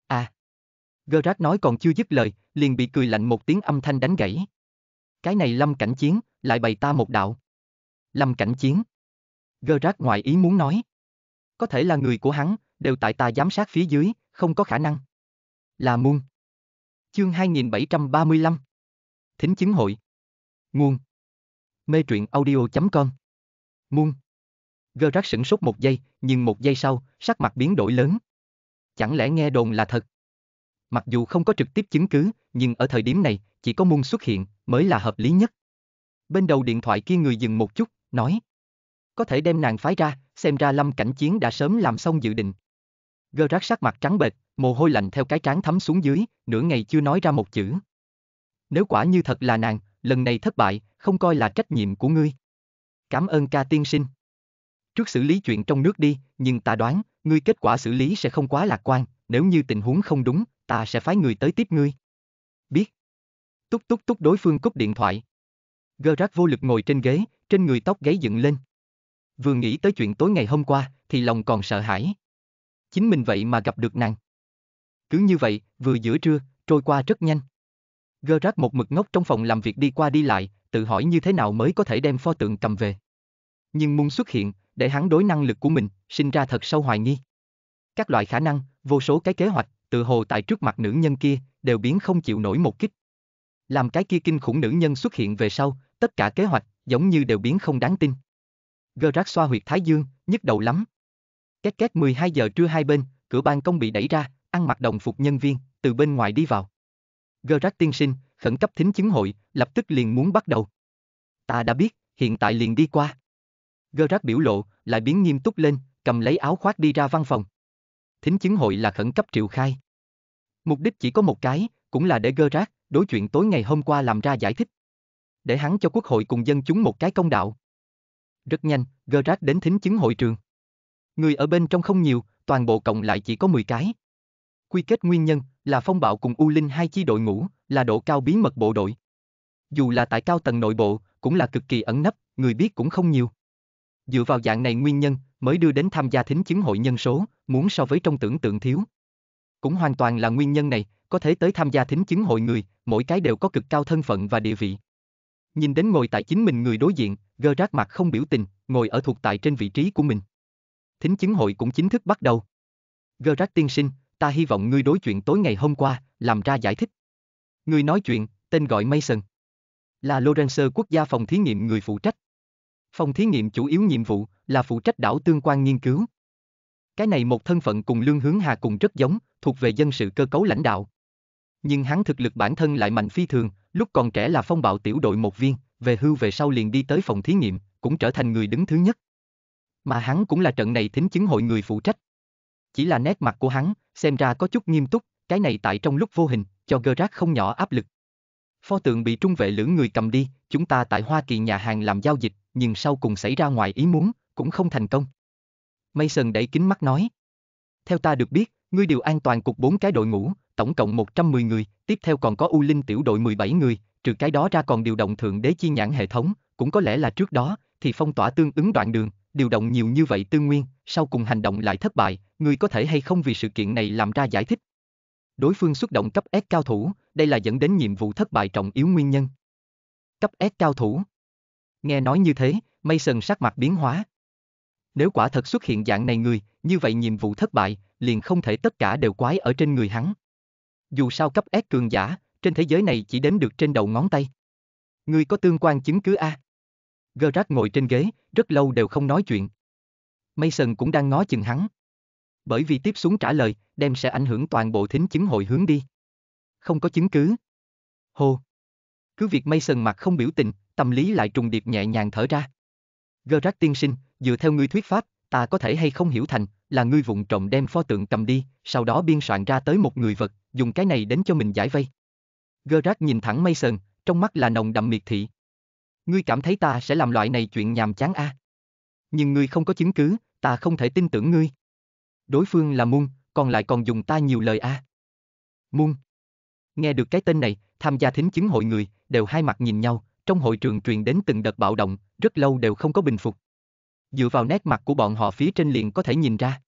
À. Gerard nói còn chưa dứt lời, liền bị cười lạnh một tiếng âm thanh đánh gãy. Cái này lâm cảnh chiến, lại bày ta một đạo. Lâm cảnh chiến. Gerard ngoại ý muốn nói. Có thể là người của hắn, đều tại ta giám sát phía dưới, không có khả năng. Là muôn. Chương 2735. Thính chứng hội. Nguồn. Mê truyện audio.com. Muôn. Gerard sửng sốt một giây, nhưng một giây sau, sắc mặt biến đổi lớn. Chẳng lẽ nghe đồn là thật? Mặc dù không có trực tiếp chứng cứ, nhưng ở thời điểm này, chỉ có muôn xuất hiện mới là hợp lý nhất bên đầu điện thoại kia người dừng một chút, nói. Có thể đem nàng phái ra, xem ra lâm cảnh chiến đã sớm làm xong dự định. Gơ rác sắc mặt trắng bệch, mồ hôi lạnh theo cái trán thấm xuống dưới, nửa ngày chưa nói ra một chữ. Nếu quả như thật là nàng, lần này thất bại, không coi là trách nhiệm của ngươi. Cảm ơn ca tiên sinh. Trước xử lý chuyện trong nước đi, nhưng ta đoán, ngươi kết quả xử lý sẽ không quá lạc quan, nếu như tình huống không đúng, ta sẽ phái người tới tiếp ngươi. Biết. Túc túc túc đối phương cúp điện thoại. Gerard vô lực ngồi trên ghế, trên người tóc gáy dựng lên. Vừa nghĩ tới chuyện tối ngày hôm qua, thì lòng còn sợ hãi. Chính mình vậy mà gặp được nàng. Cứ như vậy, vừa giữa trưa, trôi qua rất nhanh. Gerard một mực ngốc trong phòng làm việc đi qua đi lại, tự hỏi như thế nào mới có thể đem pho tượng cầm về. Nhưng mung xuất hiện, để hắn đối năng lực của mình, sinh ra thật sâu hoài nghi. Các loại khả năng, vô số cái kế hoạch, tự hồ tại trước mặt nữ nhân kia, đều biến không chịu nổi một kích làm cái kia kinh khủng nữ nhân xuất hiện về sau, tất cả kế hoạch, giống như đều biến không đáng tin. Gerac xoa huyệt thái dương, nhức đầu lắm. Két két 12 giờ trưa hai bên, cửa ban công bị đẩy ra, ăn mặc đồng phục nhân viên, từ bên ngoài đi vào. Gerac tiên sinh, khẩn cấp thính chứng hội, lập tức liền muốn bắt đầu. Ta đã biết, hiện tại liền đi qua. Gerac biểu lộ, lại biến nghiêm túc lên, cầm lấy áo khoác đi ra văn phòng. Thính chứng hội là khẩn cấp triệu khai. Mục đích chỉ có một cái, cũng là để Gerac, đối chuyện tối ngày hôm qua làm ra giải thích. Để hắn cho quốc hội cùng dân chúng một cái công đạo. Rất nhanh, Gerard đến thính chứng hội trường. Người ở bên trong không nhiều, toàn bộ cộng lại chỉ có 10 cái. Quy kết nguyên nhân là phong bạo cùng U Linh hai chi đội ngũ, là độ cao bí mật bộ đội. Dù là tại cao tầng nội bộ, cũng là cực kỳ ẩn nấp, người biết cũng không nhiều. Dựa vào dạng này nguyên nhân, mới đưa đến tham gia thính chứng hội nhân số, muốn so với trong tưởng tượng thiếu. Cũng hoàn toàn là nguyên nhân này, có thể tới tham gia thính chứng hội người, mỗi cái đều có cực cao thân phận và địa vị. Nhìn đến ngồi tại chính mình người đối diện, gơ rác mặt không biểu tình, ngồi ở thuộc tại trên vị trí của mình. Thính chứng hội cũng chính thức bắt đầu. Gơ rác tiên sinh, ta hy vọng ngươi đối chuyện tối ngày hôm qua, làm ra giải thích. người nói chuyện, tên gọi Mason. Là Lorenzo quốc gia phòng thí nghiệm người phụ trách. Phòng thí nghiệm chủ yếu nhiệm vụ là phụ trách đảo tương quan nghiên cứu. Cái này một thân phận cùng Lương Hướng Hà cùng rất giống, thuộc về dân sự cơ cấu lãnh đạo. Nhưng hắn thực lực bản thân lại mạnh phi thường, lúc còn trẻ là phong bạo tiểu đội một viên, về hưu về sau liền đi tới phòng thí nghiệm, cũng trở thành người đứng thứ nhất. Mà hắn cũng là trận này thính chứng hội người phụ trách. Chỉ là nét mặt của hắn, xem ra có chút nghiêm túc, cái này tại trong lúc vô hình, cho Gerard không nhỏ áp lực. Pho tượng bị trung vệ lưỡng người cầm đi, chúng ta tại Hoa Kỳ nhà hàng làm giao dịch, nhưng sau cùng xảy ra ngoài ý muốn, cũng không thành công. Mason đẩy kính mắt nói. Theo ta được biết, ngươi điều an toàn cục bốn cái đội ngũ, tổng cộng 110 người, tiếp theo còn có U Linh tiểu đội 17 người, trừ cái đó ra còn điều động thượng đế chi nhãn hệ thống, cũng có lẽ là trước đó, thì phong tỏa tương ứng đoạn đường, điều động nhiều như vậy tương nguyên, sau cùng hành động lại thất bại, ngươi có thể hay không vì sự kiện này làm ra giải thích. Đối phương xuất động cấp S cao thủ, đây là dẫn đến nhiệm vụ thất bại trọng yếu nguyên nhân. Cấp S cao thủ. Nghe nói như thế, Mason sắc mặt biến hóa, nếu quả thật xuất hiện dạng này người, như vậy nhiệm vụ thất bại, liền không thể tất cả đều quái ở trên người hắn. Dù sao cấp S cường giả, trên thế giới này chỉ đếm được trên đầu ngón tay. người có tương quan chứng cứ A. À? Gerard ngồi trên ghế, rất lâu đều không nói chuyện. Mason cũng đang ngó chừng hắn. Bởi vì tiếp xuống trả lời, đem sẽ ảnh hưởng toàn bộ thính chứng hội hướng đi. Không có chứng cứ. hô Cứ việc Mason mặt không biểu tình, tâm lý lại trùng điệp nhẹ nhàng thở ra. Gerard tiên sinh, dựa theo ngươi thuyết pháp, ta có thể hay không hiểu thành, là ngươi vụng trộm đem pho tượng cầm đi, sau đó biên soạn ra tới một người vật, dùng cái này đến cho mình giải vây. Gerard nhìn thẳng Mason, trong mắt là nồng đậm miệt thị. Ngươi cảm thấy ta sẽ làm loại này chuyện nhàm chán a? À? Nhưng ngươi không có chứng cứ, ta không thể tin tưởng ngươi. Đối phương là Mun, còn lại còn dùng ta nhiều lời a. À? Mung. Nghe được cái tên này, tham gia thính chứng hội người, đều hai mặt nhìn nhau, trong hội trường truyền đến từng đợt bạo động, rất lâu đều không có bình phục dựa vào nét mặt của bọn họ phía trên liền có thể nhìn ra.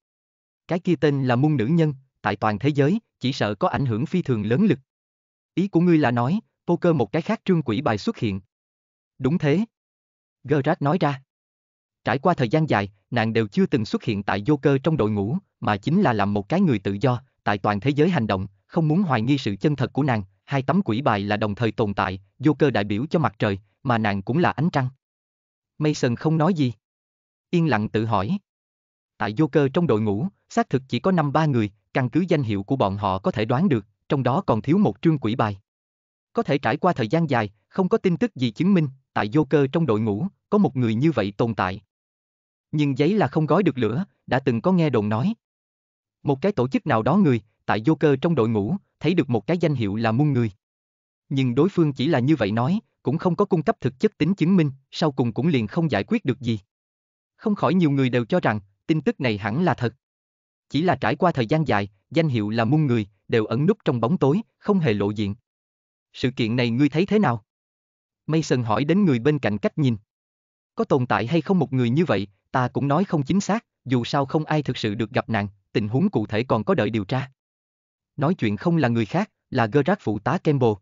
Cái kia tên là môn nữ nhân, tại toàn thế giới, chỉ sợ có ảnh hưởng phi thường lớn lực. Ý của ngươi là nói, poker một cái khác trương quỷ bài xuất hiện. Đúng thế. Gerard nói ra. Trải qua thời gian dài, nàng đều chưa từng xuất hiện tại Joker trong đội ngũ, mà chính là làm một cái người tự do, tại toàn thế giới hành động, không muốn hoài nghi sự chân thật của nàng, hai tấm quỷ bài là đồng thời tồn tại, Joker đại biểu cho mặt trời, mà nàng cũng là ánh trăng. Mason không nói gì yên lặng tự hỏi. Tại vô cơ trong đội ngũ, xác thực chỉ có năm ba người, căn cứ danh hiệu của bọn họ có thể đoán được, trong đó còn thiếu một trương quỷ bài. Có thể trải qua thời gian dài, không có tin tức gì chứng minh, tại vô cơ trong đội ngũ, có một người như vậy tồn tại. Nhưng giấy là không gói được lửa, đã từng có nghe đồn nói. Một cái tổ chức nào đó người, tại vô cơ trong đội ngũ, thấy được một cái danh hiệu là muôn người. Nhưng đối phương chỉ là như vậy nói, cũng không có cung cấp thực chất tính chứng minh, sau cùng cũng liền không giải quyết được gì. Không khỏi nhiều người đều cho rằng, tin tức này hẳn là thật. Chỉ là trải qua thời gian dài, danh hiệu là muôn người, đều ẩn núp trong bóng tối, không hề lộ diện. Sự kiện này ngươi thấy thế nào? Mason hỏi đến người bên cạnh cách nhìn. Có tồn tại hay không một người như vậy, ta cũng nói không chính xác, dù sao không ai thực sự được gặp nạn, tình huống cụ thể còn có đợi điều tra. Nói chuyện không là người khác, là Gerard phụ tá Campbell.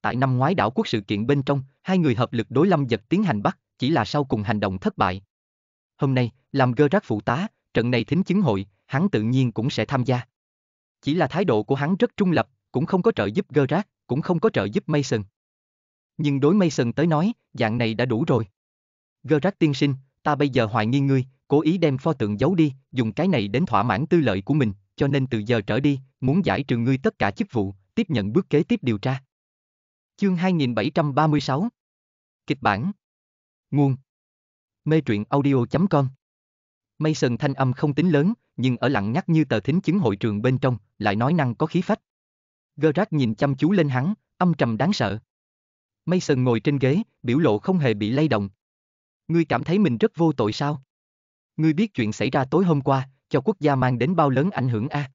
Tại năm ngoái đảo quốc sự kiện bên trong, hai người hợp lực đối lâm giật tiến hành bắt, chỉ là sau cùng hành động thất bại hôm nay, làm gơ rác phụ tá, trận này thính chứng hội, hắn tự nhiên cũng sẽ tham gia. Chỉ là thái độ của hắn rất trung lập, cũng không có trợ giúp gơ rác, cũng không có trợ giúp Mason. Nhưng đối Mason tới nói, dạng này đã đủ rồi. Gơ rác tiên sinh, ta bây giờ hoài nghi ngươi, cố ý đem pho tượng giấu đi, dùng cái này đến thỏa mãn tư lợi của mình, cho nên từ giờ trở đi, muốn giải trừ ngươi tất cả chức vụ, tiếp nhận bước kế tiếp điều tra. Chương 2736 Kịch bản Nguồn mê truyện audio.com. Mason thanh âm không tính lớn, nhưng ở lặng nhắc như tờ thính chứng hội trường bên trong, lại nói năng có khí phách. Gerard nhìn chăm chú lên hắn, âm trầm đáng sợ. Mason ngồi trên ghế, biểu lộ không hề bị lay động. Ngươi cảm thấy mình rất vô tội sao? Ngươi biết chuyện xảy ra tối hôm qua, cho quốc gia mang đến bao lớn ảnh hưởng a? À?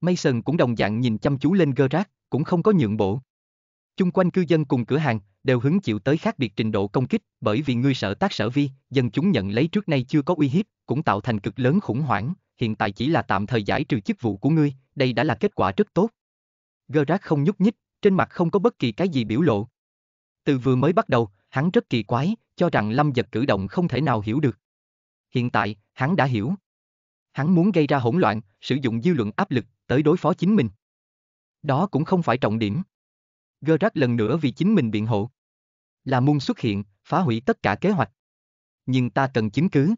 Mason cũng đồng dạng nhìn chăm chú lên Gerard, cũng không có nhượng bộ. Chung quanh cư dân cùng cửa hàng, đều hứng chịu tới khác biệt trình độ công kích, bởi vì ngươi sợ tác sở vi, dân chúng nhận lấy trước nay chưa có uy hiếp, cũng tạo thành cực lớn khủng hoảng, hiện tại chỉ là tạm thời giải trừ chức vụ của ngươi, đây đã là kết quả rất tốt. Gerard không nhúc nhích, trên mặt không có bất kỳ cái gì biểu lộ. Từ vừa mới bắt đầu, hắn rất kỳ quái, cho rằng Lâm Giật cử động không thể nào hiểu được. Hiện tại, hắn đã hiểu. Hắn muốn gây ra hỗn loạn, sử dụng dư luận áp lực, tới đối phó chính mình. Đó cũng không phải trọng điểm. Gerard lần nữa vì chính mình biện hộ. Là muôn xuất hiện, phá hủy tất cả kế hoạch. Nhưng ta cần chứng cứ.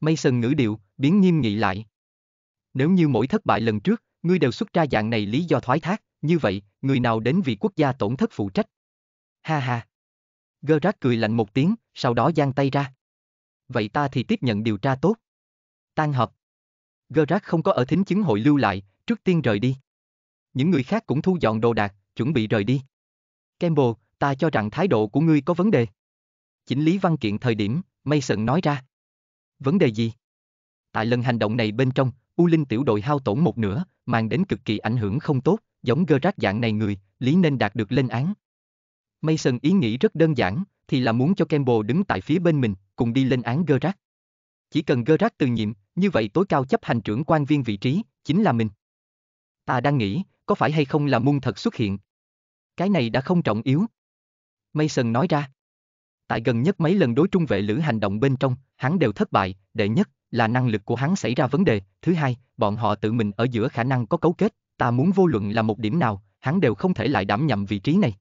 Mason ngữ điệu, biến nghiêm nghị lại. Nếu như mỗi thất bại lần trước, ngươi đều xuất ra dạng này lý do thoái thác, như vậy, người nào đến vì quốc gia tổn thất phụ trách? Ha ha. Gerard cười lạnh một tiếng, sau đó giang tay ra. Vậy ta thì tiếp nhận điều tra tốt. Tan hợp. Gerard không có ở thính chứng hội lưu lại, trước tiên rời đi. Những người khác cũng thu dọn đồ đạc, chuẩn bị rời đi. Campbell, ta cho rằng thái độ của ngươi có vấn đề. Chỉnh lý văn kiện thời điểm, Mason nói ra. Vấn đề gì? Tại lần hành động này bên trong, U Linh tiểu đội hao tổn một nửa, mang đến cực kỳ ảnh hưởng không tốt, giống gơ rác dạng này người, lý nên đạt được lên án. Mason ý nghĩ rất đơn giản, thì là muốn cho Campbell đứng tại phía bên mình, cùng đi lên án gơ rác. Chỉ cần gơ rác từ nhiệm, như vậy tối cao chấp hành trưởng quan viên vị trí, chính là mình. Ta đang nghĩ, có phải hay không là muôn thật xuất hiện, cái này đã không trọng yếu. Mason nói ra. Tại gần nhất mấy lần đối trung vệ lữ hành động bên trong, hắn đều thất bại, đệ nhất là năng lực của hắn xảy ra vấn đề, thứ hai, bọn họ tự mình ở giữa khả năng có cấu kết, ta muốn vô luận là một điểm nào, hắn đều không thể lại đảm nhận vị trí này.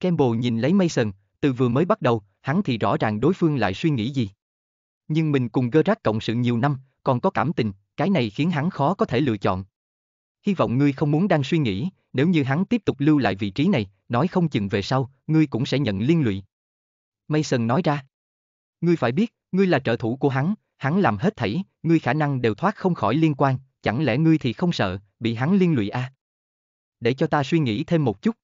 Campbell nhìn lấy Mason, từ vừa mới bắt đầu, hắn thì rõ ràng đối phương lại suy nghĩ gì. Nhưng mình cùng Gerard cộng sự nhiều năm, còn có cảm tình, cái này khiến hắn khó có thể lựa chọn hy vọng ngươi không muốn đang suy nghĩ, nếu như hắn tiếp tục lưu lại vị trí này, nói không chừng về sau, ngươi cũng sẽ nhận liên lụy. Mason nói ra. Ngươi phải biết, ngươi là trợ thủ của hắn, hắn làm hết thảy, ngươi khả năng đều thoát không khỏi liên quan, chẳng lẽ ngươi thì không sợ, bị hắn liên lụy à? Để cho ta suy nghĩ thêm một chút.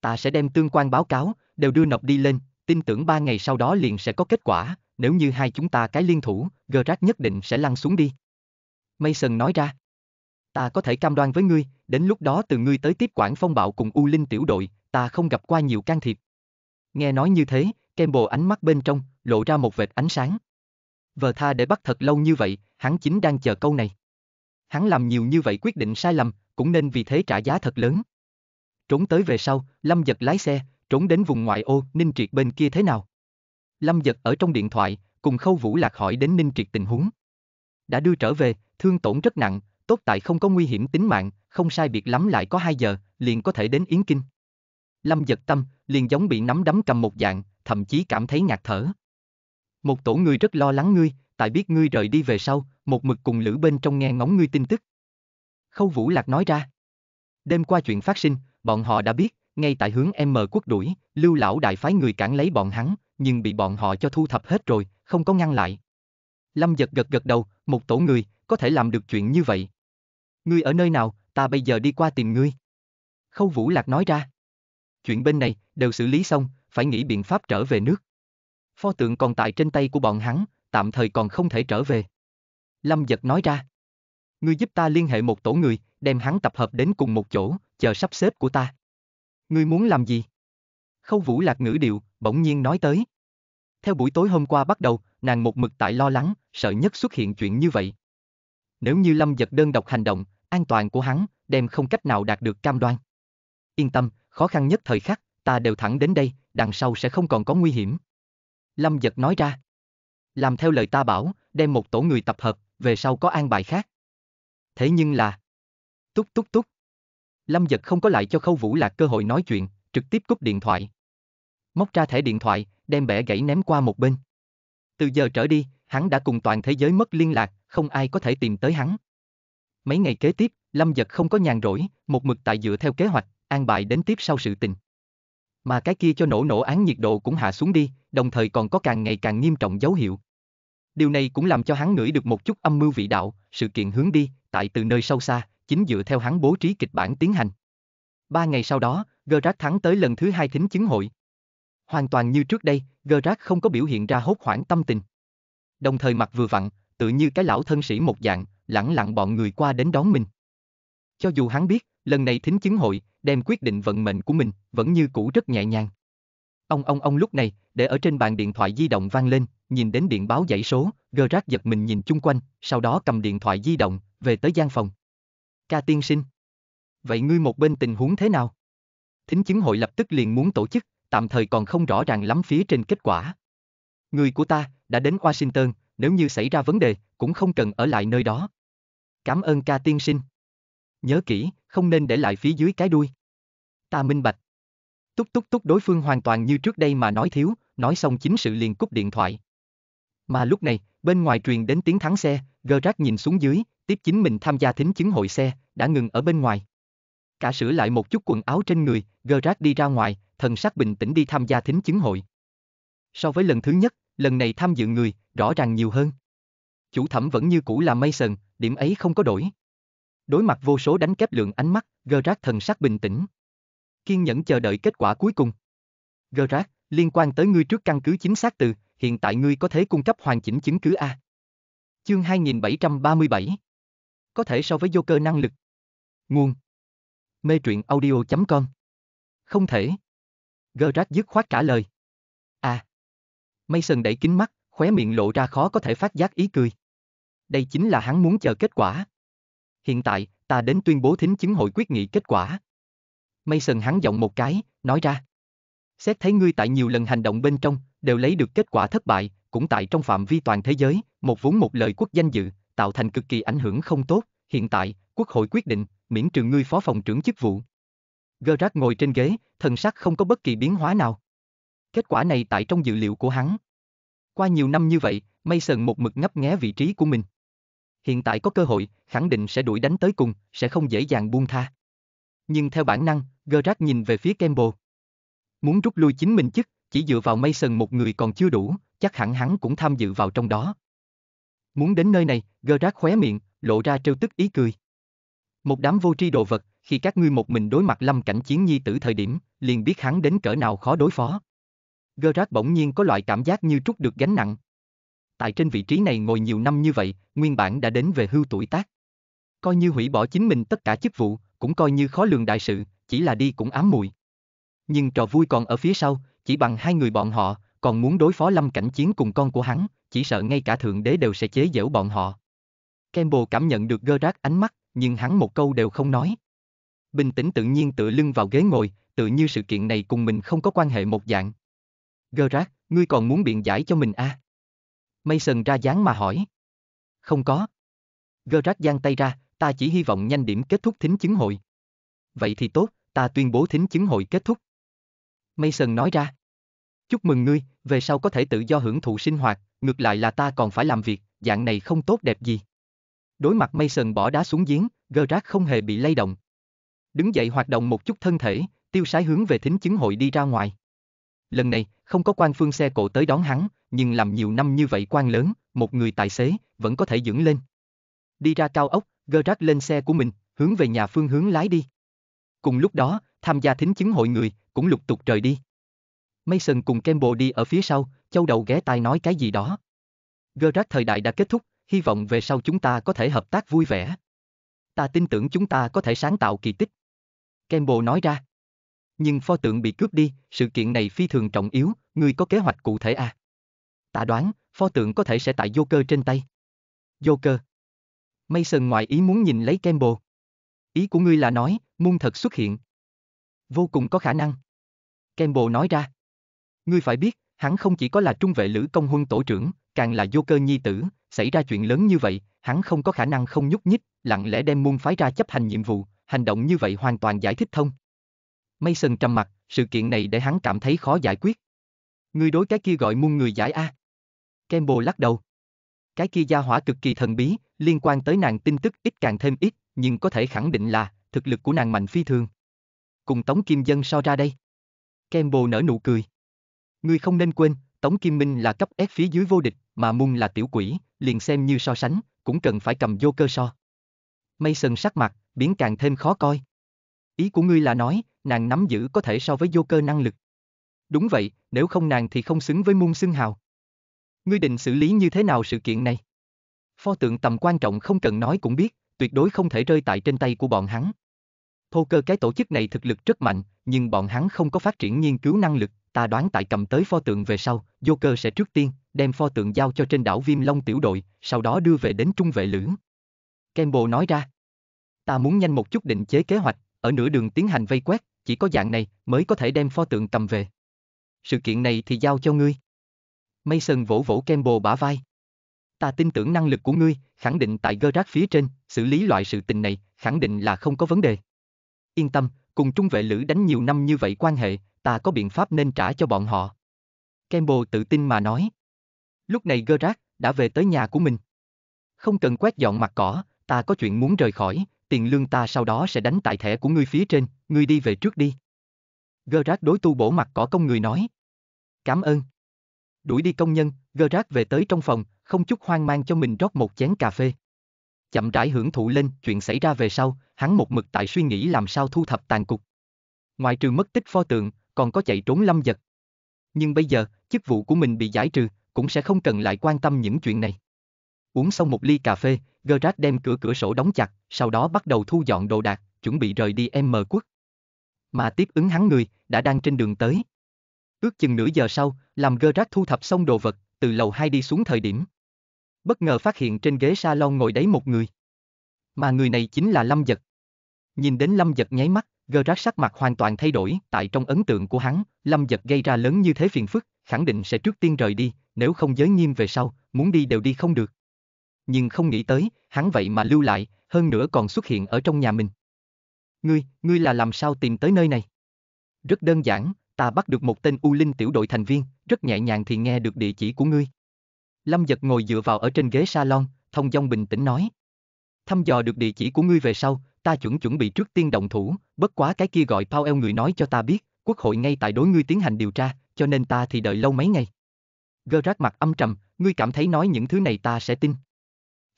Ta sẽ đem tương quan báo cáo, đều đưa nộp đi lên, tin tưởng ba ngày sau đó liền sẽ có kết quả, nếu như hai chúng ta cái liên thủ, Gerard nhất định sẽ lăn xuống đi. Mason nói ra. Ta có thể cam đoan với ngươi, đến lúc đó từ ngươi tới tiếp quản phong bạo cùng U Linh tiểu đội, ta không gặp qua nhiều can thiệp. Nghe nói như thế, Campbell ánh mắt bên trong, lộ ra một vệt ánh sáng. Vờ tha để bắt thật lâu như vậy, hắn chính đang chờ câu này. Hắn làm nhiều như vậy quyết định sai lầm, cũng nên vì thế trả giá thật lớn. Trốn tới về sau, Lâm giật lái xe, trốn đến vùng ngoại ô, Ninh Triệt bên kia thế nào? Lâm giật ở trong điện thoại, cùng Khâu Vũ Lạc hỏi đến Ninh Triệt tình huống. Đã đưa trở về, thương tổn rất nặng, tốt tại không có nguy hiểm tính mạng, không sai biệt lắm lại có 2 giờ, liền có thể đến Yến Kinh. Lâm giật tâm, liền giống bị nắm đấm cầm một dạng, thậm chí cảm thấy ngạt thở. Một tổ người rất lo lắng ngươi, tại biết ngươi rời đi về sau, một mực cùng lữ bên trong nghe ngóng ngươi tin tức. Khâu Vũ Lạc nói ra. Đêm qua chuyện phát sinh, bọn họ đã biết, ngay tại hướng M quốc đuổi, lưu lão đại phái người cản lấy bọn hắn, nhưng bị bọn họ cho thu thập hết rồi, không có ngăn lại. Lâm giật gật gật đầu, một tổ người, có thể làm được chuyện như vậy. Ngươi ở nơi nào, ta bây giờ đi qua tìm ngươi. Khâu Vũ Lạc nói ra. Chuyện bên này, đều xử lý xong, phải nghĩ biện pháp trở về nước. Pho tượng còn tại trên tay của bọn hắn, tạm thời còn không thể trở về. Lâm Giật nói ra. Ngươi giúp ta liên hệ một tổ người, đem hắn tập hợp đến cùng một chỗ, chờ sắp xếp của ta. Ngươi muốn làm gì? Khâu Vũ Lạc ngữ điệu, bỗng nhiên nói tới. Theo buổi tối hôm qua bắt đầu, nàng một mực tại lo lắng, sợ nhất xuất hiện chuyện như vậy, nếu như Lâm Giật đơn độc hành động, an toàn của hắn, đem không cách nào đạt được cam đoan. Yên tâm, khó khăn nhất thời khắc, ta đều thẳng đến đây, đằng sau sẽ không còn có nguy hiểm. Lâm Giật nói ra. Làm theo lời ta bảo, đem một tổ người tập hợp, về sau có an bài khác. Thế nhưng là... Túc túc túc. Lâm Giật không có lại cho Khâu Vũ Lạc cơ hội nói chuyện, trực tiếp cúp điện thoại. Móc ra thẻ điện thoại, đem bẻ gãy ném qua một bên. Từ giờ trở đi, hắn đã cùng toàn thế giới mất liên lạc, không ai có thể tìm tới hắn. Mấy ngày kế tiếp, Lâm Giật không có nhàn rỗi, một mực tại dựa theo kế hoạch, an bài đến tiếp sau sự tình. Mà cái kia cho nổ nổ án nhiệt độ cũng hạ xuống đi, đồng thời còn có càng ngày càng nghiêm trọng dấu hiệu. Điều này cũng làm cho hắn ngửi được một chút âm mưu vị đạo, sự kiện hướng đi, tại từ nơi sâu xa, chính dựa theo hắn bố trí kịch bản tiến hành. Ba ngày sau đó, Gerard thắng tới lần thứ hai thính chứng hội. Hoàn toàn như trước đây, Gerard không có biểu hiện ra hốt hoảng tâm tình. Đồng thời mặt vừa vặn, tự như cái lão thân sĩ một dạng, lẳng lặng bọn người qua đến đón mình. Cho dù hắn biết, lần này thính chứng hội, đem quyết định vận mệnh của mình, vẫn như cũ rất nhẹ nhàng. Ông ông ông lúc này, để ở trên bàn điện thoại di động vang lên, nhìn đến điện báo dãy số, Gerard giật mình nhìn chung quanh, sau đó cầm điện thoại di động, về tới gian phòng. Ca tiên sinh. Vậy ngươi một bên tình huống thế nào? Thính chứng hội lập tức liền muốn tổ chức, tạm thời còn không rõ ràng lắm phía trên kết quả. Người của ta, đã đến Washington, nếu như xảy ra vấn đề, cũng không cần ở lại nơi đó. Cảm ơn ca tiên sinh. Nhớ kỹ, không nên để lại phía dưới cái đuôi. Ta minh bạch. Túc túc túc đối phương hoàn toàn như trước đây mà nói thiếu, nói xong chính sự liền cúp điện thoại. Mà lúc này, bên ngoài truyền đến tiếng thắng xe, Gơ Rác nhìn xuống dưới, tiếp chính mình tham gia thính chứng hội xe, đã ngừng ở bên ngoài. Cả sửa lại một chút quần áo trên người, Gơ Rác đi ra ngoài, thần sắc bình tĩnh đi tham gia thính chứng hội. So với lần thứ nhất, lần này tham dự người, rõ ràng nhiều hơn. Chủ thẩm vẫn như cũ là Mason, điểm ấy không có đổi. Đối mặt vô số đánh kép lượng ánh mắt, Gerard thần sắc bình tĩnh. Kiên nhẫn chờ đợi kết quả cuối cùng. Gerard, liên quan tới ngươi trước căn cứ chính xác từ, hiện tại ngươi có thể cung cấp hoàn chỉnh chứng cứ A. Chương 2737 Có thể so với vô cơ năng lực. Nguồn Mê truyện audio.com Không thể. Gerard dứt khoát trả lời. A. À. Mason đẩy kính mắt, khóe miệng lộ ra khó có thể phát giác ý cười. Đây chính là hắn muốn chờ kết quả. Hiện tại, ta đến tuyên bố thính chứng hội quyết nghị kết quả. Mason hắn giọng một cái, nói ra. Xét thấy ngươi tại nhiều lần hành động bên trong, đều lấy được kết quả thất bại, cũng tại trong phạm vi toàn thế giới, một vốn một lời quốc danh dự, tạo thành cực kỳ ảnh hưởng không tốt, hiện tại, quốc hội quyết định, miễn trừ ngươi phó phòng trưởng chức vụ. Gerard ngồi trên ghế, thần sắc không có bất kỳ biến hóa nào. Kết quả này tại trong dự liệu của hắn. Qua nhiều năm như vậy, Mason một mực ngấp nghé vị trí của mình. Hiện tại có cơ hội, khẳng định sẽ đuổi đánh tới cùng, sẽ không dễ dàng buông tha. Nhưng theo bản năng, Gerard nhìn về phía Campbell. Muốn rút lui chính mình chức, chỉ dựa vào Mason một người còn chưa đủ, chắc hẳn hắn cũng tham dự vào trong đó. Muốn đến nơi này, Gerard khóe miệng, lộ ra trêu tức ý cười. Một đám vô tri đồ vật, khi các ngươi một mình đối mặt lâm cảnh chiến nhi tử thời điểm, liền biết hắn đến cỡ nào khó đối phó. Gerard bỗng nhiên có loại cảm giác như trút được gánh nặng. Tại trên vị trí này ngồi nhiều năm như vậy, nguyên bản đã đến về hưu tuổi tác. Coi như hủy bỏ chính mình tất cả chức vụ, cũng coi như khó lường đại sự, chỉ là đi cũng ám mùi. Nhưng trò vui còn ở phía sau, chỉ bằng hai người bọn họ, còn muốn đối phó lâm cảnh chiến cùng con của hắn, chỉ sợ ngay cả thượng đế đều sẽ chế giễu bọn họ. Campbell cảm nhận được Gerard ánh mắt, nhưng hắn một câu đều không nói. Bình tĩnh tự nhiên tự lưng vào ghế ngồi, tự như sự kiện này cùng mình không có quan hệ một dạng. Gerard, ngươi còn muốn biện giải cho mình à? Mason ra dáng mà hỏi. Không có. Gerard giang tay ra, ta chỉ hy vọng nhanh điểm kết thúc thính chứng hội. Vậy thì tốt, ta tuyên bố thính chứng hội kết thúc. Mason nói ra. Chúc mừng ngươi, về sau có thể tự do hưởng thụ sinh hoạt, ngược lại là ta còn phải làm việc, dạng này không tốt đẹp gì. Đối mặt Mason bỏ đá xuống giếng, Gerard không hề bị lay động. Đứng dậy hoạt động một chút thân thể, tiêu sái hướng về thính chứng hội đi ra ngoài. Lần này, không có quan phương xe cộ tới đón hắn, nhưng làm nhiều năm như vậy quan lớn, một người tài xế, vẫn có thể dưỡng lên. Đi ra cao ốc, Gerard lên xe của mình, hướng về nhà phương hướng lái đi. Cùng lúc đó, tham gia thính chứng hội người, cũng lục tục rời đi. Mason cùng Campbell đi ở phía sau, châu đầu ghé tai nói cái gì đó. Gerard thời đại đã kết thúc, hy vọng về sau chúng ta có thể hợp tác vui vẻ. Ta tin tưởng chúng ta có thể sáng tạo kỳ tích. Campbell nói ra nhưng pho tượng bị cướp đi, sự kiện này phi thường trọng yếu, ngươi có kế hoạch cụ thể à? Ta đoán, pho tượng có thể sẽ tại Joker trên tay. Joker. Mason ngoài ý muốn nhìn lấy Campbell. Ý của ngươi là nói, muôn thật xuất hiện. Vô cùng có khả năng. Campbell nói ra. Ngươi phải biết, hắn không chỉ có là trung vệ lữ công huân tổ trưởng, càng là Joker nhi tử, xảy ra chuyện lớn như vậy, hắn không có khả năng không nhúc nhích, lặng lẽ đem muôn phái ra chấp hành nhiệm vụ, hành động như vậy hoàn toàn giải thích thông. Mason trầm mặt, sự kiện này để hắn cảm thấy khó giải quyết. Người đối cái kia gọi muôn người giải A. Campbell lắc đầu. Cái kia gia hỏa cực kỳ thần bí, liên quan tới nàng tin tức ít càng thêm ít, nhưng có thể khẳng định là thực lực của nàng mạnh phi thường. Cùng Tống Kim Dân so ra đây. Campbell nở nụ cười. Ngươi không nên quên, Tống Kim Minh là cấp ép phía dưới vô địch, mà Mung là tiểu quỷ, liền xem như so sánh, cũng cần phải cầm vô cơ so. Mason sắc mặt, biến càng thêm khó coi. Ý của ngươi là nói, nàng nắm giữ có thể so với vô cơ năng lực. Đúng vậy, nếu không nàng thì không xứng với muôn xưng hào. Ngươi định xử lý như thế nào sự kiện này? Pho tượng tầm quan trọng không cần nói cũng biết, tuyệt đối không thể rơi tại trên tay của bọn hắn. Thô cơ cái tổ chức này thực lực rất mạnh, nhưng bọn hắn không có phát triển nghiên cứu năng lực, ta đoán tại cầm tới pho tượng về sau, vô cơ sẽ trước tiên, đem pho tượng giao cho trên đảo Viêm Long tiểu đội, sau đó đưa về đến trung vệ lưỡng. Campbell nói ra. Ta muốn nhanh một chút định chế kế hoạch, ở nửa đường tiến hành vây quét, chỉ có dạng này mới có thể đem pho tượng cầm về. Sự kiện này thì giao cho ngươi. Mason vỗ vỗ Campbell bả vai. Ta tin tưởng năng lực của ngươi, khẳng định tại gơ rác phía trên, xử lý loại sự tình này, khẳng định là không có vấn đề. Yên tâm, cùng trung vệ lữ đánh nhiều năm như vậy quan hệ, ta có biện pháp nên trả cho bọn họ. Campbell tự tin mà nói. Lúc này Gerard đã về tới nhà của mình. Không cần quét dọn mặt cỏ, ta có chuyện muốn rời khỏi, tiền lương ta sau đó sẽ đánh tại thẻ của ngươi phía trên, ngươi đi về trước đi. Gerard đối tu bổ mặt cỏ công người nói. Cảm ơn. Đuổi đi công nhân, Gerard về tới trong phòng, không chút hoang mang cho mình rót một chén cà phê. Chậm rãi hưởng thụ lên chuyện xảy ra về sau, hắn một mực tại suy nghĩ làm sao thu thập tàn cục. Ngoài trừ mất tích pho tượng, còn có chạy trốn lâm giật. Nhưng bây giờ, chức vụ của mình bị giải trừ, cũng sẽ không cần lại quan tâm những chuyện này. Uống xong một ly cà phê, Gerard đem cửa cửa sổ đóng chặt, sau đó bắt đầu thu dọn đồ đạc, chuẩn bị rời đi M quốc. Mà tiếp ứng hắn người, đã đang trên đường tới. Ước chừng nửa giờ sau, làm Gerard thu thập xong đồ vật, từ lầu 2 đi xuống thời điểm. Bất ngờ phát hiện trên ghế salon ngồi đấy một người. Mà người này chính là Lâm Giật. Nhìn đến Lâm Giật nháy mắt, Gerard sắc mặt hoàn toàn thay đổi, tại trong ấn tượng của hắn, Lâm Giật gây ra lớn như thế phiền phức, khẳng định sẽ trước tiên rời đi, nếu không giới nghiêm về sau, muốn đi đều đi không được nhưng không nghĩ tới, hắn vậy mà lưu lại, hơn nữa còn xuất hiện ở trong nhà mình. Ngươi, ngươi là làm sao tìm tới nơi này? Rất đơn giản, ta bắt được một tên U Linh tiểu đội thành viên, rất nhẹ nhàng thì nghe được địa chỉ của ngươi. Lâm giật ngồi dựa vào ở trên ghế salon, thông dong bình tĩnh nói. Thăm dò được địa chỉ của ngươi về sau, ta chuẩn chuẩn bị trước tiên động thủ, bất quá cái kia gọi Powell người nói cho ta biết, quốc hội ngay tại đối ngươi tiến hành điều tra, cho nên ta thì đợi lâu mấy ngày. Gơ Gerard mặt âm trầm, ngươi cảm thấy nói những thứ này ta sẽ tin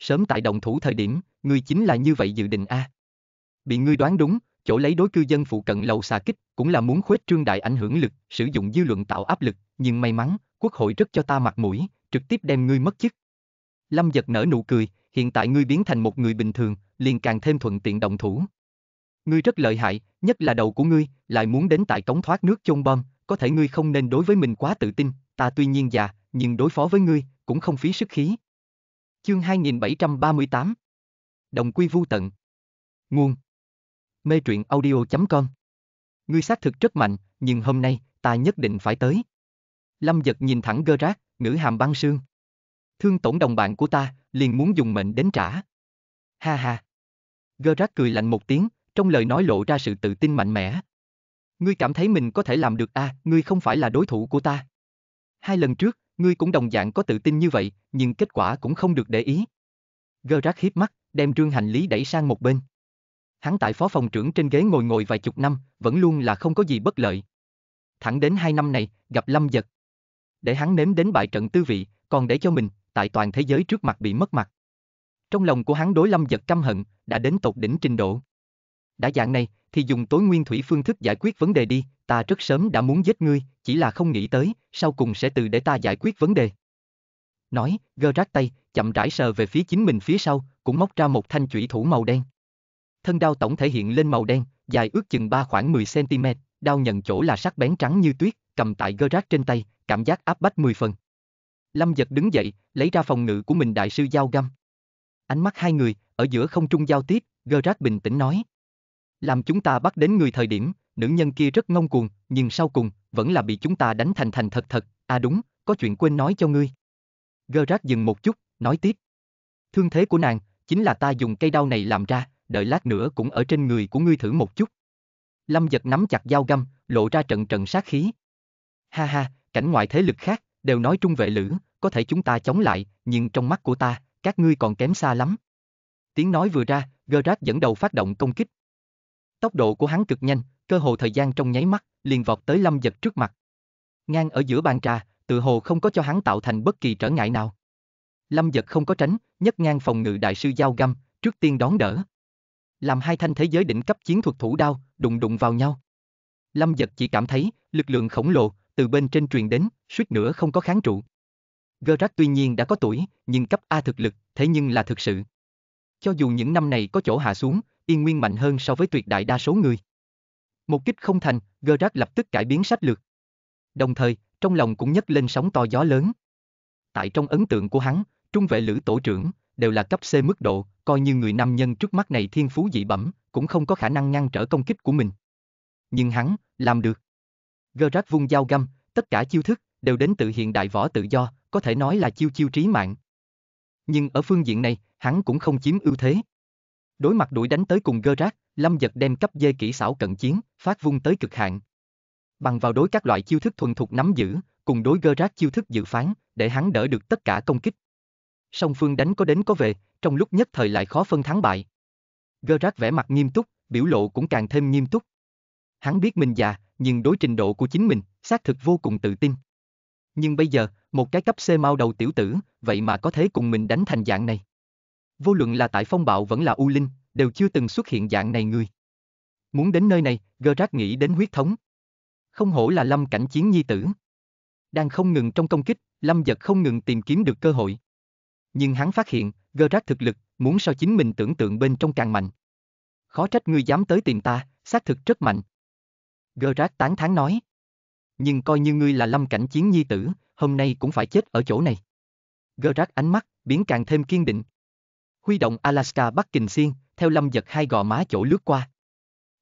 sớm tại đồng thủ thời điểm, ngươi chính là như vậy dự định a. À. Bị ngươi đoán đúng, chỗ lấy đối cư dân phụ cận lầu xà kích, cũng là muốn khuếch trương đại ảnh hưởng lực, sử dụng dư luận tạo áp lực, nhưng may mắn, quốc hội rất cho ta mặt mũi, trực tiếp đem ngươi mất chức. Lâm giật nở nụ cười, hiện tại ngươi biến thành một người bình thường, liền càng thêm thuận tiện động thủ. Ngươi rất lợi hại, nhất là đầu của ngươi, lại muốn đến tại cống thoát nước chôn bom, có thể ngươi không nên đối với mình quá tự tin, ta tuy nhiên già, nhưng đối phó với ngươi, cũng không phí sức khí, Chương 2738 Đồng quy vu tận Nguồn Mê truyện audio.com Ngươi xác thực rất mạnh, nhưng hôm nay, ta nhất định phải tới. Lâm giật nhìn thẳng gơ rác, ngữ hàm băng sương. Thương tổn đồng bạn của ta, liền muốn dùng mệnh đến trả. Ha ha. Gơ rác cười lạnh một tiếng, trong lời nói lộ ra sự tự tin mạnh mẽ. Ngươi cảm thấy mình có thể làm được a à, ngươi không phải là đối thủ của ta. Hai lần trước, ngươi cũng đồng dạng có tự tin như vậy, nhưng kết quả cũng không được để ý. Gerard hiếp mắt, đem trương hành lý đẩy sang một bên. Hắn tại phó phòng trưởng trên ghế ngồi ngồi vài chục năm, vẫn luôn là không có gì bất lợi. Thẳng đến hai năm này, gặp Lâm Giật. Để hắn nếm đến bại trận tư vị, còn để cho mình, tại toàn thế giới trước mặt bị mất mặt. Trong lòng của hắn đối Lâm Giật căm hận, đã đến tột đỉnh trình độ. Đã dạng này, thì dùng tối nguyên thủy phương thức giải quyết vấn đề đi, ta rất sớm đã muốn giết ngươi, chỉ là không nghĩ tới, sau cùng sẽ từ để ta giải quyết vấn đề. Nói, gơ rác tay, chậm rãi sờ về phía chính mình phía sau, cũng móc ra một thanh chủy thủ màu đen. Thân đao tổng thể hiện lên màu đen, dài ước chừng 3 khoảng 10cm, đao nhận chỗ là sắc bén trắng như tuyết, cầm tại gơ rác trên tay, cảm giác áp bách 10 phần. Lâm giật đứng dậy, lấy ra phòng ngự của mình đại sư giao găm. Ánh mắt hai người, ở giữa không trung giao tiếp, gơ rác bình tĩnh nói. Làm chúng ta bắt đến người thời điểm, nữ nhân kia rất ngông cuồng, nhưng sau cùng, vẫn là bị chúng ta đánh thành thành thật thật, à đúng, có chuyện quên nói cho ngươi. Gerard dừng một chút, nói tiếp. Thương thế của nàng, chính là ta dùng cây đao này làm ra, đợi lát nữa cũng ở trên người của ngươi thử một chút. Lâm giật nắm chặt dao găm, lộ ra trận trận sát khí. Ha ha, cảnh ngoại thế lực khác, đều nói trung vệ lữ, có thể chúng ta chống lại, nhưng trong mắt của ta, các ngươi còn kém xa lắm. Tiếng nói vừa ra, Gerard dẫn đầu phát động công kích. Tốc độ của hắn cực nhanh, cơ hồ thời gian trong nháy mắt, liền vọt tới Lâm Giật trước mặt. Ngang ở giữa bàn trà, tự hồ không có cho hắn tạo thành bất kỳ trở ngại nào. Lâm Giật không có tránh, nhất ngang phòng ngự đại sư giao găm, trước tiên đón đỡ. Làm hai thanh thế giới đỉnh cấp chiến thuật thủ đao, đụng đụng vào nhau. Lâm Giật chỉ cảm thấy, lực lượng khổng lồ, từ bên trên truyền đến, suýt nữa không có kháng trụ. Gerard tuy nhiên đã có tuổi, nhưng cấp A thực lực, thế nhưng là thực sự. Cho dù những năm này có chỗ hạ xuống, yên nguyên mạnh hơn so với tuyệt đại đa số người. Một kích không thành, Gerard lập tức cải biến sách lược. Đồng thời, trong lòng cũng nhấc lên sóng to gió lớn. Tại trong ấn tượng của hắn, trung vệ lữ tổ trưởng, đều là cấp C mức độ, coi như người nam nhân trước mắt này thiên phú dị bẩm, cũng không có khả năng ngăn trở công kích của mình. Nhưng hắn, làm được. Gerard vung dao găm, tất cả chiêu thức, đều đến từ hiện đại võ tự do, có thể nói là chiêu chiêu trí mạng. Nhưng ở phương diện này, hắn cũng không chiếm ưu thế. Đối mặt đuổi đánh tới cùng Gerard, Lâm giật đem cấp dê kỹ xảo cận chiến, phát vung tới cực hạn. Bằng vào đối các loại chiêu thức thuần thục nắm giữ, cùng đối gơ rác chiêu thức dự phán, để hắn đỡ được tất cả công kích. Song phương đánh có đến có về, trong lúc nhất thời lại khó phân thắng bại. Gơ rác vẻ mặt nghiêm túc, biểu lộ cũng càng thêm nghiêm túc. Hắn biết mình già, nhưng đối trình độ của chính mình, xác thực vô cùng tự tin. Nhưng bây giờ, một cái cấp C mau đầu tiểu tử, vậy mà có thế cùng mình đánh thành dạng này. Vô luận là tại phong bạo vẫn là U Linh, đều chưa từng xuất hiện dạng này người. Muốn đến nơi này, Gerard nghĩ đến huyết thống. Không hổ là lâm cảnh chiến nhi tử. Đang không ngừng trong công kích, lâm giật không ngừng tìm kiếm được cơ hội. Nhưng hắn phát hiện, Gerard thực lực, muốn so chính mình tưởng tượng bên trong càng mạnh. Khó trách ngươi dám tới tìm ta, xác thực rất mạnh. Gerard tán thán nói. Nhưng coi như ngươi là lâm cảnh chiến nhi tử, hôm nay cũng phải chết ở chỗ này. Gerard ánh mắt, biến càng thêm kiên định. Huy động Alaska Bắc Kình Xiên, theo lâm giật hai gò má chỗ lướt qua.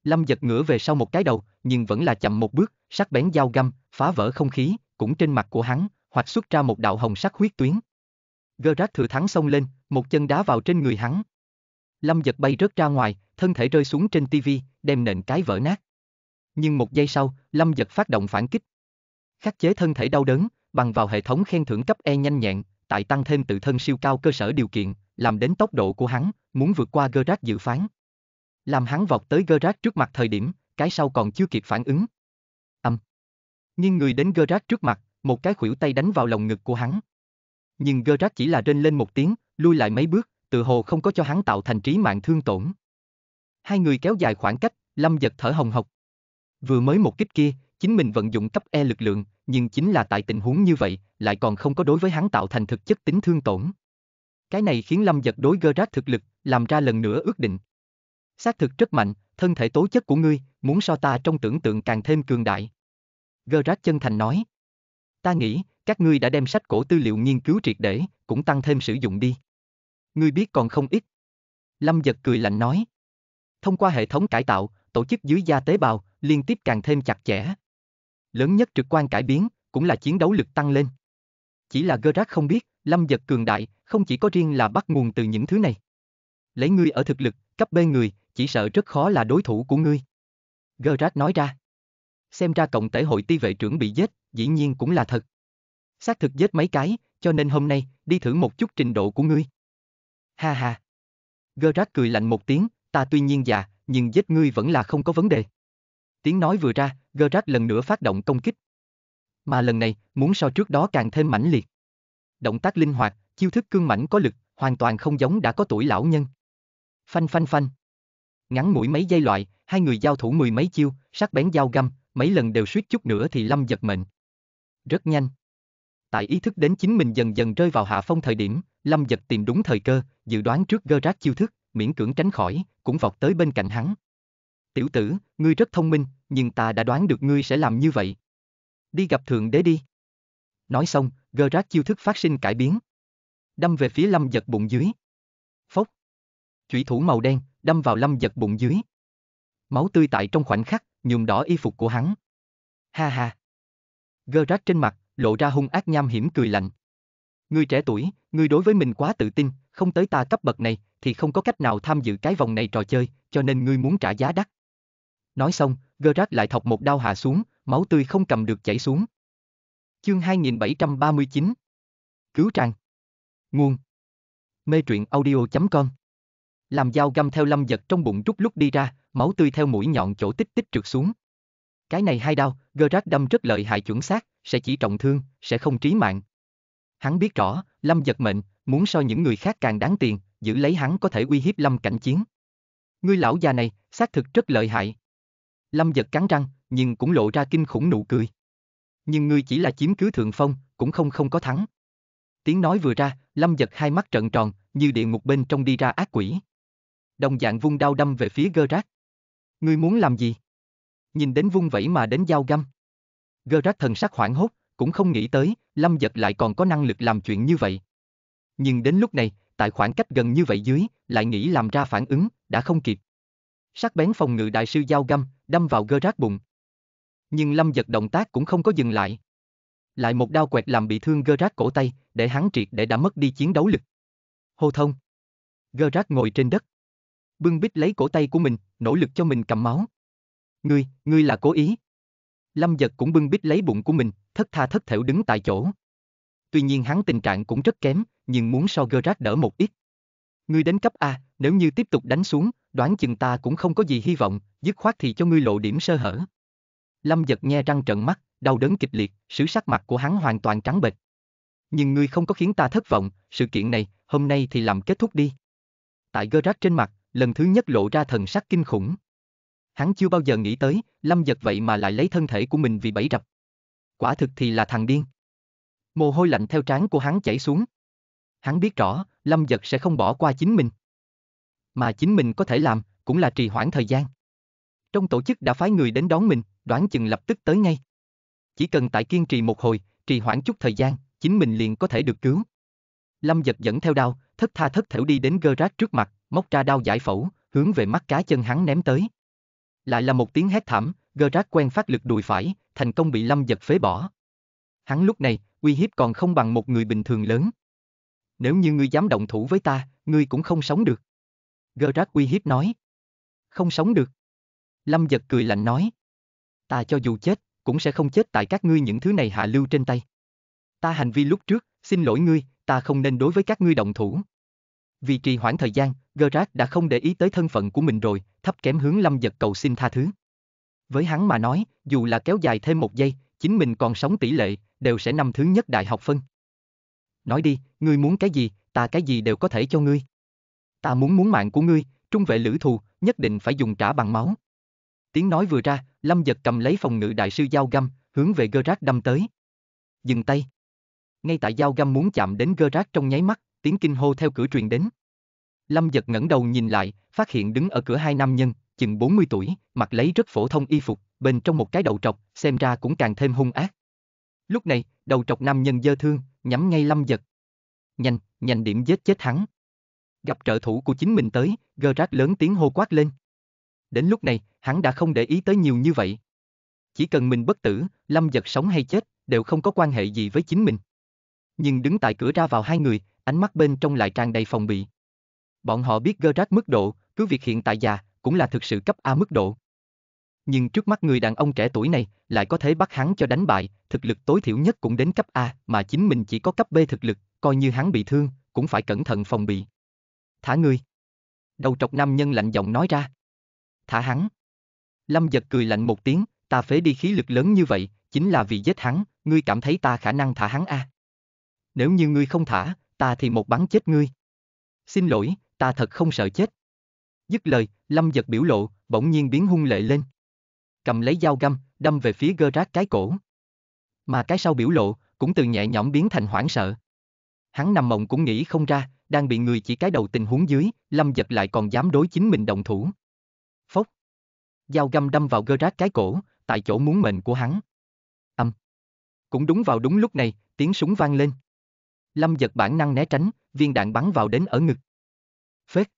Lâm giật ngửa về sau một cái đầu, nhưng vẫn là chậm một bước, sắc bén dao găm, phá vỡ không khí, cũng trên mặt của hắn, hoặc xuất ra một đạo hồng sắc huyết tuyến. Gerard thừa thắng xông lên, một chân đá vào trên người hắn. Lâm giật bay rớt ra ngoài, thân thể rơi xuống trên tivi, đem nền cái vỡ nát. Nhưng một giây sau, Lâm giật phát động phản kích. Khắc chế thân thể đau đớn, bằng vào hệ thống khen thưởng cấp E nhanh nhẹn, tại tăng thêm tự thân siêu cao cơ sở điều kiện, làm đến tốc độ của hắn, muốn vượt qua Gerard dự phán. Làm hắn vọt tới Gerard trước mặt thời điểm, cái sau còn chưa kịp phản ứng. Âm. Nhưng người đến Gerard trước mặt, một cái khuỷu tay đánh vào lồng ngực của hắn. Nhưng Gerard chỉ là rên lên một tiếng, lui lại mấy bước, tự hồ không có cho hắn tạo thành trí mạng thương tổn. Hai người kéo dài khoảng cách, Lâm giật thở hồng hộc. Vừa mới một kích kia, chính mình vận dụng cấp E lực lượng, nhưng chính là tại tình huống như vậy, lại còn không có đối với hắn tạo thành thực chất tính thương tổn. Cái này khiến Lâm giật đối Gerard thực lực, làm ra lần nữa ước định. Xác thực rất mạnh, thân thể tố chất của ngươi, muốn so ta trong tưởng tượng càng thêm cường đại. Gerard chân thành nói. Ta nghĩ, các ngươi đã đem sách cổ tư liệu nghiên cứu triệt để, cũng tăng thêm sử dụng đi. Ngươi biết còn không ít. Lâm giật cười lạnh nói. Thông qua hệ thống cải tạo, tổ chức dưới da tế bào, liên tiếp càng thêm chặt chẽ. Lớn nhất trực quan cải biến, cũng là chiến đấu lực tăng lên. Chỉ là Gerard không biết, Lâm giật cường đại, không chỉ có riêng là bắt nguồn từ những thứ này. Lấy ngươi ở thực lực, cấp bê người, chỉ sợ rất khó là đối thủ của ngươi. Gerard nói ra. Xem ra cộng tể hội ti vệ trưởng bị giết, dĩ nhiên cũng là thật. Xác thực giết mấy cái, cho nên hôm nay, đi thử một chút trình độ của ngươi. Ha ha. Gerard cười lạnh một tiếng, ta tuy nhiên già, nhưng giết ngươi vẫn là không có vấn đề. Tiếng nói vừa ra, Gerard lần nữa phát động công kích. Mà lần này, muốn so trước đó càng thêm mãnh liệt động tác linh hoạt, chiêu thức cương mãnh có lực, hoàn toàn không giống đã có tuổi lão nhân. Phanh phanh phanh. Ngắn mũi mấy giây loại, hai người giao thủ mười mấy chiêu, sắc bén dao găm, mấy lần đều suýt chút nữa thì lâm giật mệnh. Rất nhanh. Tại ý thức đến chính mình dần dần rơi vào hạ phong thời điểm, lâm giật tìm đúng thời cơ, dự đoán trước gơ rác chiêu thức, miễn cưỡng tránh khỏi, cũng vọt tới bên cạnh hắn. Tiểu tử, ngươi rất thông minh, nhưng ta đã đoán được ngươi sẽ làm như vậy. Đi gặp thượng đế đi. Nói xong, Gerard chiêu thức phát sinh cải biến. Đâm về phía lâm giật bụng dưới. Phốc. Chủy thủ màu đen, đâm vào lâm giật bụng dưới. Máu tươi tại trong khoảnh khắc, nhuộm đỏ y phục của hắn. Ha ha. Gerard trên mặt, lộ ra hung ác nham hiểm cười lạnh. Người trẻ tuổi, ngươi đối với mình quá tự tin, không tới ta cấp bậc này, thì không có cách nào tham dự cái vòng này trò chơi, cho nên ngươi muốn trả giá đắt. Nói xong, Gerard lại thọc một đao hạ xuống, máu tươi không cầm được chảy xuống. Chương 2739 Cứu tràng Nguồn Mê truyện audio.com Làm dao găm theo lâm giật trong bụng rút lúc đi ra, máu tươi theo mũi nhọn chỗ tích tích trượt xuống. Cái này hai đau, Gerard đâm rất lợi hại chuẩn xác, sẽ chỉ trọng thương, sẽ không trí mạng. Hắn biết rõ, lâm giật mệnh, muốn so những người khác càng đáng tiền, giữ lấy hắn có thể uy hiếp lâm cảnh chiến. Ngươi lão già này, xác thực rất lợi hại. Lâm giật cắn răng, nhưng cũng lộ ra kinh khủng nụ cười nhưng ngươi chỉ là chiếm cứ thượng phong, cũng không không có thắng. Tiếng nói vừa ra, Lâm giật hai mắt trợn tròn, như địa ngục bên trong đi ra ác quỷ. Đồng dạng vung đao đâm về phía gơ rác. Ngươi muốn làm gì? Nhìn đến vung vẩy mà đến dao găm. Gơ rác thần sắc hoảng hốt, cũng không nghĩ tới, Lâm giật lại còn có năng lực làm chuyện như vậy. Nhưng đến lúc này, tại khoảng cách gần như vậy dưới, lại nghĩ làm ra phản ứng, đã không kịp. Sắc bén phòng ngự đại sư dao găm, đâm vào gơ rác bụng. Nhưng Lâm giật động tác cũng không có dừng lại. Lại một đao quẹt làm bị thương Gerard cổ tay, để hắn triệt để đã mất đi chiến đấu lực. Hô thông. Gerard ngồi trên đất. Bưng bít lấy cổ tay của mình, nỗ lực cho mình cầm máu. Ngươi, ngươi là cố ý. Lâm giật cũng bưng bít lấy bụng của mình, thất tha thất thểu đứng tại chỗ. Tuy nhiên hắn tình trạng cũng rất kém, nhưng muốn so Gerard đỡ một ít. Ngươi đến cấp A, nếu như tiếp tục đánh xuống, đoán chừng ta cũng không có gì hy vọng, dứt khoát thì cho ngươi lộ điểm sơ hở. Lâm giật nhe răng trận mắt, đau đớn kịch liệt, sử sắc mặt của hắn hoàn toàn trắng bệch. Nhưng ngươi không có khiến ta thất vọng, sự kiện này, hôm nay thì làm kết thúc đi. Tại gơ rác trên mặt, lần thứ nhất lộ ra thần sắc kinh khủng. Hắn chưa bao giờ nghĩ tới, Lâm giật vậy mà lại lấy thân thể của mình vì bẫy rập. Quả thực thì là thằng điên. Mồ hôi lạnh theo trán của hắn chảy xuống. Hắn biết rõ, Lâm giật sẽ không bỏ qua chính mình. Mà chính mình có thể làm, cũng là trì hoãn thời gian. Trong tổ chức đã phái người đến đón mình, đoán chừng lập tức tới ngay. Chỉ cần tại kiên trì một hồi, trì hoãn chút thời gian, chính mình liền có thể được cứu. Lâm giật dẫn theo đao, thất tha thất thểu đi đến gơ rác trước mặt, móc ra đao giải phẫu, hướng về mắt cá chân hắn ném tới. Lại là một tiếng hét thảm, gơ rác quen phát lực đùi phải, thành công bị lâm giật phế bỏ. Hắn lúc này, uy hiếp còn không bằng một người bình thường lớn. Nếu như ngươi dám động thủ với ta, ngươi cũng không sống được. Gơ rác uy hiếp nói. Không sống được. Lâm giật cười lạnh nói ta cho dù chết, cũng sẽ không chết tại các ngươi những thứ này hạ lưu trên tay. Ta hành vi lúc trước, xin lỗi ngươi, ta không nên đối với các ngươi động thủ. Vì trì hoãn thời gian, Gerard đã không để ý tới thân phận của mình rồi, thấp kém hướng lâm giật cầu xin tha thứ. Với hắn mà nói, dù là kéo dài thêm một giây, chính mình còn sống tỷ lệ, đều sẽ năm thứ nhất đại học phân. Nói đi, ngươi muốn cái gì, ta cái gì đều có thể cho ngươi. Ta muốn muốn mạng của ngươi, trung vệ lữ thù, nhất định phải dùng trả bằng máu. Tiếng nói vừa ra, Lâm giật cầm lấy phòng ngự đại sư dao găm, hướng về Gerard đâm tới. Dừng tay. Ngay tại dao găm muốn chạm đến Gerard trong nháy mắt, tiếng kinh hô theo cửa truyền đến. Lâm giật ngẩng đầu nhìn lại, phát hiện đứng ở cửa hai nam nhân, chừng 40 tuổi, mặc lấy rất phổ thông y phục, bên trong một cái đầu trọc, xem ra cũng càng thêm hung ác. Lúc này, đầu trọc nam nhân dơ thương, nhắm ngay Lâm giật. Nhanh, nhanh điểm giết chết hắn. Gặp trợ thủ của chính mình tới, Gerard lớn tiếng hô quát lên. Đến lúc này, hắn đã không để ý tới nhiều như vậy. Chỉ cần mình bất tử, lâm giật sống hay chết, đều không có quan hệ gì với chính mình. Nhưng đứng tại cửa ra vào hai người, ánh mắt bên trong lại tràn đầy phòng bị. Bọn họ biết Gerard mức độ, cứ việc hiện tại già, cũng là thực sự cấp A mức độ. Nhưng trước mắt người đàn ông trẻ tuổi này, lại có thể bắt hắn cho đánh bại, thực lực tối thiểu nhất cũng đến cấp A, mà chính mình chỉ có cấp B thực lực, coi như hắn bị thương, cũng phải cẩn thận phòng bị. Thả ngươi. Đầu trọc nam nhân lạnh giọng nói ra. Thả hắn. Lâm giật cười lạnh một tiếng, ta phế đi khí lực lớn như vậy, chính là vì giết hắn, ngươi cảm thấy ta khả năng thả hắn a? À? Nếu như ngươi không thả, ta thì một bắn chết ngươi. Xin lỗi, ta thật không sợ chết. Dứt lời, Lâm giật biểu lộ, bỗng nhiên biến hung lệ lên. Cầm lấy dao găm, đâm về phía gơ rác cái cổ. Mà cái sau biểu lộ, cũng từ nhẹ nhõm biến thành hoảng sợ. Hắn nằm mộng cũng nghĩ không ra, đang bị người chỉ cái đầu tình huống dưới, Lâm giật lại còn dám đối chính mình đồng thủ dao găm đâm vào gơ Gerard cái cổ, tại chỗ muốn mệnh của hắn. Âm. Cũng đúng vào đúng lúc này, tiếng súng vang lên. Lâm giật bản năng né tránh, viên đạn bắn vào đến ở ngực. Phết.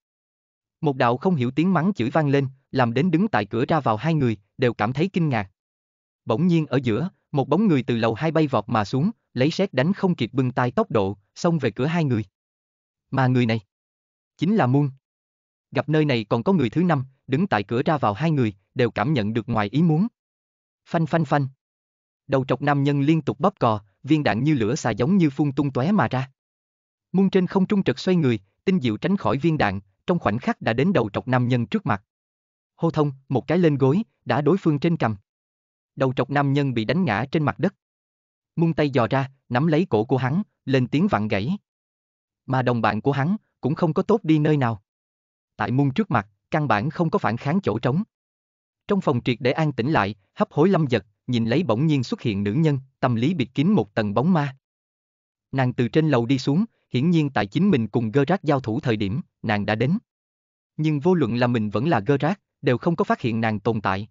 Một đạo không hiểu tiếng mắng chửi vang lên, làm đến đứng tại cửa ra vào hai người, đều cảm thấy kinh ngạc. Bỗng nhiên ở giữa, một bóng người từ lầu hai bay vọt mà xuống, lấy xét đánh không kịp bưng tay tốc độ, xông về cửa hai người. Mà người này, chính là Muôn gặp nơi này còn có người thứ năm, đứng tại cửa ra vào hai người, đều cảm nhận được ngoài ý muốn. Phanh phanh phanh. Đầu trọc nam nhân liên tục bóp cò, viên đạn như lửa xà giống như phun tung tóe mà ra. Mung trên không trung trực xoay người, tinh diệu tránh khỏi viên đạn, trong khoảnh khắc đã đến đầu trọc nam nhân trước mặt. Hô thông, một cái lên gối, đã đối phương trên cầm. Đầu trọc nam nhân bị đánh ngã trên mặt đất. Mung tay dò ra, nắm lấy cổ của hắn, lên tiếng vặn gãy. Mà đồng bạn của hắn, cũng không có tốt đi nơi nào tại muôn trước mặt, căn bản không có phản kháng chỗ trống. Trong phòng triệt để an tĩnh lại, hấp hối lâm giật, nhìn lấy bỗng nhiên xuất hiện nữ nhân, tâm lý bịt kín một tầng bóng ma. Nàng từ trên lầu đi xuống, hiển nhiên tại chính mình cùng gơ rác giao thủ thời điểm, nàng đã đến. Nhưng vô luận là mình vẫn là gơ rác, đều không có phát hiện nàng tồn tại.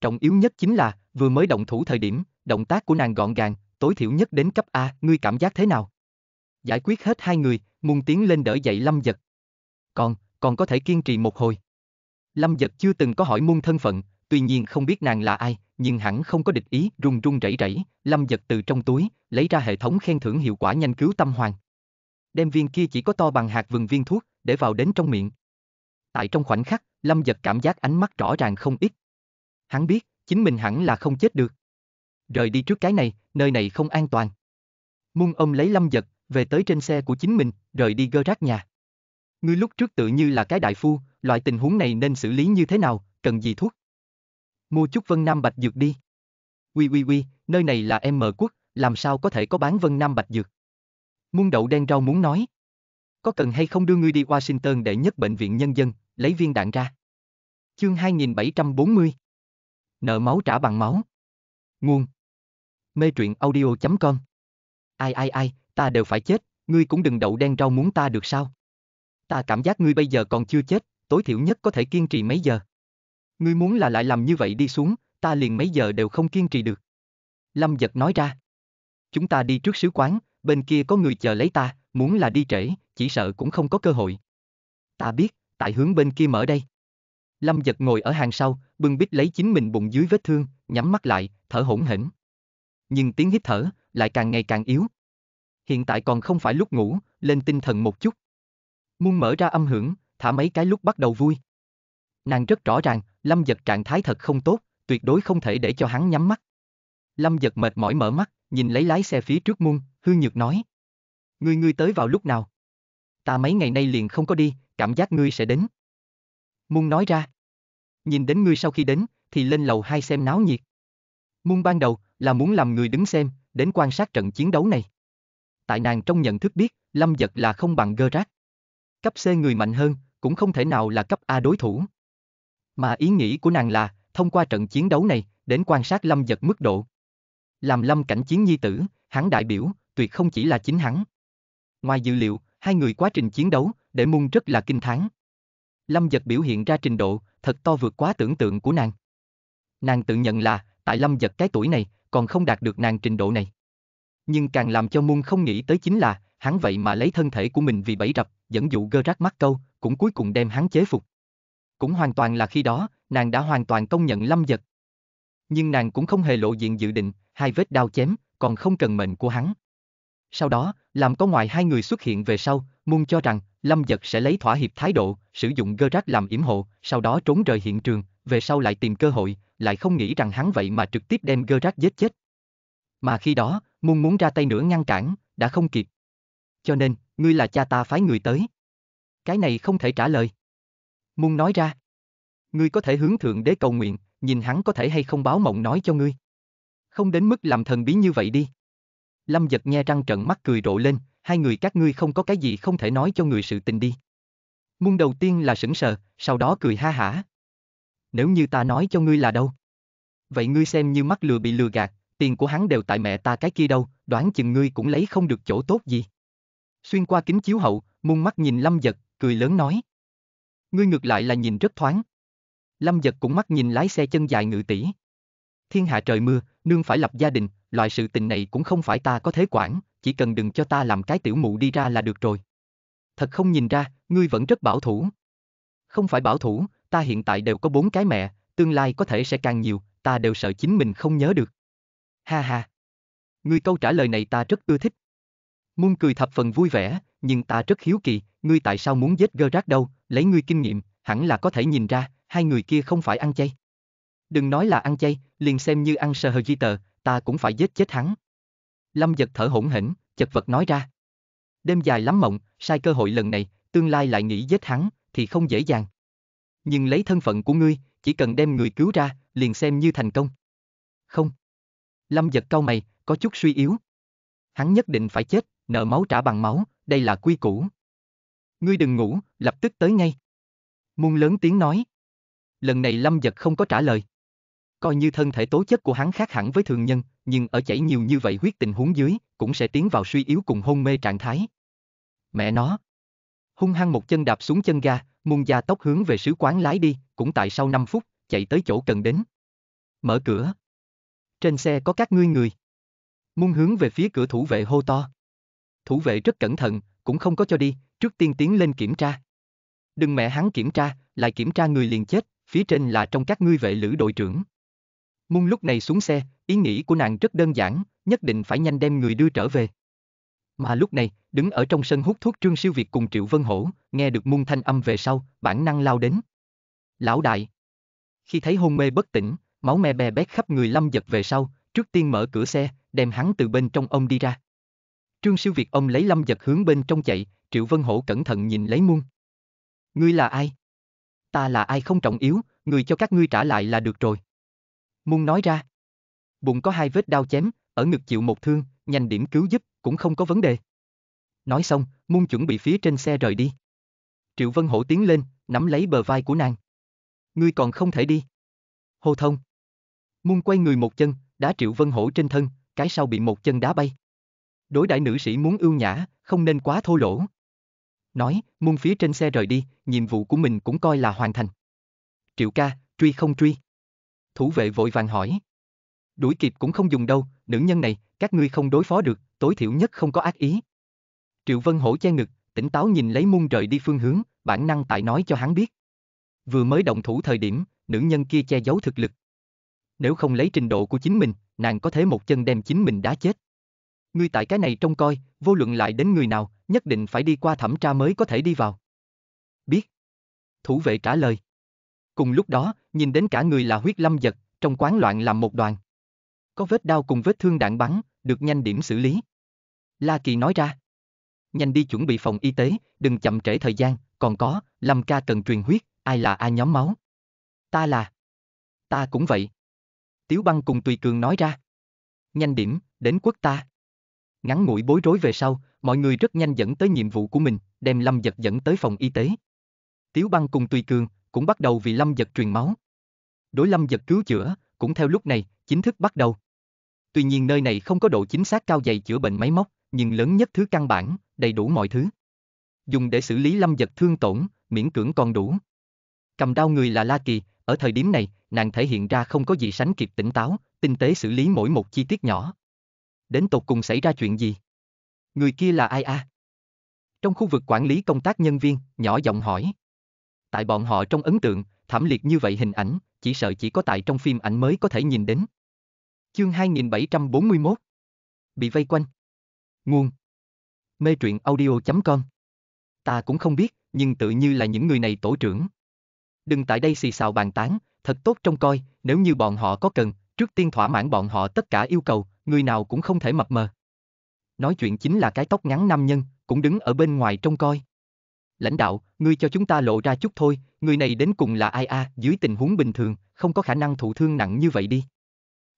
Trọng yếu nhất chính là, vừa mới động thủ thời điểm, động tác của nàng gọn gàng, tối thiểu nhất đến cấp A, ngươi cảm giác thế nào? Giải quyết hết hai người, muốn tiếng lên đỡ dậy lâm giật. Còn, còn có thể kiên trì một hồi. Lâm Dật chưa từng có hỏi muôn thân phận, tuy nhiên không biết nàng là ai, nhưng hẳn không có địch ý, run run rẩy rẩy, Lâm Dật từ trong túi, lấy ra hệ thống khen thưởng hiệu quả nhanh cứu tâm hoàng. Đem viên kia chỉ có to bằng hạt vừng viên thuốc, để vào đến trong miệng. Tại trong khoảnh khắc, Lâm Dật cảm giác ánh mắt rõ ràng không ít. Hắn biết, chính mình hẳn là không chết được. Rời đi trước cái này, nơi này không an toàn. Muôn ông lấy Lâm Dật về tới trên xe của chính mình, rời đi gơ rác nhà. Ngươi lúc trước tự như là cái đại phu, loại tình huống này nên xử lý như thế nào, cần gì thuốc? Mua chút Vân Nam Bạch Dược đi. Ui ui ui, nơi này là em mở quốc, làm sao có thể có bán Vân Nam Bạch Dược? Muôn đậu đen rau muốn nói. Có cần hay không đưa ngươi đi Washington để nhất bệnh viện nhân dân, lấy viên đạn ra? Chương 2740 Nợ máu trả bằng máu Nguồn Mê truyện audio.com Ai ai ai, ta đều phải chết, ngươi cũng đừng đậu đen rau muốn ta được sao? Ta cảm giác ngươi bây giờ còn chưa chết, tối thiểu nhất có thể kiên trì mấy giờ. Ngươi muốn là lại làm như vậy đi xuống, ta liền mấy giờ đều không kiên trì được. Lâm giật nói ra. Chúng ta đi trước sứ quán, bên kia có người chờ lấy ta, muốn là đi trễ, chỉ sợ cũng không có cơ hội. Ta biết, tại hướng bên kia mở đây. Lâm giật ngồi ở hàng sau, bưng bít lấy chính mình bụng dưới vết thương, nhắm mắt lại, thở hổn hển. Nhưng tiếng hít thở, lại càng ngày càng yếu. Hiện tại còn không phải lúc ngủ, lên tinh thần một chút. Muốn mở ra âm hưởng, thả mấy cái lúc bắt đầu vui. Nàng rất rõ ràng, Lâm Giật trạng thái thật không tốt, tuyệt đối không thể để cho hắn nhắm mắt. Lâm Giật mệt mỏi mở mắt, nhìn lấy lái xe phía trước muôn, hư nhược nói. Ngươi ngươi tới vào lúc nào? Ta mấy ngày nay liền không có đi, cảm giác ngươi sẽ đến. Muôn nói ra. Nhìn đến ngươi sau khi đến, thì lên lầu hai xem náo nhiệt. Muôn ban đầu là muốn làm người đứng xem, đến quan sát trận chiến đấu này. Tại nàng trong nhận thức biết, Lâm Giật là không bằng Gerard. Cấp C người mạnh hơn, cũng không thể nào là cấp A đối thủ. Mà ý nghĩ của nàng là, thông qua trận chiến đấu này, đến quan sát lâm giật mức độ. Làm lâm cảnh chiến nhi tử, hắn đại biểu, tuyệt không chỉ là chính hắn. Ngoài dữ liệu, hai người quá trình chiến đấu, để mung rất là kinh thắng. Lâm giật biểu hiện ra trình độ, thật to vượt quá tưởng tượng của nàng. Nàng tự nhận là, tại lâm giật cái tuổi này, còn không đạt được nàng trình độ này. Nhưng càng làm cho mung không nghĩ tới chính là, hắn vậy mà lấy thân thể của mình vì bẫy rập, dẫn dụ Gerard mắc câu, cũng cuối cùng đem hắn chế phục. Cũng hoàn toàn là khi đó, nàng đã hoàn toàn công nhận lâm giật. Nhưng nàng cũng không hề lộ diện dự định, hai vết đao chém, còn không cần mệnh của hắn. Sau đó, làm có ngoài hai người xuất hiện về sau, muôn cho rằng Lâm Giật sẽ lấy thỏa hiệp thái độ, sử dụng Gerard làm yểm hộ, sau đó trốn rời hiện trường, về sau lại tìm cơ hội, lại không nghĩ rằng hắn vậy mà trực tiếp đem Gerard giết chết. Mà khi đó, muôn muốn ra tay nữa ngăn cản, đã không kịp. Cho nên, ngươi là cha ta phái người tới. Cái này không thể trả lời. Muốn nói ra. Ngươi có thể hướng thượng đế cầu nguyện, nhìn hắn có thể hay không báo mộng nói cho ngươi. Không đến mức làm thần bí như vậy đi. Lâm giật nghe răng trận mắt cười rộ lên, hai người các ngươi không có cái gì không thể nói cho người sự tình đi. Mung đầu tiên là sững sờ, sau đó cười ha hả. Nếu như ta nói cho ngươi là đâu? Vậy ngươi xem như mắt lừa bị lừa gạt, tiền của hắn đều tại mẹ ta cái kia đâu, đoán chừng ngươi cũng lấy không được chỗ tốt gì. Xuyên qua kính chiếu hậu, mung mắt nhìn Lâm Giật, cười lớn nói. Ngươi ngược lại là nhìn rất thoáng. Lâm Giật cũng mắt nhìn lái xe chân dài ngự tỷ. Thiên hạ trời mưa, nương phải lập gia đình, loại sự tình này cũng không phải ta có thế quản, chỉ cần đừng cho ta làm cái tiểu mụ đi ra là được rồi. Thật không nhìn ra, ngươi vẫn rất bảo thủ. Không phải bảo thủ, ta hiện tại đều có bốn cái mẹ, tương lai có thể sẽ càng nhiều, ta đều sợ chính mình không nhớ được. Ha ha. Ngươi câu trả lời này ta rất ưa thích. Mun cười thập phần vui vẻ, nhưng ta rất hiếu kỳ, ngươi tại sao muốn giết Gerard đâu, lấy ngươi kinh nghiệm, hẳn là có thể nhìn ra, hai người kia không phải ăn chay. Đừng nói là ăn chay, liền xem như ăn sờ hờ di tờ, ta cũng phải giết chết hắn. Lâm giật thở hổn hển, chật vật nói ra. Đêm dài lắm mộng, sai cơ hội lần này, tương lai lại nghĩ giết hắn, thì không dễ dàng. Nhưng lấy thân phận của ngươi, chỉ cần đem người cứu ra, liền xem như thành công. Không. Lâm giật cau mày, có chút suy yếu. Hắn nhất định phải chết nợ máu trả bằng máu, đây là quy củ. Ngươi đừng ngủ, lập tức tới ngay. Muôn lớn tiếng nói. Lần này Lâm Giật không có trả lời. Coi như thân thể tố chất của hắn khác hẳn với thường nhân, nhưng ở chảy nhiều như vậy huyết tình huống dưới, cũng sẽ tiến vào suy yếu cùng hôn mê trạng thái. Mẹ nó. Hung hăng một chân đạp xuống chân ga, muôn gia tốc hướng về sứ quán lái đi, cũng tại sau 5 phút, chạy tới chỗ cần đến. Mở cửa. Trên xe có các ngươi người. Muôn hướng về phía cửa thủ vệ hô to thủ vệ rất cẩn thận, cũng không có cho đi, trước tiên tiến lên kiểm tra. Đừng mẹ hắn kiểm tra, lại kiểm tra người liền chết, phía trên là trong các ngươi vệ lữ đội trưởng. Mung lúc này xuống xe, ý nghĩ của nàng rất đơn giản, nhất định phải nhanh đem người đưa trở về. Mà lúc này, đứng ở trong sân hút thuốc Trương Siêu Việt cùng Triệu Vân Hổ, nghe được mung thanh âm về sau, bản năng lao đến. Lão đại. Khi thấy hôn mê bất tỉnh, máu me bè bét khắp người lâm giật về sau, trước tiên mở cửa xe, đem hắn từ bên trong ông đi ra. Trương siêu Việt ông lấy lâm giật hướng bên trong chạy, Triệu Vân Hổ cẩn thận nhìn lấy muôn. Ngươi là ai? Ta là ai không trọng yếu, người cho các ngươi trả lại là được rồi. Muôn nói ra. Bụng có hai vết đau chém, ở ngực chịu một thương, nhanh điểm cứu giúp, cũng không có vấn đề. Nói xong, muôn chuẩn bị phía trên xe rời đi. Triệu Vân Hổ tiến lên, nắm lấy bờ vai của nàng. Ngươi còn không thể đi. Hồ thông. Muôn quay người một chân, đá Triệu Vân Hổ trên thân, cái sau bị một chân đá bay đối đãi nữ sĩ muốn ưu nhã, không nên quá thô lỗ. Nói, muôn phía trên xe rời đi, nhiệm vụ của mình cũng coi là hoàn thành. Triệu ca, truy không truy? Thủ vệ vội vàng hỏi. Đuổi kịp cũng không dùng đâu, nữ nhân này, các ngươi không đối phó được, tối thiểu nhất không có ác ý. Triệu Vân Hổ che ngực, tỉnh táo nhìn lấy muôn rời đi phương hướng, bản năng tại nói cho hắn biết. Vừa mới động thủ thời điểm, nữ nhân kia che giấu thực lực. Nếu không lấy trình độ của chính mình, nàng có thể một chân đem chính mình đá chết. Ngươi tại cái này trông coi, vô luận lại đến người nào, nhất định phải đi qua thẩm tra mới có thể đi vào. Biết. Thủ vệ trả lời. Cùng lúc đó, nhìn đến cả người là huyết lâm giật, trong quán loạn làm một đoàn. Có vết đau cùng vết thương đạn bắn, được nhanh điểm xử lý. La Kỳ nói ra. Nhanh đi chuẩn bị phòng y tế, đừng chậm trễ thời gian, còn có, Lâm ca cần truyền huyết, ai là ai nhóm máu. Ta là. Ta cũng vậy. Tiếu băng cùng Tùy Cường nói ra. Nhanh điểm, đến quốc ta. Ngắn ngủi bối rối về sau, mọi người rất nhanh dẫn tới nhiệm vụ của mình, đem Lâm Giật dẫn tới phòng y tế. Tiếu Băng cùng Tùy Cường cũng bắt đầu vì Lâm Giật truyền máu. Đối Lâm Giật cứu chữa, cũng theo lúc này, chính thức bắt đầu. Tuy nhiên nơi này không có độ chính xác cao dày chữa bệnh máy móc, nhưng lớn nhất thứ căn bản, đầy đủ mọi thứ. Dùng để xử lý Lâm Giật thương tổn, miễn cưỡng còn đủ. Cầm đau người là La Kỳ, ở thời điểm này, nàng thể hiện ra không có gì sánh kịp tỉnh táo, tinh tế xử lý mỗi một chi tiết nhỏ đến tột cùng xảy ra chuyện gì? Người kia là ai a? À? Trong khu vực quản lý công tác nhân viên, nhỏ giọng hỏi. Tại bọn họ trong ấn tượng, thảm liệt như vậy hình ảnh, chỉ sợ chỉ có tại trong phim ảnh mới có thể nhìn đến. Chương 2741 Bị vây quanh Nguồn Mê truyện audio.com Ta cũng không biết, nhưng tự như là những người này tổ trưởng. Đừng tại đây xì xào bàn tán, thật tốt trông coi, nếu như bọn họ có cần, trước tiên thỏa mãn bọn họ tất cả yêu cầu, người nào cũng không thể mập mờ. Nói chuyện chính là cái tóc ngắn nam nhân, cũng đứng ở bên ngoài trông coi. Lãnh đạo, ngươi cho chúng ta lộ ra chút thôi, người này đến cùng là ai a, à, dưới tình huống bình thường, không có khả năng thụ thương nặng như vậy đi.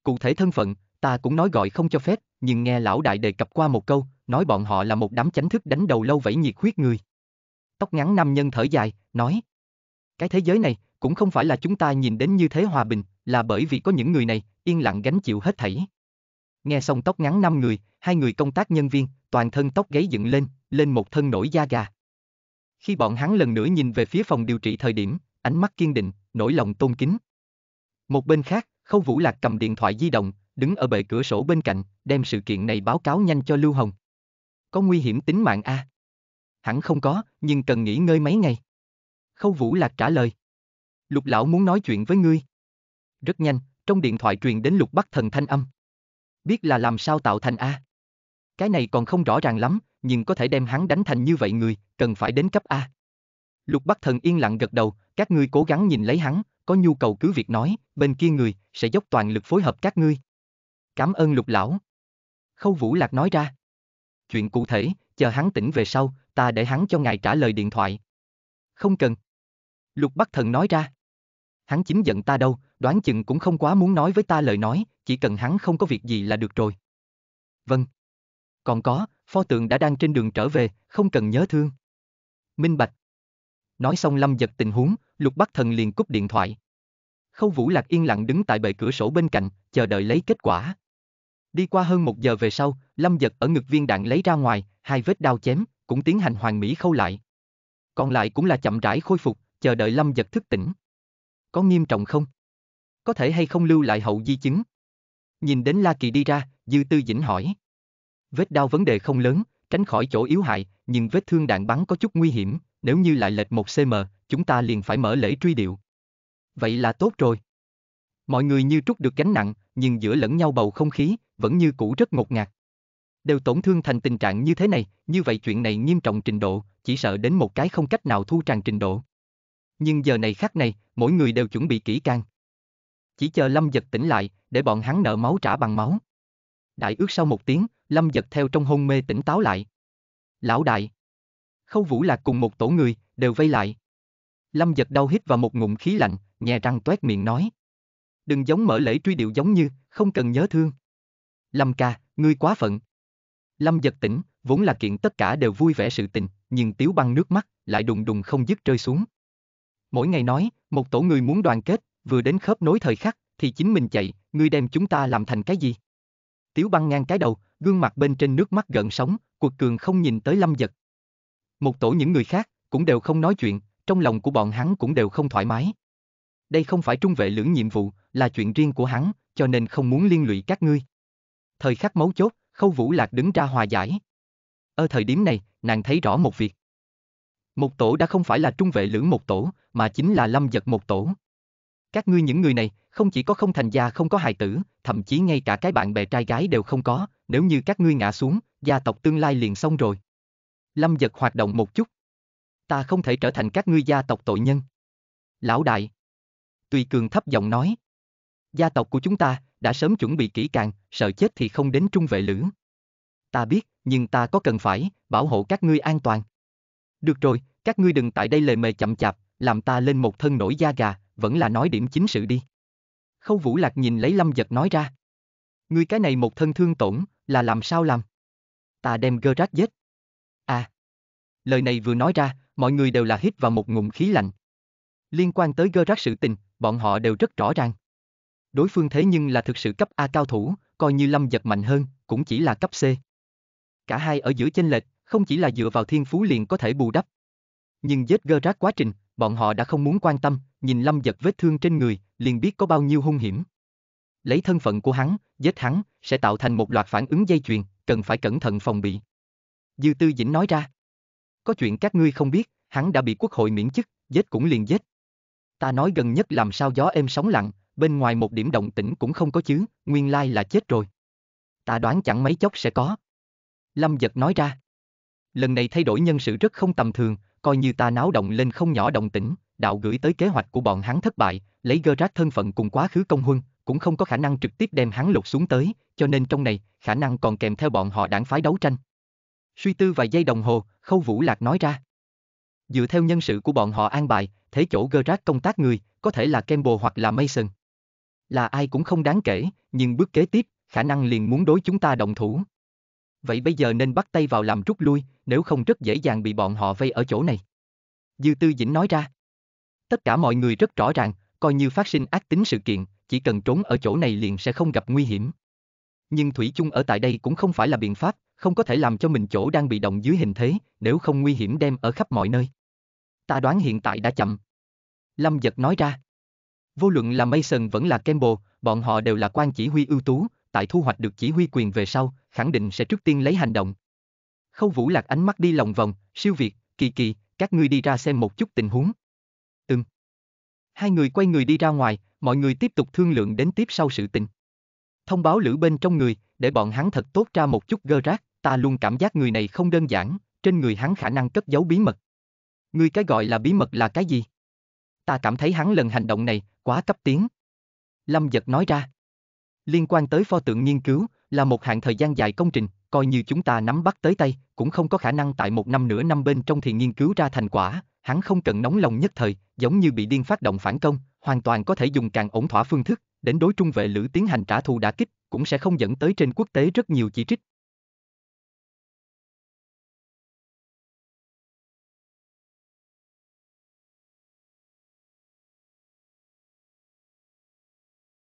Cụ thể thân phận, ta cũng nói gọi không cho phép, nhưng nghe lão đại đề cập qua một câu, nói bọn họ là một đám chánh thức đánh đầu lâu vẫy nhiệt huyết người. Tóc ngắn nam nhân thở dài, nói. Cái thế giới này, cũng không phải là chúng ta nhìn đến như thế hòa bình, là bởi vì có những người này, yên lặng gánh chịu hết thảy. Nghe xong tóc ngắn năm người, hai người công tác nhân viên, toàn thân tóc gáy dựng lên, lên một thân nổi da gà. Khi bọn hắn lần nữa nhìn về phía phòng điều trị thời điểm, ánh mắt kiên định, nổi lòng tôn kính. Một bên khác, Khâu Vũ Lạc cầm điện thoại di động, đứng ở bệ cửa sổ bên cạnh, đem sự kiện này báo cáo nhanh cho Lưu Hồng. Có nguy hiểm tính mạng a? À? Hẳn không có, nhưng cần nghỉ ngơi mấy ngày. Khâu Vũ Lạc trả lời. Lục lão muốn nói chuyện với ngươi. Rất nhanh, trong điện thoại truyền đến Lục Bắc Thần thanh âm biết là làm sao tạo thành A. Cái này còn không rõ ràng lắm, nhưng có thể đem hắn đánh thành như vậy người, cần phải đến cấp A. Lục Bắc Thần yên lặng gật đầu, các ngươi cố gắng nhìn lấy hắn, có nhu cầu cứ việc nói, bên kia người sẽ dốc toàn lực phối hợp các ngươi. Cảm ơn Lục lão. Khâu Vũ Lạc nói ra. Chuyện cụ thể, chờ hắn tỉnh về sau, ta để hắn cho ngài trả lời điện thoại. Không cần. Lục Bắc Thần nói ra. Hắn chính giận ta đâu, đoán chừng cũng không quá muốn nói với ta lời nói, chỉ cần hắn không có việc gì là được rồi. Vâng. Còn có, pho tượng đã đang trên đường trở về, không cần nhớ thương. Minh Bạch. Nói xong Lâm giật tình huống, Lục Bắc Thần liền cúp điện thoại. Khâu Vũ Lạc yên lặng đứng tại bệ cửa sổ bên cạnh, chờ đợi lấy kết quả. Đi qua hơn một giờ về sau, Lâm giật ở ngực viên đạn lấy ra ngoài, hai vết đau chém, cũng tiến hành hoàn mỹ khâu lại. Còn lại cũng là chậm rãi khôi phục, chờ đợi Lâm giật thức tỉnh. Có nghiêm trọng không? có thể hay không lưu lại hậu di chứng. Nhìn đến La Kỳ đi ra, Dư Tư Dĩnh hỏi. Vết đau vấn đề không lớn, tránh khỏi chỗ yếu hại, nhưng vết thương đạn bắn có chút nguy hiểm, nếu như lại lệch một cm, chúng ta liền phải mở lễ truy điệu. Vậy là tốt rồi. Mọi người như trút được gánh nặng, nhưng giữa lẫn nhau bầu không khí, vẫn như cũ rất ngột ngạt. Đều tổn thương thành tình trạng như thế này, như vậy chuyện này nghiêm trọng trình độ, chỉ sợ đến một cái không cách nào thu tràn trình độ. Nhưng giờ này khác này, mỗi người đều chuẩn bị kỹ càng chỉ chờ Lâm Giật tỉnh lại, để bọn hắn nợ máu trả bằng máu. Đại ước sau một tiếng, Lâm Giật theo trong hôn mê tỉnh táo lại. Lão đại. Khâu Vũ Lạc cùng một tổ người, đều vây lại. Lâm Giật đau hít vào một ngụm khí lạnh, nhè răng toét miệng nói. Đừng giống mở lễ truy điệu giống như, không cần nhớ thương. Lâm ca, ngươi quá phận. Lâm Giật tỉnh, vốn là kiện tất cả đều vui vẻ sự tình, nhưng tiếu băng nước mắt, lại đùng đùng không dứt rơi xuống. Mỗi ngày nói, một tổ người muốn đoàn kết, vừa đến khớp nối thời khắc, thì chính mình chạy, ngươi đem chúng ta làm thành cái gì? Tiếu băng ngang cái đầu, gương mặt bên trên nước mắt gợn sóng, cuộc cường không nhìn tới lâm giật. Một tổ những người khác, cũng đều không nói chuyện, trong lòng của bọn hắn cũng đều không thoải mái. Đây không phải trung vệ lưỡng nhiệm vụ, là chuyện riêng của hắn, cho nên không muốn liên lụy các ngươi. Thời khắc mấu chốt, Khâu Vũ Lạc đứng ra hòa giải. Ở thời điểm này, nàng thấy rõ một việc. Một tổ đã không phải là trung vệ lưỡng một tổ, mà chính là lâm giật một tổ. Các ngươi những người này, không chỉ có không thành gia không có hài tử, thậm chí ngay cả cái bạn bè trai gái đều không có, nếu như các ngươi ngã xuống, gia tộc tương lai liền xong rồi. Lâm giật hoạt động một chút. Ta không thể trở thành các ngươi gia tộc tội nhân. Lão đại. Tùy cường thấp giọng nói. Gia tộc của chúng ta, đã sớm chuẩn bị kỹ càng, sợ chết thì không đến trung vệ lữ. Ta biết, nhưng ta có cần phải, bảo hộ các ngươi an toàn. Được rồi, các ngươi đừng tại đây lề mề chậm chạp, làm ta lên một thân nổi da gà, vẫn là nói điểm chính sự đi. Khâu Vũ Lạc nhìn lấy Lâm Giật nói ra. Ngươi cái này một thân thương tổn, là làm sao làm? Ta đem gơ rác giết. À. Lời này vừa nói ra, mọi người đều là hít vào một ngụm khí lạnh. Liên quan tới gơ rác sự tình, bọn họ đều rất rõ ràng. Đối phương thế nhưng là thực sự cấp A cao thủ, coi như Lâm Giật mạnh hơn, cũng chỉ là cấp C. Cả hai ở giữa chênh lệch, không chỉ là dựa vào thiên phú liền có thể bù đắp. Nhưng giết gơ rác quá trình, bọn họ đã không muốn quan tâm, nhìn Lâm Giật vết thương trên người, liền biết có bao nhiêu hung hiểm. Lấy thân phận của hắn, giết hắn, sẽ tạo thành một loạt phản ứng dây chuyền, cần phải cẩn thận phòng bị. Dư Tư Dĩnh nói ra. Có chuyện các ngươi không biết, hắn đã bị quốc hội miễn chức, giết cũng liền giết. Ta nói gần nhất làm sao gió êm sóng lặng, bên ngoài một điểm động tĩnh cũng không có chứ, nguyên lai là chết rồi. Ta đoán chẳng mấy chốc sẽ có. Lâm Giật nói ra. Lần này thay đổi nhân sự rất không tầm thường, coi như ta náo động lên không nhỏ động tĩnh, đạo gửi tới kế hoạch của bọn hắn thất bại, lấy gơ rác thân phận cùng quá khứ công huân, cũng không có khả năng trực tiếp đem hắn lục xuống tới, cho nên trong này, khả năng còn kèm theo bọn họ đảng phái đấu tranh. Suy tư vài giây đồng hồ, Khâu Vũ Lạc nói ra. Dựa theo nhân sự của bọn họ an bài, thế chỗ gơ rác công tác người, có thể là Campbell hoặc là Mason. Là ai cũng không đáng kể, nhưng bước kế tiếp, khả năng liền muốn đối chúng ta động thủ vậy bây giờ nên bắt tay vào làm rút lui, nếu không rất dễ dàng bị bọn họ vây ở chỗ này. Dư Tư Dĩnh nói ra. Tất cả mọi người rất rõ ràng, coi như phát sinh ác tính sự kiện, chỉ cần trốn ở chỗ này liền sẽ không gặp nguy hiểm. Nhưng Thủy chung ở tại đây cũng không phải là biện pháp, không có thể làm cho mình chỗ đang bị động dưới hình thế, nếu không nguy hiểm đem ở khắp mọi nơi. Ta đoán hiện tại đã chậm. Lâm Giật nói ra. Vô luận là Mason vẫn là Campbell, bọn họ đều là quan chỉ huy ưu tú, tại thu hoạch được chỉ huy quyền về sau, khẳng định sẽ trước tiên lấy hành động. Khâu Vũ Lạc ánh mắt đi lòng vòng, siêu việt, kỳ kỳ, các ngươi đi ra xem một chút tình huống. Ừm. Hai người quay người đi ra ngoài, mọi người tiếp tục thương lượng đến tiếp sau sự tình. Thông báo lữ bên trong người, để bọn hắn thật tốt ra một chút gơ rác, ta luôn cảm giác người này không đơn giản, trên người hắn khả năng cất giấu bí mật. Người cái gọi là bí mật là cái gì? Ta cảm thấy hắn lần hành động này, quá cấp tiến. Lâm giật nói ra. Liên quan tới pho tượng nghiên cứu, là một hạng thời gian dài công trình, coi như chúng ta nắm bắt tới tay, cũng không có khả năng tại một năm nửa năm bên trong thì nghiên cứu ra thành quả, hắn không cần nóng lòng nhất thời, giống như bị điên phát động phản công, hoàn toàn có thể dùng càng ổn thỏa phương thức, đến đối trung vệ lữ tiến hành trả thù đã kích, cũng sẽ không dẫn tới trên quốc tế rất nhiều chỉ trích,